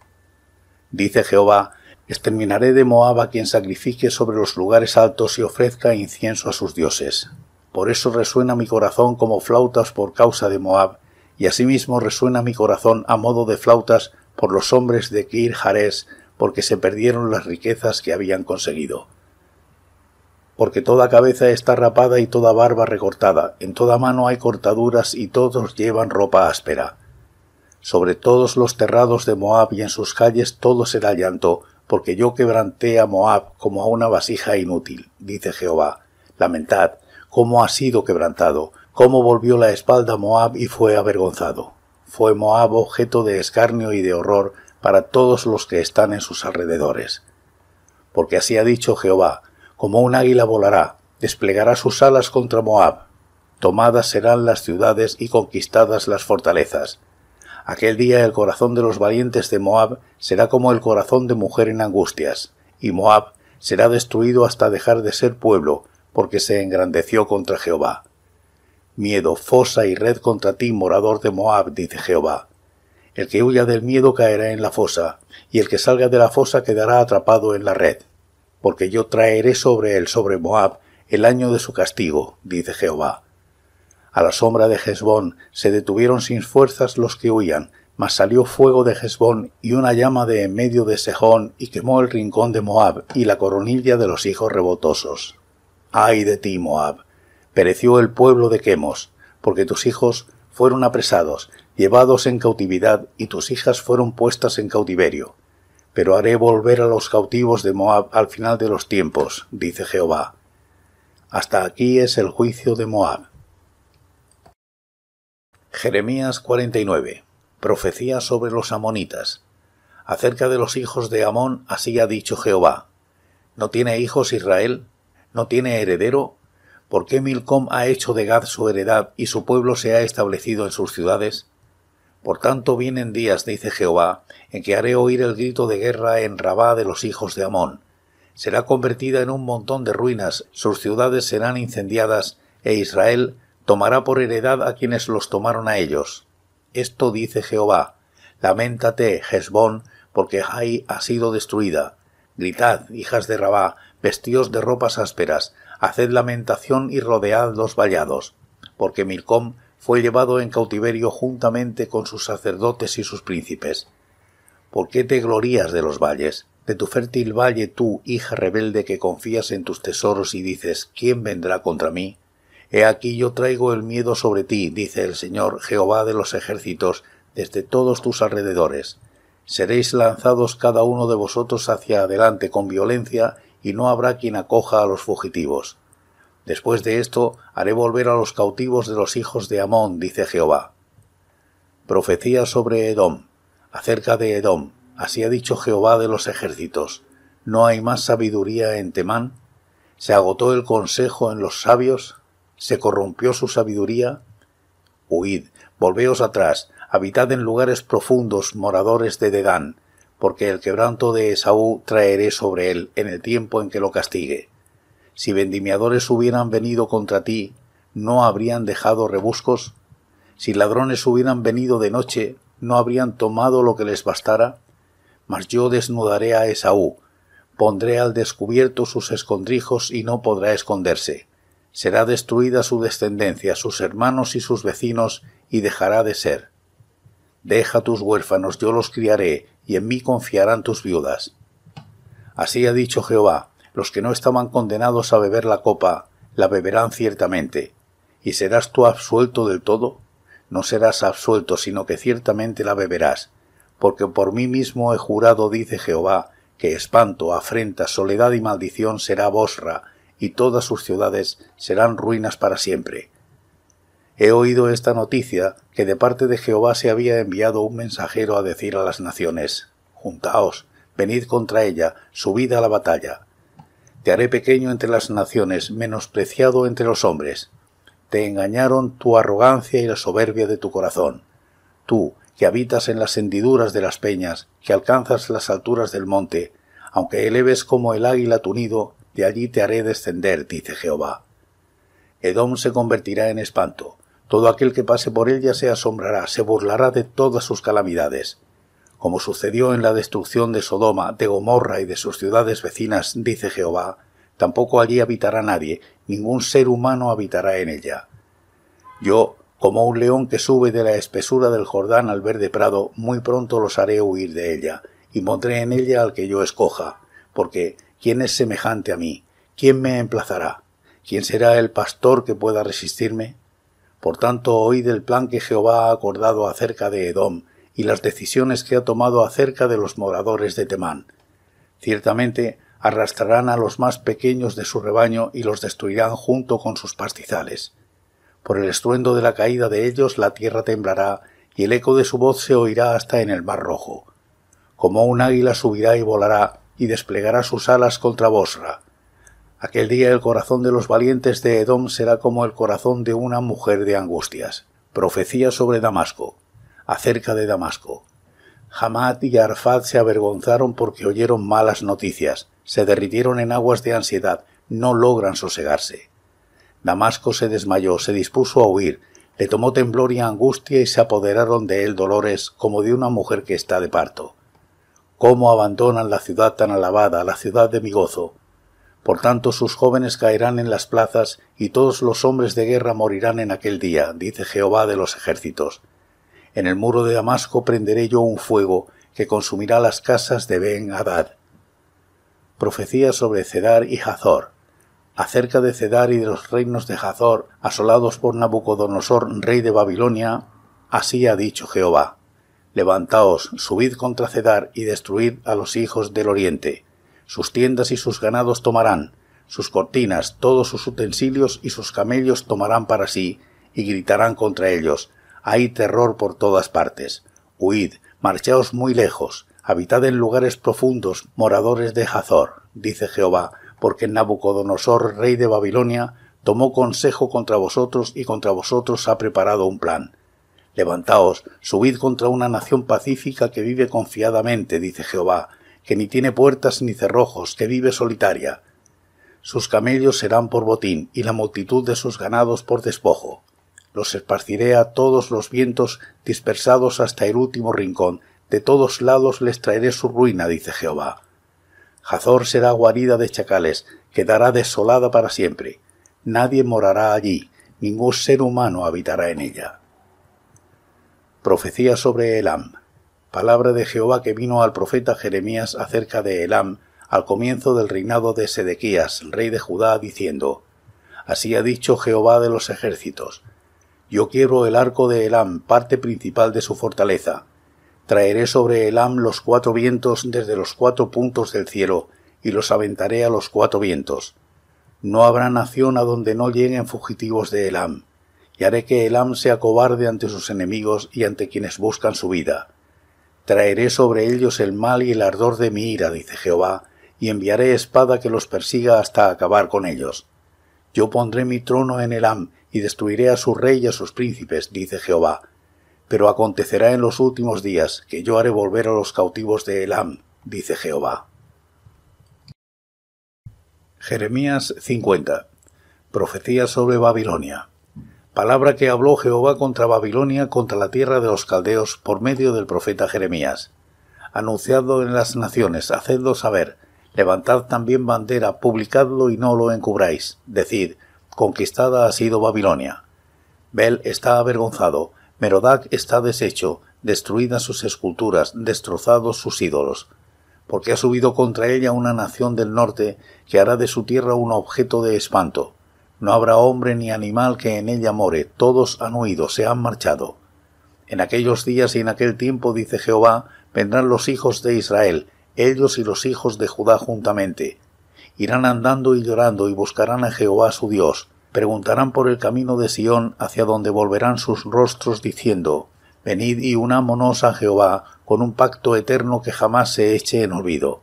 Dice Jehová, Exterminaré de Moab a quien sacrifique sobre los lugares altos y ofrezca incienso a sus dioses. Por eso resuena mi corazón como flautas por causa de Moab, y asimismo resuena mi corazón a modo de flautas por los hombres de Kir porque se perdieron las riquezas que habían conseguido. Porque toda cabeza está rapada y toda barba recortada, en toda mano hay cortaduras y todos llevan ropa áspera. Sobre todos los terrados de Moab y en sus calles todo será llanto, porque yo quebranté a Moab como a una vasija inútil, dice Jehová. Lamentad, cómo ha sido quebrantado, cómo volvió la espalda Moab y fue avergonzado. Fue Moab objeto de escarnio y de horror para todos los que están en sus alrededores. Porque así ha dicho Jehová, como un águila volará, desplegará sus alas contra Moab. Tomadas serán las ciudades y conquistadas las fortalezas. Aquel día el corazón de los valientes de Moab será como el corazón de mujer en angustias, y Moab será destruido hasta dejar de ser pueblo, porque se engrandeció contra Jehová. Miedo, fosa y red contra ti, morador de Moab, dice Jehová. El que huya del miedo caerá en la fosa, y el que salga de la fosa quedará atrapado en la red. Porque yo traeré sobre él, sobre Moab, el año de su castigo, dice Jehová, a la sombra de Gesbón se detuvieron sin fuerzas los que huían, mas salió fuego de Gesbón y una llama de en medio de Sejón y quemó el rincón de Moab y la coronilla de los hijos rebotosos. ¡Ay de ti, Moab! Pereció el pueblo de Quemos, porque tus hijos fueron apresados, llevados en cautividad y tus hijas fueron puestas en cautiverio. Pero haré volver a los cautivos de Moab al final de los tiempos, dice Jehová. Hasta aquí es el juicio de Moab. Jeremías 49. Profecía sobre los amonitas. Acerca de los hijos de Amón, así ha dicho Jehová. ¿No tiene hijos Israel? ¿No tiene heredero? ¿Por qué Milcom ha hecho de Gad su heredad y su pueblo se ha establecido en sus ciudades? Por tanto vienen días, dice Jehová, en que haré oír el grito de guerra en Rabá de los hijos de Amón. Será convertida en un montón de ruinas, sus ciudades serán incendiadas, e Israel tomará por heredad a quienes los tomaron a ellos. Esto dice Jehová. Lamentate, Hezbón, porque Jai ha sido destruida. Gritad, hijas de Rabá, vestíos de ropas ásperas, haced lamentación y rodead los vallados, porque Milcom fue llevado en cautiverio juntamente con sus sacerdotes y sus príncipes. ¿Por qué te glorías de los valles? De tu fértil valle tú, hija rebelde que confías en tus tesoros y dices, ¿quién vendrá contra mí? He aquí yo traigo el miedo sobre ti, dice el Señor Jehová de los ejércitos, desde todos tus alrededores. Seréis lanzados cada uno de vosotros hacia adelante con violencia, y no habrá quien acoja a los fugitivos. Después de esto haré volver a los cautivos de los hijos de Amón, dice Jehová. Profecía sobre Edom. Acerca de Edom, así ha dicho Jehová de los ejércitos. ¿No hay más sabiduría en Temán? ¿Se agotó el consejo en los sabios? se corrompió su sabiduría? Huid, volveos atrás, habitad en lugares profundos, moradores de Dedán, porque el quebranto de Esaú traeré sobre él en el tiempo en que lo castigue. Si vendimiadores hubieran venido contra ti, ¿no habrían dejado rebuscos? Si ladrones hubieran venido de noche, ¿no habrían tomado lo que les bastara? Mas yo desnudaré a Esaú, pondré al descubierto sus escondrijos y no podrá esconderse será destruida su descendencia, sus hermanos y sus vecinos, y dejará de ser. Deja tus huérfanos, yo los criaré, y en mí confiarán tus viudas. Así ha dicho Jehová, los que no estaban condenados a beber la copa, la beberán ciertamente. ¿Y serás tú absuelto del todo? No serás absuelto, sino que ciertamente la beberás, porque por mí mismo he jurado, dice Jehová, que espanto, afrenta, soledad y maldición será vosra, y todas sus ciudades serán ruinas para siempre. He oído esta noticia que de parte de Jehová se había enviado un mensajero a decir a las naciones Juntaos, venid contra ella, subid a la batalla. Te haré pequeño entre las naciones, menospreciado entre los hombres. Te engañaron tu arrogancia y la soberbia de tu corazón. Tú, que habitas en las hendiduras de las peñas, que alcanzas las alturas del monte, aunque eleves como el águila tu nido, de allí te haré descender, dice Jehová. Edom se convertirá en espanto, todo aquel que pase por ella se asombrará, se burlará de todas sus calamidades. Como sucedió en la destrucción de Sodoma, de Gomorra y de sus ciudades vecinas, dice Jehová, tampoco allí habitará nadie, ningún ser humano habitará en ella. Yo, como un león que sube de la espesura del Jordán al verde prado, muy pronto los haré huir de ella, y pondré en ella al que yo escoja, porque ¿Quién es semejante a mí? ¿Quién me emplazará? ¿Quién será el pastor que pueda resistirme? Por tanto, oíd el plan que Jehová ha acordado acerca de Edom y las decisiones que ha tomado acerca de los moradores de Temán. Ciertamente arrastrarán a los más pequeños de su rebaño y los destruirán junto con sus pastizales. Por el estruendo de la caída de ellos la tierra temblará y el eco de su voz se oirá hasta en el mar rojo. Como un águila subirá y volará, y desplegará sus alas contra Bosra. Aquel día el corazón de los valientes de Edom será como el corazón de una mujer de angustias. Profecía sobre Damasco. Acerca de Damasco. Hamad y Arfad se avergonzaron porque oyeron malas noticias, se derritieron en aguas de ansiedad, no logran sosegarse. Damasco se desmayó, se dispuso a huir, le tomó temblor y angustia y se apoderaron de él dolores como de una mujer que está de parto cómo abandonan la ciudad tan alabada, la ciudad de mi gozo. Por tanto sus jóvenes caerán en las plazas y todos los hombres de guerra morirán en aquel día, dice Jehová de los ejércitos. En el muro de Damasco prenderé yo un fuego que consumirá las casas de Ben Hadad. Profecía sobre Cedar y Hazor. Acerca de Cedar y de los reinos de Hazor, asolados por Nabucodonosor, rey de Babilonia, así ha dicho Jehová. Levantaos, subid contra Cedar y destruid a los hijos del oriente. Sus tiendas y sus ganados tomarán, sus cortinas, todos sus utensilios y sus camellos tomarán para sí, y gritarán contra ellos. Hay terror por todas partes. Huid, marchaos muy lejos, habitad en lugares profundos, moradores de Hazor, dice Jehová, porque Nabucodonosor, rey de Babilonia, tomó consejo contra vosotros y contra vosotros ha preparado un plan. Levantaos, subid contra una nación pacífica que vive confiadamente, dice Jehová, que ni tiene puertas ni cerrojos, que vive solitaria. Sus camellos serán por botín, y la multitud de sus ganados por despojo. Los esparciré a todos los vientos, dispersados hasta el último rincón, de todos lados les traeré su ruina, dice Jehová. Jazor será guarida de chacales, quedará desolada para siempre. Nadie morará allí, ningún ser humano habitará en ella. Profecía sobre Elam. Palabra de Jehová que vino al profeta Jeremías acerca de Elam al comienzo del reinado de Sedequías, rey de Judá, diciendo, Así ha dicho Jehová de los ejércitos, Yo quiebro el arco de Elam, parte principal de su fortaleza. Traeré sobre Elam los cuatro vientos desde los cuatro puntos del cielo, y los aventaré a los cuatro vientos. No habrá nación a donde no lleguen fugitivos de Elam, y haré que Elam sea cobarde ante sus enemigos y ante quienes buscan su vida. Traeré sobre ellos el mal y el ardor de mi ira, dice Jehová, y enviaré espada que los persiga hasta acabar con ellos. Yo pondré mi trono en Elam y destruiré a su rey y a sus príncipes, dice Jehová. Pero acontecerá en los últimos días que yo haré volver a los cautivos de Elam, dice Jehová. Jeremías 50. Profecía sobre Babilonia palabra que habló Jehová contra Babilonia, contra la tierra de los caldeos, por medio del profeta Jeremías. Anunciadlo en las naciones, hacedlo saber, levantad también bandera, publicadlo y no lo encubráis, decid, conquistada ha sido Babilonia. Bel está avergonzado, Merodac está deshecho, destruidas sus esculturas, destrozados sus ídolos, porque ha subido contra ella una nación del norte que hará de su tierra un objeto de espanto. No habrá hombre ni animal que en ella more, todos han huido, se han marchado. En aquellos días y en aquel tiempo, dice Jehová, vendrán los hijos de Israel, ellos y los hijos de Judá juntamente. Irán andando y llorando y buscarán a Jehová su Dios. Preguntarán por el camino de Sión hacia donde volverán sus rostros diciendo, Venid y unámonos a Jehová con un pacto eterno que jamás se eche en olvido.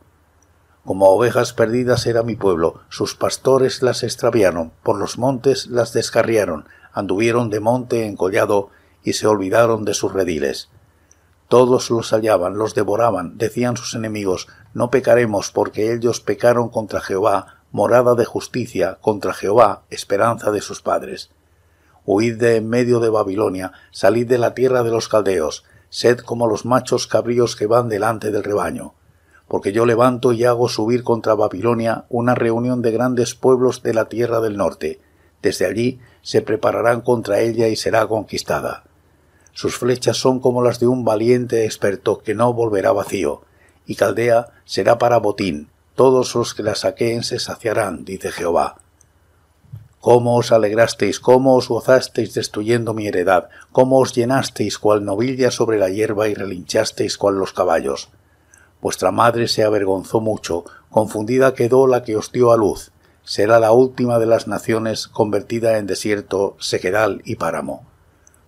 Como ovejas perdidas era mi pueblo, sus pastores las extraviaron, por los montes las descarriaron, anduvieron de monte en collado y se olvidaron de sus rediles. Todos los hallaban, los devoraban, decían sus enemigos, no pecaremos porque ellos pecaron contra Jehová, morada de justicia, contra Jehová, esperanza de sus padres. Huid de en medio de Babilonia, salid de la tierra de los caldeos, sed como los machos cabríos que van delante del rebaño porque yo levanto y hago subir contra Babilonia una reunión de grandes pueblos de la tierra del norte. Desde allí se prepararán contra ella y será conquistada. Sus flechas son como las de un valiente experto que no volverá vacío, y Caldea será para botín. Todos los que la saqueen se saciarán, dice Jehová. Cómo os alegrasteis, cómo os gozasteis destruyendo mi heredad, cómo os llenasteis cual novilla sobre la hierba y relinchasteis cual los caballos. Vuestra madre se avergonzó mucho, confundida quedó la que os dio a luz. Será la última de las naciones convertida en desierto, sequedal y páramo.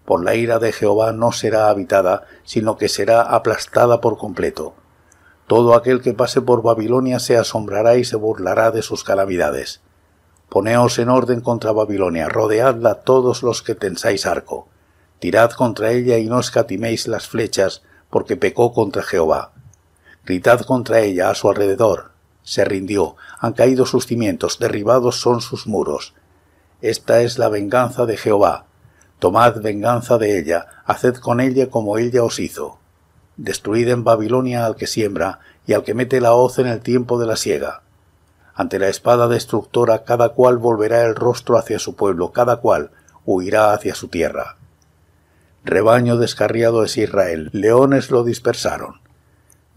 Por la ira de Jehová no será habitada, sino que será aplastada por completo. Todo aquel que pase por Babilonia se asombrará y se burlará de sus calamidades. Poneos en orden contra Babilonia, rodeadla todos los que tensáis arco. Tirad contra ella y no escatiméis las flechas, porque pecó contra Jehová. Gritad contra ella a su alrededor. Se rindió, han caído sus cimientos, derribados son sus muros. Esta es la venganza de Jehová. Tomad venganza de ella, haced con ella como ella os hizo. Destruid en Babilonia al que siembra y al que mete la hoz en el tiempo de la siega. Ante la espada destructora cada cual volverá el rostro hacia su pueblo, cada cual huirá hacia su tierra. Rebaño descarriado es Israel, leones lo dispersaron.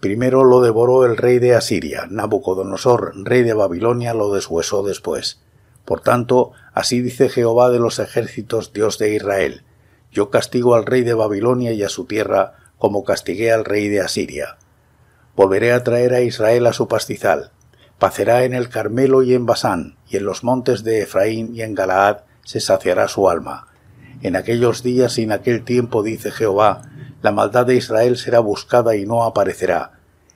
Primero lo devoró el rey de Asiria, Nabucodonosor, rey de Babilonia, lo deshuesó después. Por tanto, así dice Jehová de los ejércitos, Dios de Israel, yo castigo al rey de Babilonia y a su tierra, como castigué al rey de Asiria. Volveré a traer a Israel a su pastizal. Pacerá en el Carmelo y en Basán, y en los montes de Efraín y en Galaad se saciará su alma. En aquellos días y en aquel tiempo, dice Jehová, la maldad de Israel será buscada y no aparecerá,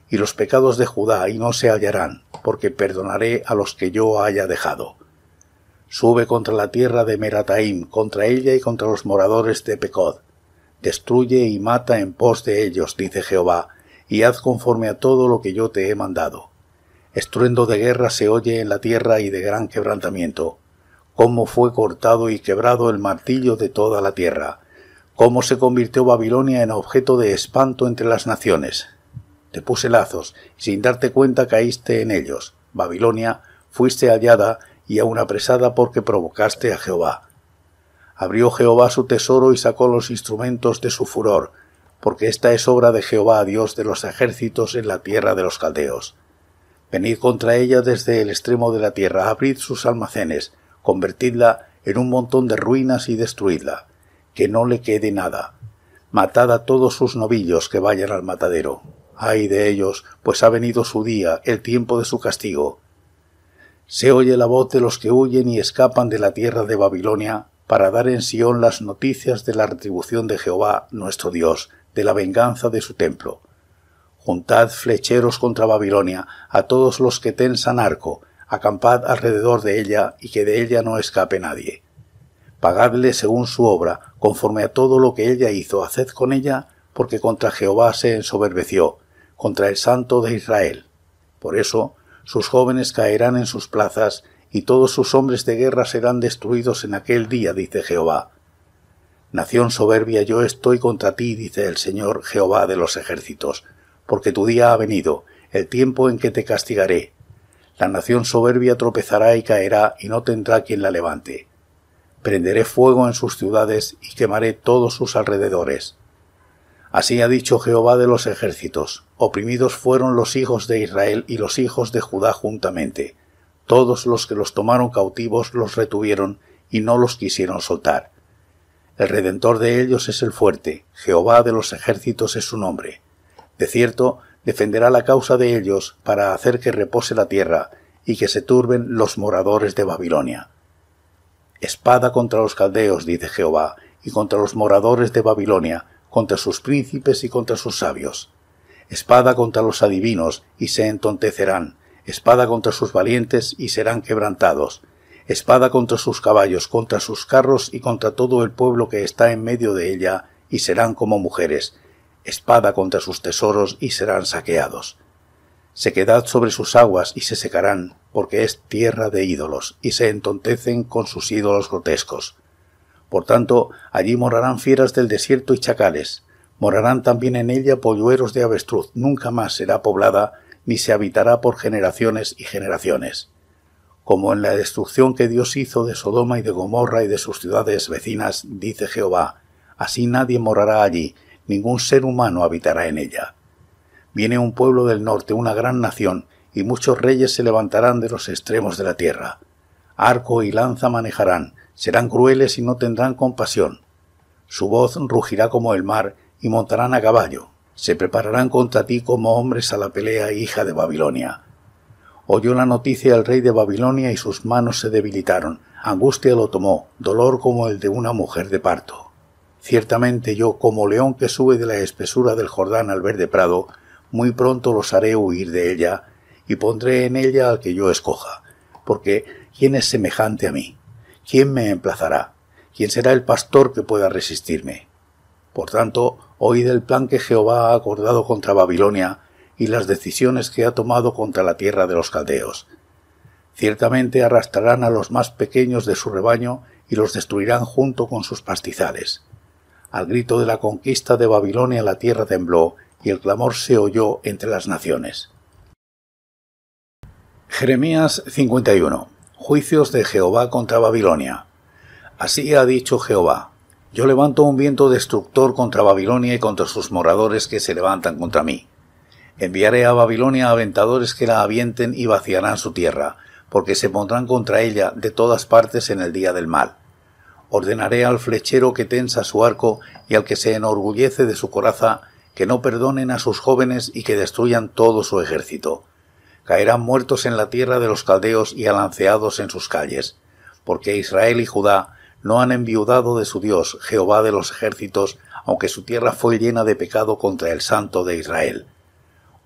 y los pecados de Judá y no se hallarán, porque perdonaré a los que yo haya dejado. Sube contra la tierra de Merataim, contra ella y contra los moradores de Pecod. Destruye y mata en pos de ellos, dice Jehová, y haz conforme a todo lo que yo te he mandado. Estruendo de guerra se oye en la tierra y de gran quebrantamiento. Cómo fue cortado y quebrado el martillo de toda la tierra cómo se convirtió Babilonia en objeto de espanto entre las naciones. Te puse lazos, y sin darte cuenta caíste en ellos. Babilonia, fuiste hallada y aun apresada porque provocaste a Jehová. Abrió Jehová su tesoro y sacó los instrumentos de su furor, porque esta es obra de Jehová, Dios de los ejércitos, en la tierra de los caldeos. Venid contra ella desde el extremo de la tierra, abrid sus almacenes, convertidla en un montón de ruinas y destruidla que no le quede nada. Matad a todos sus novillos que vayan al matadero. Ay de ellos, pues ha venido su día, el tiempo de su castigo. Se oye la voz de los que huyen y escapan de la tierra de Babilonia, para dar en Sión las noticias de la retribución de Jehová, nuestro Dios, de la venganza de su templo. Juntad flecheros contra Babilonia, a todos los que tensan arco, acampad alrededor de ella y que de ella no escape nadie pagadle según su obra, conforme a todo lo que ella hizo, haced con ella, porque contra Jehová se ensoberbeció, contra el Santo de Israel. Por eso, sus jóvenes caerán en sus plazas, y todos sus hombres de guerra serán destruidos en aquel día, dice Jehová. Nación soberbia, yo estoy contra ti, dice el Señor Jehová de los ejércitos, porque tu día ha venido, el tiempo en que te castigaré. La nación soberbia tropezará y caerá, y no tendrá quien la levante prenderé fuego en sus ciudades y quemaré todos sus alrededores. Así ha dicho Jehová de los ejércitos, oprimidos fueron los hijos de Israel y los hijos de Judá juntamente, todos los que los tomaron cautivos los retuvieron y no los quisieron soltar. El redentor de ellos es el fuerte, Jehová de los ejércitos es su nombre. De cierto, defenderá la causa de ellos para hacer que repose la tierra y que se turben los moradores de Babilonia. Espada contra los caldeos, dice Jehová, y contra los moradores de Babilonia, contra sus príncipes y contra sus sabios. Espada contra los adivinos, y se entontecerán. Espada contra sus valientes, y serán quebrantados. Espada contra sus caballos, contra sus carros y contra todo el pueblo que está en medio de ella, y serán como mujeres. Espada contra sus tesoros, y serán saqueados se quedad sobre sus aguas y se secarán, porque es tierra de ídolos, y se entontecen con sus ídolos grotescos. Por tanto, allí morarán fieras del desierto y chacales. Morarán también en ella pollueros de avestruz. Nunca más será poblada, ni se habitará por generaciones y generaciones. Como en la destrucción que Dios hizo de Sodoma y de Gomorra y de sus ciudades vecinas, dice Jehová, así nadie morará allí, ningún ser humano habitará en ella. Viene un pueblo del norte, una gran nación, y muchos reyes se levantarán de los extremos de la tierra. Arco y lanza manejarán, serán crueles y no tendrán compasión. Su voz rugirá como el mar, y montarán a caballo. Se prepararán contra ti como hombres a la pelea, hija de Babilonia. Oyó la noticia el rey de Babilonia y sus manos se debilitaron. Angustia lo tomó, dolor como el de una mujer de parto. Ciertamente yo, como león que sube de la espesura del Jordán al verde prado, muy pronto los haré huir de ella, y pondré en ella al que yo escoja, porque ¿quién es semejante a mí? ¿Quién me emplazará? ¿Quién será el pastor que pueda resistirme? Por tanto, oíd el plan que Jehová ha acordado contra Babilonia y las decisiones que ha tomado contra la tierra de los caldeos. Ciertamente arrastrarán a los más pequeños de su rebaño y los destruirán junto con sus pastizales. Al grito de la conquista de Babilonia la tierra tembló y el clamor se oyó entre las naciones. Jeremías 51. Juicios de Jehová contra Babilonia. Así ha dicho Jehová. Yo levanto un viento destructor contra Babilonia y contra sus moradores que se levantan contra mí. Enviaré a Babilonia aventadores que la avienten y vaciarán su tierra, porque se pondrán contra ella de todas partes en el día del mal. Ordenaré al flechero que tensa su arco y al que se enorgullece de su coraza que no perdonen a sus jóvenes y que destruyan todo su ejército. Caerán muertos en la tierra de los caldeos y alanceados en sus calles, porque Israel y Judá no han enviudado de su Dios, Jehová de los ejércitos, aunque su tierra fue llena de pecado contra el santo de Israel.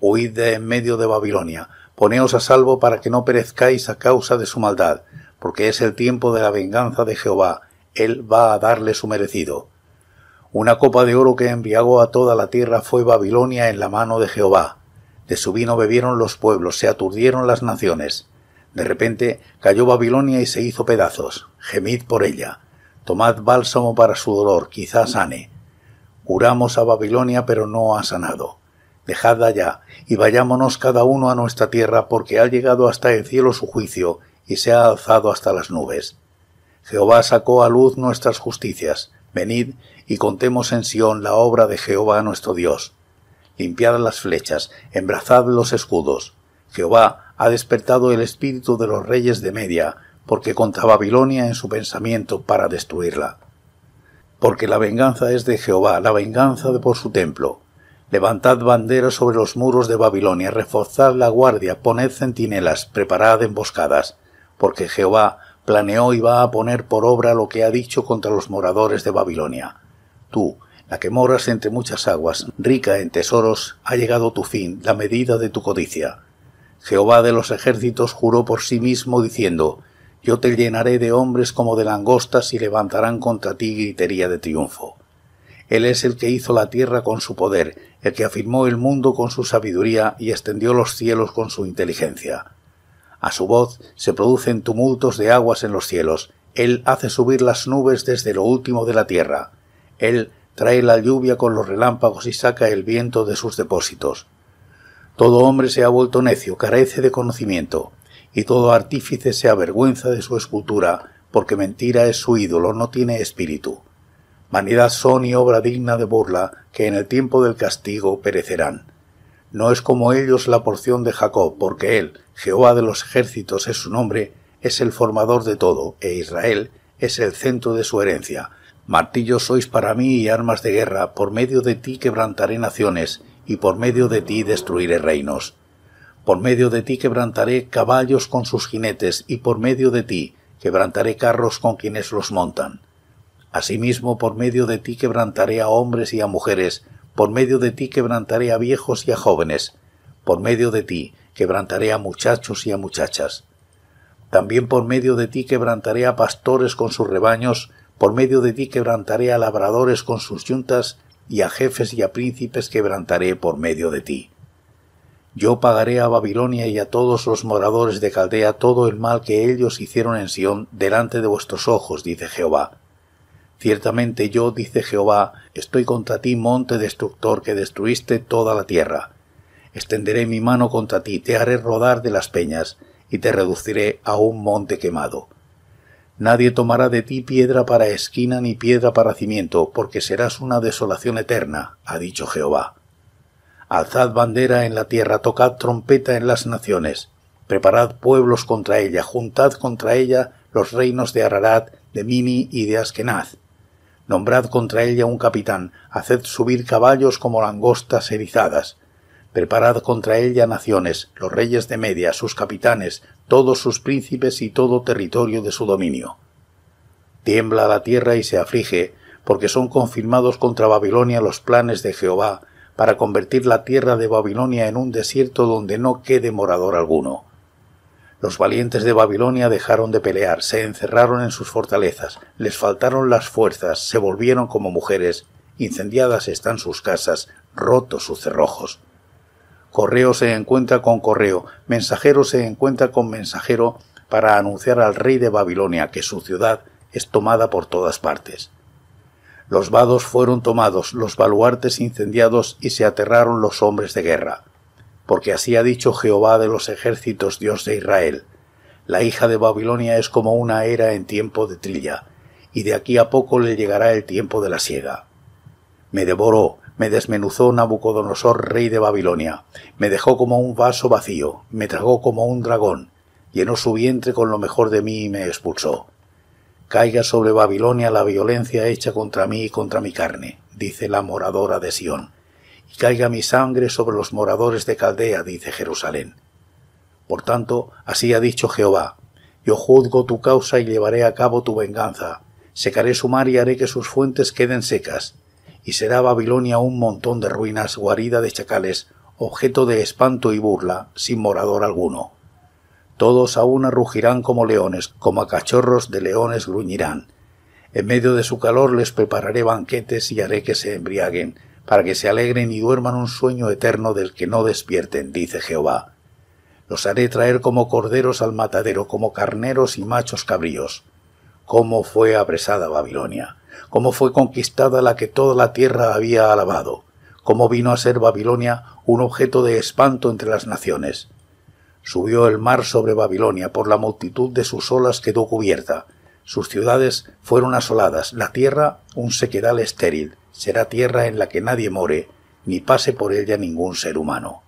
Huid de en medio de Babilonia, poneos a salvo para que no perezcáis a causa de su maldad, porque es el tiempo de la venganza de Jehová, él va a darle su merecido. Una copa de oro que enviagó a toda la tierra fue Babilonia en la mano de Jehová. De su vino bebieron los pueblos, se aturdieron las naciones. De repente cayó Babilonia y se hizo pedazos. Gemid por ella. Tomad bálsamo para su dolor, quizá sane. Curamos a Babilonia, pero no ha sanado. Dejadla allá, y vayámonos cada uno a nuestra tierra, porque ha llegado hasta el cielo su juicio, y se ha alzado hasta las nubes. Jehová sacó a luz nuestras justicias, Venid y contemos en Sión la obra de Jehová nuestro Dios. Limpiad las flechas, embrazad los escudos. Jehová ha despertado el espíritu de los reyes de Media, porque contra Babilonia en su pensamiento para destruirla. Porque la venganza es de Jehová, la venganza de por su templo. Levantad banderas sobre los muros de Babilonia, reforzad la guardia, poned centinelas, preparad emboscadas, porque Jehová planeó y va a poner por obra lo que ha dicho contra los moradores de Babilonia. Tú, la que moras entre muchas aguas, rica en tesoros, ha llegado tu fin, la medida de tu codicia. Jehová de los ejércitos juró por sí mismo diciendo, Yo te llenaré de hombres como de langostas y levantarán contra ti gritería de triunfo. Él es el que hizo la tierra con su poder, el que afirmó el mundo con su sabiduría y extendió los cielos con su inteligencia. A su voz se producen tumultos de aguas en los cielos. Él hace subir las nubes desde lo último de la tierra. Él trae la lluvia con los relámpagos y saca el viento de sus depósitos. Todo hombre se ha vuelto necio, carece de conocimiento, y todo artífice se avergüenza de su escultura, porque mentira es su ídolo, no tiene espíritu. Vanidad son y obra digna de burla, que en el tiempo del castigo perecerán. No es como ellos la porción de Jacob, porque él, Jehová de los ejércitos es su nombre, es el formador de todo, e Israel es el centro de su herencia. Martillo sois para mí y armas de guerra, por medio de ti quebrantaré naciones, y por medio de ti destruiré reinos. Por medio de ti quebrantaré caballos con sus jinetes, y por medio de ti quebrantaré carros con quienes los montan. Asimismo, por medio de ti quebrantaré a hombres y a mujeres, por medio de ti quebrantaré a viejos y a jóvenes. Por medio de ti quebrantaré a muchachos y a muchachas. También por medio de ti quebrantaré a pastores con sus rebaños, por medio de ti quebrantaré a labradores con sus yuntas, y a jefes y a príncipes quebrantaré por medio de ti. Yo pagaré a Babilonia y a todos los moradores de Caldea todo el mal que ellos hicieron en Sión delante de vuestros ojos, dice Jehová. Ciertamente yo, dice Jehová, estoy contra ti, monte destructor, que destruiste toda la tierra. Extenderé mi mano contra ti, te haré rodar de las peñas, y te reduciré a un monte quemado. Nadie tomará de ti piedra para esquina ni piedra para cimiento, porque serás una desolación eterna, ha dicho Jehová. Alzad bandera en la tierra, tocad trompeta en las naciones, preparad pueblos contra ella, juntad contra ella los reinos de Ararat, de Mimi y de Askenaz nombrad contra ella un capitán, haced subir caballos como langostas erizadas, preparad contra ella naciones, los reyes de Media, sus capitanes, todos sus príncipes y todo territorio de su dominio. Tiembla la tierra y se aflige, porque son confirmados contra Babilonia los planes de Jehová, para convertir la tierra de Babilonia en un desierto donde no quede morador alguno. Los valientes de Babilonia dejaron de pelear, se encerraron en sus fortalezas, les faltaron las fuerzas, se volvieron como mujeres, incendiadas están sus casas, rotos sus cerrojos. Correo se encuentra con correo, mensajero se encuentra con mensajero para anunciar al rey de Babilonia que su ciudad es tomada por todas partes. Los vados fueron tomados, los baluartes incendiados y se aterraron los hombres de guerra porque así ha dicho Jehová de los ejércitos, Dios de Israel. La hija de Babilonia es como una era en tiempo de trilla, y de aquí a poco le llegará el tiempo de la siega. Me devoró, me desmenuzó Nabucodonosor, rey de Babilonia, me dejó como un vaso vacío, me tragó como un dragón, llenó su vientre con lo mejor de mí y me expulsó. Caiga sobre Babilonia la violencia hecha contra mí y contra mi carne, dice la moradora de Sion caiga mi sangre sobre los moradores de Caldea, dice Jerusalén. Por tanto, así ha dicho Jehová, yo juzgo tu causa y llevaré a cabo tu venganza, secaré su mar y haré que sus fuentes queden secas, y será Babilonia un montón de ruinas, guarida de chacales, objeto de espanto y burla, sin morador alguno. Todos a una rugirán como leones, como a cachorros de leones gruñirán. En medio de su calor les prepararé banquetes y haré que se embriaguen, para que se alegren y duerman un sueño eterno del que no despierten, dice Jehová. Los haré traer como corderos al matadero, como carneros y machos cabríos. Cómo fue apresada Babilonia, cómo fue conquistada la que toda la tierra había alabado, cómo vino a ser Babilonia un objeto de espanto entre las naciones. Subió el mar sobre Babilonia por la multitud de sus olas quedó cubierta, sus ciudades fueron asoladas, la tierra un sequedal estéril, será tierra en la que nadie more, ni pase por ella ningún ser humano.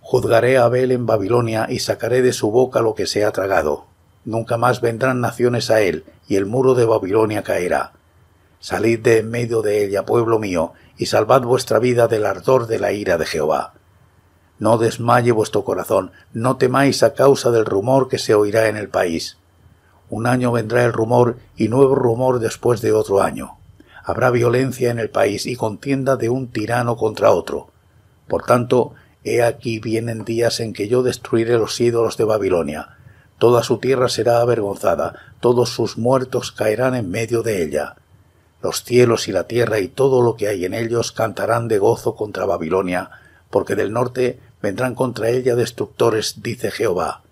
Juzgaré a Abel en Babilonia y sacaré de su boca lo que se ha tragado. Nunca más vendrán naciones a él, y el muro de Babilonia caerá. Salid de en medio de ella, pueblo mío, y salvad vuestra vida del ardor de la ira de Jehová. No desmaye vuestro corazón, no temáis a causa del rumor que se oirá en el país. Un año vendrá el rumor y nuevo rumor después de otro año habrá violencia en el país y contienda de un tirano contra otro. Por tanto, he aquí vienen días en que yo destruiré los ídolos de Babilonia. Toda su tierra será avergonzada, todos sus muertos caerán en medio de ella. Los cielos y la tierra y todo lo que hay en ellos cantarán de gozo contra Babilonia, porque del norte vendrán contra ella destructores, dice Jehová.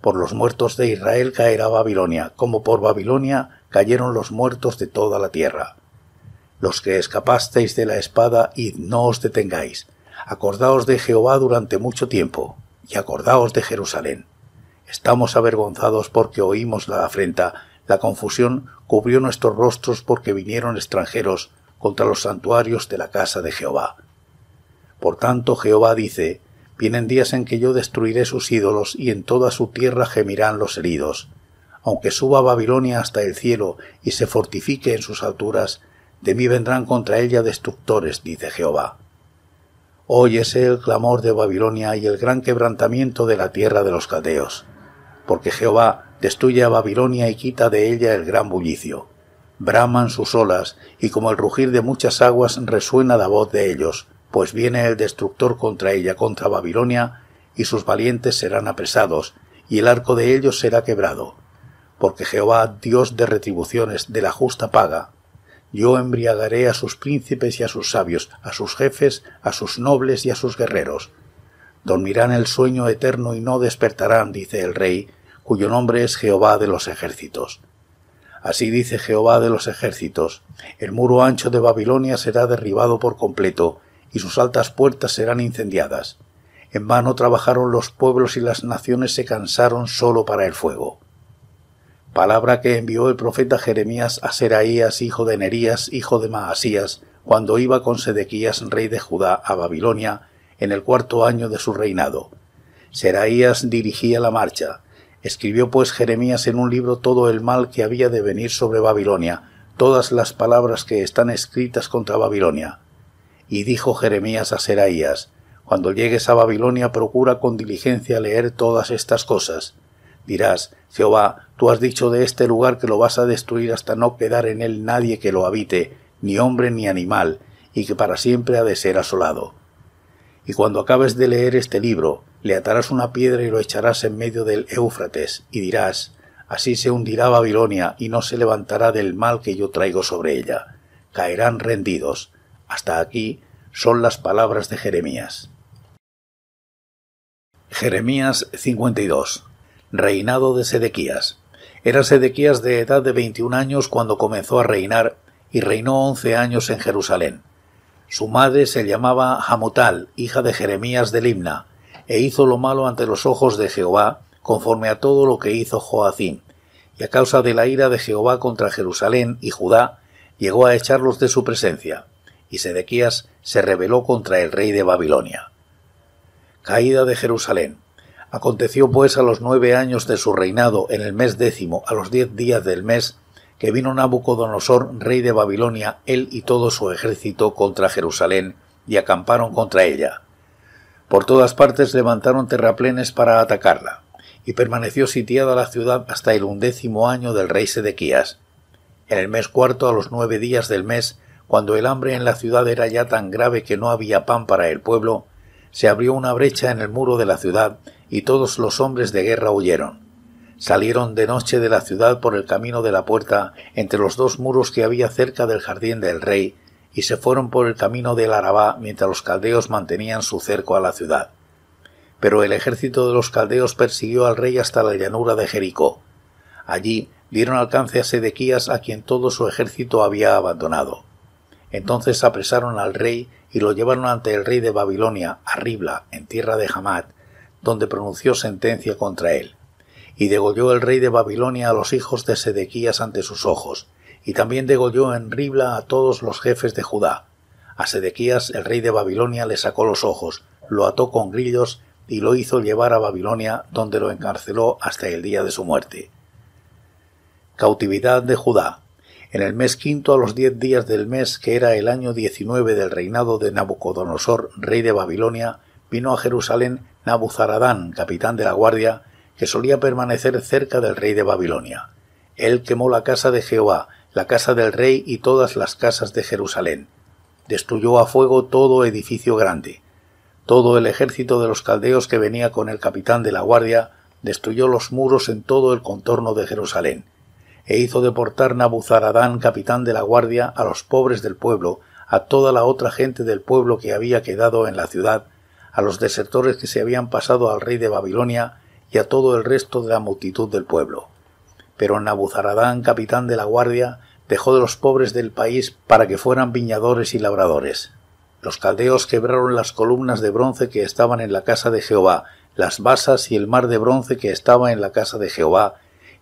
Por los muertos de Israel caerá Babilonia, como por Babilonia cayeron los muertos de toda la tierra los que escapasteis de la espada, id, no os detengáis. Acordaos de Jehová durante mucho tiempo, y acordaos de Jerusalén. Estamos avergonzados porque oímos la afrenta, la confusión cubrió nuestros rostros porque vinieron extranjeros contra los santuarios de la casa de Jehová. Por tanto Jehová dice, Vienen días en que yo destruiré sus ídolos y en toda su tierra gemirán los heridos. Aunque suba Babilonia hasta el cielo y se fortifique en sus alturas, de mí vendrán contra ella destructores, dice Jehová. Óyese el clamor de Babilonia y el gran quebrantamiento de la tierra de los caldeos, porque Jehová destruye a Babilonia y quita de ella el gran bullicio. Braman sus olas, y como el rugir de muchas aguas resuena la voz de ellos, pues viene el destructor contra ella, contra Babilonia, y sus valientes serán apresados, y el arco de ellos será quebrado. Porque Jehová, Dios de retribuciones, de la justa paga, yo embriagaré a sus príncipes y a sus sabios, a sus jefes, a sus nobles y a sus guerreros. Dormirán el sueño eterno y no despertarán, dice el rey, cuyo nombre es Jehová de los ejércitos. Así dice Jehová de los ejércitos, el muro ancho de Babilonia será derribado por completo, y sus altas puertas serán incendiadas. En vano trabajaron los pueblos y las naciones se cansaron solo para el fuego palabra que envió el profeta Jeremías a Seraías, hijo de Nerías, hijo de Maasías, cuando iba con Sedequías, rey de Judá, a Babilonia, en el cuarto año de su reinado. Seraías dirigía la marcha. Escribió pues Jeremías en un libro todo el mal que había de venir sobre Babilonia, todas las palabras que están escritas contra Babilonia. Y dijo Jeremías a Seraías, Cuando llegues a Babilonia procura con diligencia leer todas estas cosas, Dirás, Jehová, tú has dicho de este lugar que lo vas a destruir hasta no quedar en él nadie que lo habite, ni hombre ni animal, y que para siempre ha de ser asolado. Y cuando acabes de leer este libro, le atarás una piedra y lo echarás en medio del Éufrates, y dirás, Así se hundirá Babilonia y no se levantará del mal que yo traigo sobre ella. Caerán rendidos. Hasta aquí son las palabras de Jeremías. Jeremías 52 Reinado de Sedequías. Era Sedequías de edad de 21 años cuando comenzó a reinar y reinó 11 años en Jerusalén. Su madre se llamaba Hamutal, hija de Jeremías de Limna, e hizo lo malo ante los ojos de Jehová, conforme a todo lo que hizo Joacín, Y a causa de la ira de Jehová contra Jerusalén y Judá, llegó a echarlos de su presencia. Y Sedequías se rebeló contra el rey de Babilonia. Caída de Jerusalén. Aconteció pues a los nueve años de su reinado, en el mes décimo, a los diez días del mes, que vino Nabucodonosor, rey de Babilonia, él y todo su ejército contra Jerusalén, y acamparon contra ella. Por todas partes levantaron terraplenes para atacarla, y permaneció sitiada la ciudad hasta el undécimo año del rey Sedequías. En el mes cuarto, a los nueve días del mes, cuando el hambre en la ciudad era ya tan grave que no había pan para el pueblo, se abrió una brecha en el muro de la ciudad y todos los hombres de guerra huyeron. Salieron de noche de la ciudad por el camino de la puerta, entre los dos muros que había cerca del jardín del rey, y se fueron por el camino del Arabá mientras los caldeos mantenían su cerco a la ciudad. Pero el ejército de los caldeos persiguió al rey hasta la llanura de Jericó. Allí dieron alcance a Sedequías a quien todo su ejército había abandonado. Entonces apresaron al rey y lo llevaron ante el rey de Babilonia, a Ribla, en tierra de Hamat, donde pronunció sentencia contra él. Y degolló el rey de Babilonia a los hijos de Sedequías ante sus ojos, y también degolló en Ribla a todos los jefes de Judá. A Sedequías el rey de Babilonia le sacó los ojos, lo ató con grillos y lo hizo llevar a Babilonia, donde lo encarceló hasta el día de su muerte. Cautividad de Judá. En el mes quinto a los diez días del mes, que era el año diecinueve del reinado de Nabucodonosor, rey de Babilonia, vino a Jerusalén Nabuzaradán, capitán de la guardia, que solía permanecer cerca del rey de Babilonia. Él quemó la casa de Jehová, la casa del rey y todas las casas de Jerusalén. Destruyó a fuego todo edificio grande. Todo el ejército de los caldeos que venía con el capitán de la guardia destruyó los muros en todo el contorno de Jerusalén, e hizo deportar Nabuzaradán, capitán de la guardia, a los pobres del pueblo, a toda la otra gente del pueblo que había quedado en la ciudad, a los desertores que se habían pasado al rey de Babilonia y a todo el resto de la multitud del pueblo. Pero Nabuzaradán, capitán de la guardia, dejó de los pobres del país para que fueran viñadores y labradores. Los caldeos quebraron las columnas de bronce que estaban en la casa de Jehová, las basas y el mar de bronce que estaba en la casa de Jehová,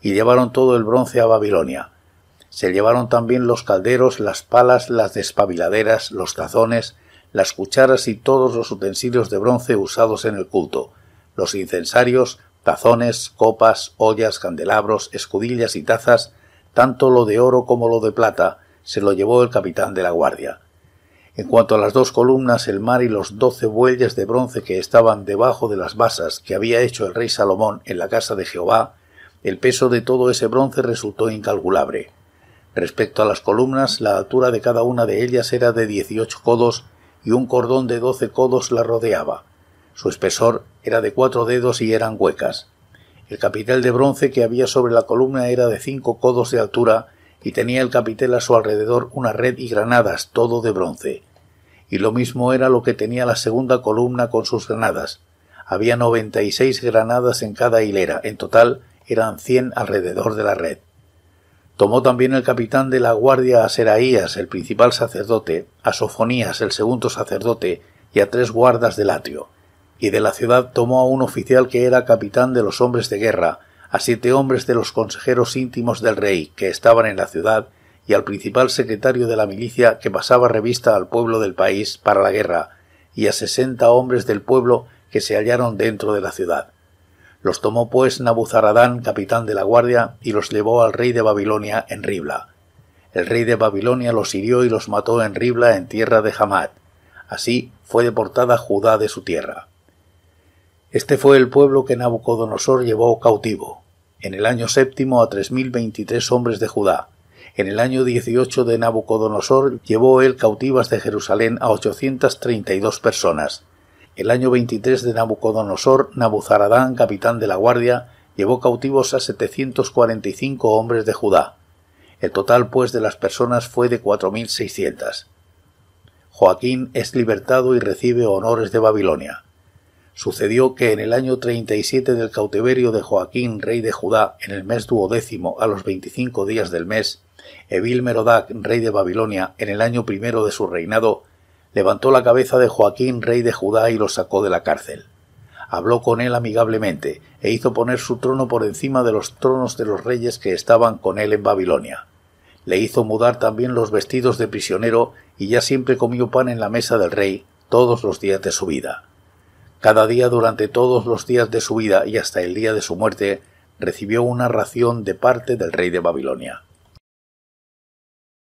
y llevaron todo el bronce a Babilonia. Se llevaron también los calderos, las palas, las despabiladeras, los tazones, las cucharas y todos los utensilios de bronce usados en el culto, los incensarios, tazones, copas, ollas, candelabros, escudillas y tazas, tanto lo de oro como lo de plata, se lo llevó el capitán de la guardia. En cuanto a las dos columnas, el mar y los doce bueyes de bronce que estaban debajo de las basas que había hecho el rey Salomón en la casa de Jehová, el peso de todo ese bronce resultó incalculable. Respecto a las columnas, la altura de cada una de ellas era de dieciocho codos y un cordón de doce codos la rodeaba. Su espesor era de cuatro dedos y eran huecas. El capitel de bronce que había sobre la columna era de cinco codos de altura y tenía el capitel a su alrededor una red y granadas, todo de bronce. Y lo mismo era lo que tenía la segunda columna con sus granadas. Había noventa y seis granadas en cada hilera, en total eran cien alrededor de la red. Tomó también el capitán de la guardia a Seraías, el principal sacerdote, a Sofonías, el segundo sacerdote, y a tres guardas del atrio. Y de la ciudad tomó a un oficial que era capitán de los hombres de guerra, a siete hombres de los consejeros íntimos del rey que estaban en la ciudad, y al principal secretario de la milicia que pasaba revista al pueblo del país para la guerra, y a sesenta hombres del pueblo que se hallaron dentro de la ciudad. Los tomó pues Nabuzaradán, capitán de la guardia, y los llevó al rey de Babilonia en Ribla. El rey de Babilonia los hirió y los mató en Ribla en tierra de Hamat. Así fue deportada Judá de su tierra. Este fue el pueblo que Nabucodonosor llevó cautivo. En el año séptimo a tres mil veintitrés hombres de Judá. En el año dieciocho de Nabucodonosor llevó él cautivas de Jerusalén a dos personas, el año 23 de Nabucodonosor, Nabuzaradán, capitán de la guardia, llevó cautivos a cinco hombres de Judá. El total, pues, de las personas fue de seiscientas. Joaquín es libertado y recibe honores de Babilonia. Sucedió que en el año siete del cautiverio de Joaquín, rey de Judá, en el mes duodécimo, a los veinticinco días del mes, Evil Merodac, rey de Babilonia, en el año primero de su reinado, levantó la cabeza de Joaquín, rey de Judá, y lo sacó de la cárcel. Habló con él amigablemente, e hizo poner su trono por encima de los tronos de los reyes que estaban con él en Babilonia. Le hizo mudar también los vestidos de prisionero, y ya siempre comió pan en la mesa del rey, todos los días de su vida. Cada día durante todos los días de su vida y hasta el día de su muerte, recibió una ración de parte del rey de Babilonia.